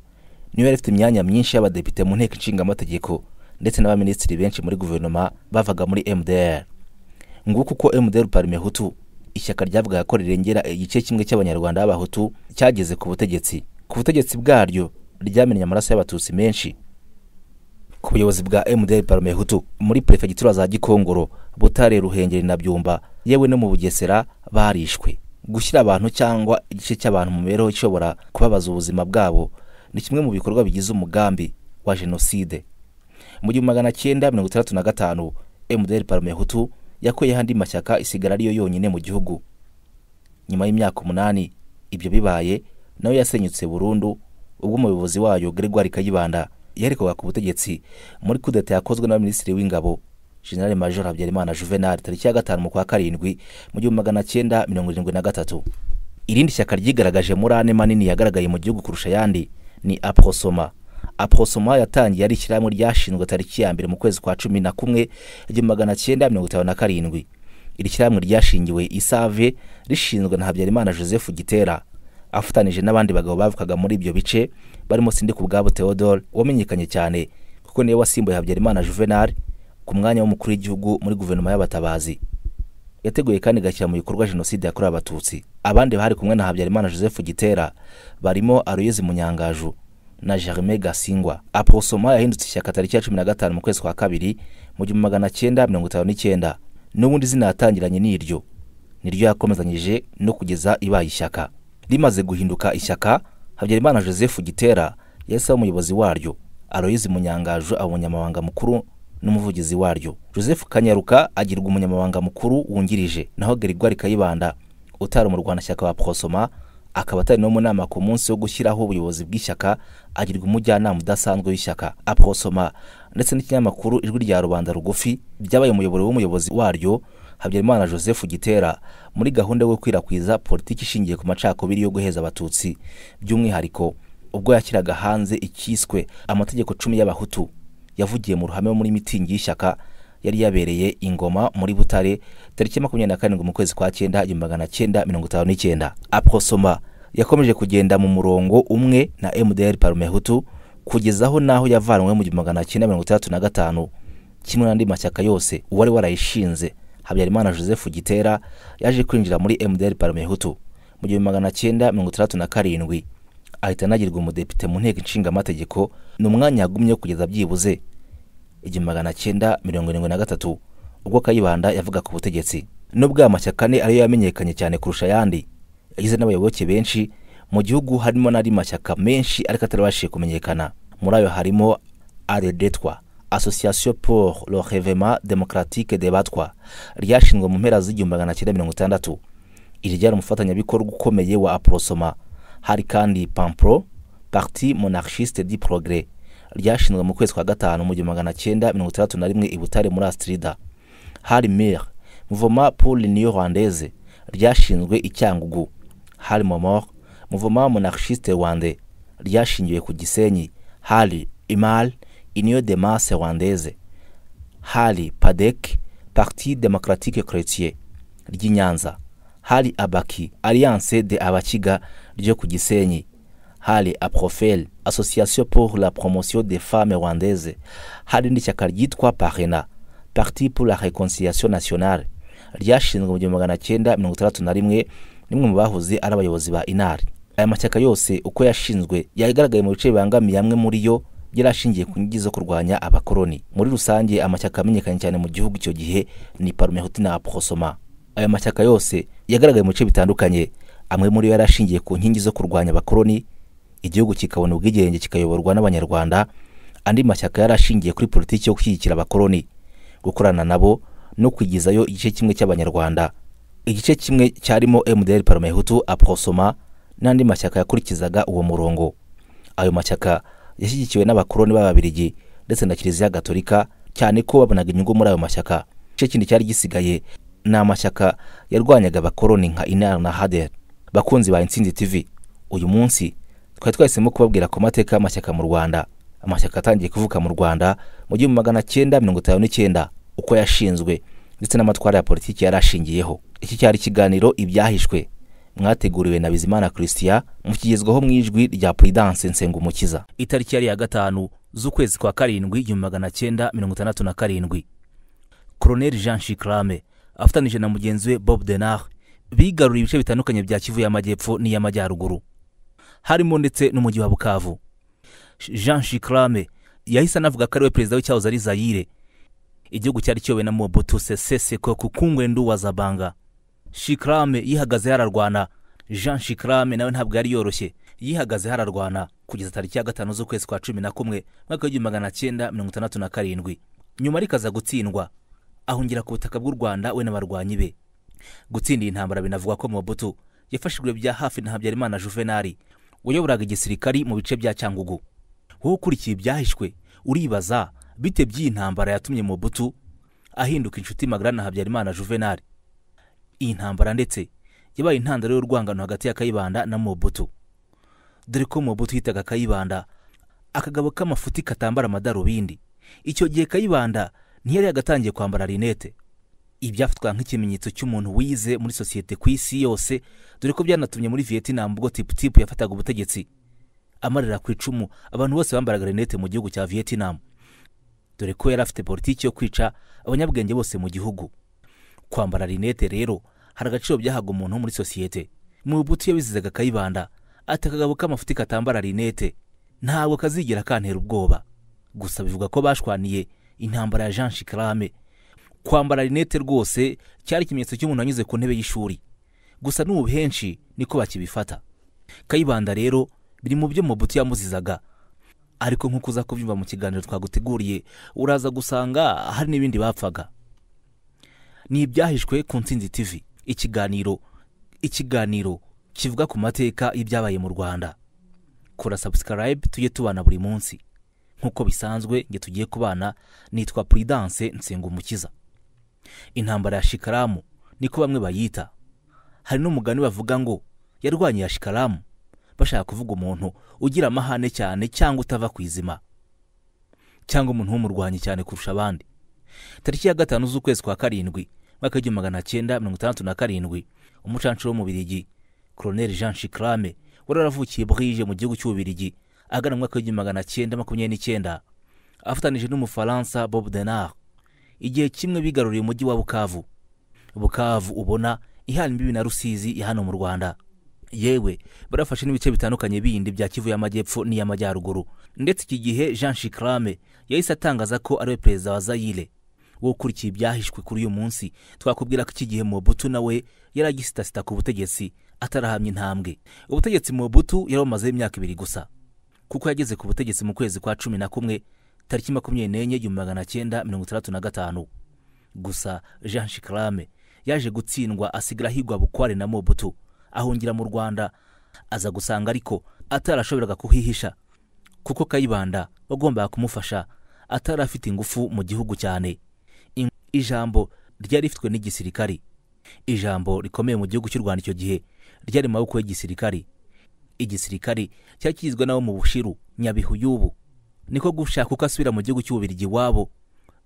niyo yari ifite imyanya myinshi y'abadepite mu nteko amategeko ndetse n'abaminisitiri benshi muri guverinoma bavaga muri mdr nguko uko mdr parimehutu ishyaka ryavugaga ko rirengera igice kimwe cy'abanyarwanda b'abahutu cyageze ku butegetsi ku butegetsi bwaryo ryamennye amaraso y'abatutsi menshi ku buyobozi bwa mdr parimehutu muri perefegitura za gikongoro butare ruhengeri na byumba yewe no mu bugesera barishwe gushyira abantu cyangwa igice cy'abantu mu mibereho ishobora kubabaza ubuzima bwabo ni kimwe mu bikorwa bigize umugambi wa jenoside mu gihumbi magana cyenda mirongo itandatu na gatanu emuderi parume hutu yakuyeho andi mashyaka isigara ariyo yonyine mu gihugu nyuma y'imyaka umunani ibyo bibaye nawe yasenyutse burundu ubwo umuyobozi wayo gregoire kayibanda yerekwega ku butegetsi muri kudeta yakozwe na minisitiri w'ingabo generale major habyarimana juvenal tariki ya gatanu mu kwa karindwi mu gihumbi magana cyenda mirongo irindwi na gatatu irindi shyaka ryigaragaje muri ane manini yagaragaye mu gihugu kurusha ayandi ni aposoma aprosoma yatangiye ari ishyirahamwe ryashinzwe tariki ya mbere mu kwezi kwa cumi na kumwe igihumbi magana cyenda mirongo itanu na karindwi iri shyirahamwe ryashingiwe isave rishinzwe na habyarimana joseph gitera afatanije n'abandi bagabo bavukaga muri ibyo bice barimo sindika ubwabo theodore wamenyekanye cyane kuko niwe wasimbuye habyarimana juvenal ku mwanya w'umukuru w'igihugu muri guverinoma y'abatabazi yateguye kandi igashyira mu bikorwa jenoside yakorewe abatutsi abandi bari kumwe na habyarimana joseph gitera barimo aloyizi munyangaju na Germain Gasingwa Aposoma yahindutse ishyaka tariki ya cumi na gatanu mu kwezi kwa kabiri mu gihumbi magana cyenda mirongo itanu n'icyenda n'ubundi izina yatangiranye n'iryo niryo yakomezanyije no kugeza ibaye ishyaka rimaze guhinduka ishyaka habyarimana joseph gitera yahise umuyobozi waryo aloyizi munyangaju aba mukuru n'umuvugizi waryo joseph kanyaruka agirwa umunyamabanga mukuru wungirije naho gerigwari kayibanda utari umurwanashyaka wa prosoma akaba atari no mu nama ku munsi wo gushyiraho ubuyobozi bw'ishyaka agirwa umujyanama udasanzwe w'ishyaka aprosoma ndetse n'ikinyamakuru ijwi rya rubanda rugufi ryabaye umuyoboro w'umuyobozi waryo habyarimana joseph gitera muri gahunda yo gukwirakwiza politiki ishingiye ku macakubiri yo guheza abatutsi by'umwihariko ubwo yakiraga hanze icyiswe amategeko cumi y'abahutu yavugiye mu ruhame muri mitingi y'ishyaka yari yabereye ingoma muri butare tariki makumyabiri na karindwi mu kwezi kwa cyenda igihumbi magana cyenda mirongo itanu n'icyenda Aposoma. yakomeje kugenda mu murongo umwe na mdr parumehutu kugeza aho n'aho yavanwe mu gihumbi magana cyenda mirongo itandatu na gatanu kimwe n'andi mashyaka yose uwari warayishinze habyarimana joseph gitera yaje kwinjira muri mdr parumehutu mu gihumbi magana cyenda mirongo itandatu na karindwi ahita anagirwa umudepite mu nteko ishingamategeko ni umwanya yagumye kugeza byibuze igihumbi magana cyenda mirongo irindwi na gatatu ubwo kayibanda yavuga ku butegetsi nubwo aya mashyaka ane ariyo yamenyekanye cyane kurusha ayandi igizwe n'abayoboke benshi mu gihugu harimo n'andi mashyaka menshi ariko atarabashije kumenyekana muri ayo harimo aredetwa association pour le revement democratique ryashinzwe mu mpera z'igihumbi magana cyenda mirongo itandatu iri ryari umufatanyabikorwa ukomeye wa aprosoma hari kandi pampro parti monarchiste di progrès ryashinzwe mu kwezi kwa gatanu mu gihumbi magana cyenda mirongo itandatu na rimwe i butare muri astrida hari mir muvoma pour l'union rwandaise ryashinzwe icyangugu hari momor umuvuma monarchiste rwande ryashingiwe ku gisenyi hari imari iniyo demase rwandeze hari padec parti démocratique chrétien ry'Inyanza, hari abaki alliance de abakiga ryo ku gisenyi hari aprofel association pour la promotion des femmes rwandaises hari n'ishyaka ryitwa parena parti pour la réconciliation nationale ryashinzwe mu gihumbi magana cyenda mirongo itandatu na rimwe nimwe mu bahoze ari abayobozi ba inari aya mashyaka yose uko yashinzwe yagaragaye mu bice bibangamiye amwe muri yo yari ashingiye ku nyigi zo kurwanya abakoloni muri rusange amashyaka amenyekanye cyane mu gihugu icyo gihe ni parumehuti na prosoma aya mashyaka yose yagaragaye mu bice bitandukanye amwe muri yo yari ashingiye ku nkingi zo kurwanya abakoloni igihugu kikabona ubwigenge kikayoborwa n'abanyarwanda andi mashyaka yari ashingiye kuri politiki yo gushyigikira abakoloni gukorana nabo no kwigizayo igice kimwe cy'abanyarwanda igice kimwe cyarimo mdr parmehutu aprosoma n'andi mashyaka yakurikizaga uwo murongo ayo mashyaka yashyigikiwe n'abakoloni b'ababirigi ndetse na kiliziya gatolika cyane ko babonaga inyungu muri ayo mashyaka igice kindi cyari gisigaye ni amashyaka yarwanyaga abakoloni nka inara na hader bakunzi ba insinzi tv uyu munsi twari twahisemo kubabwira ku mateka y'amashyaka mu rwanda amashyaka atangiye kuvuka mu rwanda mu gihumbi magana cyenda mirongo itanu n'icyenda uko yashinzwe ndetse n'amatwara ya politiki yari ashingiyeho iki cyari ikiganiro ibyahishwe mwateguriwe na bizimana christian mukigezwaho mu ijwi rya prudence nsengumukiza itariki yari ya gatanu z'ukwezi kwa karindwi igihumbi magana cyenda mirongo itandatu na karindwi koroneli jean shikarame afatanije na mugenzi we bob denard bigaruriye ibice bitandukanye bya kivu y'amajyepfo n'iy'amajyaruguru harimo ndetse n'umujyi wa bukavu jean shikarame yahise anavuga ko ari perezida w'icyahoze ari zayire igihugu cyari kiyobowe na mobutu sese seko kukungwe ndu wa zabanga shikarame yihagaze yararwana jean shikarame nawe ntabwo yari yoroshye yihagaze hararwana kugeza tariki ya gatanu z'ukwezi kwa cumi na kumwe mwaka w'igihumbi magana cyenda mirongo itandatu na karindwi nyuma rikaza gutsindwa ahungira ku butaka bw'u rwanda we n'abarwanyi be gutsinda intambara binavugwa ko mobutu yafashijwe bya hafi na habyarimana Juvenal wayoboraga igisirikari mu bice bya cyangugu wowe ukurikiye ibyahishwe uribaza bite by'iyi ntambara yatumye mobutu ahinduka inshuti magana na habyarimana juvenali iyi ntambara ndetse yabaye intandaro y'urwangano hagati ya kayibanda na mobutu dore ko mobutu yitaga kayibanda akagabo k'amafuti katambara amadarubindi icyo gihe kayibanda ntiyari yagatangiye kwambara rinete ibyafatwa nk'ikimenyetso cy'umuntu wize muri sosiyete ku isi yose dore ko byanatumye muri viyetinam ubwo tiputipu yafataga ubutegetsi amarira ku icumu abantu bose bambaraga rinete mu gihugu cya viyetinam dore ko yari afite politiki yo kwica abanyabwenge bose mu gihugu kwambara rinete rero hari agaciro byahaga umuntu muri sosiyete mu buti yabizizaga akayibanda ati akagabo k'amafuti katambara rinete ntabwo kazigera kantera ubwoba gusa bivuga ko bashwaniye intambara ya jean shikarame kwambara rinete rwose cyari ikimenyetso cy'umuntu wanyuze ku ntebe y'ishuri gusa n'ubu henshi niko bakibifata kayibanda rero biri mu byo mubuti yamuzizaga ariko nk'uko uza kubyumva mu kiganiro twaguteguriye uraza gusanga hari n'ibindi bapfaga ni ibyahishwe ku nsinzi TV ikiganiro ikiganiro kivuga ku mateka y'ibyabaye mu rwanda kora sabusikarayibe tujye tubana buri munsi nk'uko bisanzwe nge tugiye kubana nitwa puridanse nsengumukiza intambara ya shikaramu niko bamwe bayita hari n'umugani bavuga ngo yarwanye ya shikaramu bashaka kuvuga umuntu ugira amahane cyane cyangwa utava ku izima cyangwa umuntu w'umurwanyi cyane kurusha abandi tariki ya gatanu z'ukwezi kwa karindwi mwaka w'igihumbi magana cyenda mirongo itandatu na karindwi umucancuro w'umubirigi koroneli jean shikarame wari waravukiye bwije mu gihugu cy'ububirigi ahagana mu mwaka w'igihumbi magana cyenda makumyabiri n'icyenda afatanije n'umufaransa bob denard igihe kimwe bigaruriye umujyi wa bukavu bukavu ubona ihana imbibi na rusizi ya hano mu rwanda yewe barafashe n'ibice bitandukanye bindi bya kivu y'amajyepfo n'iy'amajyaruguru ndetse iki gihe jean shikarame yahise atangaza ko ariwe perezida wa zayire wo ukurikiye ibyahishwe kuri uyu munsi twakubwira ko iki gihe mobutu nawe yari agisitasita ku butegetsi atarahamye intambwe ubutegetsi mobutu yari bumazeho imyaka ibiri gusa kuko yageze ku butegetsi mu kwezi kwa cumi na kumwe tariki makumyabiri n'enye igihumbi magana cyenda mirongo itandatu na gatanu gusa jean shikarame yaje gutsindwa asigira ahigwa bukware na mobutu ahungira mu rwanda aza gusanga ariko atarashoboraga kuhihisha kuko kayibanda wagombaga kumufasha atari afite ingufu mu gihugu cyane ijambo ryari rifitwe n'igisirikari ijambo rikomeye mu gihugu cy'u rwanda icyo gihe ryari maboko y'igisirikari igisirikari cyari kigizwe n'abo mu bushiru nyabihu y'ubu niko gushaka uko asubira mu gihugu cy'ububirigi iwabo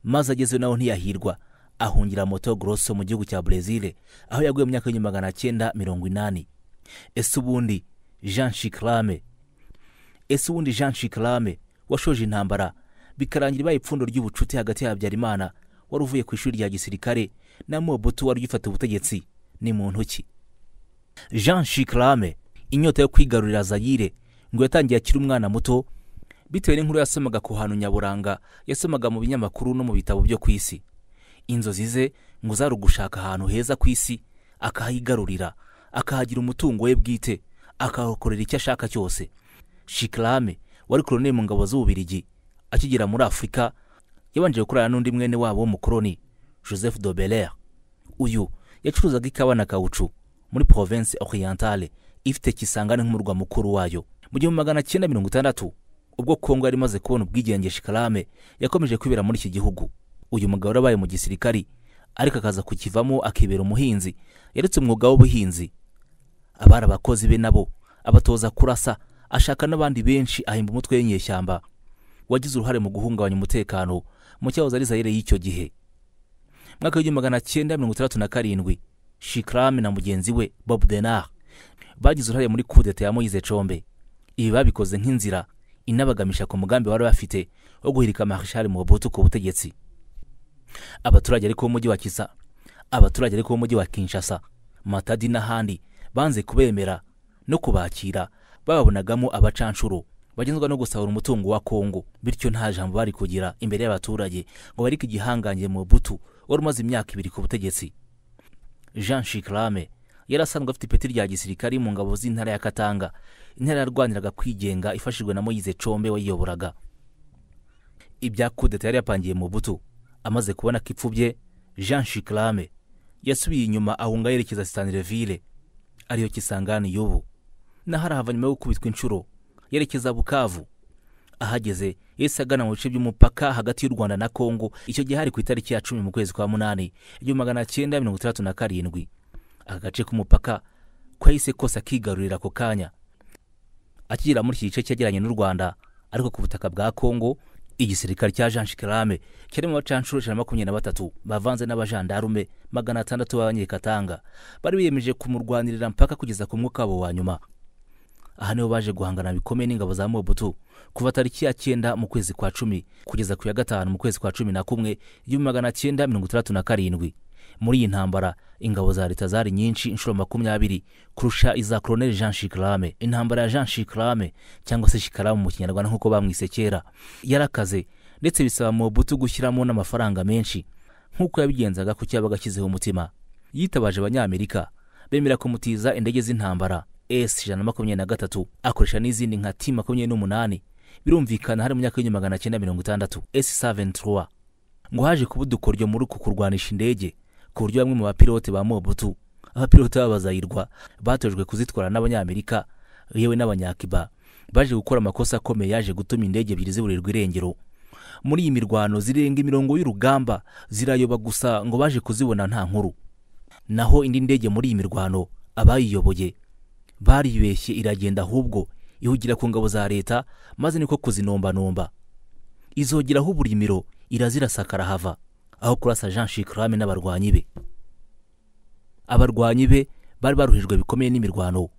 maze ageze naho ntiyahirwa ahungira moto goroso mu gihugu cya brezil aho yaguye mu myaka y'igihumbi magana cyenda mirongo inani ese ubundi jean shikarame ese ubundi jean shikarame washoje intambara bikarangira ibaye ipfundo ry'ubucuti hagati ya habyarimana wari uvuye ku ishuri rya gisirikare na mobutu wari ugifata ubutegetsi ni mu ntoki jean shikarame inyota yo kwigarurira zayire ngo yatangiye akiri umwana muto bitewe n'inkuru yasomaga ku hantu nyaburanga yasomaga mu binyamakuru no mu bitabo byo ku isi inzozi ze ngo zari ugushaka ahantu heza ku isi akahigarurira akahagira umutungo we bwite akahakorera icyo ashaka cyose shikarame wari korone mu ngabo z'ububirigi akigera muri afurika yabanjije kurara n'undi mwene wabo w'umukoroni joseph dobelere uyu yacuruzaga ikawa na kawucu muri province orientale ifite kisangane nk'umurwa mukuru wayo mu gihumbi magana cyenda mirongo itandatu ubwo kongo yari imaze kubona ubwigenge shikarame yakomeje kwibera muri iki gihugu uyu mugabo yarabaye mu gisirikari ariko akaza kukivamo akibera umuhinzi yaretse umwuga w'ubuhinzi abari abakozi be nabo abatoza kurasa ashaka n'abandi benshi ahimba umutwe w'inyeshyamba wagize uruhare mu guhungabanya umutekano mu cyahoze ari israel y'icyo gihe mwaka w'igihumbi magana cyenda mirongo itandatu na karindwi shikaramu na mugenzi we bob denard bagize uruhare muri kudeta ya moyize combe ibi babikoze nk'inzira inabagamisha ku mugambi wari bafite wo guhirika marishari mu butu ku butegetsi abaturage ariko b'umujyi wa kisa abaturage ariko b'umujyi wa kinshasa matadi n'ahandi banze kubemera no kubakira bababonagamo abacanshuro bagenzwa no gusahura umutungo wa kongo bityo nta jambo bari kugira imbere y'abaturage ngo barike igihangange mu butu wari umaze imyaka ibiri ku butegetsi jean shikarame yari asanzwe afite ipeti rya gisirikari mu ngabo z'intara ya katanga intara yarwaniraga kwigenga ifashijwe na moyize combe wayiyoboraga ibya kudeta yari yapangiye mu butu amaze kubona ko ipfubye jean shikarame yasubiye inyuma ahunga yerekeza sitanirevire ariyo kisangani y'ubu naho arahavanyuma yo gukubitwa inshuro yerekeza bukavu ahageze ese agana mu bice by'umupaka hagati y'u rwanda na kongo icyo gihe hari ku itariki ya cumi mu kwezi kwa munani igihumbi magana cyenda mirongo itandatu na karindwi aka gace k'umupaka kahise kose akigarurira ako kanya akigera muri iki gice cyegeranye n'u rwanda ariko ku butaka bwa kongo igisirikare cya jean shikarame kiri mu bacanshuro ijana na makumyabiri na batatu bavanze n'abajandarume magana atandatu b'abanyekatanga bari biyemeje kumurwanirira mpaka kugeza ku mwuka wabo wa nyuma aha niho baje guhangana bikomeye n'ingabo za mobutu kuva tariki ya cyenda mu kwezi kwa cumi kugeza ku ya gatanu mu kwezi kwa cumi na kumwe igihumbi magana cyenda mirongo itandatu na karindwi muri iyi ntambara ingabo za leta zari nyinshi inshuro makumyabiri kurusha iza koroneli jean shikarame intambara ya jean shikarame cyangwa se shikarame mu kinyarwanda nk'uko bamwise kera yarakaze ndetse bisaba mobutu gushyiramo n'amafaranga menshi nk'uko yabigenzaga ku cyabaga ashyizeho umutima yitabaje abanyamerika bemera kumutiza indege z'intambara esi ijana na makumyabiri na gatatu akoresha n'izindi nka ti makumyabiri n'umunani birumvikana hari mu myaka y'igihumbi magana cyenda mirongo itandatu esi saventura ngo haje kuba udukoryo muri uku kurwanisha indege ku buryo bamwe mu bapilote ba mobutu abapilote b'abazayirwa batojwe kuzitwara n'abanyamerika yewe n'abanyakiba baje gukora amakosa akomeye yaje gutuma indege ebyiri ziburirwa irengero muri iyi mirwano zirenga imirongo y'urugamba zirayoba gusa ngo baje kuzibona nta nkuru naho indi ndege muri iyi mirwano abayiyoboye baribeshye iragenda ahubwo ihugira ku ngabo za leta maze niko kuzinombanomba izogeraho uburimiro irazirasakara hava aho kurasa jean shikirame n'abarwanyi be abarwanyi be bari baruhijwe bikomeye n'imirwano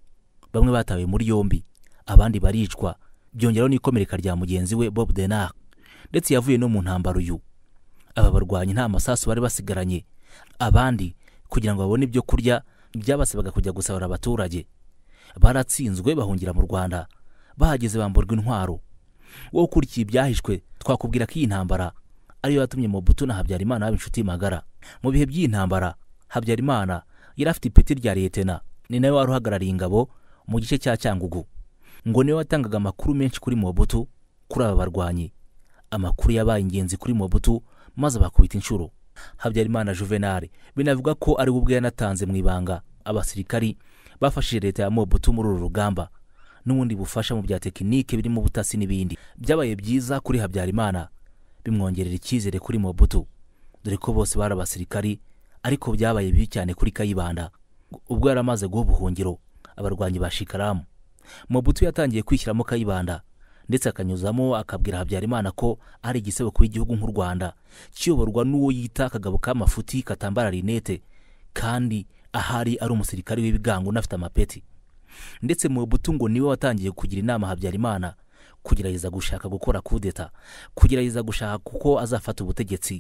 bamwe batawe muri yombi abandi baricwa byongeraho n'ikomereka rya mugenzi we bob denar ndetse yavuye no mu ntambaro uyu aba barwanyi nta masasu bari basigaranye abandi kugira ngo babone ibyo kurya byabasabaga kujya gusabira abaturage baratsinzwe bahungira mu rwanda bahageze bamburwa intwaro wowe ukurikiye ibyahishwe twakubwira ko iyi ntambara ariyo yatumye Mobutu na habyarimana baba inshuti magara mu bihe by'iyi ntambara habyarimana yari afite ipeti rya liyetena ni nawe wari uhagarariye ingabo mu gice cya cyangugu ngo niwe watangaga amakuru menshi kuri Mobutu kuri aba barwanyi amakuru yabaye ingenzi kuri Mobutu maze bakubita inshuro habyarimana juvenal binavugwa ko ari we ubwe yanatanze mu ibanga abasirikari bafashije leta ya mobutu muri uru rugamba n'ubundi bufasha mu bya tekinike birimo ubutasi n'ibindi byabaye byiza kuri habyarimana bimwongerera icyizere kuri mobutu dore ko bose bari abasirikari ariko byabaye bibi cyane kuri kayibanda ubwo yari amaze guha ubuhungiro abarwanyi ba shikaramu mobutu yatangiye kwishyiramo kayibanda ndetse akanyuzamo akabwira habyarimana ko ari igisebo kuba igihugu nk'u rwanda kiyoborwa n'uwo yita akagabo k'amafuti katambara rinete kandi ahari ari umusirikare w'ibigango unafite amapeti ndetse mu butungo niwe watangiye kugira inama habyarimana kugerageza gushaka gukora kudeta kugerageza gushaka kuko azafata ubutegetsi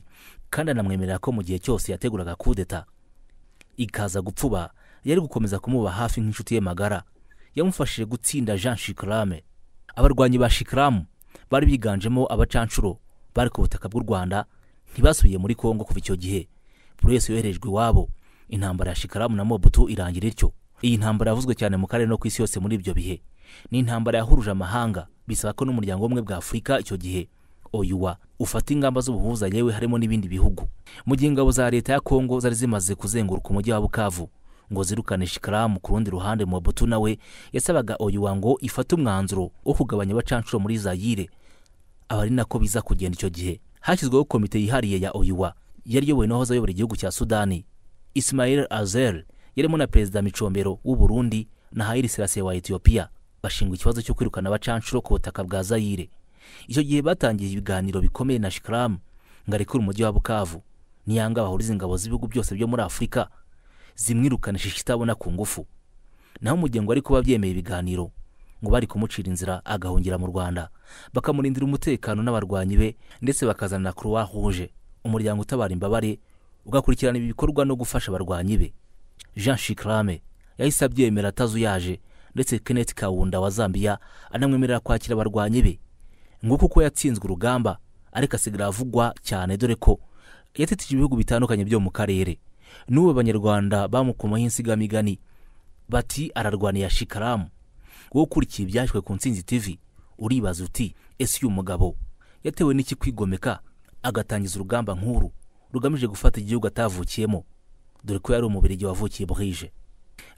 kandi anamwemerera ko mu gihe cyose yateguraga kudeta ikaza gupfuba yari gukomeza kumuba hafi nk'inshuti ye magara yamufashije gutsinda jean shikirame abarwanyi ba shikiramu bari biganjemo abacanshuro bari ku butaka bw'u rwanda ntibasubiye muri kongo kuva icyo gihe buri wese yoherejwe iwabo intambara ya shikaramu na mobutu irangira ityo iyi ntambara yavuzwe cyane mu karere no ku isi yose muri ibyo bihe ni intambara yahuruje amahanga bisaba ko n'umuryango umwe bwa afurika icyo gihe oyuwa ufata ingamba z'ubuhuza yewe harimo n'ibindi bihugu mu gihe ingabo za leta ya kongo zari zimaze kuzenguruka umujyi wa bukavu ngo zirukane shikaramu ku rundi ruhande mobutu nawe yasabaga oyuwa ngo ifate umwanzuro wo kugabanya abacanshuro muri zayire aba ari nako biza kugenda icyo gihe hashyizweho komite yihariye ya oyuwa yari iyobowe n'ahoze ayobora igihugu cya sudani Ismail Azel yarimo na perezida micombero w'uburundi na hayiri sirasiye wa etiyopiya bashinga ikibazo cyo kwirukana abacanshuro ku butaka bwa zayire icyo gihe batangiye ibiganiro bikomeye na shikaramu ngo arekure umujyi wa bukavu niyanga bahuriza ingabo z'ibihugu byose byo muri afurika zimwirukanisha itabona ku ngufu naho umugengo wari kuba byemeye ibiganiro ngo bari kumucira inzira agahungira mu rwanda bakamurindira umutekano n'abarwanyi be ndetse bakazana na croix rouge umuryango utabara imbabare ugakurikirana ibikorwa no gufasha abarwanyi be jean shikarame yahise abyemera atazuyaje ndetse kenneth kawunda wa zambia anamwemerera kwakira abarwanyi be nguko uko yatsinzwe urugamba ariko asigara avugwa cyane dore ko yatitije ibihugu bitandukanye byo mu karere n'ubu abanyarwanda bamukomaho insigamigani bati ararwaniye shikaramu wowe ukurikiye ibyashywe ku nsinzi TV uribaza uti ese uyu mugabo yatewe n'iki kwigomeka agatangiza urugamba nk'uru rugamije gufata igihugu atavukiyemo dore ko yari umubirigi wavukiye bwije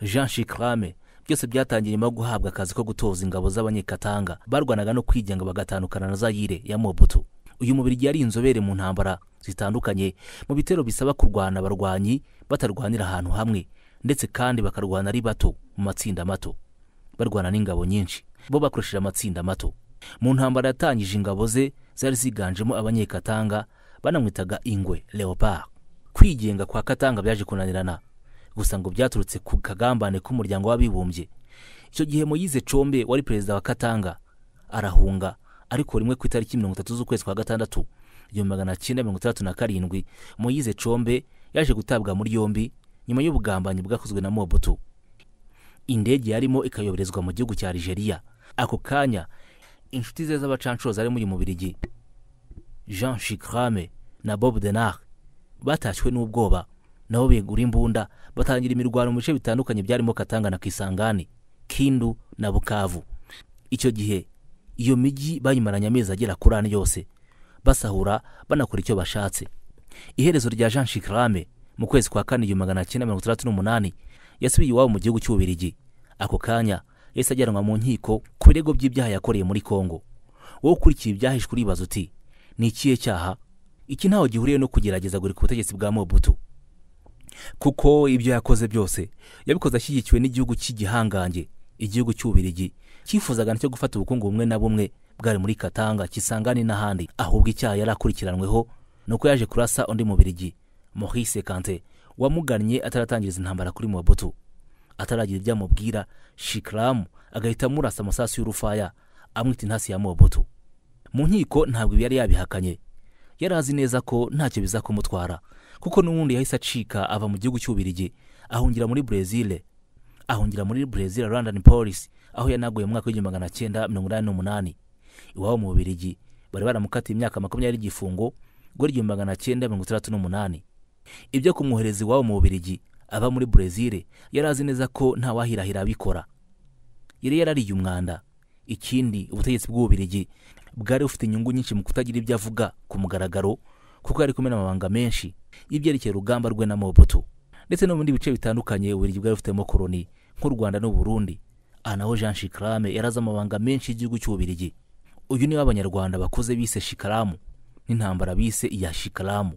jean shikarame byose byatangiye nyuma yo guhabwa akazi ko gutoza ingabo z'abanyekatanga barwanaga no kwigenga bagatandukana na zayire ya mobutu uyu mubirigi yari inzobere mu ntambara zitandukanye mu bitero bisaba kurwana abarwanyi batarwanira ahantu hamwe ndetse kandi bakarwana ari bato mu matsinda mato barwana n'ingabo nyinshi bo bakoresheje amatsinda mato mu ntambara yatangije ingabo ze zari ziganjemo abanyekatanga banamwitaga ingwe leopard kwigenga kwa katanga byaje kunanirana gusa ngo byaturutse ku kagambane k'umuryango w'abibumbye icyo gihe moyize combe wari perezida wa katanga arahunga ariko rimwe ku itariki mirongo itatu z'ukwezi kwa gatandatu igihumbi magana cyenda mirongo itandatu na karindwi moyize combe yaje gutabwa muri yombi nyuma y'ubugambanyi bwakozwe na mobutu indege yarimo ikayoberezwa mu gihugu cya Algeria ako kanya inshuti ze z'abacancuro zarimo uyu mubirigi jean shikrame na bob denard batashywe n'ubwoba nabo begura imbunda batangira imirwano mu bice bitandukanye byarimo katanga na kisangani kindu na bukavu icyo gihe iyo mijyi bayimaranye amezi agera kuri ane yose basahura banakora icyo bashatse iherezo rya jean shikirame mu kwezi kwa kane igihumbi magana cyenda mirongo itandatu n'umunani yasubiye iwabo mu gihugu cy'ububirigi ako kanya yahise ajyanwa mu nkiko ku birego by'ibyaha yakoreye muri kongo wowe ukurikiye ibyahishwe uribaza uti ni ikihe cyaha iki ntaho gihuriye no kugerageza ku butegetsi bwa mobutu kuko ibyo yakoze byose yabikoze ashyigikiwe n'igihugu cy'igihangange igihugu cy'ububirigi cyifuzaga nacyo gufata ubukungu bumwe na bumwe bwari muri katanga kisangane n'ahandi ahubwo icyaha yari akurikiranweho ni uko yaje kurasa undi mubirigi Maurice kante wamugannye ataratangiriza intambara kuri mobutu ataragira ibyo amubwira shikaramu agahita amurasa amasasu y'urufaya amwita intasi ya mobutu mu nkiko ntabwo ibi yari yabihakanye yari azi neza ko ntacyo biza kuko n'ubundi yahise acika ava mu gihugu cy'ubirigi ahungira muri brezil ahungira muri brezil london Police aho yanaguye mu mwaka w'igihumbi magana cyenda mirongo inani n'umunani iwabo mu bubirigi bari baramukatiye imyaka makumyabiri y'igifungo guhera igihumbi magana cyenda mirongo itandatu n'umunani ibyo kumwohereza iwabo mu bubirigi ava muri brezil yari azi neza ko nta wahirahira abikora yari yarariye umwanda ikindi ubutegetsi bw'ububirigi bwari bufite inyungu nyinshi mu kutagira ibyo avuga ku mugaragaro kuko yari kumena amabanga menshi y'ibyerekeye urugamba rwe na mobutu ndetse no mu bindi bice bitandukanye uburyo bwari bufitemo koroni nk'u rwanda n'u burundi aha naho jean shikaramu yarazi amabanga menshi y'igihugu cy'ububirigi uyu niwe abanyarwanda bakuze bise shikaramu n'intambara bise iya shikaramu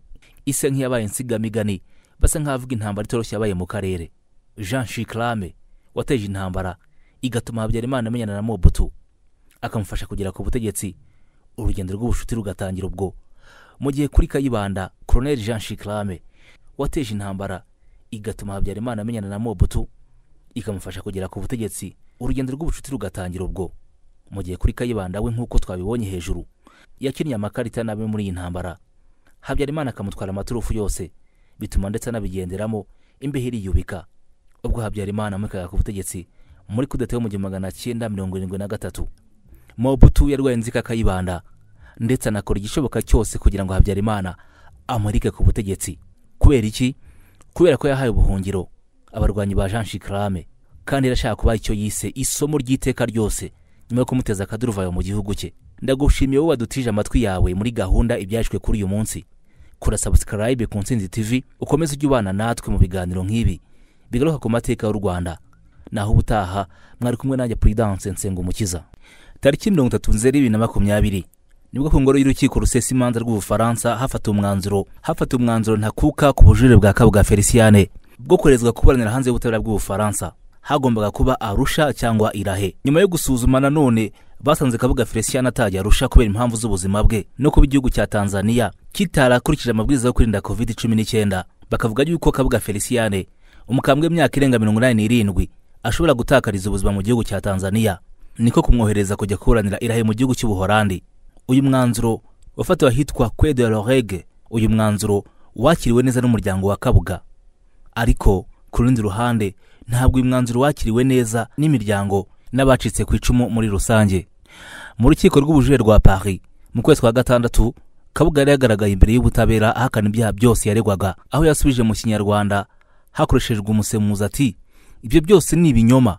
isa nk'iyabaye insigamigani basa nk'avuga intambara itoroshye yabaye mu karere jean shikaramu wateje intambara igatuma habyarimana amenyana na mobutu akamufasha kugera ku butegetsi urugendo rw'ubucuti rugatangira ubwo mu gihe kuri kayibanda koroneli jean shikirame wateje intambara igatuma habyarimana amenyana na mobutu ikamufasha kugera ku butegetsi urugendo rw'ubucuti rugatangira ubwo mu gihe kuri kayibanda we nk'uko twabibonye hejuru yakinnye amakarita nabi muri iyi ntambara habyarimana akamutwara amaturufu yose bituma ndetse anabigenderamo imbeho iriyubika ubwo habyarimana amurikaga ku butegetsi muri kudeta yo mu gihumbi magana cyenda mirongo irindwi na gatatu mobutu yarwaye inzika akayibanda ndetse anakora igishoboka cyose kugira ngo habyarimana amurike ku butegetsi kubera iki kubera ko yahaye ubuhungiro abarwanyi ba jean shikarame kandi yarashaka kuba icyo yise isomo ry'iteka ryose nyuma yo kumuteza akaduruvayo mu gihugu cye ndagushimiye wowe wadutije amatwi yawe muri gahunda ibyashwe kuri uyu munsi kora sabusikarayibe ku nsinzi tivi ukomeze ujye ubana natwe mu biganiro nk'ibi bigaruka ku mateka y'u rwanda naho ubutaha mwari kumwe nanjye puridanse nsenga umukiza tariki mirongo itatu nzeri bibiri na makumyabiri nibwo ku ngoro y'urukiko rusesa imanza rw'ubufaransa hafata umwanzuro hafata umwanzuro ntakuka ku bujurire bwa kabo bwa feliciyane bwo koherezwa kuburanira hanze y'ubutabera bw'ubufaransa hagombaga kuba arusha cyangwa irahe nyuma yo gusuzuma nanone basanze kabuga feliciyane atajya arusha kubera impamvu z'ubuzima bwe no kuba igihugu cya tanzania kitarakurikije amabwiriza yo kwirinda covid cumi n'icyenda bakavuga yuko kabuga feliciyane umukambwe w'imyaka irenga mirongo inani n'irindwi ashobora gutakariza ubuzima mu gihugu cya tanzania niko kumwohereza kujya kuburanira irahe mu gihugu cy'ubuhorandi uyu mwanzuro wafatiwe ahitwa kwe de lorege uyu mwanzuro wakiriwe neza n'umuryango wa kabuga ariko ku rundi ruhande ntabwo uyu mwanzuro wakiriwe neza n'imiryango n'abacitse ku icumu muri rusange mu rukiko rw'ubujurire rwa paris mu kwezi kwa gatandatu kabuga yari yagaragaye imbere y'ubutabera ahakana ibyaha byose yaregwaga aho yasubije mu kinyarwanda hakoreshejwe umusemuzi ati ibyo byose ni ibinyoma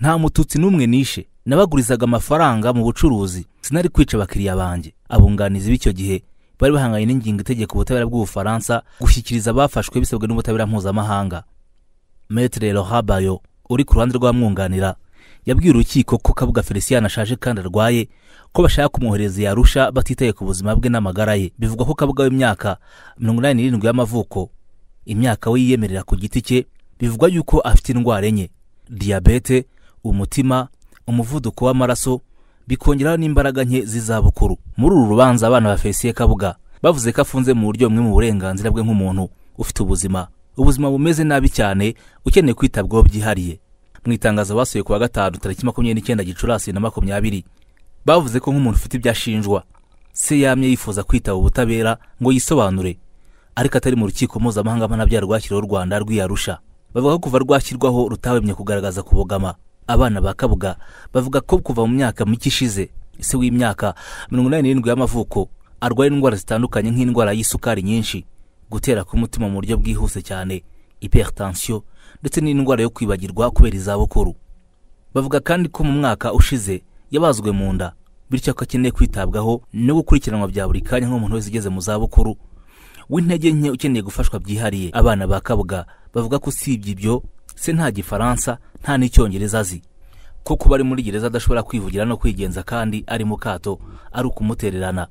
nta mututsi n'umwe nishe nabagurizaga amafaranga mu bucuruzi sinari kwica abakiriya banjye abunganizi b'icyo gihe bari bahanganye n'ingingo itegeka ubutabera bw'ubufaransa gushyikiriza bafashwe bisabwe n'ubutabera mpuzamahanga metre rohabayo uri ku ruhande rw'amwunganira yabwiye urukiko ko kabuga felicien ashaje kandi arwaye ko bashaka kumwohereza yarusha batitaye ku buzima bwe n'amagara ye bivugwa ko kabuga w'imyaka mirongo inani n'irindwi y'amavuko imyaka we yiyemerera ku giti cye bivugwa yuko afite indwara enye diyabete umutima umuvuduko w'amaraso bikongeraho n'imbaraga nke z'izabukuru muri uru rubanza abana ba Felicien kabuga bavuze ko afunze mu buryo bumwe mu burenganzira bwe nk'umuntu ufite ubuzima ubuzima bumeze nabi cyane ukeneye kwitabwaho byihariye mu itangazo basuye ku wa gatanu tariki makumyabiri n'icyenda gicurasi na makumyabiri bavuze ko nk'umuntu ufite ibyo ashinjwa se yamye yifuza kwitaba ubutabera ngo yisobanure ariko atari mu rukiko mpuzamahanga mpanabyaha rwashyiriweho u rwanda rwiyarusha bavuga ko kuva rwashyirwaho rutahemye kugaragaza kubogama abana ba kabuga bavuga ko kuva mu myaka mike ishize ese w'imyaka mirongo inani n'irindwi y'amavuko arwaye indwara zitandukanye nk'indwara y'isukari nyinshi gutera k'umutima mu buryo bwihuse cyane hypertension ndetse n'indwara yo kwibagirwa kubera izabukuru bavuga kandi ko mu mwaka ushize yabazwe mu nda bityo ko akeneye kwitabwaho no gukurikiranwa bya buri kanya nk'umuntu wese ugeze mu zabukuru w'intege nke ukeneye gufashwa byihariye abana ba kabuga bavuga ko usibye ibyo se nta gifaransa nta n'icyongereza azi ko kuba ari muri gereza adashobora kwivugira no kwigenza kandi ari mu kato ari ukumutererana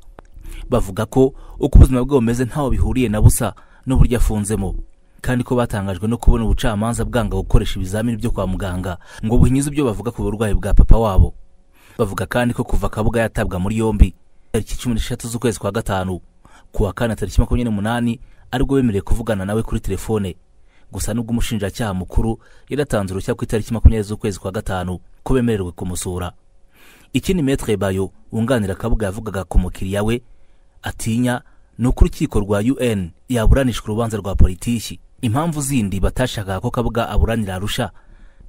bavuga ko uko ubuzima bwe bumeze ntaho bihuriye na busa n'uburyo afunzemo kandi ko batangajwe no kubona ubucamanza bwanga gukoresha ibizamini byo kwa muganga ngo buhinyuze ibyo bavuga ku burwayi bwa papa wabo bavuga kandi ko kuva kabuga yatabwa muri yombi tariki cumi n'eshatu z'ukwezi kwa gatanu ku wa kane tariki makumyabiri n'umunani aribwo bemerewe kuvugana nawe kuri telefone gusa nubwo umushinjacyaha mukuru yaratanze uruhushya ku itariki makumyabiri z'ukwezi kwa gatanu ko bemerewe kumusura ikindi metre bayo wunganira kabuga yavugaga ku mukiriya we atinya ni uko urukiko rwa un yaburanishwa urubanza rwa politiki impamvu zindi batashakaga ko kabuga aburanira arusha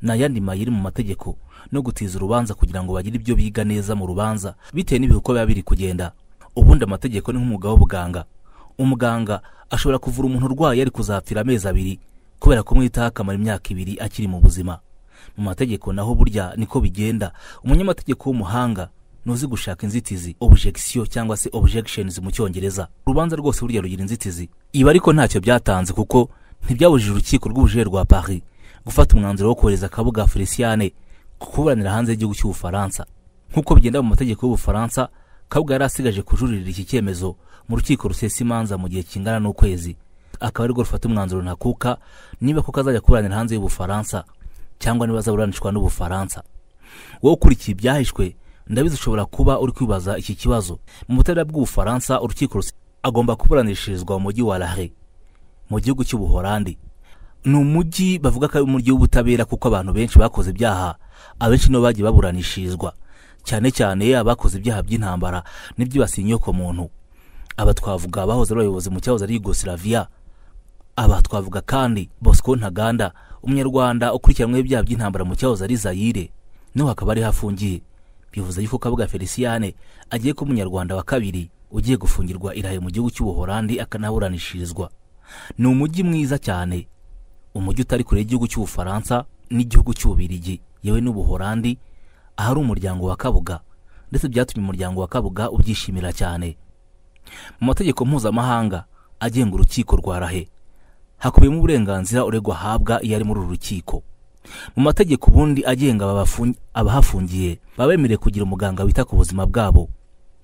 ni ayandi mayiri mu mategeko no gutiza urubanza kugira ngo bagire ibyo biga neza mu rubanza bitewe n'ibihe uko biba biri kugenda ubundi amategeko ni nk'umwuga w'ubuganga umuganga ashobora kuvura umuntu urwaye ari kuzapfira amezi abiri kubera kumwitaho akamara imyaka ibiri akiri mu buzima mu mategeko naho burya niko bigenda umunyamategeko w'umuhanga ntuzi gushaka inzitizi obujegisiyo cyangwa se objections mu cyongereza urubanza rwose burya rugira inzitizi iba ariko ntacyo byatanze kuko ntibyabujije urukiko rw'ubujurire rwa paris gufata umwanzuro wo kohereza akabuga feliciane kuburanira hanze y'igihugu cy'ubufaransa nk'uko bigenda mu mategeko y'ubufaransa kabuga yari asigaje kujuririra iki cyemezo mu rukiko rusesa imanza mu gihe kingana n'ukwezi akaba ari rufata umwanzuro ntakuka niba kuko azajya kuburanira hanze y'ubufaransa cyangwa niba azaburanishwa n'ubufaransa wowe ukurikiye ibyahishwe ndabizi ushobora kuba uri kwibaza iki kibazo mu butabera bw'ubufaransa urukiko agomba kuburanishirizwa mu mujyi wa lahe mu gihugu cy'ubuholandi ni umujyi bavuga ko ari umujyi w'ubutabera kuko abantu benshi bakoze ibyaha abenshi nibo bagiye baburanishirizwa cyane cyane abakoze ibyaha by'intambara n'ibyibasiye inyoko muntu aba twavuga abahoze ari abayobozi mu cyahoze ari yugosilaviya aba twavuga kandi bosco ntaganda umunyarwanda ukurikiranweho ibyaha by'intambara mu cyahoze ari zayire n'ubu akaba ariho afungiye bivuze yuko kabuga feliciyane agiye ko umunyarwanda wa kabiri ugiye gufungirwa irahe mu gihugu cy'ubuhorandi akanaburanishirizwa ni umujyi mwiza cyane umujyi utari kure y'igihugu cy'ubufaransa n'igihugu cy'ububirigi yewe n'ubuhorandi ahari umuryango wa kabuga ndetse byatumye umuryango wa kabuga ubyishimira cyane mu mategeko mpuzamahanga agenga urukiko rwa rahe hakubiyemo uburenganzira uregwa ahabwa iyo ari muri uru rukiko mu mategeko ubundi agenga abahafungiye baba bemerewe kugira umuganga wita ku buzima bwabo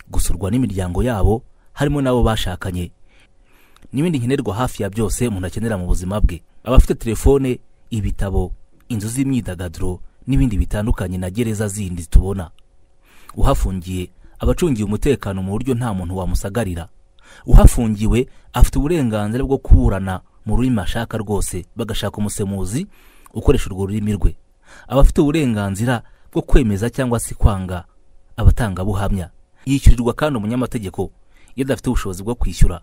gusurwa n'imiryango yabo harimo n'abo bashakanye n'ibindi nkenerwa hafi ya byose umuntu akenera mu buzima bwe abafite telefone ibitabo inzu z'imyidagaduro n'ibindi bitandukanye na gereza zindi tubona uhafungiye aba umutekano mu buryo nta muntu wamusagarira uhafungiwe afite uburenganzira bwo kuburana mu rurimi ashaka rwose bagashaka umusemuzi ukoresha urwo rurimi rwe aba afite uburenganzira bwo kwemeza cyangwa se kwanga abatangabuhamya yishyurirwa kandi umunyamategeko iyo adafite ubushobozi bwo kwishyura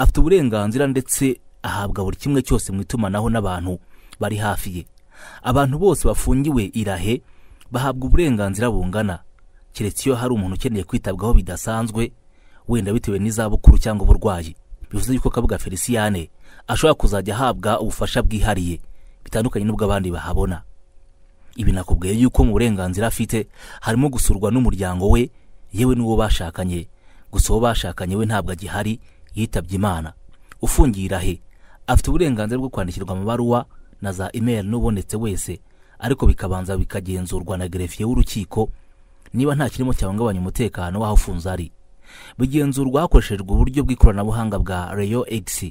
afite uburenganzira ndetse ahabwa buri kimwe cyose mu itumanaho n'abantu bari hafi ye abantu bose bafungiwe irahe bahabwa uburenganzira bungana keretse iyo hari umuntu ukeneye kwitabwaho bidasanzwe wenda bitewe n'izabukuru cyangwa uburwayi bivuze yuko kabuga feliciyane ashobora kuzajya ahabwa ubufasha bwihariye bitandukanye n'ubw'abandi bahabona ibi nakubwiye yuko mu burenganzira afite harimo gusurwa n'umuryango we yewe n'uwo bashakanye gusa uwo bashakanye we ntabwo agihari yitabye imana ufungira he afite uburenganzira bwo kwandikirwa amabaruwa na za imeri n'ubonetse wese ariko bikabanza bikagenzurwa na gerefiye w'urukiko niba nta kirimo cyahungabanya umutekano w'aho ufunze ari bigenzurwa hakoreshejwe uburyo bw'ikoranabuhanga bwa reyo egisi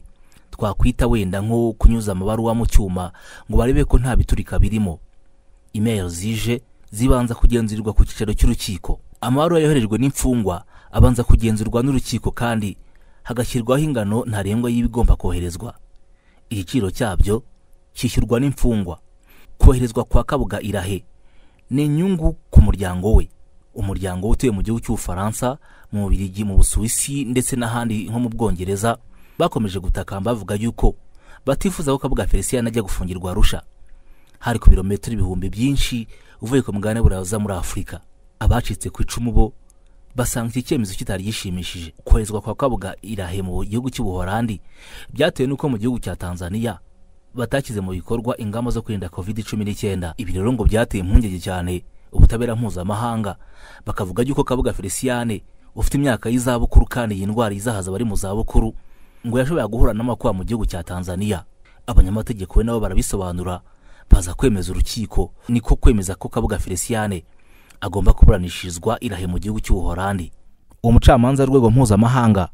twakwita wenda nko kunyuza amabaruwa mu cyuma ngo barebe ko nta biturika birimo imeri zije zibanza kugenzurirwa ku cyicaro cy'urukiko amabaruwa yoherejwe n'imfungwa abanza kugenzurwa n'urukiko kandi hagashyirwaho ingano ntarengwa y'ibigomba koherezwa igiciro cyabyo cyishyurwa n'imfungwa koherezwa kwa kabuga irahe ni inyungu ku muryango we umuryango utuye mu gihugu cy'ubufaransa mu bubirigi mu busuwisi ndetse n'ahandi nko mu bwongereza bakomeje gutakamba bavuga yuko batifuza ko Kabuga Felicien ajya gufungirwa Arusha hari ku birometero ibihumbi byinshi uvuye ku mugabane buraza muri Afurika abacitse ku icumu bo basanga iki cyemezo kitari gishimishije koherezwa kwa Kabuga irahe mu gihugu cy'Ubuholandi byatewe n'uko mu gihugu cya Tanzania batakize mu bikorwa ingamba zo kwirinda covid cumi n'icyenda ibi rero ngo byateye impungenge cyane ubutabera mpuzamahanga bakavuga yuko Kabuga Felicien ufite imyaka y'izabukuru kandi iyi ndwara izahaza abari mu zabukuru ngo yashoboraga guhura n'amakuba mu gihugu cya tanzania abanyamategeko we nabo barabisobanura baza kwemeza urukiko niko kwemeza ko kabuga feliciyane agomba kuburanishirizwa irahe mu gihugu cy'ubuhorandi uwo mucamanza w'urwego mpuzamahanga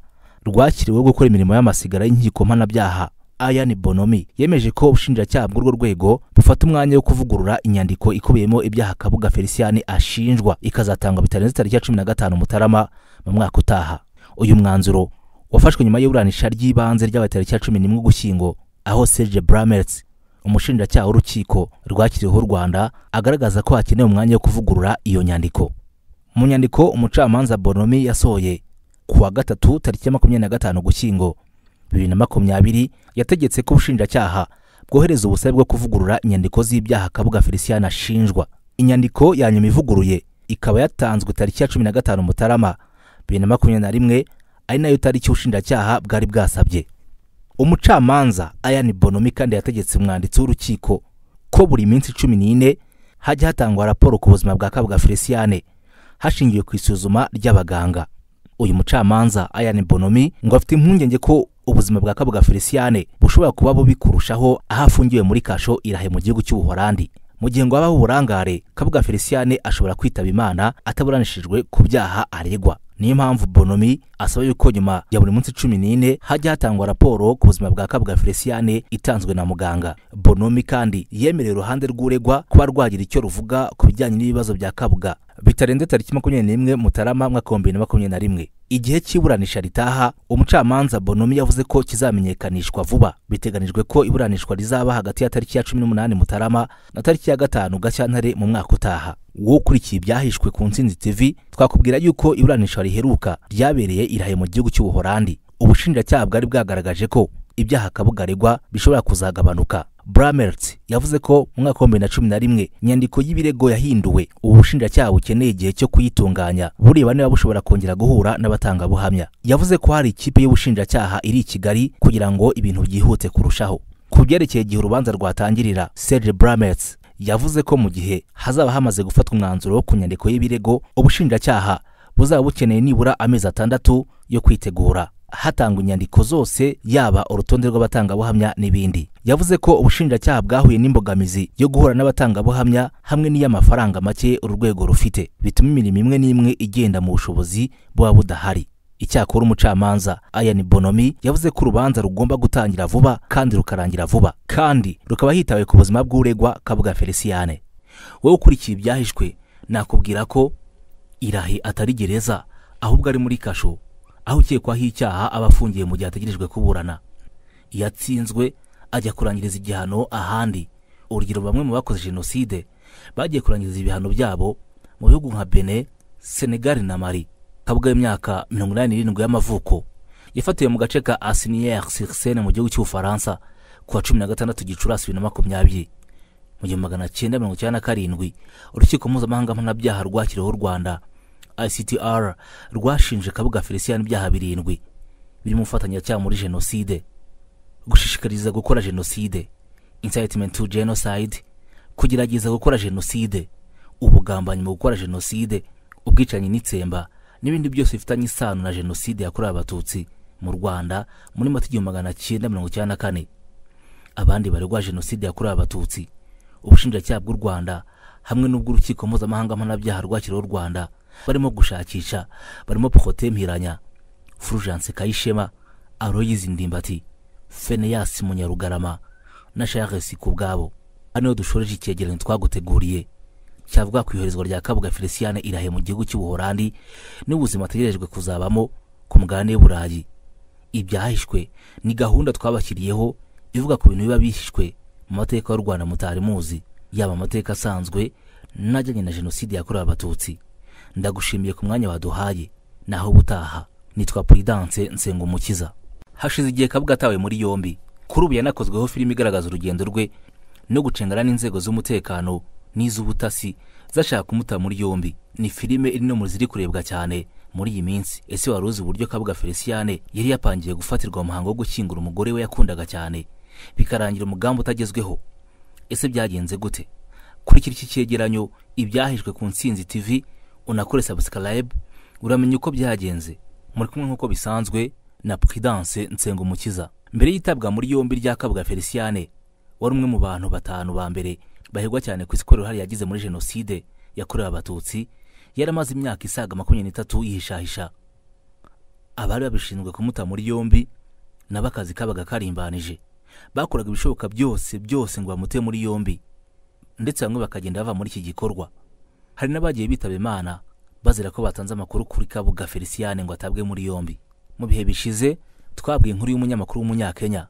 rwakiriweho gukora imirimo y'amasigara y'inkiko mpanabyaha ayani bonomi yemeje ko ubushinjacyaha bw'urwo rwego bufata umwanya wo kuvugurura inyandiko ikubiyemo ibyaha kabuga feliciyane ashinjwa ikazatangwa bitarenze tariki ya cumi na gatanu mutarama mu mwaka utaha uyu mwanzuro wafashwe nyuma y'iburanisha ry'ibanze ry’abatariki ya cumi n'imwe gushyingo aho serge bramertz umushinjacyaha w'urukiko rwakiriweho u rwanda agaragaza ko hakenewe umwanya wo kuvugurura iyo nyandiko mu nyandiko umucamanza bonomi yasohoye ku wa gatatu tariki ya makumyabiri na gatanu ugushyingo bibiri na makumyabiri yategetse ko ubushinjacyaha bwohereza ubusabe bwo kuvugurura inyandiko z'ibyaha kabuga felicien ashinjwa inyandiko ya nyuma ivuguruye ikaba yatanzwe tariki ya cumi na gatanu mutarama bibiri na makumyabiri na rimwe ari nayo tariki ubushinjacyaha bwari bwasabye umucamanza ayani bonomi kandi yategetse umwanditsi w'urukiko ko buri minsi cumi n'ine hajya hatangwa raporo ku buzima bwa kabwa feliciyane hashingiwe ku isuzuma ry'abaganga uyu mucamanza ayani bonomi ngo afite impungenge ko ubuzima bwa kabwa feliciyane bushobora kuba bubi kurushaho aho afungiwe muri kasho irahe mu gihugu cy'ubuholandi mu gihe ngo habaho uburangare kabwa feliciyane ashobora kwitaba imana ataburanishijwe ku byaha aregwa niyo mpamvu bonomi asaba yuko nyuma ya buri munsi cumi n'ine hajya hatangwa raporo ku buzima bwa kabwa feliciyane itanzwe na muganga bonomi kandi yemereye uruhande rw'uregwa kuba rwagira icyo ruvuga ku bijyanye n'ibibazo bya kabwa bitarenze tariki makumyabiri n'imwe mutarama mwaka w'ibihumbi bibiri na makumyabiri na rimwe igihe cy'iburanisha ritaha umucamanza bonomi yavuze ko kizamenyekanishwa vuba biteganijwe ko iburanishwa rizaba hagati ya tariki ya cumi n'umunani mutarama na tariki ya gatanu gashyantare mu mwaka utaha wukurikiye ibyahishwe ku nsinzi tv twakubwira yuko iburanisha riheruka ryabereye irahe mu gihugu cy'ubuhorandi ubushinjacyaha bwari bwagaragaje ko ibyaha kabugarirwa bishobora kuzagabanuka bramertz yavuze ko mu mwaka wa bibiri na cumi na rimwe inyandiko y'ibirego yahinduwe ubushinjacyaha bushinjacyaha bukeneye igihe cyo kuyitunganya bureba niba bushobora kongera guhura n'abatangabuhamya yavuze ko hari ikipe y'ubushinjacyaha iri i kigali kugira ngo ibintu byihute kurushaho ku byerekeye igihe urubanza rwatangirira serge bramertz yavuze ko mu gihe hazaba hamaze gufatwa umwanzuro ku nyandiko y'ibirego ubushinjacyaha buzaba bukeneye nibura amezi atandatu yo kwitegura hatangwa inyandiko zose yaba urutonde rw'abatangabuhamya n'ibindi yavuze ko ubushinjacyaha bwahuye n'imbogamizi yo guhura n'abatangabuhamya hamwe n'iy'amafaranga make uru rwego rufite bituma imirimo imwe n'imwe igenda mu bushobozi buba budahari icyakora umucamanza aya ni bonomi yavuze ko urubanza rugomba gutangira vuba kandi rukarangira vuba kandi rukaba hitawe ku buzima bw'uregwa kabuga feliciyane wowe ukurikiye ibyahishwe nakubwira ko irahe atari gereza ahubwo ari muri kasho aho ukekwaho icyaha aba afungiye mu gihe ategerejwe kuburana yatsinzwe ajya kurangiriza igihano ahandi urugero bamwe mu bakoze jenoside bagiye kurangiza ibihano byabo mu bihugu nka bene senegali na mari kabwa y'imyaka mirongo inani n'irindwi y'amavuko yafatiwe mu gace ka asiniyeri sirisene mu gihugu cy'ubufaransa ku wa cumi na gatandatu gicurasi bibiri na makumyabiri mu gihumbi magana cyenda mirongo icyenda na karindwi urukiko mpuzamahanga mpanabyaha rwakiriho’ u rwanda ictr rwashinje kabuga felicien ibyaha birindwi birimo ubufatanyacyaha muri jenoside gushishikariza gukora jenoside incitement to genocide kugerageza gukora jenoside ubugambanyi mu gukora jenoside ubwicanyi n'itsemba n'ibindi byose bifitanye isano na jenoside yakorewe abatutsi mu rwanda muri mategeko magana cyenda mirongo icyenda na kane abandi baregwa jenoside yakorewe abatutsi ubushinjacyaha bw'u rwanda hamwe n'ubw'urukiko mpuzamahanga mpanabyaha rwakiriweho u rwanda barimo gushakisha barimo pokote mpiranya furujanse kayishema aroyizi ndimbati feneyasi munyarugarama na sharesi ku bwabo hano dushoreje icyegeranyo twaguteguriye cyavuga ku iherezwa rya kabuga felicien irahe mu gihugu cy'ubuhorandi n'ubuzima ategerejwe kuzabamo ku mugabane w'uburayi ibyahishwe ni gahunda twabashyiriyeho ivuga ku bintu biba bihishwe mu mateka y'u rwanda mutari muzi yaba amateka asanzwe n'ajyanye na jenoside yakorewe abatutsi ndagushimiye ku mwanya waduhaye naho ubutaha nitwa puridanse nsenga umukiza hashize igihe kabuga atawe muri yombi kuri ubu yanakozweho filime igaragaza urugendo rwe no gucengana n'inzego z'umutekano n'iz'ubutasi zashaka kumuta muri yombi ni filime iri no mu ziri kurebwa cyane muri iyi minsi ese wari uzi uburyo kabuga feliciyane yari yapangiye gufatirwa umuhango wo gushyingura umugore we yakundaga cyane bikarangira umugambi utagezweho ese byagenze gute kuri iki cyegeranyo ibyahishwe ku nsinzi tv unakore sabusikarayibu uramenya uko byagenze muri kumwe nk'uko bisanzwe na puridanse nsengumukiza mbere y'itabwa muri yombi rya kabuga feliciyane wari umwe mu bantu batanu ba mbere bahigwa cyane ku isi kubera uruhare yagize muri jenoside yakorewe abatutsi yari amaze imyaka isaga makumyabiri n'itatu yihishahisha abari babishinzwe kumuta muri yombi nabo akazi kabaga karimbanije bakoraga ibishoboka byose byose ngo bamute muri yombi ndetse bamwe bakagenda bava muri iki gikorwa hari n'abagiye bitaba imana bazira ko batanze amakuru kuri kabuga feliciyane ngo atabwe muri yombi mu bihe bishize twabwiye inkuru y'umunyamakuru w'umunyakenya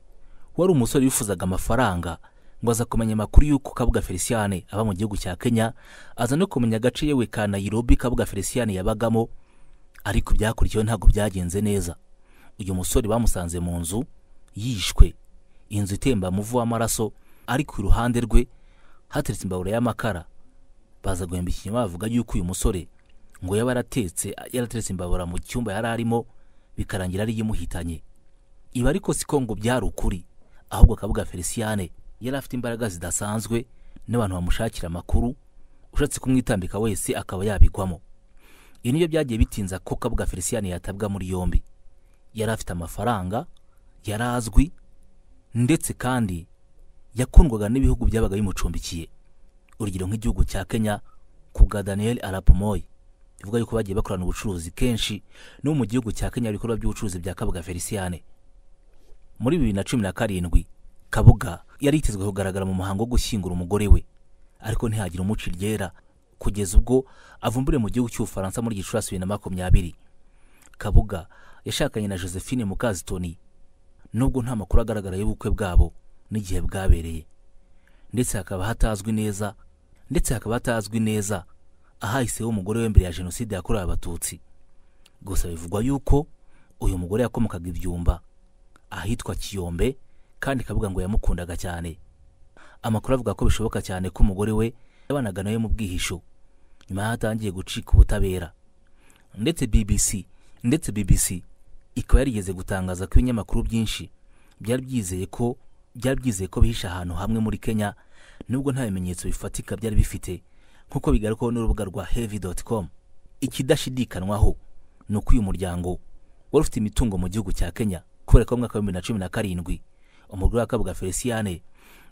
wari umusore wifuzaga amafaranga ngo aza kumenya amakuru y'uko kabuga feliciyane aba mu gihugu cya kenya aza no kumenya agace yewe ka nayirobi kabuga feliciyane yabagamo ariko ibyakurikiyeho ntabwo byagenze neza uyu musore bamusanze mu nzu yishwe inzu itemba muvu w'amaraso ariko iruhande rwe hateretse imbabura y'amakara baza guhemba bavuga yuko uyu musore ngo yaba yaratetse yarateretse imbabura mu cyumba yari arimo bikarangira ari imuhitanye ibi ariko siko ngo byari ukuri ahubwo akavuga feliciyane yari afite imbaraga zidasanzwe n'abantu bamushakira amakuru ushatse kumwitambika wese akaba yabigwamo ibi nibyo byagiye bitinza ko kabuga feliciyane yatabwa muri yombi yari afite amafaranga yari azwi ndetse kandi yakundwaga n'ibihugu byabaga bimucumbikiye urugero nk'igihugu cya kenya ku bwa daniel arapomoyi bivuga yuko bagiye bakorana ubucuruzi kenshi no mu gihugu cya kenya ibikorwa by'ubucuruzi bya kabuga feliciyane muri bibiri na cumi na karindwi kabuga yari yitezwe kugaragara mu muhango wo gushyingura umugore we ariko ntihagira umuca iryera kugeza ubwo avumbure mu gihugu cy'ubufaransa muri gicurasi bibiri na makumyabiri kabuga yashakanye na josephine mukazitoni nubwo nta makuru agaragara y'ubukwe bwabo n'igihe bwabereye ndetse hakaba hatazwi neza ndetse hakaba hatazwi neza ahahiseho umugore we mbere ya jenoside yakorewe abatutsi gusa bivugwa yuko uyu mugore yakomokaga ibyumba ahitwa kiyombe kandi kabuga ngo yamukundaga cyane amakuru avuga ko bishoboka cyane ko umugore we yabanaga nawe mu bwihisho nyuma y'aho atangiye gucika ubutabera ndetse bbc ndetse bbc ikaba yarigeze gutangaza ko ibinyamakuru byinshi byari byizeye ko byari byizeye ko bihishe ahantu hamwe muri kenya nubwo nta bimenyetso bifatika byari bifite nk'uko bigaragara n'urubuga rwa hevi doti komu ikidashidikanwaho ni uko uyu muryango wari ufite imitungo mu gihugu cya kenya kubera ko mu wa bibiri na cumi na karindwi umugore wa kabuga feliciyane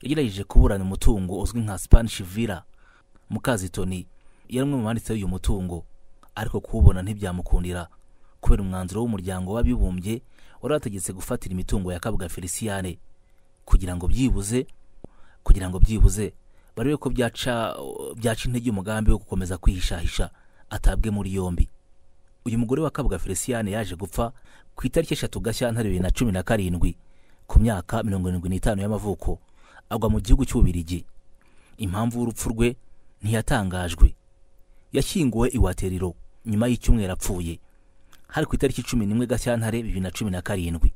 yagerageje kuburana umutungo uzwi nka spanish villa mukazitoni yari umwe mu banditseho uyu mutungo ariko kuwubona ntibyamukundira kubera umwanzuro w'umuryango w'abibumbye wari wategetse gufatira imitungo ya kabuga feliciyane kugira ngo byibuze kugira ngo byibuze barebe ko byaca byaca intege umugambi wo gukomeza kwihishahisha atabwe muri yombi uyu mugore wa kabuga feliciyane yaje gupfa ku itariki eshatu gashyantare bibiri na cumi na karindwi ku myaka mirongo irindwi n'itanu y'amavuko agwa mu gihugu cy'ububirigi impamvu y'urupfu rwe ntiyatangajwe yashyinguwe iwateriro nyuma y'icyumweru apfuye hari ku itariki cumi n'imwe gashyantare bibiri na cumi na karindwi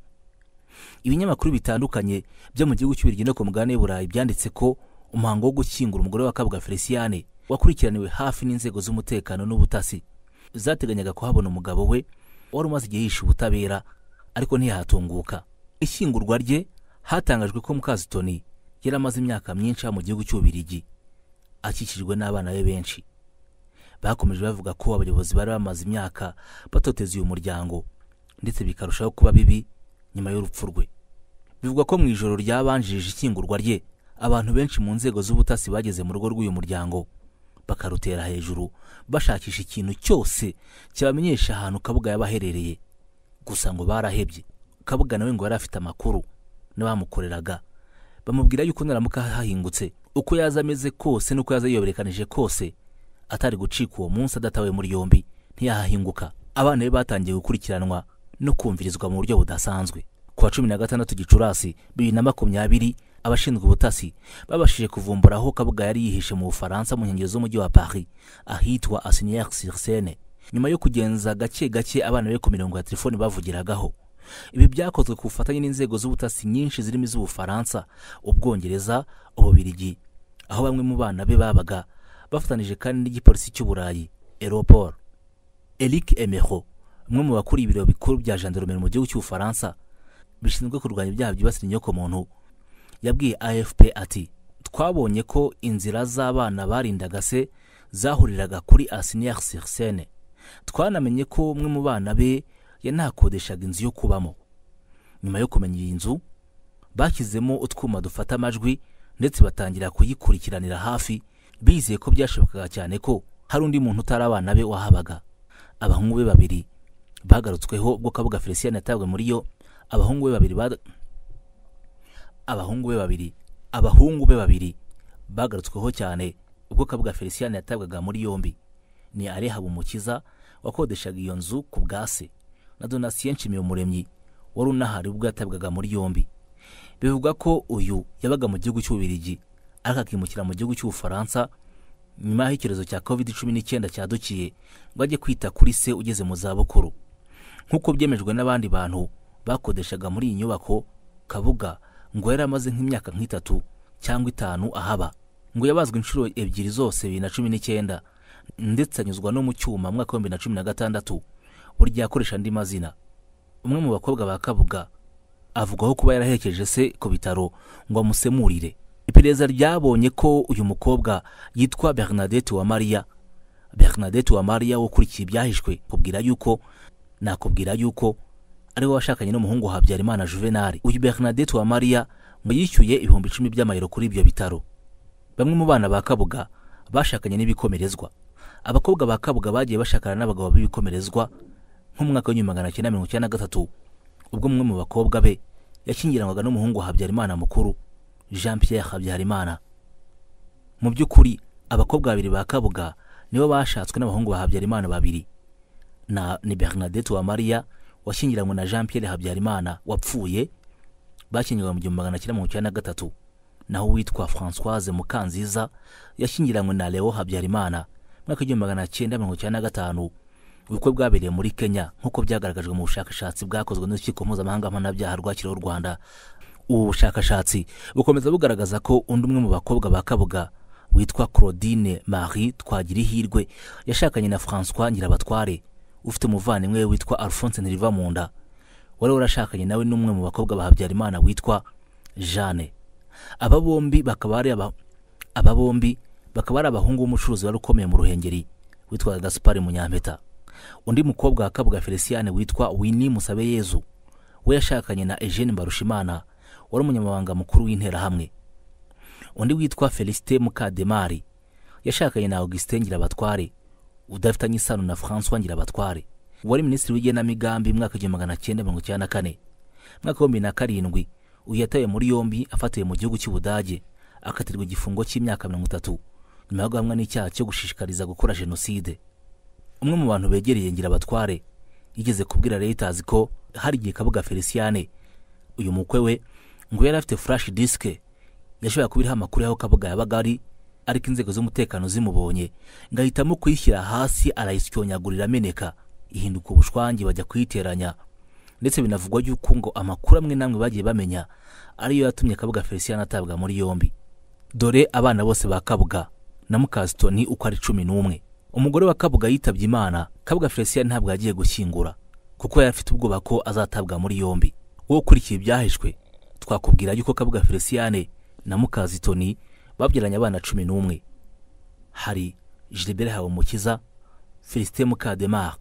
ibinyamakuru bitandukanye byo mu gihugu cy'ubirigi no ku mugabane Burayi byanditse ko umuhango wo gushyingura umugore wa kabuga feliciyane wakurikiraniwe hafi n'inzego z'umutekano n'ubutasi zateganyaga kuhabona umugabo we wari umaze igihe yishe ubutabera ariko ntiyahatunguka ishyingurwa rye hatangajwe ko mukazitoni yari amaze imyaka myinshi mu gihugu cy'ubirigi akikijwe n'abana be benshi bakomeje bavuga ko abayobozi bari bamaze imyaka batoteza uyu muryango ndetse bikarushaho kuba bibi nyuma y'urupfu rwe bivugwa ko mu ijoro ryabanjirije ishyingurwa rye abantu benshi mu nzego z'ubutasi bageze mu rugo rw'uyu muryango bakarutera hejuru bashakisha ikintu cyose kibamenyesha ahantu kabuga yaba aherereye gusa ngo barahebye kabuga nawe ngo yari afite amakuru n'abamukoreraga bamubwira yuko naramuka hahingutse uko yaza ameze kose n'uko yaza yiyoberekanije kose atari gucika uwo munsi adatawe muri yombi ntiyahahinguka abana be batangiye gukurikiranwa no kumvirizwa mu buryo budasanzwe ku wa cumi na gatandatu gicurasi bibiri na makumyabiri abashinzwe ubutasi babashije kuvumbura aho kabuga yari yihishe mu bufaransa mu nkengero z'umujyi wa paris ahitwa asiniere sur nyuma yo kugenza gake gake abana be ku mirongo ya telefoni bavugiragaho ibi byakozwe ku bufatanye n'inzego z'ubutasi nyinshi zirimo iz'ubufaransa ubwongereza ububirigi aho bamwe mu bana be babaga bafatanije kandi n'igipolisi cy'uburayi eropol eric emeho umwe mu bakuriye ibiro bikuru bya jandarumeri mu gihugu cy'ubufaransa bishinzwe kurwanya ibyaha byibasira inyokomuntu yabwiye afp ati twabonye ko inzira z'abana barindaga se zahuriraga kuri asiniyeri sirisene twanamenye ko umwe mu bana be yanakodeshaga inzu yo kubamo nyuma yo kumenya iyi nzu bashyizemo utwuma dufata amajwi ndetse batangira kuyikurikiranira hafi bizeye ko byashobokaga cyane ko hari undi muntu utari abana be wahabaga abahungu be babiri bagarutsweho ubwo kabuga felicien yatabwe muri yo abahungu be babiri abahungu be babiri abahungu be babiri bagarutsweho cyane ubwo kabuga felicien yatabwaga muri yombi ni ari habumukiza wakodeshaga iyo nzu ku bwa se na donasiyo nshimiye wari unahari ubwo yatabwaga muri yombi bivugwa ko uyu yabaga mu gihugu cy'ububirigi ariko akimukira mu gihugu cy'ubufaransa nyuma y'icyorezo cya covid cumi n'icyenda cyadukiye ngo ajye kwita kuri se ugeze mu zabukuru nk'uko byemejwe n'abandi bantu bakodeshaga muri iyi nyubako kabuga ngo yari amaze nk'imyaka nk'itatu cyangwa itanu ahaba ngo yabazwe inshuro ebyiri zose bibiri na cumi n'icyenda ndetse anyuzwa no mu cyuma mu mwaka w'ibihumbi na cumi na gatandatu burya akoresha andi mazina umwe mu bakobwa ba kabuga avugwaho kuba yarahekeje se ku bitaro ngo amusemurire iperereza ryabonye ko uyu mukobwa yitwa bernadette wa mariya bernadette wa mariya ukurikiye ibyahishwe kubwira yuko nakubwira yuko ari washakanye n'umuhungu habyarimana Juvenal uyu bernadette wa mariya ngo yishyuye ibihumbi icumi by'amayero kuri ibyo bitaro bamwe mu bana ba kabuga bashakanye n'ibikomerezwa abakobwa ba kabuga bagiye bashakana n'abagabo b'ibikomerezwa nk'umwaka w'ibihumbi magana cyenda mirongo icyenda na gatatu ubwo umwe mu bakobwa be yakingiranwaga n'umuhungu habyarimana mukuru jean pierre habyarimana mu by'ukuri abakobwa babiri ba kabuga nibo bashatswe n'abahungu ba habyarimana babiri ni bernadette uwamariya washyingiranywe na jean Pierre habyarimana wapfuye bashyingiranywe mu gihumbi magana cyenda mirongo icyenda na gatatu naho uwitwa Françoise mukanziza yashyingiranywe na leo habyarimana mwaka w'igihumbi magana cyenda mirongo icyenda na gatanu ubukwe bwabereye muri kenya nk'uko byagaragajwe mu bushakashatsi bwakozwe n'urukiko mpuzamahanga mpanabyaha rwakiriyeho u rwanda ubu bushakashatsi bukomeza bugaragaza ko undi umwe mu bakobwa ba kabuga witwa claudine marie twagira ihirwe yashakanye na François nyirabatware ufite umuvandimwe we witwa alphonse ntiriva wari warashakanye nawe n'umwe mu bakobwa ba habyarimana witwa jeanne aba bombi bakaba ari aba bombi bakaba ari abahungu b'umucuruzi wari ukomeye mu ruhengeri witwa gasupari munyampeta undi mukobwa wa kabuga feliciyane witwa wini musabe yezu we yashakanye na eugene mbarushimana wari umunyamabanga mukuru w'interahamwe undi witwa felicite mukademari yashakanye na augustin ngirabatware udafitanye isano na francois ngirabatware wari minisitiri w'igenamigambi mu mwaka w'igihumbi magana cyenda mirongo icyenda na kane mwaka w'ibihumbi na karindwi uyu muri yombi afatiwe mu gihugu cy'ubudage akatirwa igifungo cy'imyaka mirongo itatu nyuma yo guhamwa n'icyaha cyo gushishikariza gukora jenoside umwe mu bantu begereye ngirabatware yigeze kubwira reuters ko hari igihe kabuga feliciane uyu mukwe we ngo yari afite flash disk yashobora kuba amakuru y'aho kabuga yabaga ari ariko inzego z'umutekano zimubonye ngo ahitamo kuyishyira hasi arayisyonyagurira ameneka ihinduka ubushwangi bajya kuyiteranya ndetse binavugwa yuko ngo amakuru amwe n'amwe bagiye bamenya ariyo yatumye kabuga felicien atabwa muri yombi dore abana bose ba kabuga na mukasitoni uko ari cumi n'umwe umugore wa kabuga yitabye imana kabuga felicien ntabwo yagiye gushyingura kuko yari afite ubwoba ko azatabwa muri yombi wowe ukurikiye ibyahishwe twakubwira yuko kabuga felicien na mukazitoni babyaranye abana cumi n'umwe hari gilbert habumukiza felicite mukademar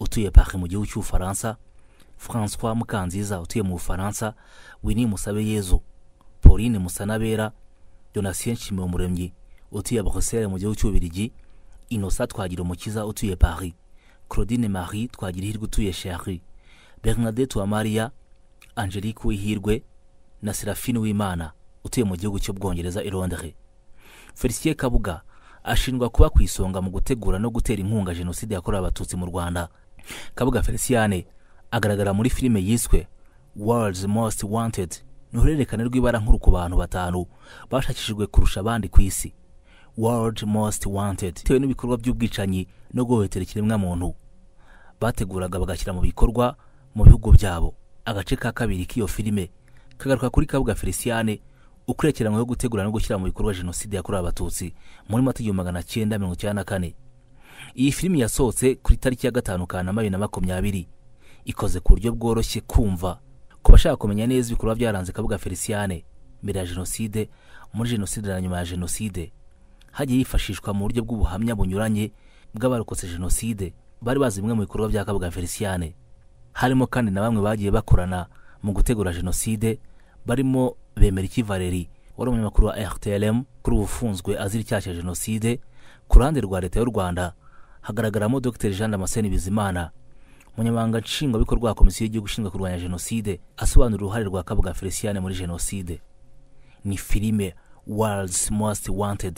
utuye pake mu gihugu cy'ubufaransa francois mukanziza utuye mu bufaransa wini musabe yezu pauline musanabera donatien nshimiyumuremyi utuye bruxelles mu gihugu cy'ububirigi innocent twagira umukiza utuye paris claudine marie twagira ihirwe utuye sheri bernadette uwamariya angelique wihirwe na serafine w’imana utuye mu gihugu cy'ubwongereza i londres felicien kabuga ashinjwa kuba ku isonga mu gutegura no gutera inkunga jenoside yakorewe abatutsi mu rwanda kabuga feliciane agaragara muri filime yiswe world's most wanted ni uruhererekane rw'ibara nkuru ku bantu batanu bashakishijwe kurusha abandi ku isi world most wanted bitewe n'ibikorwa by'ubwicanyi no guhohotera ikiremwamuntu bateguraga bagashyira mu bikorwa mu bihugu byabo agace ka kabiri k'iyo filime kagaruka kuri kabuga feliciane ukurikiranwe yo gutegura no gushyira mu bikorwa jenoside yakorewe abatutsi muri mata igihumbi magana cyenda mirongo icyenda na kane iyi filimi yasohotse kuri tariki ya gatanu kanama bibiri na makumyabiri ikoze ku buryo bworoshye kumva ku bashaka kumenya neza ibikorwa byaranze kabuga feliciane mbere ya jenoside muri jenoside na nyuma ya jenoside hagiye yifashishwa mu buryo bw'ubuhamya bunyuranye bw'abarokotse jenoside bari bazi bimwe mu bikorwa bya kabuga feliciane harimo kandi na bamwe bagiye bakorana mu gutegura jenoside barimo Bemeriki Valeri wari umunyamakuru wa rtlm kuri ubu ufunzwe azira icyaha cya jenoside ku ruhande rwa leta y'u rwanda hagaragaramo dr jean damascene bizimana umunyamabanga nshingwabikorwa wa komisiyo y'igihugu ishinzwe kurwanya jenoside asobanura uruhare rwa kabuga feliciane muri jenoside ni filime world's most wanted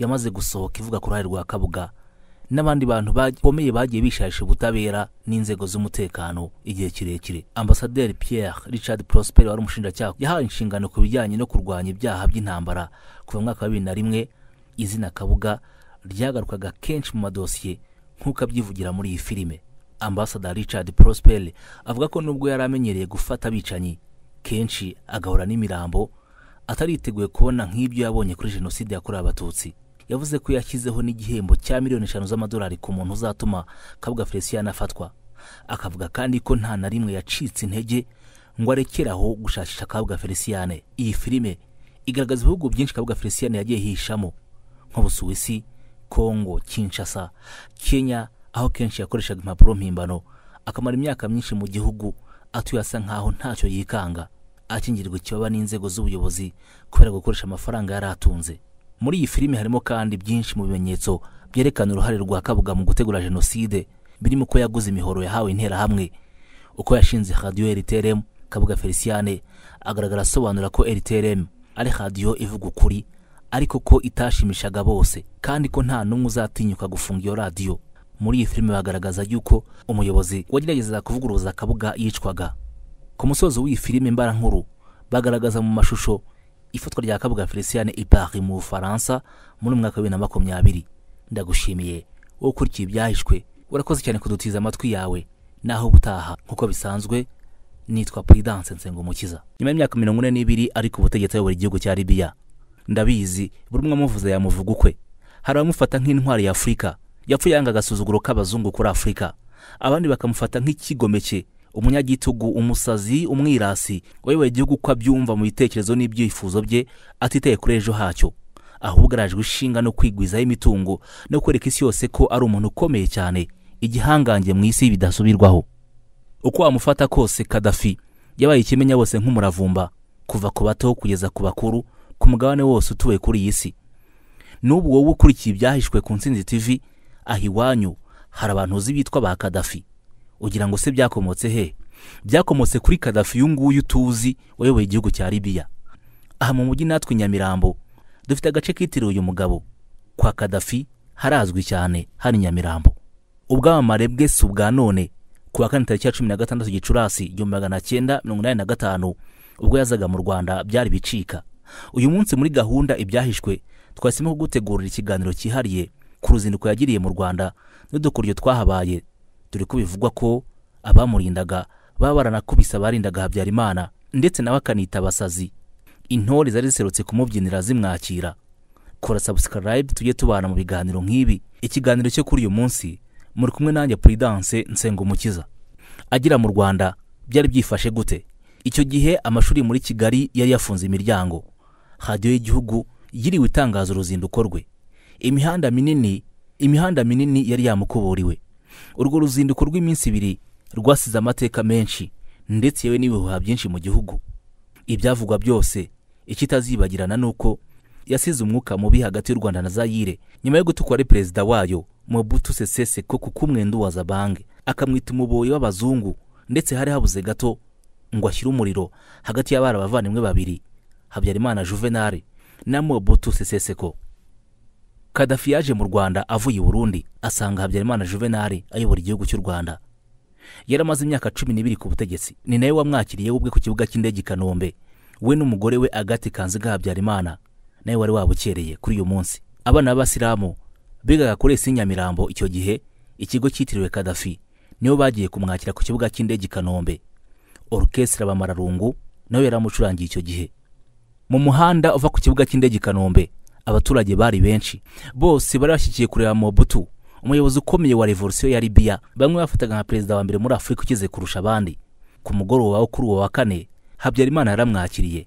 yamaze gusohoka ivuga ku ruhare rwa kabuga n'abandi bantu bakomeye bagiye bishayisha ubutabera n'inzego z'umutekano igihe kirekire ambasaderi Pierre Richard Prosper wari umushinjacyaha yahawe inshingano ku bijyanye no kurwanya ibyaha by'intambara kuva mu mwaka wa bibiri na rimwe izina kabuga ryagarukaga kenshi mu madosiye nk'uko abyivugira muri iyi filime ambasaderi Richard Prosper avuga ko nubwo yari amenyereye gufata abicanyi kenshi agahura n'imirambo atariteguye kubona nk'ibyo yabonye kuri jenoside yakorewe abatutsi yavuze ko yashyizeho n'igihembo cya miliyoni eshanu z'amadolari ku muntu uzatuma kabuga felicien afatwa akavuga kandi ko nta na rimwe yacitse intege ngo arekeraho gushakisha kabuga felicien iyi filime igaragaza ibihugu byinshi kabwa felicien yagiye hihishamo nk'ubusuwisi kongo kinshasa kenya aho kenshi yakoreshaga impapuro mpimbano akamara imyaka myinshi mu gihugu atuye asa nk'aho ntacyo yikanga akingirwa ikibaba n'inzego z'ubuyobozi kubera gukoresha amafaranga yari atunze muri iyi filime harimo kandi byinshi mu bimenyetso byerekana uruhare rwa kabuga mu gutegura jenoside birimo ko yaguze imihoro yahawe interahamwe uko yashinze radiyo rtrm kabuga feliciane agaragara asobanura ko rtrm ari radiyo ivuga ukuri ariko ko itashimishaga bose kandi ko nta n'umwe uzatinyuka gufunga iyo radiyo muri iyi filime bagaragaza yuko umuyobozi wagerageza kuvuguruza kabuga yicwaga ku musozo w'iyi filime mbarankuru bagaragaza mu mashusho ifatwa rya kabuga felicien ibari mu bufaransa muri umwaka wa bibiri na makumyabiri ndagushimiye wowe ukurikiye ibyahishwe urakoze cyane kudutiza amatwi yawe naho ubutaha nk'uko bisanzwe nitwa Prudence Umukiza nyuma y'imyaka mirongo ine n'ibiri ariko ubutegetsi ayobora igihugu cya Libya ndabizi buri umwe amuvuze yamuvuga ukwe hari abamufata nk'intwari ya Afurika yapfuye yanga agasuzuguro k'abazungu kuri Afurika abandi bakamufata nk'ikigomeke umunyagitugu umusazi umwirasi wayoboye igihugu uko abyumva mu bitekerezo n'ibyifuzo bye atitaye kuri ejo hacyo ahubwo arajwe ishinga no kwigwizaho imitungo no kwereka isi yose ko ari umuntu ukomeye cyane igihangange mu isi bidasubirwaho uko wamufata kose kadafi yabaye ikimenya bose nk'umuravumba kuva ku bato kugeza ku bakuru ku mugabane wose utuwe kuri iyi si n'ubu wowe ukurikiye ibyahishwe ku nsinzi tv aha iwanyu hari abantu uzi bitwa ba kadafi ugira ngo se byakomotse he byakomotse kuri kadafi uyu nguyu tuzi wayoboye igihugu cya libiya aha mu mujyi natwe nyamirambo dufite agace kitiriwe uyu mugabo kwa kadafi harazwi cyane hari nyamirambo ubwamamare bwe si ubwa none ku wa kane tariki ya cumi na gatandatu gicurasi igihumbi magana cyenda mirongo inani na gatanu ubwo yazaga mu rwanda byari bicika uyu munsi muri gahunda ibyahishwe twahisemo kugutegurira ikiganiro cyihariye ku ruzinduko yagiriye mu rwanda n'udukoryo twahabaye dore ko bivugwa ko abamurindaga baba baranakubise abarindaga habyarimana ndetse nawe akanita abasazi intore zari ziserutse kumubyinira zimwakira kora sabusikarayibu tujye tubana mu biganiro nk'ibi ikiganiro cyo kuri uyu munsi muri kumwe nanjye puridanse nsengumukiza agira mu rwanda byari byifashe gute icyo gihe amashuri muri kigali yari yafunze imiryango hadiyo y'igihugu yiriwe itangaza uruzinduko rwe imihanda minini imihanda minini yari yamukuburiwe urwo ruzinduko rw'iminsi ibiri rwasize amateka menshi ndetse yewe n'ibihuha byinshi mu gihugu ibyavugwa byose ikitazibagirana ni uko yasize umwuka mubi hagati y'u rwanda na zayire nyuma yo gutukwa ari perezida wayo mobutu sesese ko kuko umwenduwaza bange akamwita umuboyi w'abazungu ndetse hari habuze gato ngo ashyire umuriro hagati y'abari abavandimwe babiri habyarimana juvenal na mobutu seseseko kadafi yaje mu rwanda avuye i burundi asanga habyarimana Juvenal ayobora igihugu cy'u rwanda yari amaze imyaka cumi n'ibiri ku butegetsi ni nawe wamwakiriye ubwe ku kibuga cy'indege i kanombe we n'umugore we agati kanziga habyarimana nawe wari wabukereye kuri uyu munsi abana b'abasilamu bigaga kuri esi nyamirambo icyo gihe ikigo cyitiriwe kadafi nibo bagiye kumwakira ku kibuga cy'indege i kanombe orukesitira bamararungu nawe yari amucurangiye icyo gihe mu muhanda uva ku kibuga cy'indege i kanombe abaturage bari benshi bose bari bashyigikiye kureba mobutu umuyobozi ukomeye wa revolisiyo ya Libya bamwe bafataga nka perezida wa mbere muri afurika ukize kurusha abandi ku mugoroba wo kuri uwo wa kane habyarimana yaramwakiriye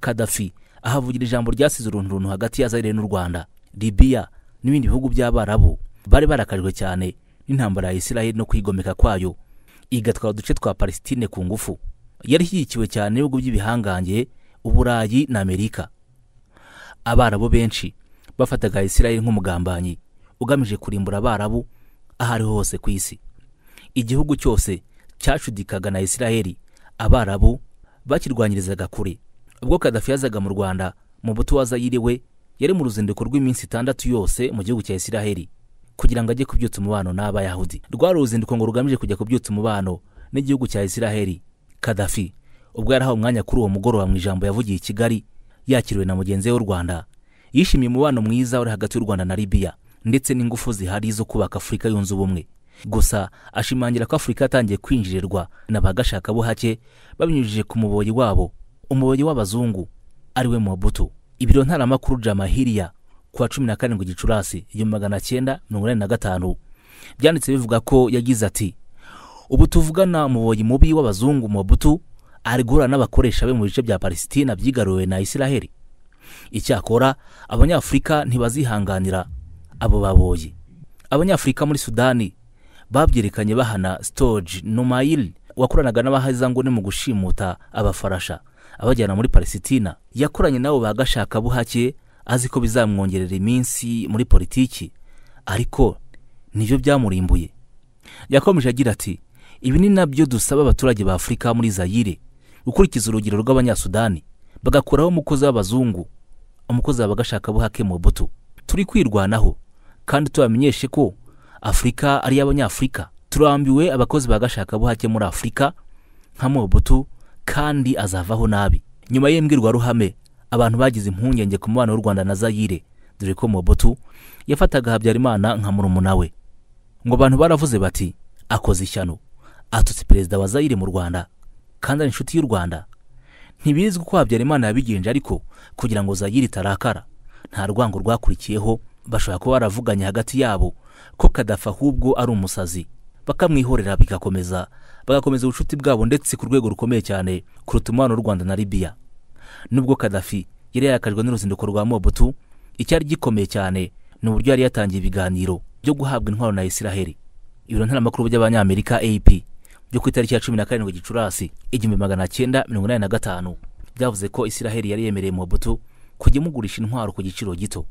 kadafi ahavugira ijambo ryasize urunturuntu hagati ya zayire n'u rwanda Libya n'ibindi bihugu by'abarabu bari barakajwe cyane n'intambara ya israel no kwigomeka kwayo igatwara uduce twa Palestine ku ngufu yari ishyigikiwe cyane n'ibihugu by'ibihangange uburayi na amerika abarabu benshi bafataga israel nk'umugambanyi ugamije kurimbura abarabu aho ariho hose ku isi igihugu cyose cyacudikaga na israel abarabu bakirwanyirizaga kure ubwo kadafi yazaga mu rwanda mu butuwaza yiriwe yari mu ruzinduko rw'iminsi itandatu yose mu gihugu cya israel kugira ngo ajye kubyutsa umubano n'abayahudi rwari uruzinduko ngo rugamije kujya kubyutsa umubano n'igihugu cya israel kadafi ubwo yarahawe umwanya kuri uwo mugoroba mu ijambo yavugiye i kigali yakiriwe na mugenzi we w'u rwanda yishimiye umubano mwiza uri hagati y'u rwanda na Libya ndetse n'ingufu zihari zo kubaka afurika yunze ubumwe gusa ashimangira ko afurika yatangiye kwinjirirwa na ba gashakabuhake babinyujije ku muboyi wabo umuboyi w'abazungu ariwe mubutu ibiro ntaramakuru jamahiriya ku wa cumi na karindwi gicurasi igihumbi magana cyenda mirongo inani na gatanu byanditse bivuga ko yagize ati ubu tuvugana umuboyi mubi w'abazungu mubutu ari guhura n'abakoresha be mu bice bya palesitina byigaruwe na israheli icyakora abanyafurika ntibazihanganira abo baboye abanyafurika muri sudani babyerekanye bahana sitoji numayiri wakoranaga n'abahazanguni mu gushimuta abafarasha abajyana muri palesitina yakoranye nabo bagashaka buhake azi ko bizamwongerera iminsi muri politiki ariko nibyo byamurimbuye yakomeje agira ati ibi ni nabyo dusaba abaturage ba afurika muri zayire ukurikiza urugero rw'abanyasudani bagakuraho umukozi w'abazungu umukozi waba agashaka buhake mu buto turi kwirwanaho kandi tubamenyeshe ko afurika ari iy'abanyafurika turambiwe abakozi bagashaka buhake muri afurika nka mubutu kandi azavaho nabi nyuma y'imbwirwaruhame abantu bagize impungenge ku mubano w'u rwanda na zayire dore ko mubutu yafataga habyarimana nka murumuna we ngo abantu baravuze bati akoze ishyano atutse perezida wa zayire mu rwanda kandi ari inshuti y'u rwanda ntibizwi ko habyarimana yabigenje ariko kugira ngo zayire itarakara nta rwango rwakurikiyeho bashobora kuba baravuganye hagati yabo ko kadafa ahubwo ari umusazi bakamwihorera bigakomeza bagakomeza ubucuti bwabo ndetse ku rwego rukomeye cyane kuruta umubano w'u rwanda na Libya nubwo kadafi yari yakajwe n'uruzinduko rwa mobutu icyari gikomeye cyane ni uburyo yari yatangiye ibiganiro byo guhabwa intwaro na israheli ibiro ntaramakuru by'abanyamerika ap byo ku itariki ya cumi na karindwi gicurasi igihumbi magana cyenda mirongo inani na gatanu byavuze ko isiraheli yari yemereye mobutu kujya imugurisha intwaro ku giciro gito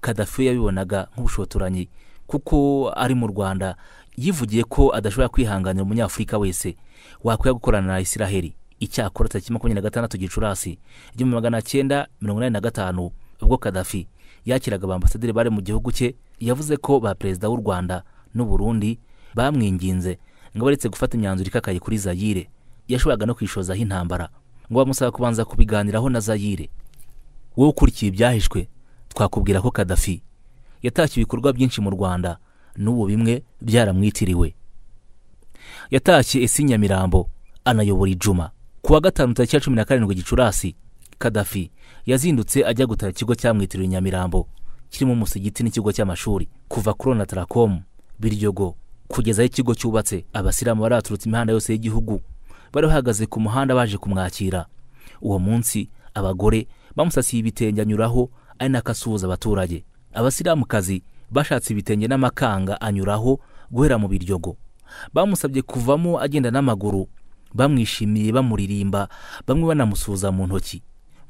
kadafi yabibonaga nk'ubushotoranyi kuko ari mu rwanda yivugiye ko adashobora kwihanganira umunyafurika wese wakwiye gukorana na isiraheli icyakora tariki makumyabiri na gatandatu gicurasi igihumbi magana cyenda mirongo inani na gatanu ubwo kadafi yakiraga abambasaderi bari mu gihugu cye yavuze ko ba perezida w'u rwanda n’u Burundi bamwinginze ngo uretse gufata imyanzuro ikakaye kuri zayire yashoboraga no kwishozaho intambara ngo bamusaba kubanza kubiganiraho na zayire wowe ukurikiye ibyahishwe twakubwira ko kadafi yatashye ibikorwa byinshi mu rwanda n'ubu bimwe byaramwitiriwe yatashye esi nyamirambo anayobora ijuma ku wa gatanu tariki ya cumi na karindwi gicurasi kadafi yazindutse ajya gutara ikigo cyamwitiriwe nyamirambo kirimo umusigiti n'ikigo cy'amashuri kuva kuri onatarakomu biryogo kugeza aho ikigo cyubatse abasiramu bari baturutse imihanda yose y'igihugu bari bahagaze ku muhanda baje kumwakira uwo munsi abagore bamusasiye ibitenge anyuraho ari nako asuhuza abaturage abasiramukazi bashatse ibitenge n'amakanga anyuraho guhera mu biryogo bamusabye kuvamo agenda n'amaguru bamwishimiye bamuririmba bamwe banamusuhuza mu ntoki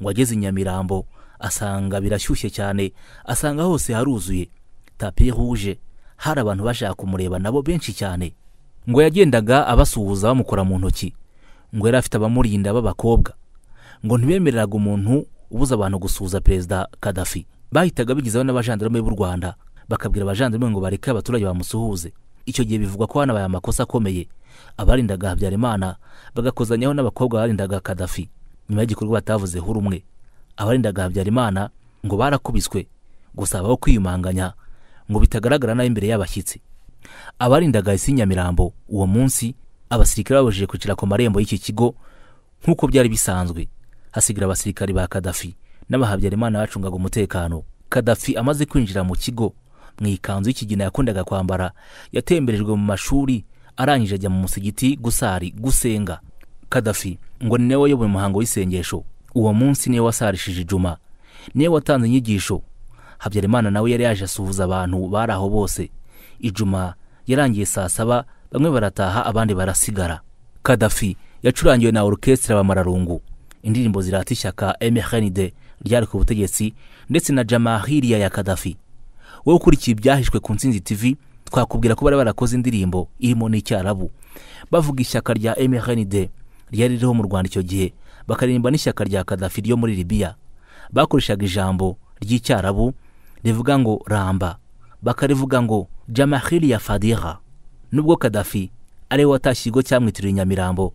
ngo ageze i nyamirambo asanga birashyushye cyane asanga hose haruzuye tapi ruje hari abantu bashaka kumureba nabo benshi cyane ngo yagendaga abasuhuza bamukora mu ntoki ngo yari afite abamurinda b'abakobwa ngo ntibemereraga umuntu ubuze abantu gusuhuza perezida kadafi bahitaga bigizeho n'abajandarume b'u rwanda bakabwira abajandarume ngo bareke abaturage bamusuhuze icyo gihe bivugwa ko hanabaye amakosa akomeye abarindaga habyarimana bagakozanyaho n'abakobwa barindaga kadafi nyuma y'igikorwa batavuzeho rumwe abarindaga habyarimana ngo barakubiswe gusa habaho kwiyumanganya ngo bitagaragara nabi imbere y'abashyitsi abarindaga isi nyamirambo uwo munsi abasirikare babujije kwicara ku marembo y'iki kigo nk'uko byari bisanzwe hasigara abasirikari ba kadafi n'abahabyarimana bacungaga umutekano kadafi amaze kwinjira mu kigo mu ikanzu y'ikigina yakundaga kwambara yatemberejwe mu mashuri arangije ajya mu musigiti gusari gusenga kadafi ngo ni nawe wayoboye umuhango w'isengesho uwo munsi niwe wasarishije ijuma niwe watanze inyigisho habyarimana nawe yari yaje asuhuza abantu bari aho bose ijuma yarangiye saa saba bamwe barataha abandi barasigara kadafi yacurangiwe na orukesitira bamararungu indirimbo zirata ishyaka emehenide ryari ku butegetsi ndetse na jamahiriya ya kadafi wowe ukurikiye ibyahishwe ku nsinzi tv twakubwira ko bari barakoze indirimbo irimo n'icyarabu bavuga ishyaka rya emehenide ryari ririho mu rwanda icyo gihe bakaririmba n'ishyaka rya kadafi ryo muri libiya bakoreshaga ijambo ry'icyarabu rivuga ngo ramba bakarivuga ngo jamahiri ya fadira nubwo kadafi ariwe watashye ikigo cyamwitiriwe nyamirambo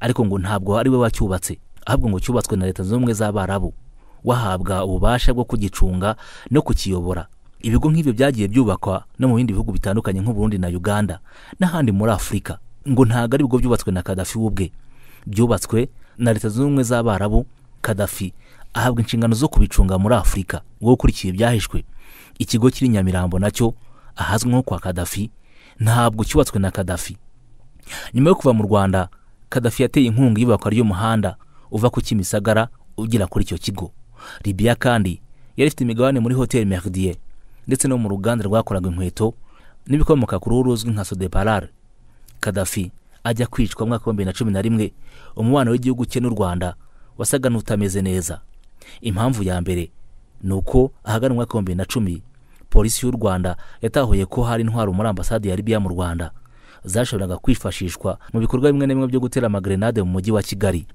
ariko ngo ntabwo ari we wacyubatse ahubwo ngo cyubatswe na leta zunze ubumwe z'abarabu wahabwa ububasha bwo kugicunga no kukiyobora ibigo nk'ibyo byagiye byubakwa no mu bindi bihugu bitandukanye nk'uburundi na uganda n'ahandi muri afurika ngo ntabwo ari ibigo byubatswe na kadafi we ubwe byubatswe na leta zunze ubumwe z'abarabu kadafi ahabwa inshingano zo kubicunga muri afurika wowe ukurikiye ibyahishwe ikigo kiri nyamirambo nacyo ahazwi nko kwa kadafi ntabwo cyubatswe na kadafi nyuma yo kuva mu rwanda kadafi yateye inkunga y'ibakwa ry'umuhanda uva ku kimisagara ugera kuri icyo kigo ribiya kandi yari ifite imigabane muri hoteli meridiye ndetse no mu ruganda rwakoraga inkweto n'ibikomoka ku ruhu ruzwi nka sodeparare kadafi ajya kwicwa mu mwaka w'ibihumbi bibiri na cumi na rimwe umubano w'igihugu cye n'u rwanda wasaga n'utameze neza impamvu ya mbere ni uko ahaganwa umwaka w'ibihumbi bibiri na cumi polisi y'u rwanda yatahuye ko hari intwaro muri ambasade ya libiya mu rwanda zashoboraga kwifashishwa mu bikorwa bimwe na bimwe byo gutera amagrenade mu mujyi wa kigali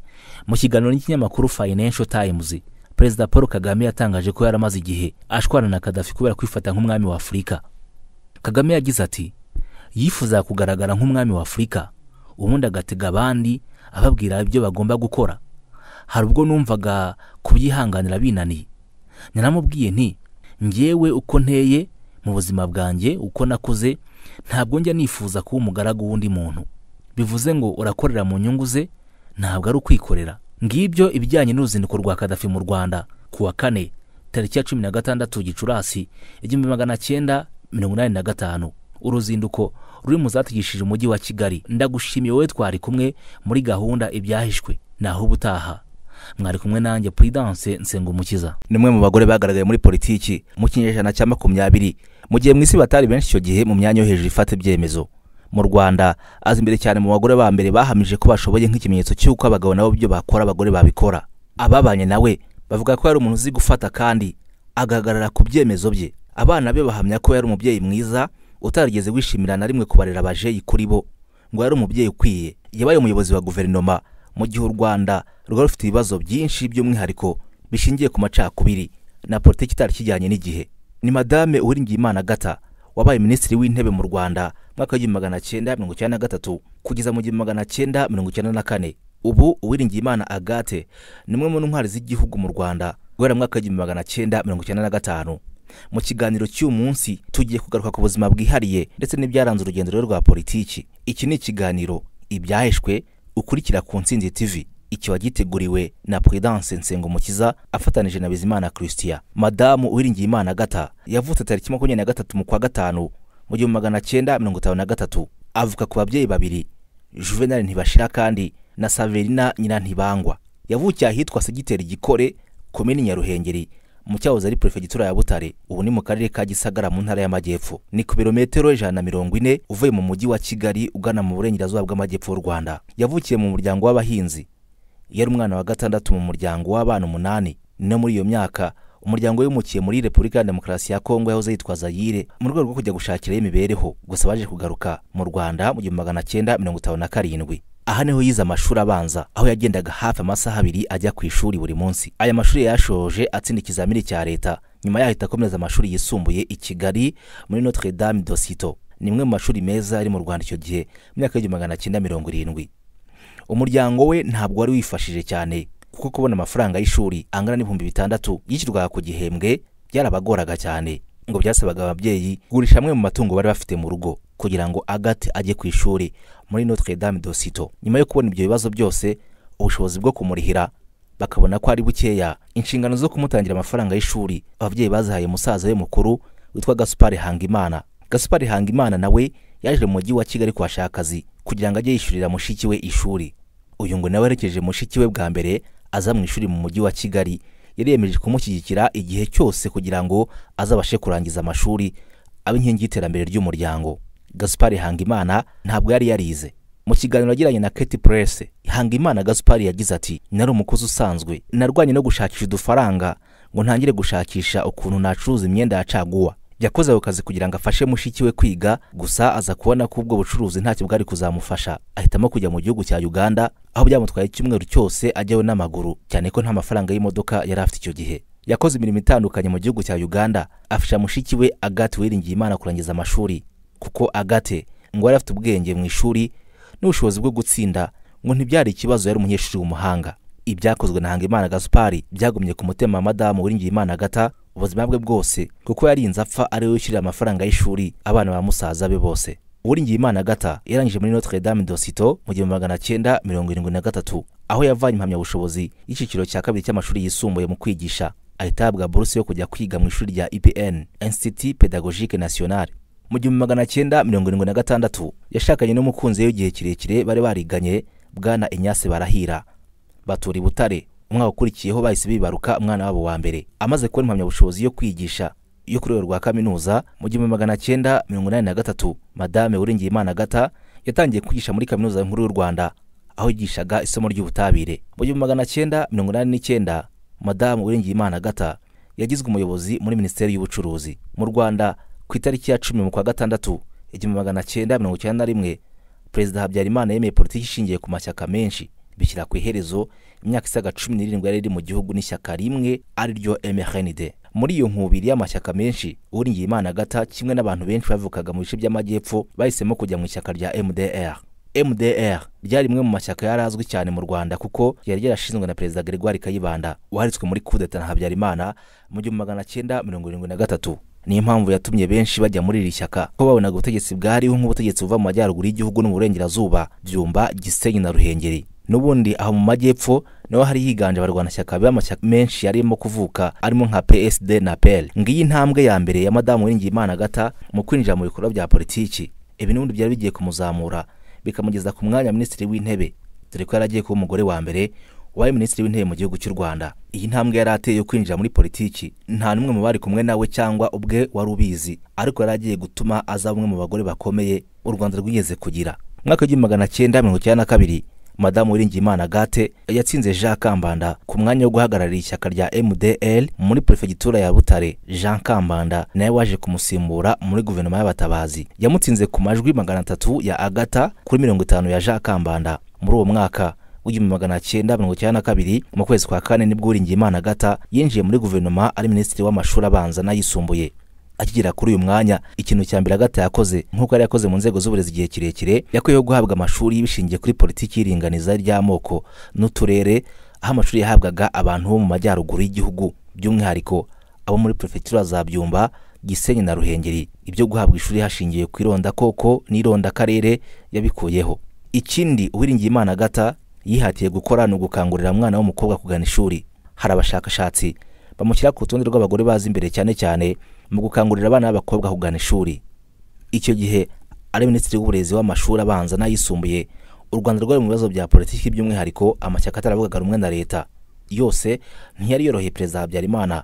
mu kiganiro n'ikinyamakuru financial times perezida paul kagame yatangaje ko yari amaze igihe ashwana na kadafi kubera kwifata nk'umwami wa afurika kagame yagize ati yifuza kugaragara nk'umwami wa afurika ubundi agatega abandi ababwira ibyo bagomba gukora hari ubwo numvaga kubyihanganira binaniye nyanamubwiye nti ngewe uko nteye mu buzima bwanjye uko nakuze ntabwo njya nifuza kuba umugaragu w'undi muntu bivuze ngo urakorera mu nyungu ze ntabwo ari ukwikorera ngibyo ibijyanye n'uruzinduko rwa kadafi mu rwanda ku wa kane tariki ya cumi na gatandatu gicurasi igihumbi magana cyenda mirongo inani na gatanu uruzinduko ruri mu zatugishije umujyi wa kigali ndagushimiye wowe twari kumwe muri gahunda ibyahishwe naho ubutaha mwari kumwe nanjye puridanse nsengumukiza ni umwe mu bagore bagaragaye muri politiki mu kinyejana cya makumyabiri mu gihe mu isi batari benshi icyo gihe mu myanya yo hejuru ifata ibyemezo mu rwanda azi imbere cyane mu bagore ba mbere bahamije ko bashoboye nk'ikimenyetso cy'uko abagabo nabo ibyo bakora abagore babikora ababanye nawe bavuga ko yari umuntu uzi gufata kandi agahagarara ku byemezo bye abana be bahamya ko yari umubyeyi mwiza utarigeze wishimira na rimwe kubarera abajeyi kuri bo ngo yari umubyeyi ukwiye yabaye umuyobozi wa guverinoma mu gihe u rwanda rwari rufite ibibazo byinshi by'umwihariko bishingiye ku macakubiri na politiki itari kijyanye n'igihe ni madame uwiringiyimana agata wabaye minisitiri w'intebe mu rwanda mwaka w'igihumbi magana cyenda mirongo icyenda na gatatu kugeza mu gihumbi magana cyenda mirongo icyenda na kane ubu uwiringiyimana agate ni umwe mu ntwari z'igihugu mu rwanda guhera mu mwaka w'igihumbi magana cyenda mirongo icyenda na gatanu mu kiganiro cy'uyu munsi tugiye kugaruka ku buzima bwihariye ndetse n'ibyaranze urugendo rwe rwa politiki iki ni ikiganiro ibyaheshwe ukurikira ku nsinzi tv ikiba giteguriwe na Prudence mukiza afatanije na Bizimana Christian madamu uwiringiye Imana Agata yavutse tariki makumyabiri mu kwa gatanu mu gihumbi magana avuka ku babyeyi babiri Juvenal Ntibashira kandi na Saverina Nyina Ntibangwa yavukiye ahitwa Segiteri Gikore komini Nyaruhengeri mu cyahoze ari perefegitura ya Butare ubu ni mu karere ka Gisagara mu ntara y'Amajyepfo ni ku birometero ijana na mirongo ine uvuye mu mujyi wa Kigali ugana mu burengerazuba bw'amajyepfo y'u Rwanda yavukiye mu muryango w'abahinzi yari umwana wa gatandatu mu muryango w'abana umunani no muri iyo myaka umuryango wimukiye muri repubulika ya demokarasi ya kongo yahoze yitwa zayire mu rwego rwo kujya gushakirayo imibereho gusa baje kugaruka mu rwanda mu gihumbi magana cyenda mirongo itanu na karindwi aha niho yize amashuri abanza aho yagendaga hafi amasaha abiri ajya ku ishuri buri munsi aya mashuri yashoje atsinda ikizamini cya leta nyuma yahita akomeza amashuri yisumbuye i kigali muri notre dame de sito ni imwe mu mashuri meza ari mu rwanda icyo gihe mu myaka y'igihumbi magana cyenda mirongo irindwi umuryango we ntabwo wari wifashije cyane kuko kubona amafaranga y'ishuri angana n'ibihumbi bitandatu yishyurwaga ku gihembwe byarabagoraga cyane ngo byasabaga ababyeyi kugurisha amwe mu matungo bari bafite mu rugo kugira ngo agate ajye ku ishuri muri notre dame dosito nyuma yo kubona ibyo bibazo byose ubushobozi bwo kumurihira bakabona ko ari bukeya inshingano zo kumutangira amafaranga y'ishuri ababyeyi bazihaye umusaza we mukuru witwa gasupari hangimana gasupari hangimana nawe yaje mu mujyi wa kigali kuhashaka akazi kugira ngo ajye yishyurira mushiki we ishuri uyu ngo nawe werekeje mushiki we bwa mbere aza mu ishuri mu mujyi wa kigali yari yemeje kumushyigikira igihe cyose kugira ngo azabashe kurangiza amashuri abe inkingi y'iterambere ry'umuryango gaspari hangimana ntabwo yari yarize mu kiganiro yagiranye na keti purese hangimana gaspari yagize ati nari umukozi usanzwe narwanye no gushakisha udufaranga ngo ntangire gushakisha ukuntu nacuruza imyenda ya caguwa yakoze ako kazi kugira ngo afashe mushiki we kwiga gusa aza kubona ko ubwo bucuruzi ntacyo bwari kuzamufasha ahitamo kujya mu gihugu cya uganda aho byamutwaye icyumweru cyose ajyayo n'amaguru cyane ko nta mafaranga y'imodoka yari afite icyo gihe yakoze imirimo itandukanye mu gihugu cya uganda afasha mushiki we agate wiringiye imana kurangiza amashuri kuko agate ngo yari afite ubwenge mu ishuri n'ubushobozi bwo gutsinda ngo ntibyari ikibazo yari umunyeshuri w'umuhanga ibyakozwe na hangimana gaspari byagumye ku mutima wa madamu wiringiye imana agata ubuzima bwe bwose kuko yarinze apfa ari wishyurira amafaranga y'ishuri abana ba musaza be bose uwiringiyimana agata yarangije muri notre dame de mu gihumbi magana cyenda mirongo irindwi na gatatu aho yavanye impamyabushobozi y'icyiciro cya kabiri cy'amashuri yisumbuye mu kwigisha ahita ahabwa buruse yo kujya kwiga mu ishuri rya epn institut pedagogique national mu gihumbi magana cyenda mirongo irindwi na gatandatu yashakanye n'umukunzi we w'igihe kirekire bari bariganye bwana inyase barahira batura i butare umwaka ukurikiyeho bahise bibaruka umwana wabo wa mbere amaze kubona impamyabushobozi yo kwigisha yo ku rwego rwa kaminuza mu gihumbi magana cyenda mirongo inani na gatatu madame uringiyimana agata yatangiye kwigisha muri kaminuza nkuru y'u rwanda aho yigishaga isomo ry'ubutabire mu gihumbi magana cyenda mirongo inani n'icyenda madamu uringiyimana agata yagizwe umuyobozi muri minisiteri y'ubucuruzi mu rwanda ku itariki ya cumi mu kwa gatandatu igihumbi magana cyenda mirongo icyenda na rimwe perezida habyarimana yemeye politiki ishingiye ku mashyaka menshi bishyira ku iherezo imyaka isaga cumi n'irindwi yari iri mu gihugu n'ishyaka rimwe ari ryo mrnd muri iyo nkubiri y'amashyaka menshi uringiye imana gata kimwe n'abantu benshi bavukaga mu bice by'amajyepfo bahisemo kujya mu ishyaka rya mdr mdr ryari rimwe mu mashyaka yari azwi cyane mu rwanda kuko yari yarashinzwe na perezida gregoire kayibanda uharitswe muri kudeta na habyarimana mu gihumbi magana cyenda mirongo irindwi na gatatu niyo mpamvu yatumye benshi bajya muri iri shyaka ko babonaga ubutegetsi bwariho nk'ubutegetsi buva mu majyaruguru y'igihugu no mu burengerazuba byumba gisenyi na ruhengeri n'ubundi aho mu majyepfo naho hari higanje abarwanashyaka b'amashyaka menshi yarimo kuvuka arimo nka psd na pl ngiyi intambwe ya mbere ya madamu imana agata mu kwinjira mu bikorwa bya politiki ibi n'ubundi byari bigiye kumuzamura bikamugeza ku mwanya minisitiri w'intebe dore ko yari agiye kuba umugore wa mbere wabaye minisitiri w'intebe mu gihugu cy'u rwanda iyi ntambwe yari ateye yo kwinjira muri politiki nta n'umwe mu bari kumwe nawe cyangwa ubwe wari ubizi ariko yari agiye gutuma aza bamwe mu bagore bakomeye u rwanda rwigeze kugira mu mwaka w'igihumbi magana cyenda mirongo icyenda na kabiri madamu Uwiringiyimana agate yatsinze jean kambanda ku mwanya wo guhagararira ishyaka rya mdl muri perefegitura ya butare jean kambanda nawe waje kumusimbura muri guverinoma y'abatabazi yamutsinze ku majwi magana atatu ya agata kuri mirongo itanu ya jean kambanda muri uwo mwaka w'igihumbi magana cyenda mirongo icyenda na kabiri mu kwezi kwa kane nibwo Uwiringiyimana agata yinjiye muri guverinoma ari minisitiri w'amashuri abanza n'ayisumbuye akigera kuri uyu mwanya ikintu cya mbere agata yakoze nk'uko yari yakoze mu nzego z'uburezi igihe kirekire yakwiyeho guhabwa amashuri bishingiye kuri politiki y'iringaniza ry'amoko n'uturere aho amashuri yahabwaga abantu bo mu majyaruguru y'igihugu by'umwihariko abo muri perefegitura za byumba gisenyi na ruhengeri ibyo guhabwa ishuri hashingiye ku ironda koko irondakoko karere yabikuyeho ikindi uwiringiyimana agata yihatiye gukora ni ugukangurira umwana w'umukobwa kugana ishuri hari abashakashatsi bamushyira ku rutonde rw'abagore bazi imbere cyane cyane mu gukangurira abana b'abakobwa kugana ishuri icyo gihe ari minisitiri w'uburezi w'amashuri abanza n'ayisumbuye u rwanda rwari mu bibazo bya politiki by'umwihariko amashyaka ataravugaga rumwe na leta yose ntiyari yoroheye perezida habyarimana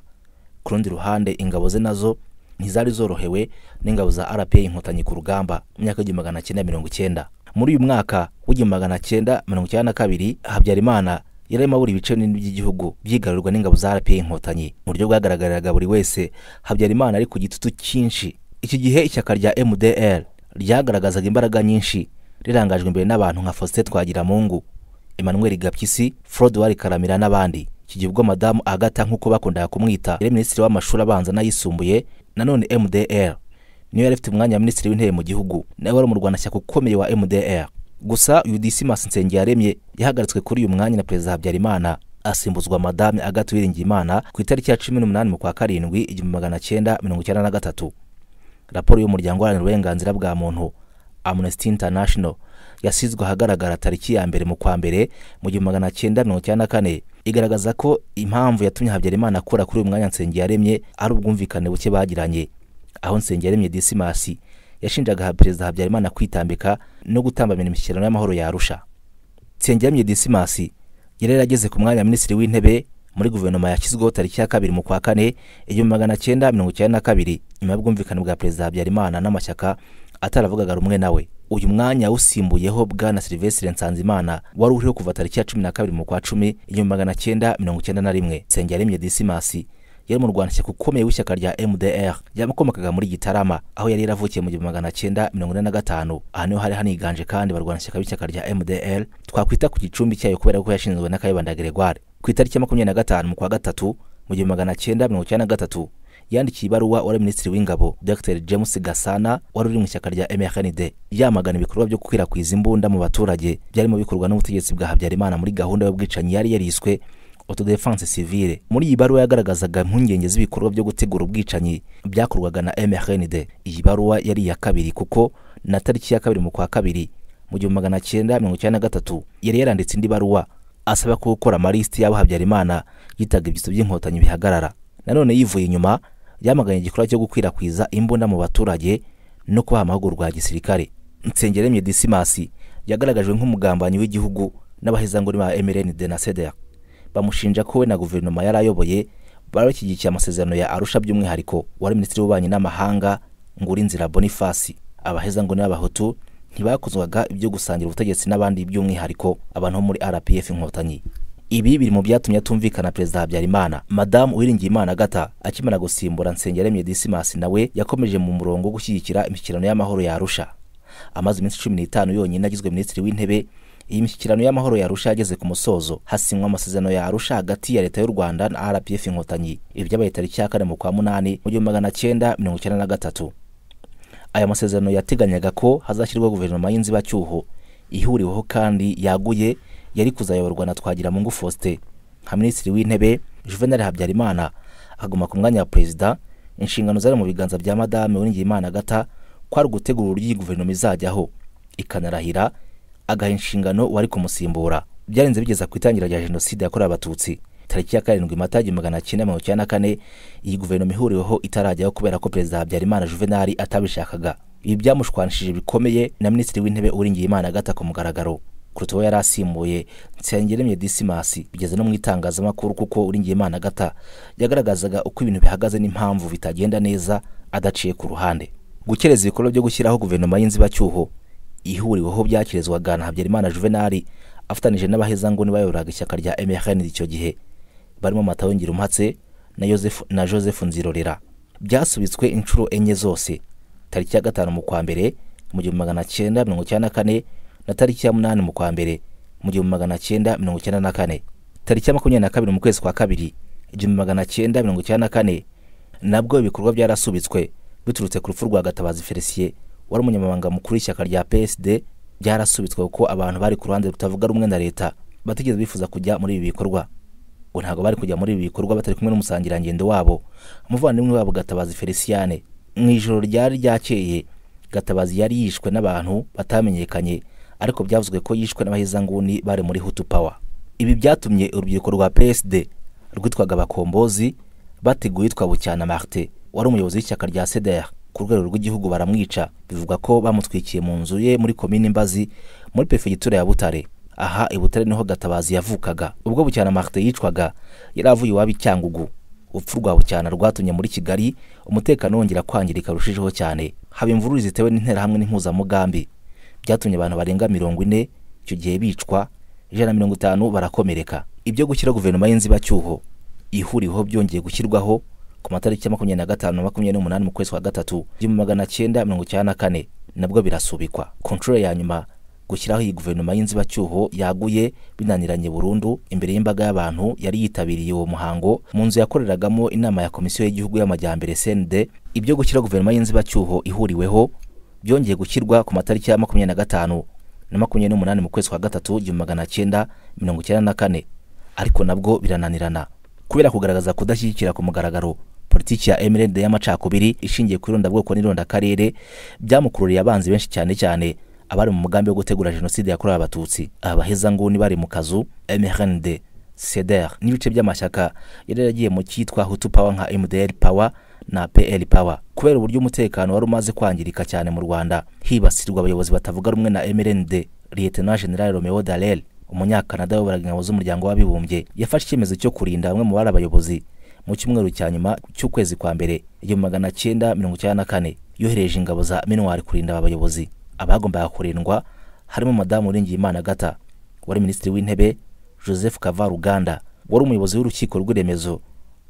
ku rundi ruhande ingabo ze nazo ntizari zorohewe n'ingabo za rpa inkotanyi ku rugamba mu myaka y'igihumbi magana cyenda mirongo icyenda muri uyu mwaka w'igihumbi magana cyenda mirongo icyenda na kabiri habyarimana yari arimo abura ibice binini by'igihugu byigarurirwa n'ingabo za rpa inkotanyi mu buryo bwagaragariraga buri wese habyarimana ari ku gitutu cyinshi iki gihe ishyaka rya mdr ryagaragazaga imbaraga nyinshi rirangajwe imbere n'abantu nka faustin twagiramungu emmanuel gapyisi frode Karamira n'abandi iki gihe ubwo madamu agata nk'uko bakundaga kumwita yari minisitiri w'amashuri abanza n'ayisumbuye nanone mdr niyo yari afite umwanya wa minisitiri w'intebe mu gihugu nawe wari umurwanashyaka ukomeye wa mdr gusa uyu disimas nsengiyaremye yahagaritswe kuri uyu mwanya na perezida habyarimana asimbuzwa madame agathe uwiringiyimana ku itariki ya cumi n'umunani mu kwa karindwi igihumbi magana cyenda mirongo icyenda na gatatu raporo y'umuryango uharanira uburenganzira bwa muntu amnesty international yasizwe ahagaragara tariki ya mbere mu kwa mbere mu gihumbi magana cyenda mirongo icyenda na kane igaragaza ko impamvu yatumye habyarimana akora kuri uyu mwanya nsengiyaremye ari ubwumvikane buke bagiranye aho nsengiyaremye disimasi yashinjaga perezida habyarimana kwitambika no gutambamira imishyikirano y'amahoro yarusha nsengiyamye disimasi yari yarageze ku mwanya wa minisitiri w'intebe muri guverinoma yashyizweho tariki ya kabiri mu kwa kane igihumbi magana cyenda mirongo icyenda na kabiri nyuma y'ubwumvikane bwa perezida habyarimana n'amashyaka ataravugaga rumwe nawe uyu mwanya usimbuyeho bwana silivesire nsanzimana wari uriho kuva tariki ya cumi na kabiri mu kwa cumi igihumbi magana cyenda mirongo icyenda na rimwe nsengiyaremye disimasi yari umurwanashyaka ukomeye w'ishyaka rya mdr yakomokaga muri gitarama aho yari yaravukiye mu gihumbi magana cyenda mirongo ine na gatanu aha niho hari haniganje kandi barwanashyaka b'ishyaka rya mdr twakwita ku gicumbi cyayo kubera ko yashinzwe na kayibanda gregoire ku itariki ya makumyabiri na gatanu mu kwa gatatu mu gihumbi magana cyenda mirongo icyenda na gatatu yandikiye ibaruwa wari minisitiri w'ingabo dr james gasana wari uri mu ishyaka rya mrnd yamagana ibikorwa byo gukwirakwiza imbunda mu baturage byarimo bikorwa n'ubutegetsi bwa habyarimana muri gahunda y'ubwicanyi yari yariswe autodefense civile muri iyi baruwa yagaragazaga impungenge z'ibikorwa byo gutegura ubwicanyi byakorwaga na MRND iyi baruwa yari iya kabiri kuko na tariki ya kabiri mu kwa kabiri mu gihumbi magana cyenda mirongo icyenda na gatatu yari yaranditse indi baruwa asaba ko gukora amalisiti y'abo Habyarimana yitaga ibyitso by'inkotanyi bihagarara nanone yivuye inyuma yamaganye igikorwa cyo gukwirakwiza imbunda mu baturage no kubaha amahugurwa ya gisirikare Nsengere Mye yagaragajwe nk'umugambanyi w'igihugu n'abahezanguni ba MRND na CDR bamushinja ko we na guverinoma yari ayoboye bari bashyigikiye amasezerano ya arusha by'umwihariko wari minisitiri w'ububanyi n'amahanga ngurinzira bonifasi abaheza ngo n'abahutu ntibakozwaga ibyo gusangira ubutegetsi n'abandi by'umwihariko abantu bo muri rpf inkotanyi ibi biri mu byatumye atumvikana perezida habyarimana madamu uwiringiyimana agata akimara gusimbura nsengeremye disimasi nawe yakomeje mu murongo wo gushyigikira imikino y'amahoro ya arusha amaze iminsi cumi n'itanu yonyine agizwe minisitiri w'intebe iyi mishyikirano y'amahoro ya Arusha yageze ku musozo hasinywa amasezerano ya Arusha hagati ya leta y'u Rwanda na RPF inkotanyi ibyabaye tariki ya kane mu kwa munani mu gihumbi magana cyenda mirongo icyenda na gatatu aya masezerano yateganyaga ko hazashyirwa guverinoma y'inzibacyuho ihuriweho kandi yaguye yari kuzayoborwa na Twagiramungu Faustin nka minisitiri w'intebe Juvenal Habyarimana akaguma ku mwanya wa perezida inshingano zari mu biganza bya madame Uwingiyimana gata kwari gutegura ugutegura uburyo iyi guverinoma izajyaho ikanarahira agaha inshingano wari kumusimbura byarenze bigeza ku itangira rya jenoside yakorewe abatutsi tariki ya karindwi matage magana cyenda mirongo icyenda na kane iyi guverinoma ihuriweho itarajyaho kubera ko perezida habyarimana juvenali atabishakaga ibi byamushwanishije bikomeye na minisitiri w'intebe uringiyimana agata ku mugaragaro kuruta uwo yari asimbuye nsengiremye disimasi bigeze no mu itangazamakuru kuko uringiyimana agata yagaragazaga uko ibintu bihagaze n'impamvu bitagenda neza adaciye ku ruhande gukereza ibikorwa byo gushyiraho guverinoma y'inzibacyuho ihuriweho byakirizwaga na habyarimana juvenali afatanije n'abahezanguni bayoboraga ishyaka rya mrn icyo gihe barimo matayo ngirumpatse na joseph na joseph nzirorera byasubitswe inshuro enye zose tariki ya gatanu mu kwa mbere mu gihumbi magana cyenda mirongo icyenda na kane na tariki ya munani mu kwa mbere mu gihumbi magana cyenda mirongo icyenda na kane tariki ya makumyabiri na kabiri mu kwezi kwa kabiri igihumbi magana cyenda mirongo icyenda na kane nabwo ibikorwa byarasubitswe biturutse ku rupfu rwa gatabazi felisiye wari umunyamabanga mukuru w'ishyaka rya psd byarasubitswe kuko abantu bari ku ruhande rutavuga rumwe na leta batigeze bifuza kujya muri ibi bikorwa ngo ntabwo bari kujya muri ibi bikorwa batari kumwe n'umusangirangendo wabo umuvandimwe wabo gatabazi feliciane mu ijoro ryari ryakeye gatabazi yari yishwe n'abantu batamenyekanye ariko byavuzwe ko yishwe n'abahezanguni bari muri hutu power ibi byatumye urubyiruko rwa psd rwitwaga abakombozi bateguye yitwa bucyana marite wari umuyobozi w'ishyaka rya cdr ku rwego rw'igihugu baramwica bivugwa ko bamutwikiye mu nzu ye muri komini imbazi muri perefegitura ya butare aha i butare niho gatabazi yavukaga ubwo bucyana marite yicwaga yari avuye iwabo icyangugu urupfu rwa bucyana rwatumye muri kigali umutekano wongera kwangirika rushijeho cyane haba imvururu zitewe n'interahamwe n'impuzamugambi byatumye abantu barenga mirongo ine icyo gihe bicwa ijana na mirongo itanu barakomereka ibyo gushyira guverinoma y'inzibacyuho ihuriweho byongeye gushyirwaho ku matariki ya makumyabiri na gatanu na makumyabiri n'umunani mu kwezi kwa gatatu igihumbi magana cyenda mirongo icyenda na kane nabwo birasubikwa controle ya nyuma gushyiraho iyi guverinoma y'inzibacyuho yaguye binaniranye burundu imbere y'imbaga y'abantu yari yitabiriye uwo muhango mu nzu yakoreragamo inama ya komisiyo y'igihugu y'amajyambere Sende ibyo gushyira guverinoma y'inzibacyuho ihuriweho byongeye gushyirwa ku matariki ya makumyabiri na gatanu na makumyabiri n'umunani mu kwezi kwa gatatu igihumbi magana cyenda mirongo icyenda na kane ariko nabwo birananirana kubera kugaragaza kudashyigikira ku mugaragaro politiki ya emirende y'amacakubiri ishingiye ku irondabwoko n'irondakarere byamukururiye abanzi benshi cyane cyane abari mu mugambi wo gutegura jenoside yakorewe abatutsi abahezanguni bari mu kazu mrnd ceder n'ibice by'amashyaka yari yaragiye mu cyitwa hutu power nka mdl power na pl power kubera uburyo umutekano wari umaze kwangirika cyane mu rwanda hibasirwa abayobozi batavuga rumwe na mrnd lieutenant general romeo darel umunyakanada w'uburenganzira z'umuryango w'abibumbye yafashe icyemezo cyo kurinda bamwe mu bari abayobozi mu cyumweru cya nyuma cy'ukwezi kwa mbere igihumbi magana cyenda mirongo icyenda na kane yohereje ingabo za minwari kurinda aba bayobozi abagombaga kurindwa harimo madamu uringiyimana agata wari minisitiri w'intebe joseph kavaruganda wari umuyobozi w'urukiko rw'iremezo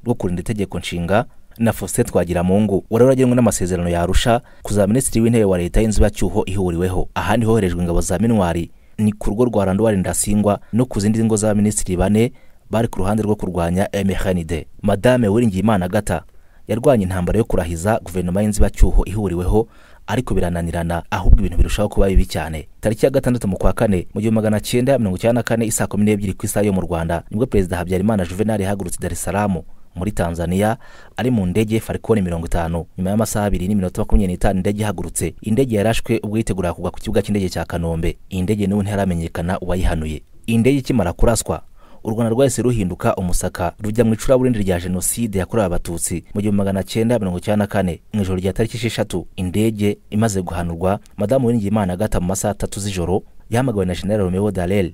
rwo kurinda itegeko nshinga na faustin twagiramungu wari waragiranywe n'amasezerano yarusha kuza minisitiri w'intebe wa leta y'inzibacyuho ihuriweho ahandi hoherejwe ingabo za minwari ni ku rugo rwa randuwari ndasingwa no ku zindi ngo Minisitiri bane bari ku ruhande rwo kurwanya MHND Madame Uwiringiyimana gata yarwanya intambara yo kurahiza guverinoma y'inzibacyuho ihuriweho ariko birananirana ahubwo ibintu birushaho kuba bibi cyane tariki ya gatandatu mu kwa kane mu gihumbi magana cyenda mirongo cyenda na kane isaa kumi n'ebyiri ku isaha yo mu rwanda nibwo perezida habyarimana juvenal yahagurutse dar es salaam muri tanzania ari mu ndege farikoni mirongo itanu nyuma y'amasaha abiri n'iminota makumyabiri n'itanu indege ihagurutse indege yarashwe ubwo yiteguraga kugwa ku kibuga cy'indege cya kanombe iyi ndege n'ubu ntiharamenyekana uwayihanuye iyi ndege ikimara kuraswa u rwanda rwahise ruhinduka umusaka rujya mu icuraburindi rya jenoside yakorewe abatutsi mu gihumbi magana cyenda mirongo icyenda na kane mu ijoro rya tariki esheshatu indege imaze guhanurwa madamu uwiringiyimana agata mu masaha atatu z'ijoro yahamagawe na general romeo darel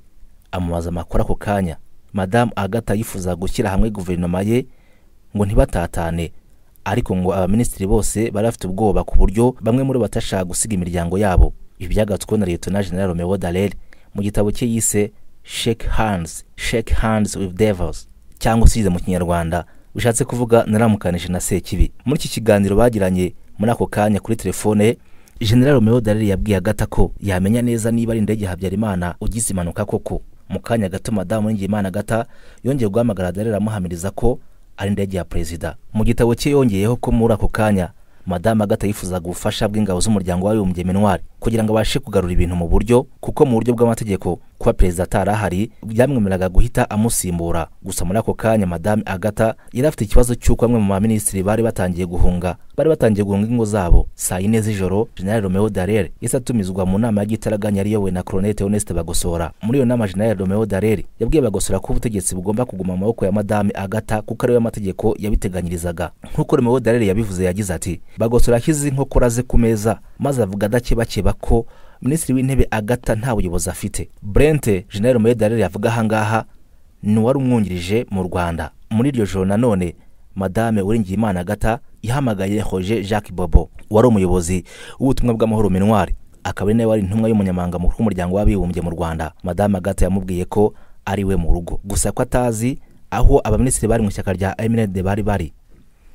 amubaza amakuru ako kanya madamu agata yifuza gushyira hamwe guverinoma ye ngo ntibatatane ariko ngo abaminisitiri bose bari bafite ubwoba ku buryo bamwe muri batashaka gusiga imiryango yabo ibi by’agatswe na leta na general romeo darel mu gitabo cye yise shake hands shake hands with devils cyangwa usize mu kinyarwanda bishatse kuvuga naramukanisha na sekibi muri iki kiganiro bagiranye muri ako kanya kuri telefone ye general romeo dareri yabwiye agata ko yamenya neza niba ari indege habyarimana ugize impanuka koko mu kanya gato madamu imana agata yongeye guhamagara dareri amuhamiriza ko ari indege ya perezida mu gitabo cye yongeyeho ko muri ako kanya madamu agata yifuza gufasha bw'ingabo z'umuryango w'abibumbye minwari kugira ngo abashe kugarura ibintu mu buryo kuko mu buryo bw'amategeko kuba perezida atari ahari byamwemereraga guhita amusimbura gusa muri ako kanya madame agata yari afite ikibazo cy'uko bamwe mu baminisitiri bari batangiye guhunga bari batangiye guhunga ingo zabo saa yine z'ijoro general romeo darere yahise atumizwa mu nama y'agitaraganya yari na coronete honeste bagosora muri iyo nama general romeo darere yabwiye bagosora ko ubutegetsi bugomba kuguma mu maboko ya madamu agata kuko ariwe amategeko yabiteganyirizaga nk'uko romeo darere yabivuze yagize ati bagosora ashyize inkokora ze ku meza maze avuga adakebakeba bareba ko minisitiri w'intebe agata nta buyobozi afite burente jenero medarere yavuga ahangaha ni uwari umwungirije mu rwanda muri iryo joro nanone madame uringiyimana agata yahamagaye hoje jacques bobo wari umuyobozi w'ubutumwa bw'amahoro minwari akaba ari nawe wari intumwa y'umunyamabanga mukuru w'umuryango w'abibumbye mu rwanda madame agata yamubwiye ko ari we mu rugo gusa ko atazi aho abaminisitiri bari mu ishyaka rya emirede bari bari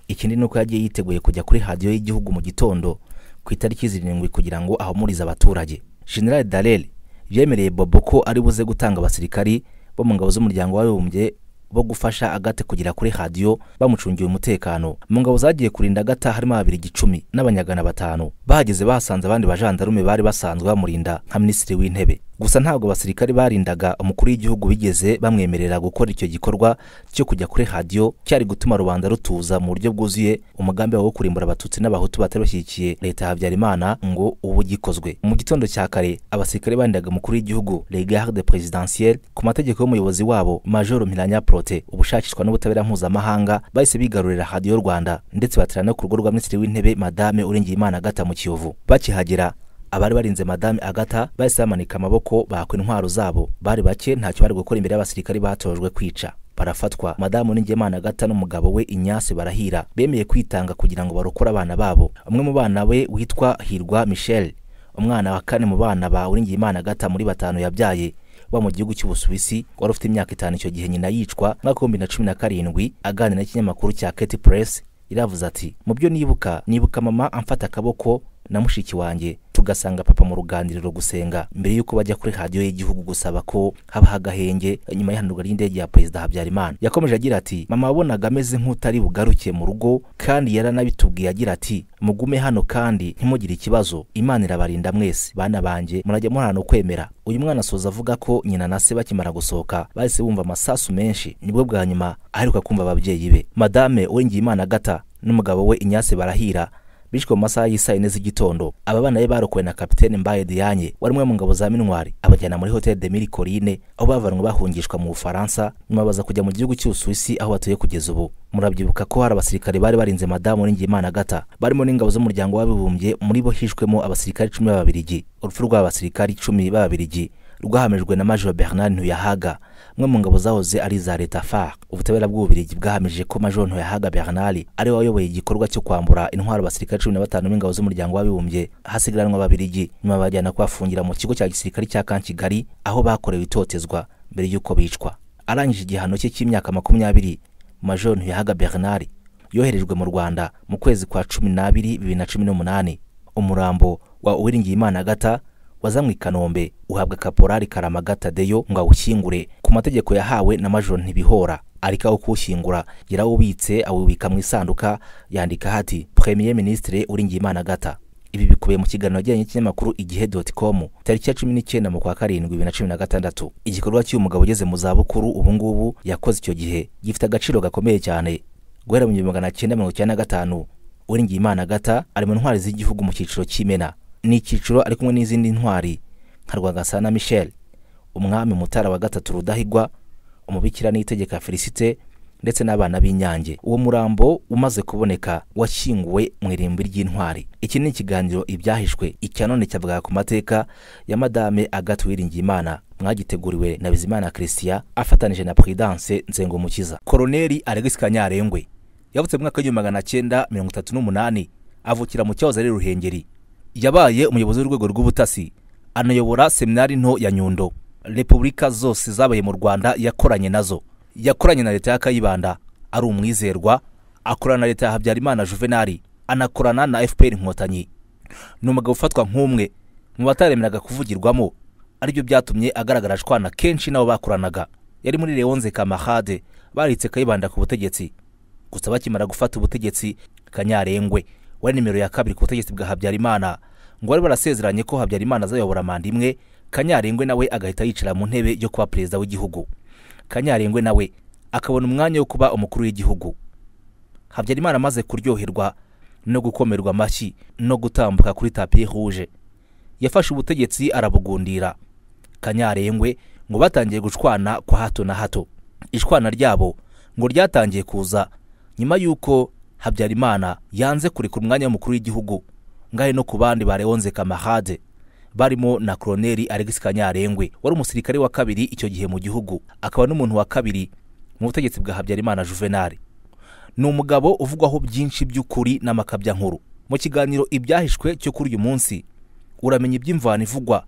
ikindi ni uko yagiye yiteguye kujya kuri radiyo y'igihugu mu gitondo ku itariki zirindwi kugira ngo ahumurize abaturage general darel yemereye bobo ko ari buze gutanga abasirikari bo mu ngabo z'umuryango w'abibumbye bo gufasha agate kugera kuri radiyo bamucungiye umutekano mu ngabo zagiye kurinda agata harimo babiri gicumi n'abanyagana batanu bahageze bahasanze abandi bajandarume bari basanzwe bamurinda nka minisitiri w'intebe gusa ntabwo abasirikare barindaga umukuru w'igihugu bigeze bamwemerera gukora icyo gikorwa cyo kujya kuri radiyo cyari gutuma rubanda rutuza mu buryo bwuzuye umugambi wo kurimbura abatutsi n'abahutu batari bashyigikiye leta habyarimana ngo ubu gikozwe mu gitondo cya kare abasirikare barindaga umukuru w'igihugu les gardes présidentielles ku mategeko y'umuyobozi wabo majoro mpiranya prote ubushakishwa n'ubutabera mpuzamahanga bahise bigarurira radiyo rwanda ndetse batera no ku rugo rwa minisitiri w'intebe madame urengeyeimana agata mu kiyovu bakihagera abari barinze madame agata bahise bamanika amaboko bakwa intwaro zabo bari bake ntacyo bari gukora imbere y'abasirikare batojwe kwica barafatwa madamu n'ingemana agata n'umugabo we inyase barahira bemeye kwitanga kugira ngo barokore abana babo umwe mu bana we witwa hirwa michel umwana wa kane mu bana ba uringiyimana agata muri batanu yabyaye uba mu gihugu cy'ubusuwisi wari ufite imyaka itanu icyo gihe nyina yicwa mwaka w'ibihumbi na cumi na karindwi aganira n'ikinyamakuru cya keti puresi iravuze ati mu byo nibuka nibuka mama amfata akaboko na mushiki wanjye ugasanga papa mu ruganiriro gusenga mbere y'uko bajya kuri radiyo y'igihugu gusaba ko haba agahenge nyuma y'ihanurwa ry'indege ya perezida habyarimana yakomeje agira ati mama wabonaga ameze nk'utari bugaruke mu rugo kandi yaranabitubwiye agira ati mugume hano kandi ntimugire ikibazo imana irabarinda mwese bana banjye murajya murana kwemera uyu mwana asoza avuga ko nyina na se bakimara gusohoka bahise bumva amasasu menshi nibwo bwa nyuma aheruka kumva ababyeyi be madame uwengiyimana agata n'umugabo we inyase barahira bishwe mu masaha y'isaa yine z'igitondo aba bana be barokowe na kapitene Mbaye diyanye wari umwe mu ngabo za minwari abajyana muri Hotel de mili Collines aho bavanwe bahungishwa mu Bufaransa nyuma baza kujya mu gihugu cy'Ubusuwisi aho batuye kugeza ubu murabyibuka ko hari abasirikare bari barinze madamu Ningimana Gata barimo n'ingabo z'umuryango w'abibumbye muri bo hishwemo abasirikare icumi b'ababirigi urupfu rw'abasirikare icumi b'ababirigi rwahamijwe na Major Bernard Ntuyahaga umwe mu ngabo zahoze ari za leta FARC ubutabera bw'ububirigi bwahamije ko Major ntuyahaga Bernard ari we wayoboye igikorwa cyo kwambura intwaro abasirikare cumi na batanu b'ingabo z'umuryango w'abibumbye hasigaranwa ababirigi nyuma bajyana kubafungira mu kigo cya gisirikare cya Kankigali aho bakorewe itotezwa mbere y'uko bicwa arangije igihano cye cy'imyaka makumyabiri Major ntuyahaga Bernard yoherejwe mu Rwanda mu kwezi kwa cumi n'abiri bibiri na cumi n'umunani umurambo wa uwiringiye imana gata waza mu kanombe uhabwa kaporari karamagata deyo ngo awushyingure ku mategeko yahawe na major ntibihora ariko aho gira ubitse awubika mu isanduka yandikaho ati premier ministre ngimana gata ibi bikubiye mu kiganiro yagiranye n'ikinyamakuru igihe tariki ya 19 mu kwa karindwi 2016 igikorwa cy'uyu mugabo ugeze mu zabukuru ubu ngubu yakoze icyo gihe gifite agaciro gakomeye cyane guhera mu 1995 uri ngimana gata ari mu ntwari z'igihugu mu cyiciro cy'imena n'icyiciro ari kumwe n'izindi ntwari nka rwagasa na michel umwami mutara wa gatatu rudahigwa umubikira n'itegeka felicite ndetse n'abana b'inyange uwo murambo umaze kuboneka washyinguwe mu irimbi ry'intwari iki ni ikiganiro ibyahishwe icyanone cyavuga ku mateka ya madame agathe uwiringiyimana mwagiteguriwe na bizimana christian afatanije na prudence nzengumukiza koroneri alegisi kanyarengwe yavutse mu mwaka w'igihumbi magana cyenda mirongo itatu n'umunani avukira mu cyahoze ari ruhengeri yabaye umuyobozi w'urwego rw'ubutasi anayobora seminari nto ya nyundo repubulika zose zabaye mu rwanda yakoranye nazo yakoranye na leta ya kayibanda ari umwizerwa akorana na leta ya habyarimana Juvenal anakorana na fpr inkotanyi ni umugabo ufatwa nk'umwe mu bataremereraga kuvugirwamo aribyo byatumye agaragara ashwana kenshi n'abo bakoranaga yari muri leonze kamahade baritse kayibanda ku butegetsi gusa bakimara gufata ubutegetsi kanyarengwe wari nimero ya kabiri ku butegetsi bwa habyarimana ngo bari barasezeranye ko habyarimana azayobora manda imwe kanyarengwe nawe agahita yicara mu ntebe yo kuba perezida w'igihugu kanyarengwe nawe akabona umwanya wo kuba umukuru w'igihugu habyarimana amaze kuryoherwa no gukomerwa amashyi no gutambuka kuri tapi ruje yafashe ubutegetsi arabugundira kanyarengwe ngo batangiye gucwana kwa hato na hato ishwana ryabo ngo ryatangiye kuza nyuma y'uko habyarimana yanze kurekura umwanya w'umukuru w'igihugu ngahe no ku bandi ba leonze kamarade barimo na koroneri alegisi kanyarengwe wari umusirikare wa kabiri icyo gihe mu gihugu akaba n'umuntu wa kabiri mu butegetsi bwa habyarimana juvenali ni umugabo uvugwaho byinshi by'ukuri n'amakabya nkuru mu kiganiro ibyahishwe cyo kuri uyu munsi uramenya iby'imvano ivugwa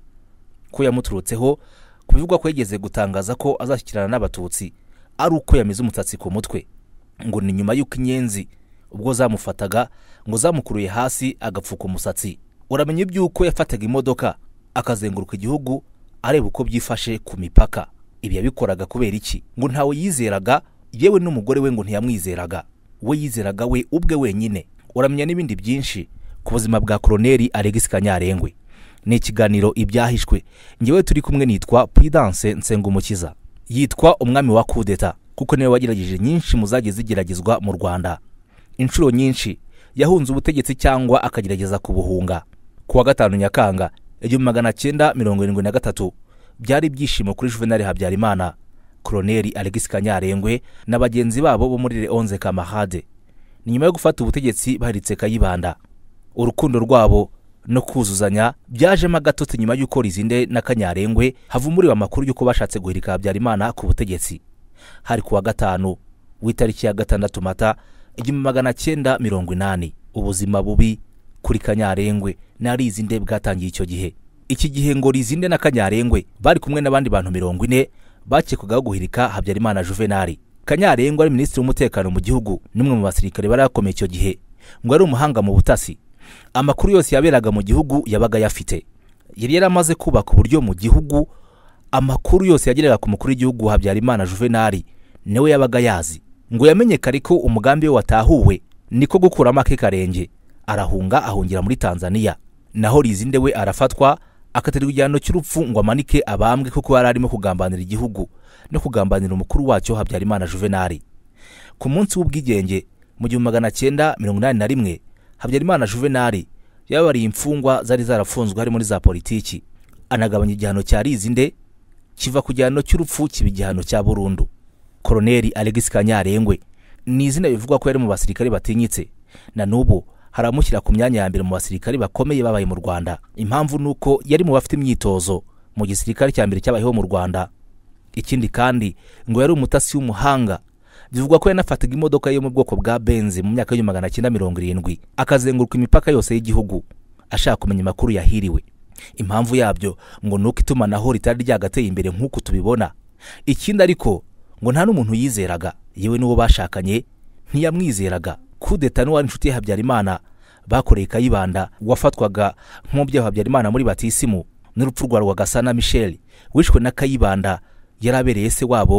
ko yamuturutseho ku bivugwa ko yigeze gutangaza ko azashyikirana n'abatutsi ari uko yameze umutatsi ku mutwe ngo ni nyuma y'uko inyenzi ubwo zamufataga ngo zamukuruye hasi agapfuka umusatsi uramenye iby'uko yafataga imodoka akazenguruka igihugu areba uko byifashe ku mipaka ibi yabikoraga kubera iki ngo ntawe yizeraga yewe n'umugore we ngo ntiyamwizeraga we yizeraga we ubwe wenyine uramenya n'ibindi byinshi ku buzima bwa koroneri aregisi kanyarengwe ni ikiganiro ibyahishwe ngewe turi kumwe nitwa pulidanse nsengumukiza yitwa umwami wa kudeta kuko niwe wagerageje nyinshi mu zagiye zigeragezwa mu rwanda inshuro nyinshi yahunze ubutegetsi cyangwa akagerageza kubuhunga ku wa gatanu nyakanga igihumbi magana cyenda mirongo irindwi na gatatu byari ibyishimo kuri juvenali habyarimana koroneri alegisi kanyarengwe na bagenzi babo bo muri leonze kamahade ni nyuma yo gufata ubutegetsi bahiritse kayibanda urukundo rwabo no kuzuzanya byajemo agatotsi nyuma y'uko rizinde na kanyarengwe havumuriwe amakuru y'uko bashatse guhirika habyarimana ku butegetsi hari ku wa gatanu w'itariki ya gatandatu mata igihumbi magana cyenda mirongo inani ubuzima bubi kuri kanyarengwe nari nde bwatangiye icyo gihe iki gihe ngo rizinde na kanyarengwe bari kumwe n'abandi bantu mirongo ine bakekwagaho guhirika habyarimana juvenali kanyarengwe ari minisitiri w'umutekano mu gihugu n'umwe mu basirikare bari bakomeye icyo gihe ngo ari umuhanga mu butasi amakuru yose yaberaga mu gihugu yabaga yafite yari yaramaze kubaka uburyo mu gihugu amakuru yose yageraga ku mukuru w'igihugu habyarimana juvenali niwe yabaga yazi ngo yamenyekane ko umugambi we watahuwe niko gukuramo ake karenge arahunga ahungira muri tanzania naho rizinde we arafatwa akaterwa igihano cy'urupfu ngo amanike abambwe kuko yari arimo kugambanira igihugu no kugambanira umukuru wacyo habyarimana juvenali ku munsi w'ubwigenge mu gihumbi magana cyenda mirongo inani na rimwe habyarimana juvenali yababariye imfungwa zari zarafunzwe harimo n'iza politiki anagabanya igihano cya rizinde kiva ku gihano cy'urupfu kiba igihano cya burundu koroneri alegisi kanyarengwe ni izina bivugwa ko yari mu basirikare batinyitse na n'ubu haramushyira ku myanya ya mbere mu basirikare bakomeye babaye mu rwanda impamvu ni uko yari mu bafite imyitozo mu gisirikare cya mbere cyabayeho mu rwanda ikindi kandi ngo yari umutasi w'umuhanga bivugwa ko yanafataga imodoka yo mu bwoko bwa benzi mu myaka y'igihumbi magana cyenda mirongo irindwi akazenguruka imipaka yose y'igihugu ashaka kumenya amakuru yahiriwe impamvu yabyo ngo ni uko itumanaho ritari ryagateye imbere nk'uko tubibona ikindi ariko ngo nta n'umuntu yizeraga yewe n'uwo bashakanye ntiyamwizeraga kudeta n'uwari inshuti ya habyarimana bakoreye kayibanda wafatwaga nk'umubyeyi habyarimana muri batisimu n'urupfu rwa rwagasana michel wishwe na kayibanda yari abereye se wabo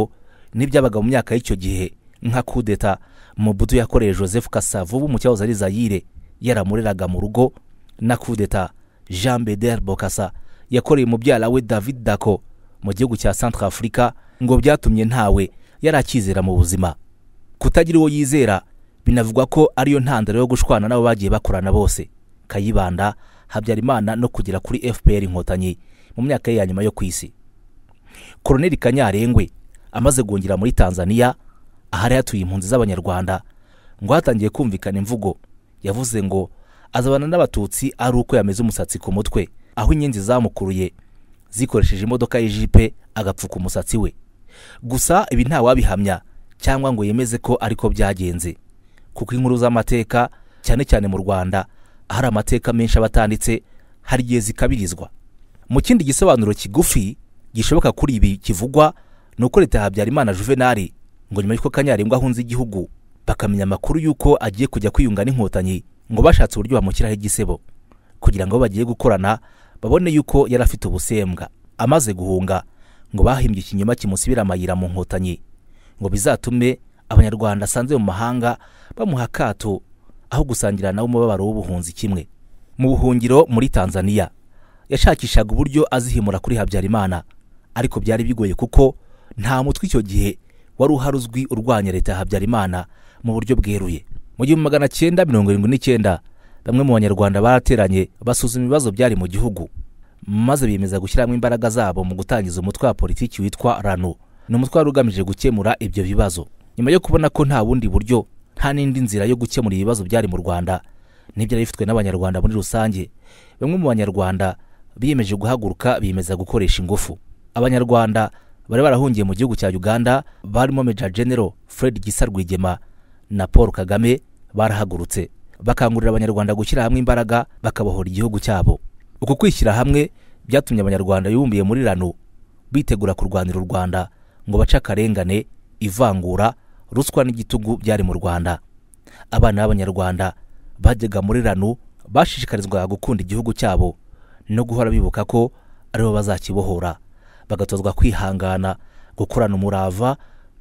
n'ibyabaga mu myaka y'icyo gihe nka kudeta mubudu yakoreye joseph kasavu ubu mucyahoze ari zayire yaramureraga mu rugo na kudeta jean beder bokasa yakoreye mubyara we david dako mu gihugu cya centre afurika ngo byatumye ntawe yari akizera mu buzima kutagira uwo yizera binavugwa ko ariyo ntandaro yo gushwana n'abo bagiye bakorana bose kayibanda habyarimana no kugera kuri fpr inkotanyi mu myaka ye ya nyuma yo ku isi koroneli kanyarengwe amaze guhungira muri tanzania ahari hatuye impunzi z'abanyarwanda ngo hatangiye kumvikana imvugo yavuze ngo azabana n'abatutsi ari uko yameze umusatsi ku mutwe aho inyenzi zamukuruye zikoresheje imodoka y'ijipe agapfuka umusatsi we gusa ibi ntawabihamya cyangwa ngo yemeze ko ariko byagenze kuko inkuru z'amateka cyane cyane mu rwanda hari amateka menshi aba atanditse hari igihe zikabirizwa mu kindi gisobanuro kigufi gishoboka kuri ibi kivugwa ni uko leta habyarimana Juvenal ngo nyuma y'uko kanyarirwa ahunze igihugu bakamenya amakuru y'uko agiye kujya kwiyunga n'inkotanyi ngo bashatse uburyo bamushyiraho igisebo kugira ngo bagiye gukorana babone yuko yari afite ubusembwa amaze guhunga ngo bahimbye ikinyoma kimusibira amayira mu nkotanyi ngo bizatume abanyarwanda asanze mu mahanga bamuha akato aho gusangira nawe umubabaro w'ubuhunzi kimwe mu buhungiro muri tanzania yashakishaga uburyo azihimura kuri habyarimana ariko byari bigoye kuko nta mutwe icyo gihe wari uhari uzwi urwanya leta ya habyarimana mu buryo bweruye mu gihumbi magana cyenda mirongo irindwi n'icyenda bamwe mu banyarwanda barateranye basuzuma ibibazo byari mu gihugu maze biyemeza gushyiramo imbaraga zabo mu gutangiza umutwe wa politiki witwa rano ni umutwe wari ugamije gukemura ibyo bibazo nyuma yo kubona ko nta bundi buryo nta n'indi nzira yo gukemura ibibazo byari mu rwanda n'ibyari bifitwe n'abanyarwanda muri rusange bamwe mu banyarwanda biyemeje guhaguruka biyemeza gukoresha ingufu abanyarwanda bari barahungiye mu gihugu cya uganda barimo meja genero fred gisa rwigema na paul kagame barahagurutse bakangurira abanyarwanda gushyira hamwe imbaraga bakabohora igihugu cyabo uku kwishyira hamwe byatumye abanyarwanda bibumbiye muri rano bitegura kurwanira u rwanda ngo bace akarengane ivangura ruswa n'igitugu byari mu rwanda abana b'abanyarwanda bajyaga muri rano bashishikarizwa gukunda igihugu cyabo no guhora bibuka ko aribo bazakibohora bagatozwa kwihangana gukorana umurava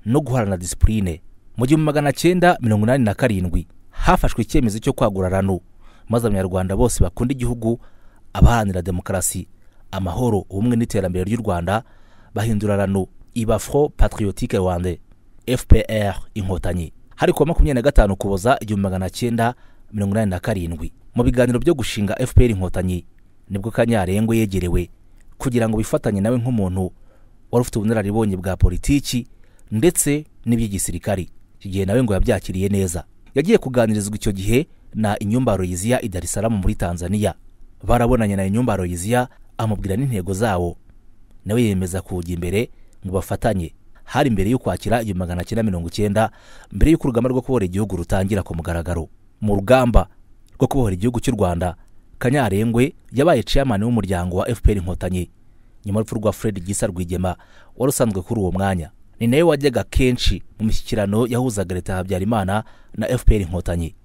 no guhorana disipurine mu gihumbi magana cyenda mirongo inani na karindwi hafashwe icyemezo cyo kwagura rano maze abanyarwanda bose bakunda igihugu abaharanira demokarasi amahoro ubumwe n'iterambere ry'u rwanda bahindurarano rano iba patriotique rwande fpr inkotanyi hari kuwa makumyabiri na gatanu kuboza igihumbi magana cyenda mirongo inani na karindwi mu biganiro byo gushinga fpr inkotanyi nibwo kanyarengwa yegerewe kugira ngo bifatanye nawe nk'umuntu wari ufite ubunararibonye bwa politiki ndetse n'iby'igisirikari iki nawe ngo yabyakiriye neza yagiye kuganirizwa icyo gihe na inyumba royiziya i dar es salaam muri tanzania barabonanye na inyumba royiziya amubwira n'intego zawo nawe yemeza kujya imbere ngo bafatanye hari mbere y'ukwakira igihumbi magana cyenda mirongo icyenda mbere y'uko urugamba rwo kubohora igihugu rutangira ku mugaragaro mu rugamba rwo kubohora igihugu cy'u rwanda kanyarengwe yabaye chairman w'umuryango wa fpr inkotanyi nyuma y'urupfu rwa fred gisa rwigema wari usanzwe kuri uwo mwanya ni nawe wajyaga kenshi mu mishyikirano yahuzaga leta habyarimana na fpr inkotanyi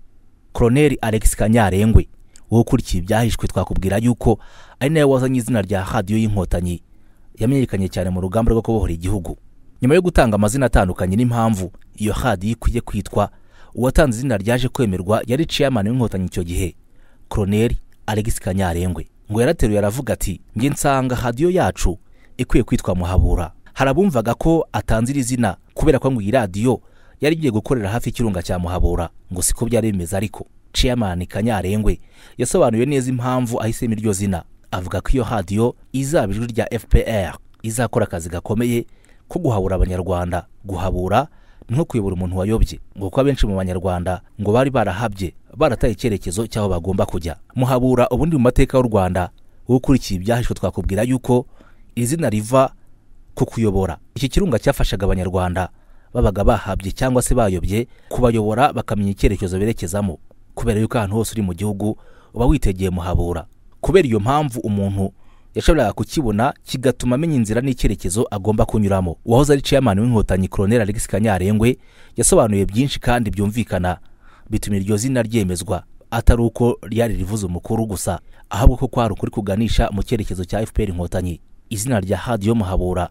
koroneli alex kanyarengwe wowe ukurikiye ibyahishwe twakubwira yuko ari nawe wazanye izina rya hadiyo y'inkotanyi yamenyekanye cyane mu rugamba rwo kubohora igihugu nyuma yo gutanga amazina atandukanye n'impamvu iyo hadiyo ikwiye kwitwa uwatanze izina ryaje kwemerwa yari ciyamani w'inkotanyi icyo gihe koroneri alegisi kanyarengwe ngo yarateruye aravuga ati nge nsanga hadiyo yacu ikwiye kwitwa muhabura Harabumvaga ko atanze iri zina kubera ko ngo iyi radiyo yari igiye gukorera hafi y'ikirunga cya muhabura ngo siko byari bimeze ariko Chairman Kanyarengwe yasobanuye neza impamvu ahisemo iryo zina avuga ko iyo hadiyo izaba ijwi rya FPR izakora akazi gakomeye ko guhabura abanyarwanda guhabura nko kuyobora umuntu wayobye ngo kuko abenshi mu banyarwanda ngo bari barahabye barataye icyerekezo cy'aho bagomba kujya muhabura ubundi mu mateka y'u rwanda ukurikiye ibyahishwe twakubwira yuko izina riva ku kuyobora iki kirunga cyafashaga abanyarwanda babaga bahabye cyangwa se bayobye kubayobora bakamenya icyerekezo berekezamo kubera yuko ahantu hose uri mu gihugu uba witegeye muhabura kubera iyo mpamvu umuntu yashoboraga kukibona kigatuma amenya inzira n'icyerekezo agomba kunyuramo uwahoze ari chairman w'inkotanyi koroneri alex kanyarengwe yasobanuye byinshi kandi byumvikana bituma iryo zina ryemezwa atari uko ryari rivuze umukuru gusa ahubwo ko kwari ukuri kuganisha mu cyerekezo cya fpr inkotanyi izina rya hadiyo muhabura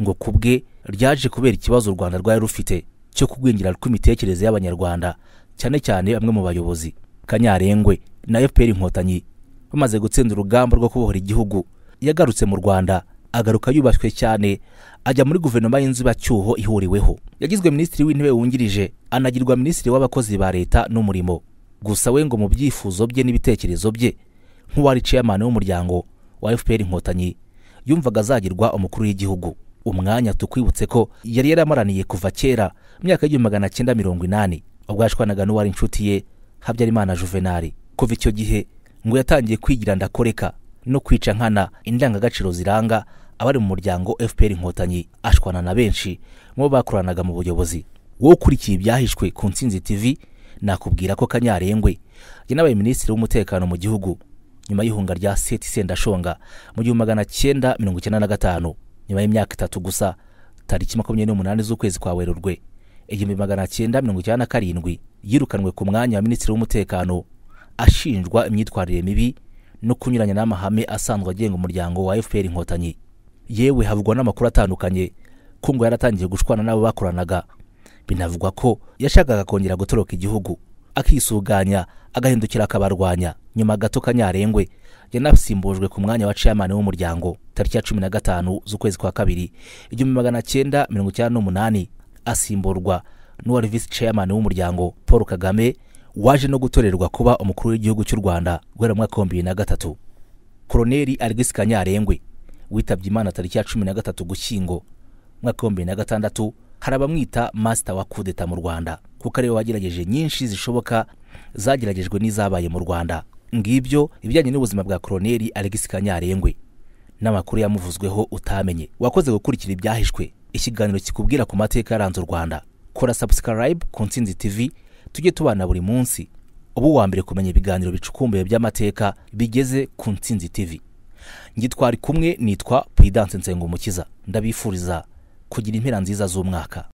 ngo bwe ryaje kubera ikibazo u rwanda rwari rufite cyo kugwingira kw'imitekerereze y'abanyarwanda cyane cyane bamwe mu bayobozi kanyarengwe na fpr inkotanyi bamaze gutsinda urugamba rwo kubohora igihugu yagarutse mu rwanda agaruka yubashywe cyane ajya muri guverinoma y'inzibacyuho ihuriweho yagizwe minisitiri w'intebe wungirije anagirwa minisitiri w'abakozi ba leta n'umurimo gusa we ngo mu byifuzo bye n'ibitekerezo bye nk'uwari ceyamani w'umuryango wa fpr inkotanyi yumvaga azagirwa umukuru w'igihugu umwanya tukwibutse ko yari yaramaraniye kuva kera mu myaka y'igihumbi magana cyenda mirongo inani ubwo yashwanaga n'uwari inshuti ye habyarimana Juvenal kuva icyo gihe ngo yatangiye kwigira ndakoreka no kwica nkana indangagaciro ziranga abari mu muryango fpr inkotanyi ashwana na benshi mu bo bakoranaga mu buyobozi wowe ukurikiye ibyahishwe ku nsinzi tv nakubwira ko kanyarengwe njye minisitiri w'umutekano mu gihugu nyuma y'ihunga rya seti sendashonga mu gihumbi magana cyenda mirongo icyenda na gatanu nyuma y'imyaka itatu gusa tariki makumyabiri n'umunani z'ukwezi kwa werurwe igihumbi magana cyenda mirongo icyenda na karindwi yirukanwe ku mwanya wa minisitiri w'umutekano ashinjwa imyitwarire mibi no kunyuranya n'amahame asanzwe agenga umuryango wa fpr inkotanyi yewe havugwa n'amakuru atandukanye ko ngo yaratangiye gushwana n'abo bakoranaga binavugwa ko yashakaga kongera gutoroka igihugu akisuganya agahindukira akabarwanya nyuma gato kanyarengwe yanasimbujwe ku mwanya wa ciyamani w'umuryango tariki ya cumi na gatanu z'ukwezi kwa kabiri igihumbi magana cyenda mirongo icyenda n'umunani asimburwa n'uwari visi chairman w'umuryango paul kagame waje no gutorerwa kuba umukuru w'igihugu cy'u rwanda guhera mu mwaka wa bibiri na gatatu koroneri alegisi kanyarengwe witabye imana tariki ya cumi na gatatu gushyingo mwaka wa bibiri na gatandatu hari abamwita masita wa kudeta mu rwanda kuko ariwe wagerageje nyinshi zishoboka zageragejwe n'izabaye mu rwanda ngibyo ibijyanye n'ubuzima bwa koroneri alegisi kanyarengwe n'amakuru yamuvuzweho utamenye wakoze gukurikira ibyahishwe ikiganiro kikubwira ku mateka yaranze u rwanda kora sabusikarayibu ku nsinzi tivi tujye tubana buri munsi uba uwa mbere kumenya ibiganiro bicukumbuye by'amateka bigeze ku nsinzi tivi ngitwari kumwe nitwa puyidanse nsengumukiza ndabifuriza kugira impera nziza z'umwaka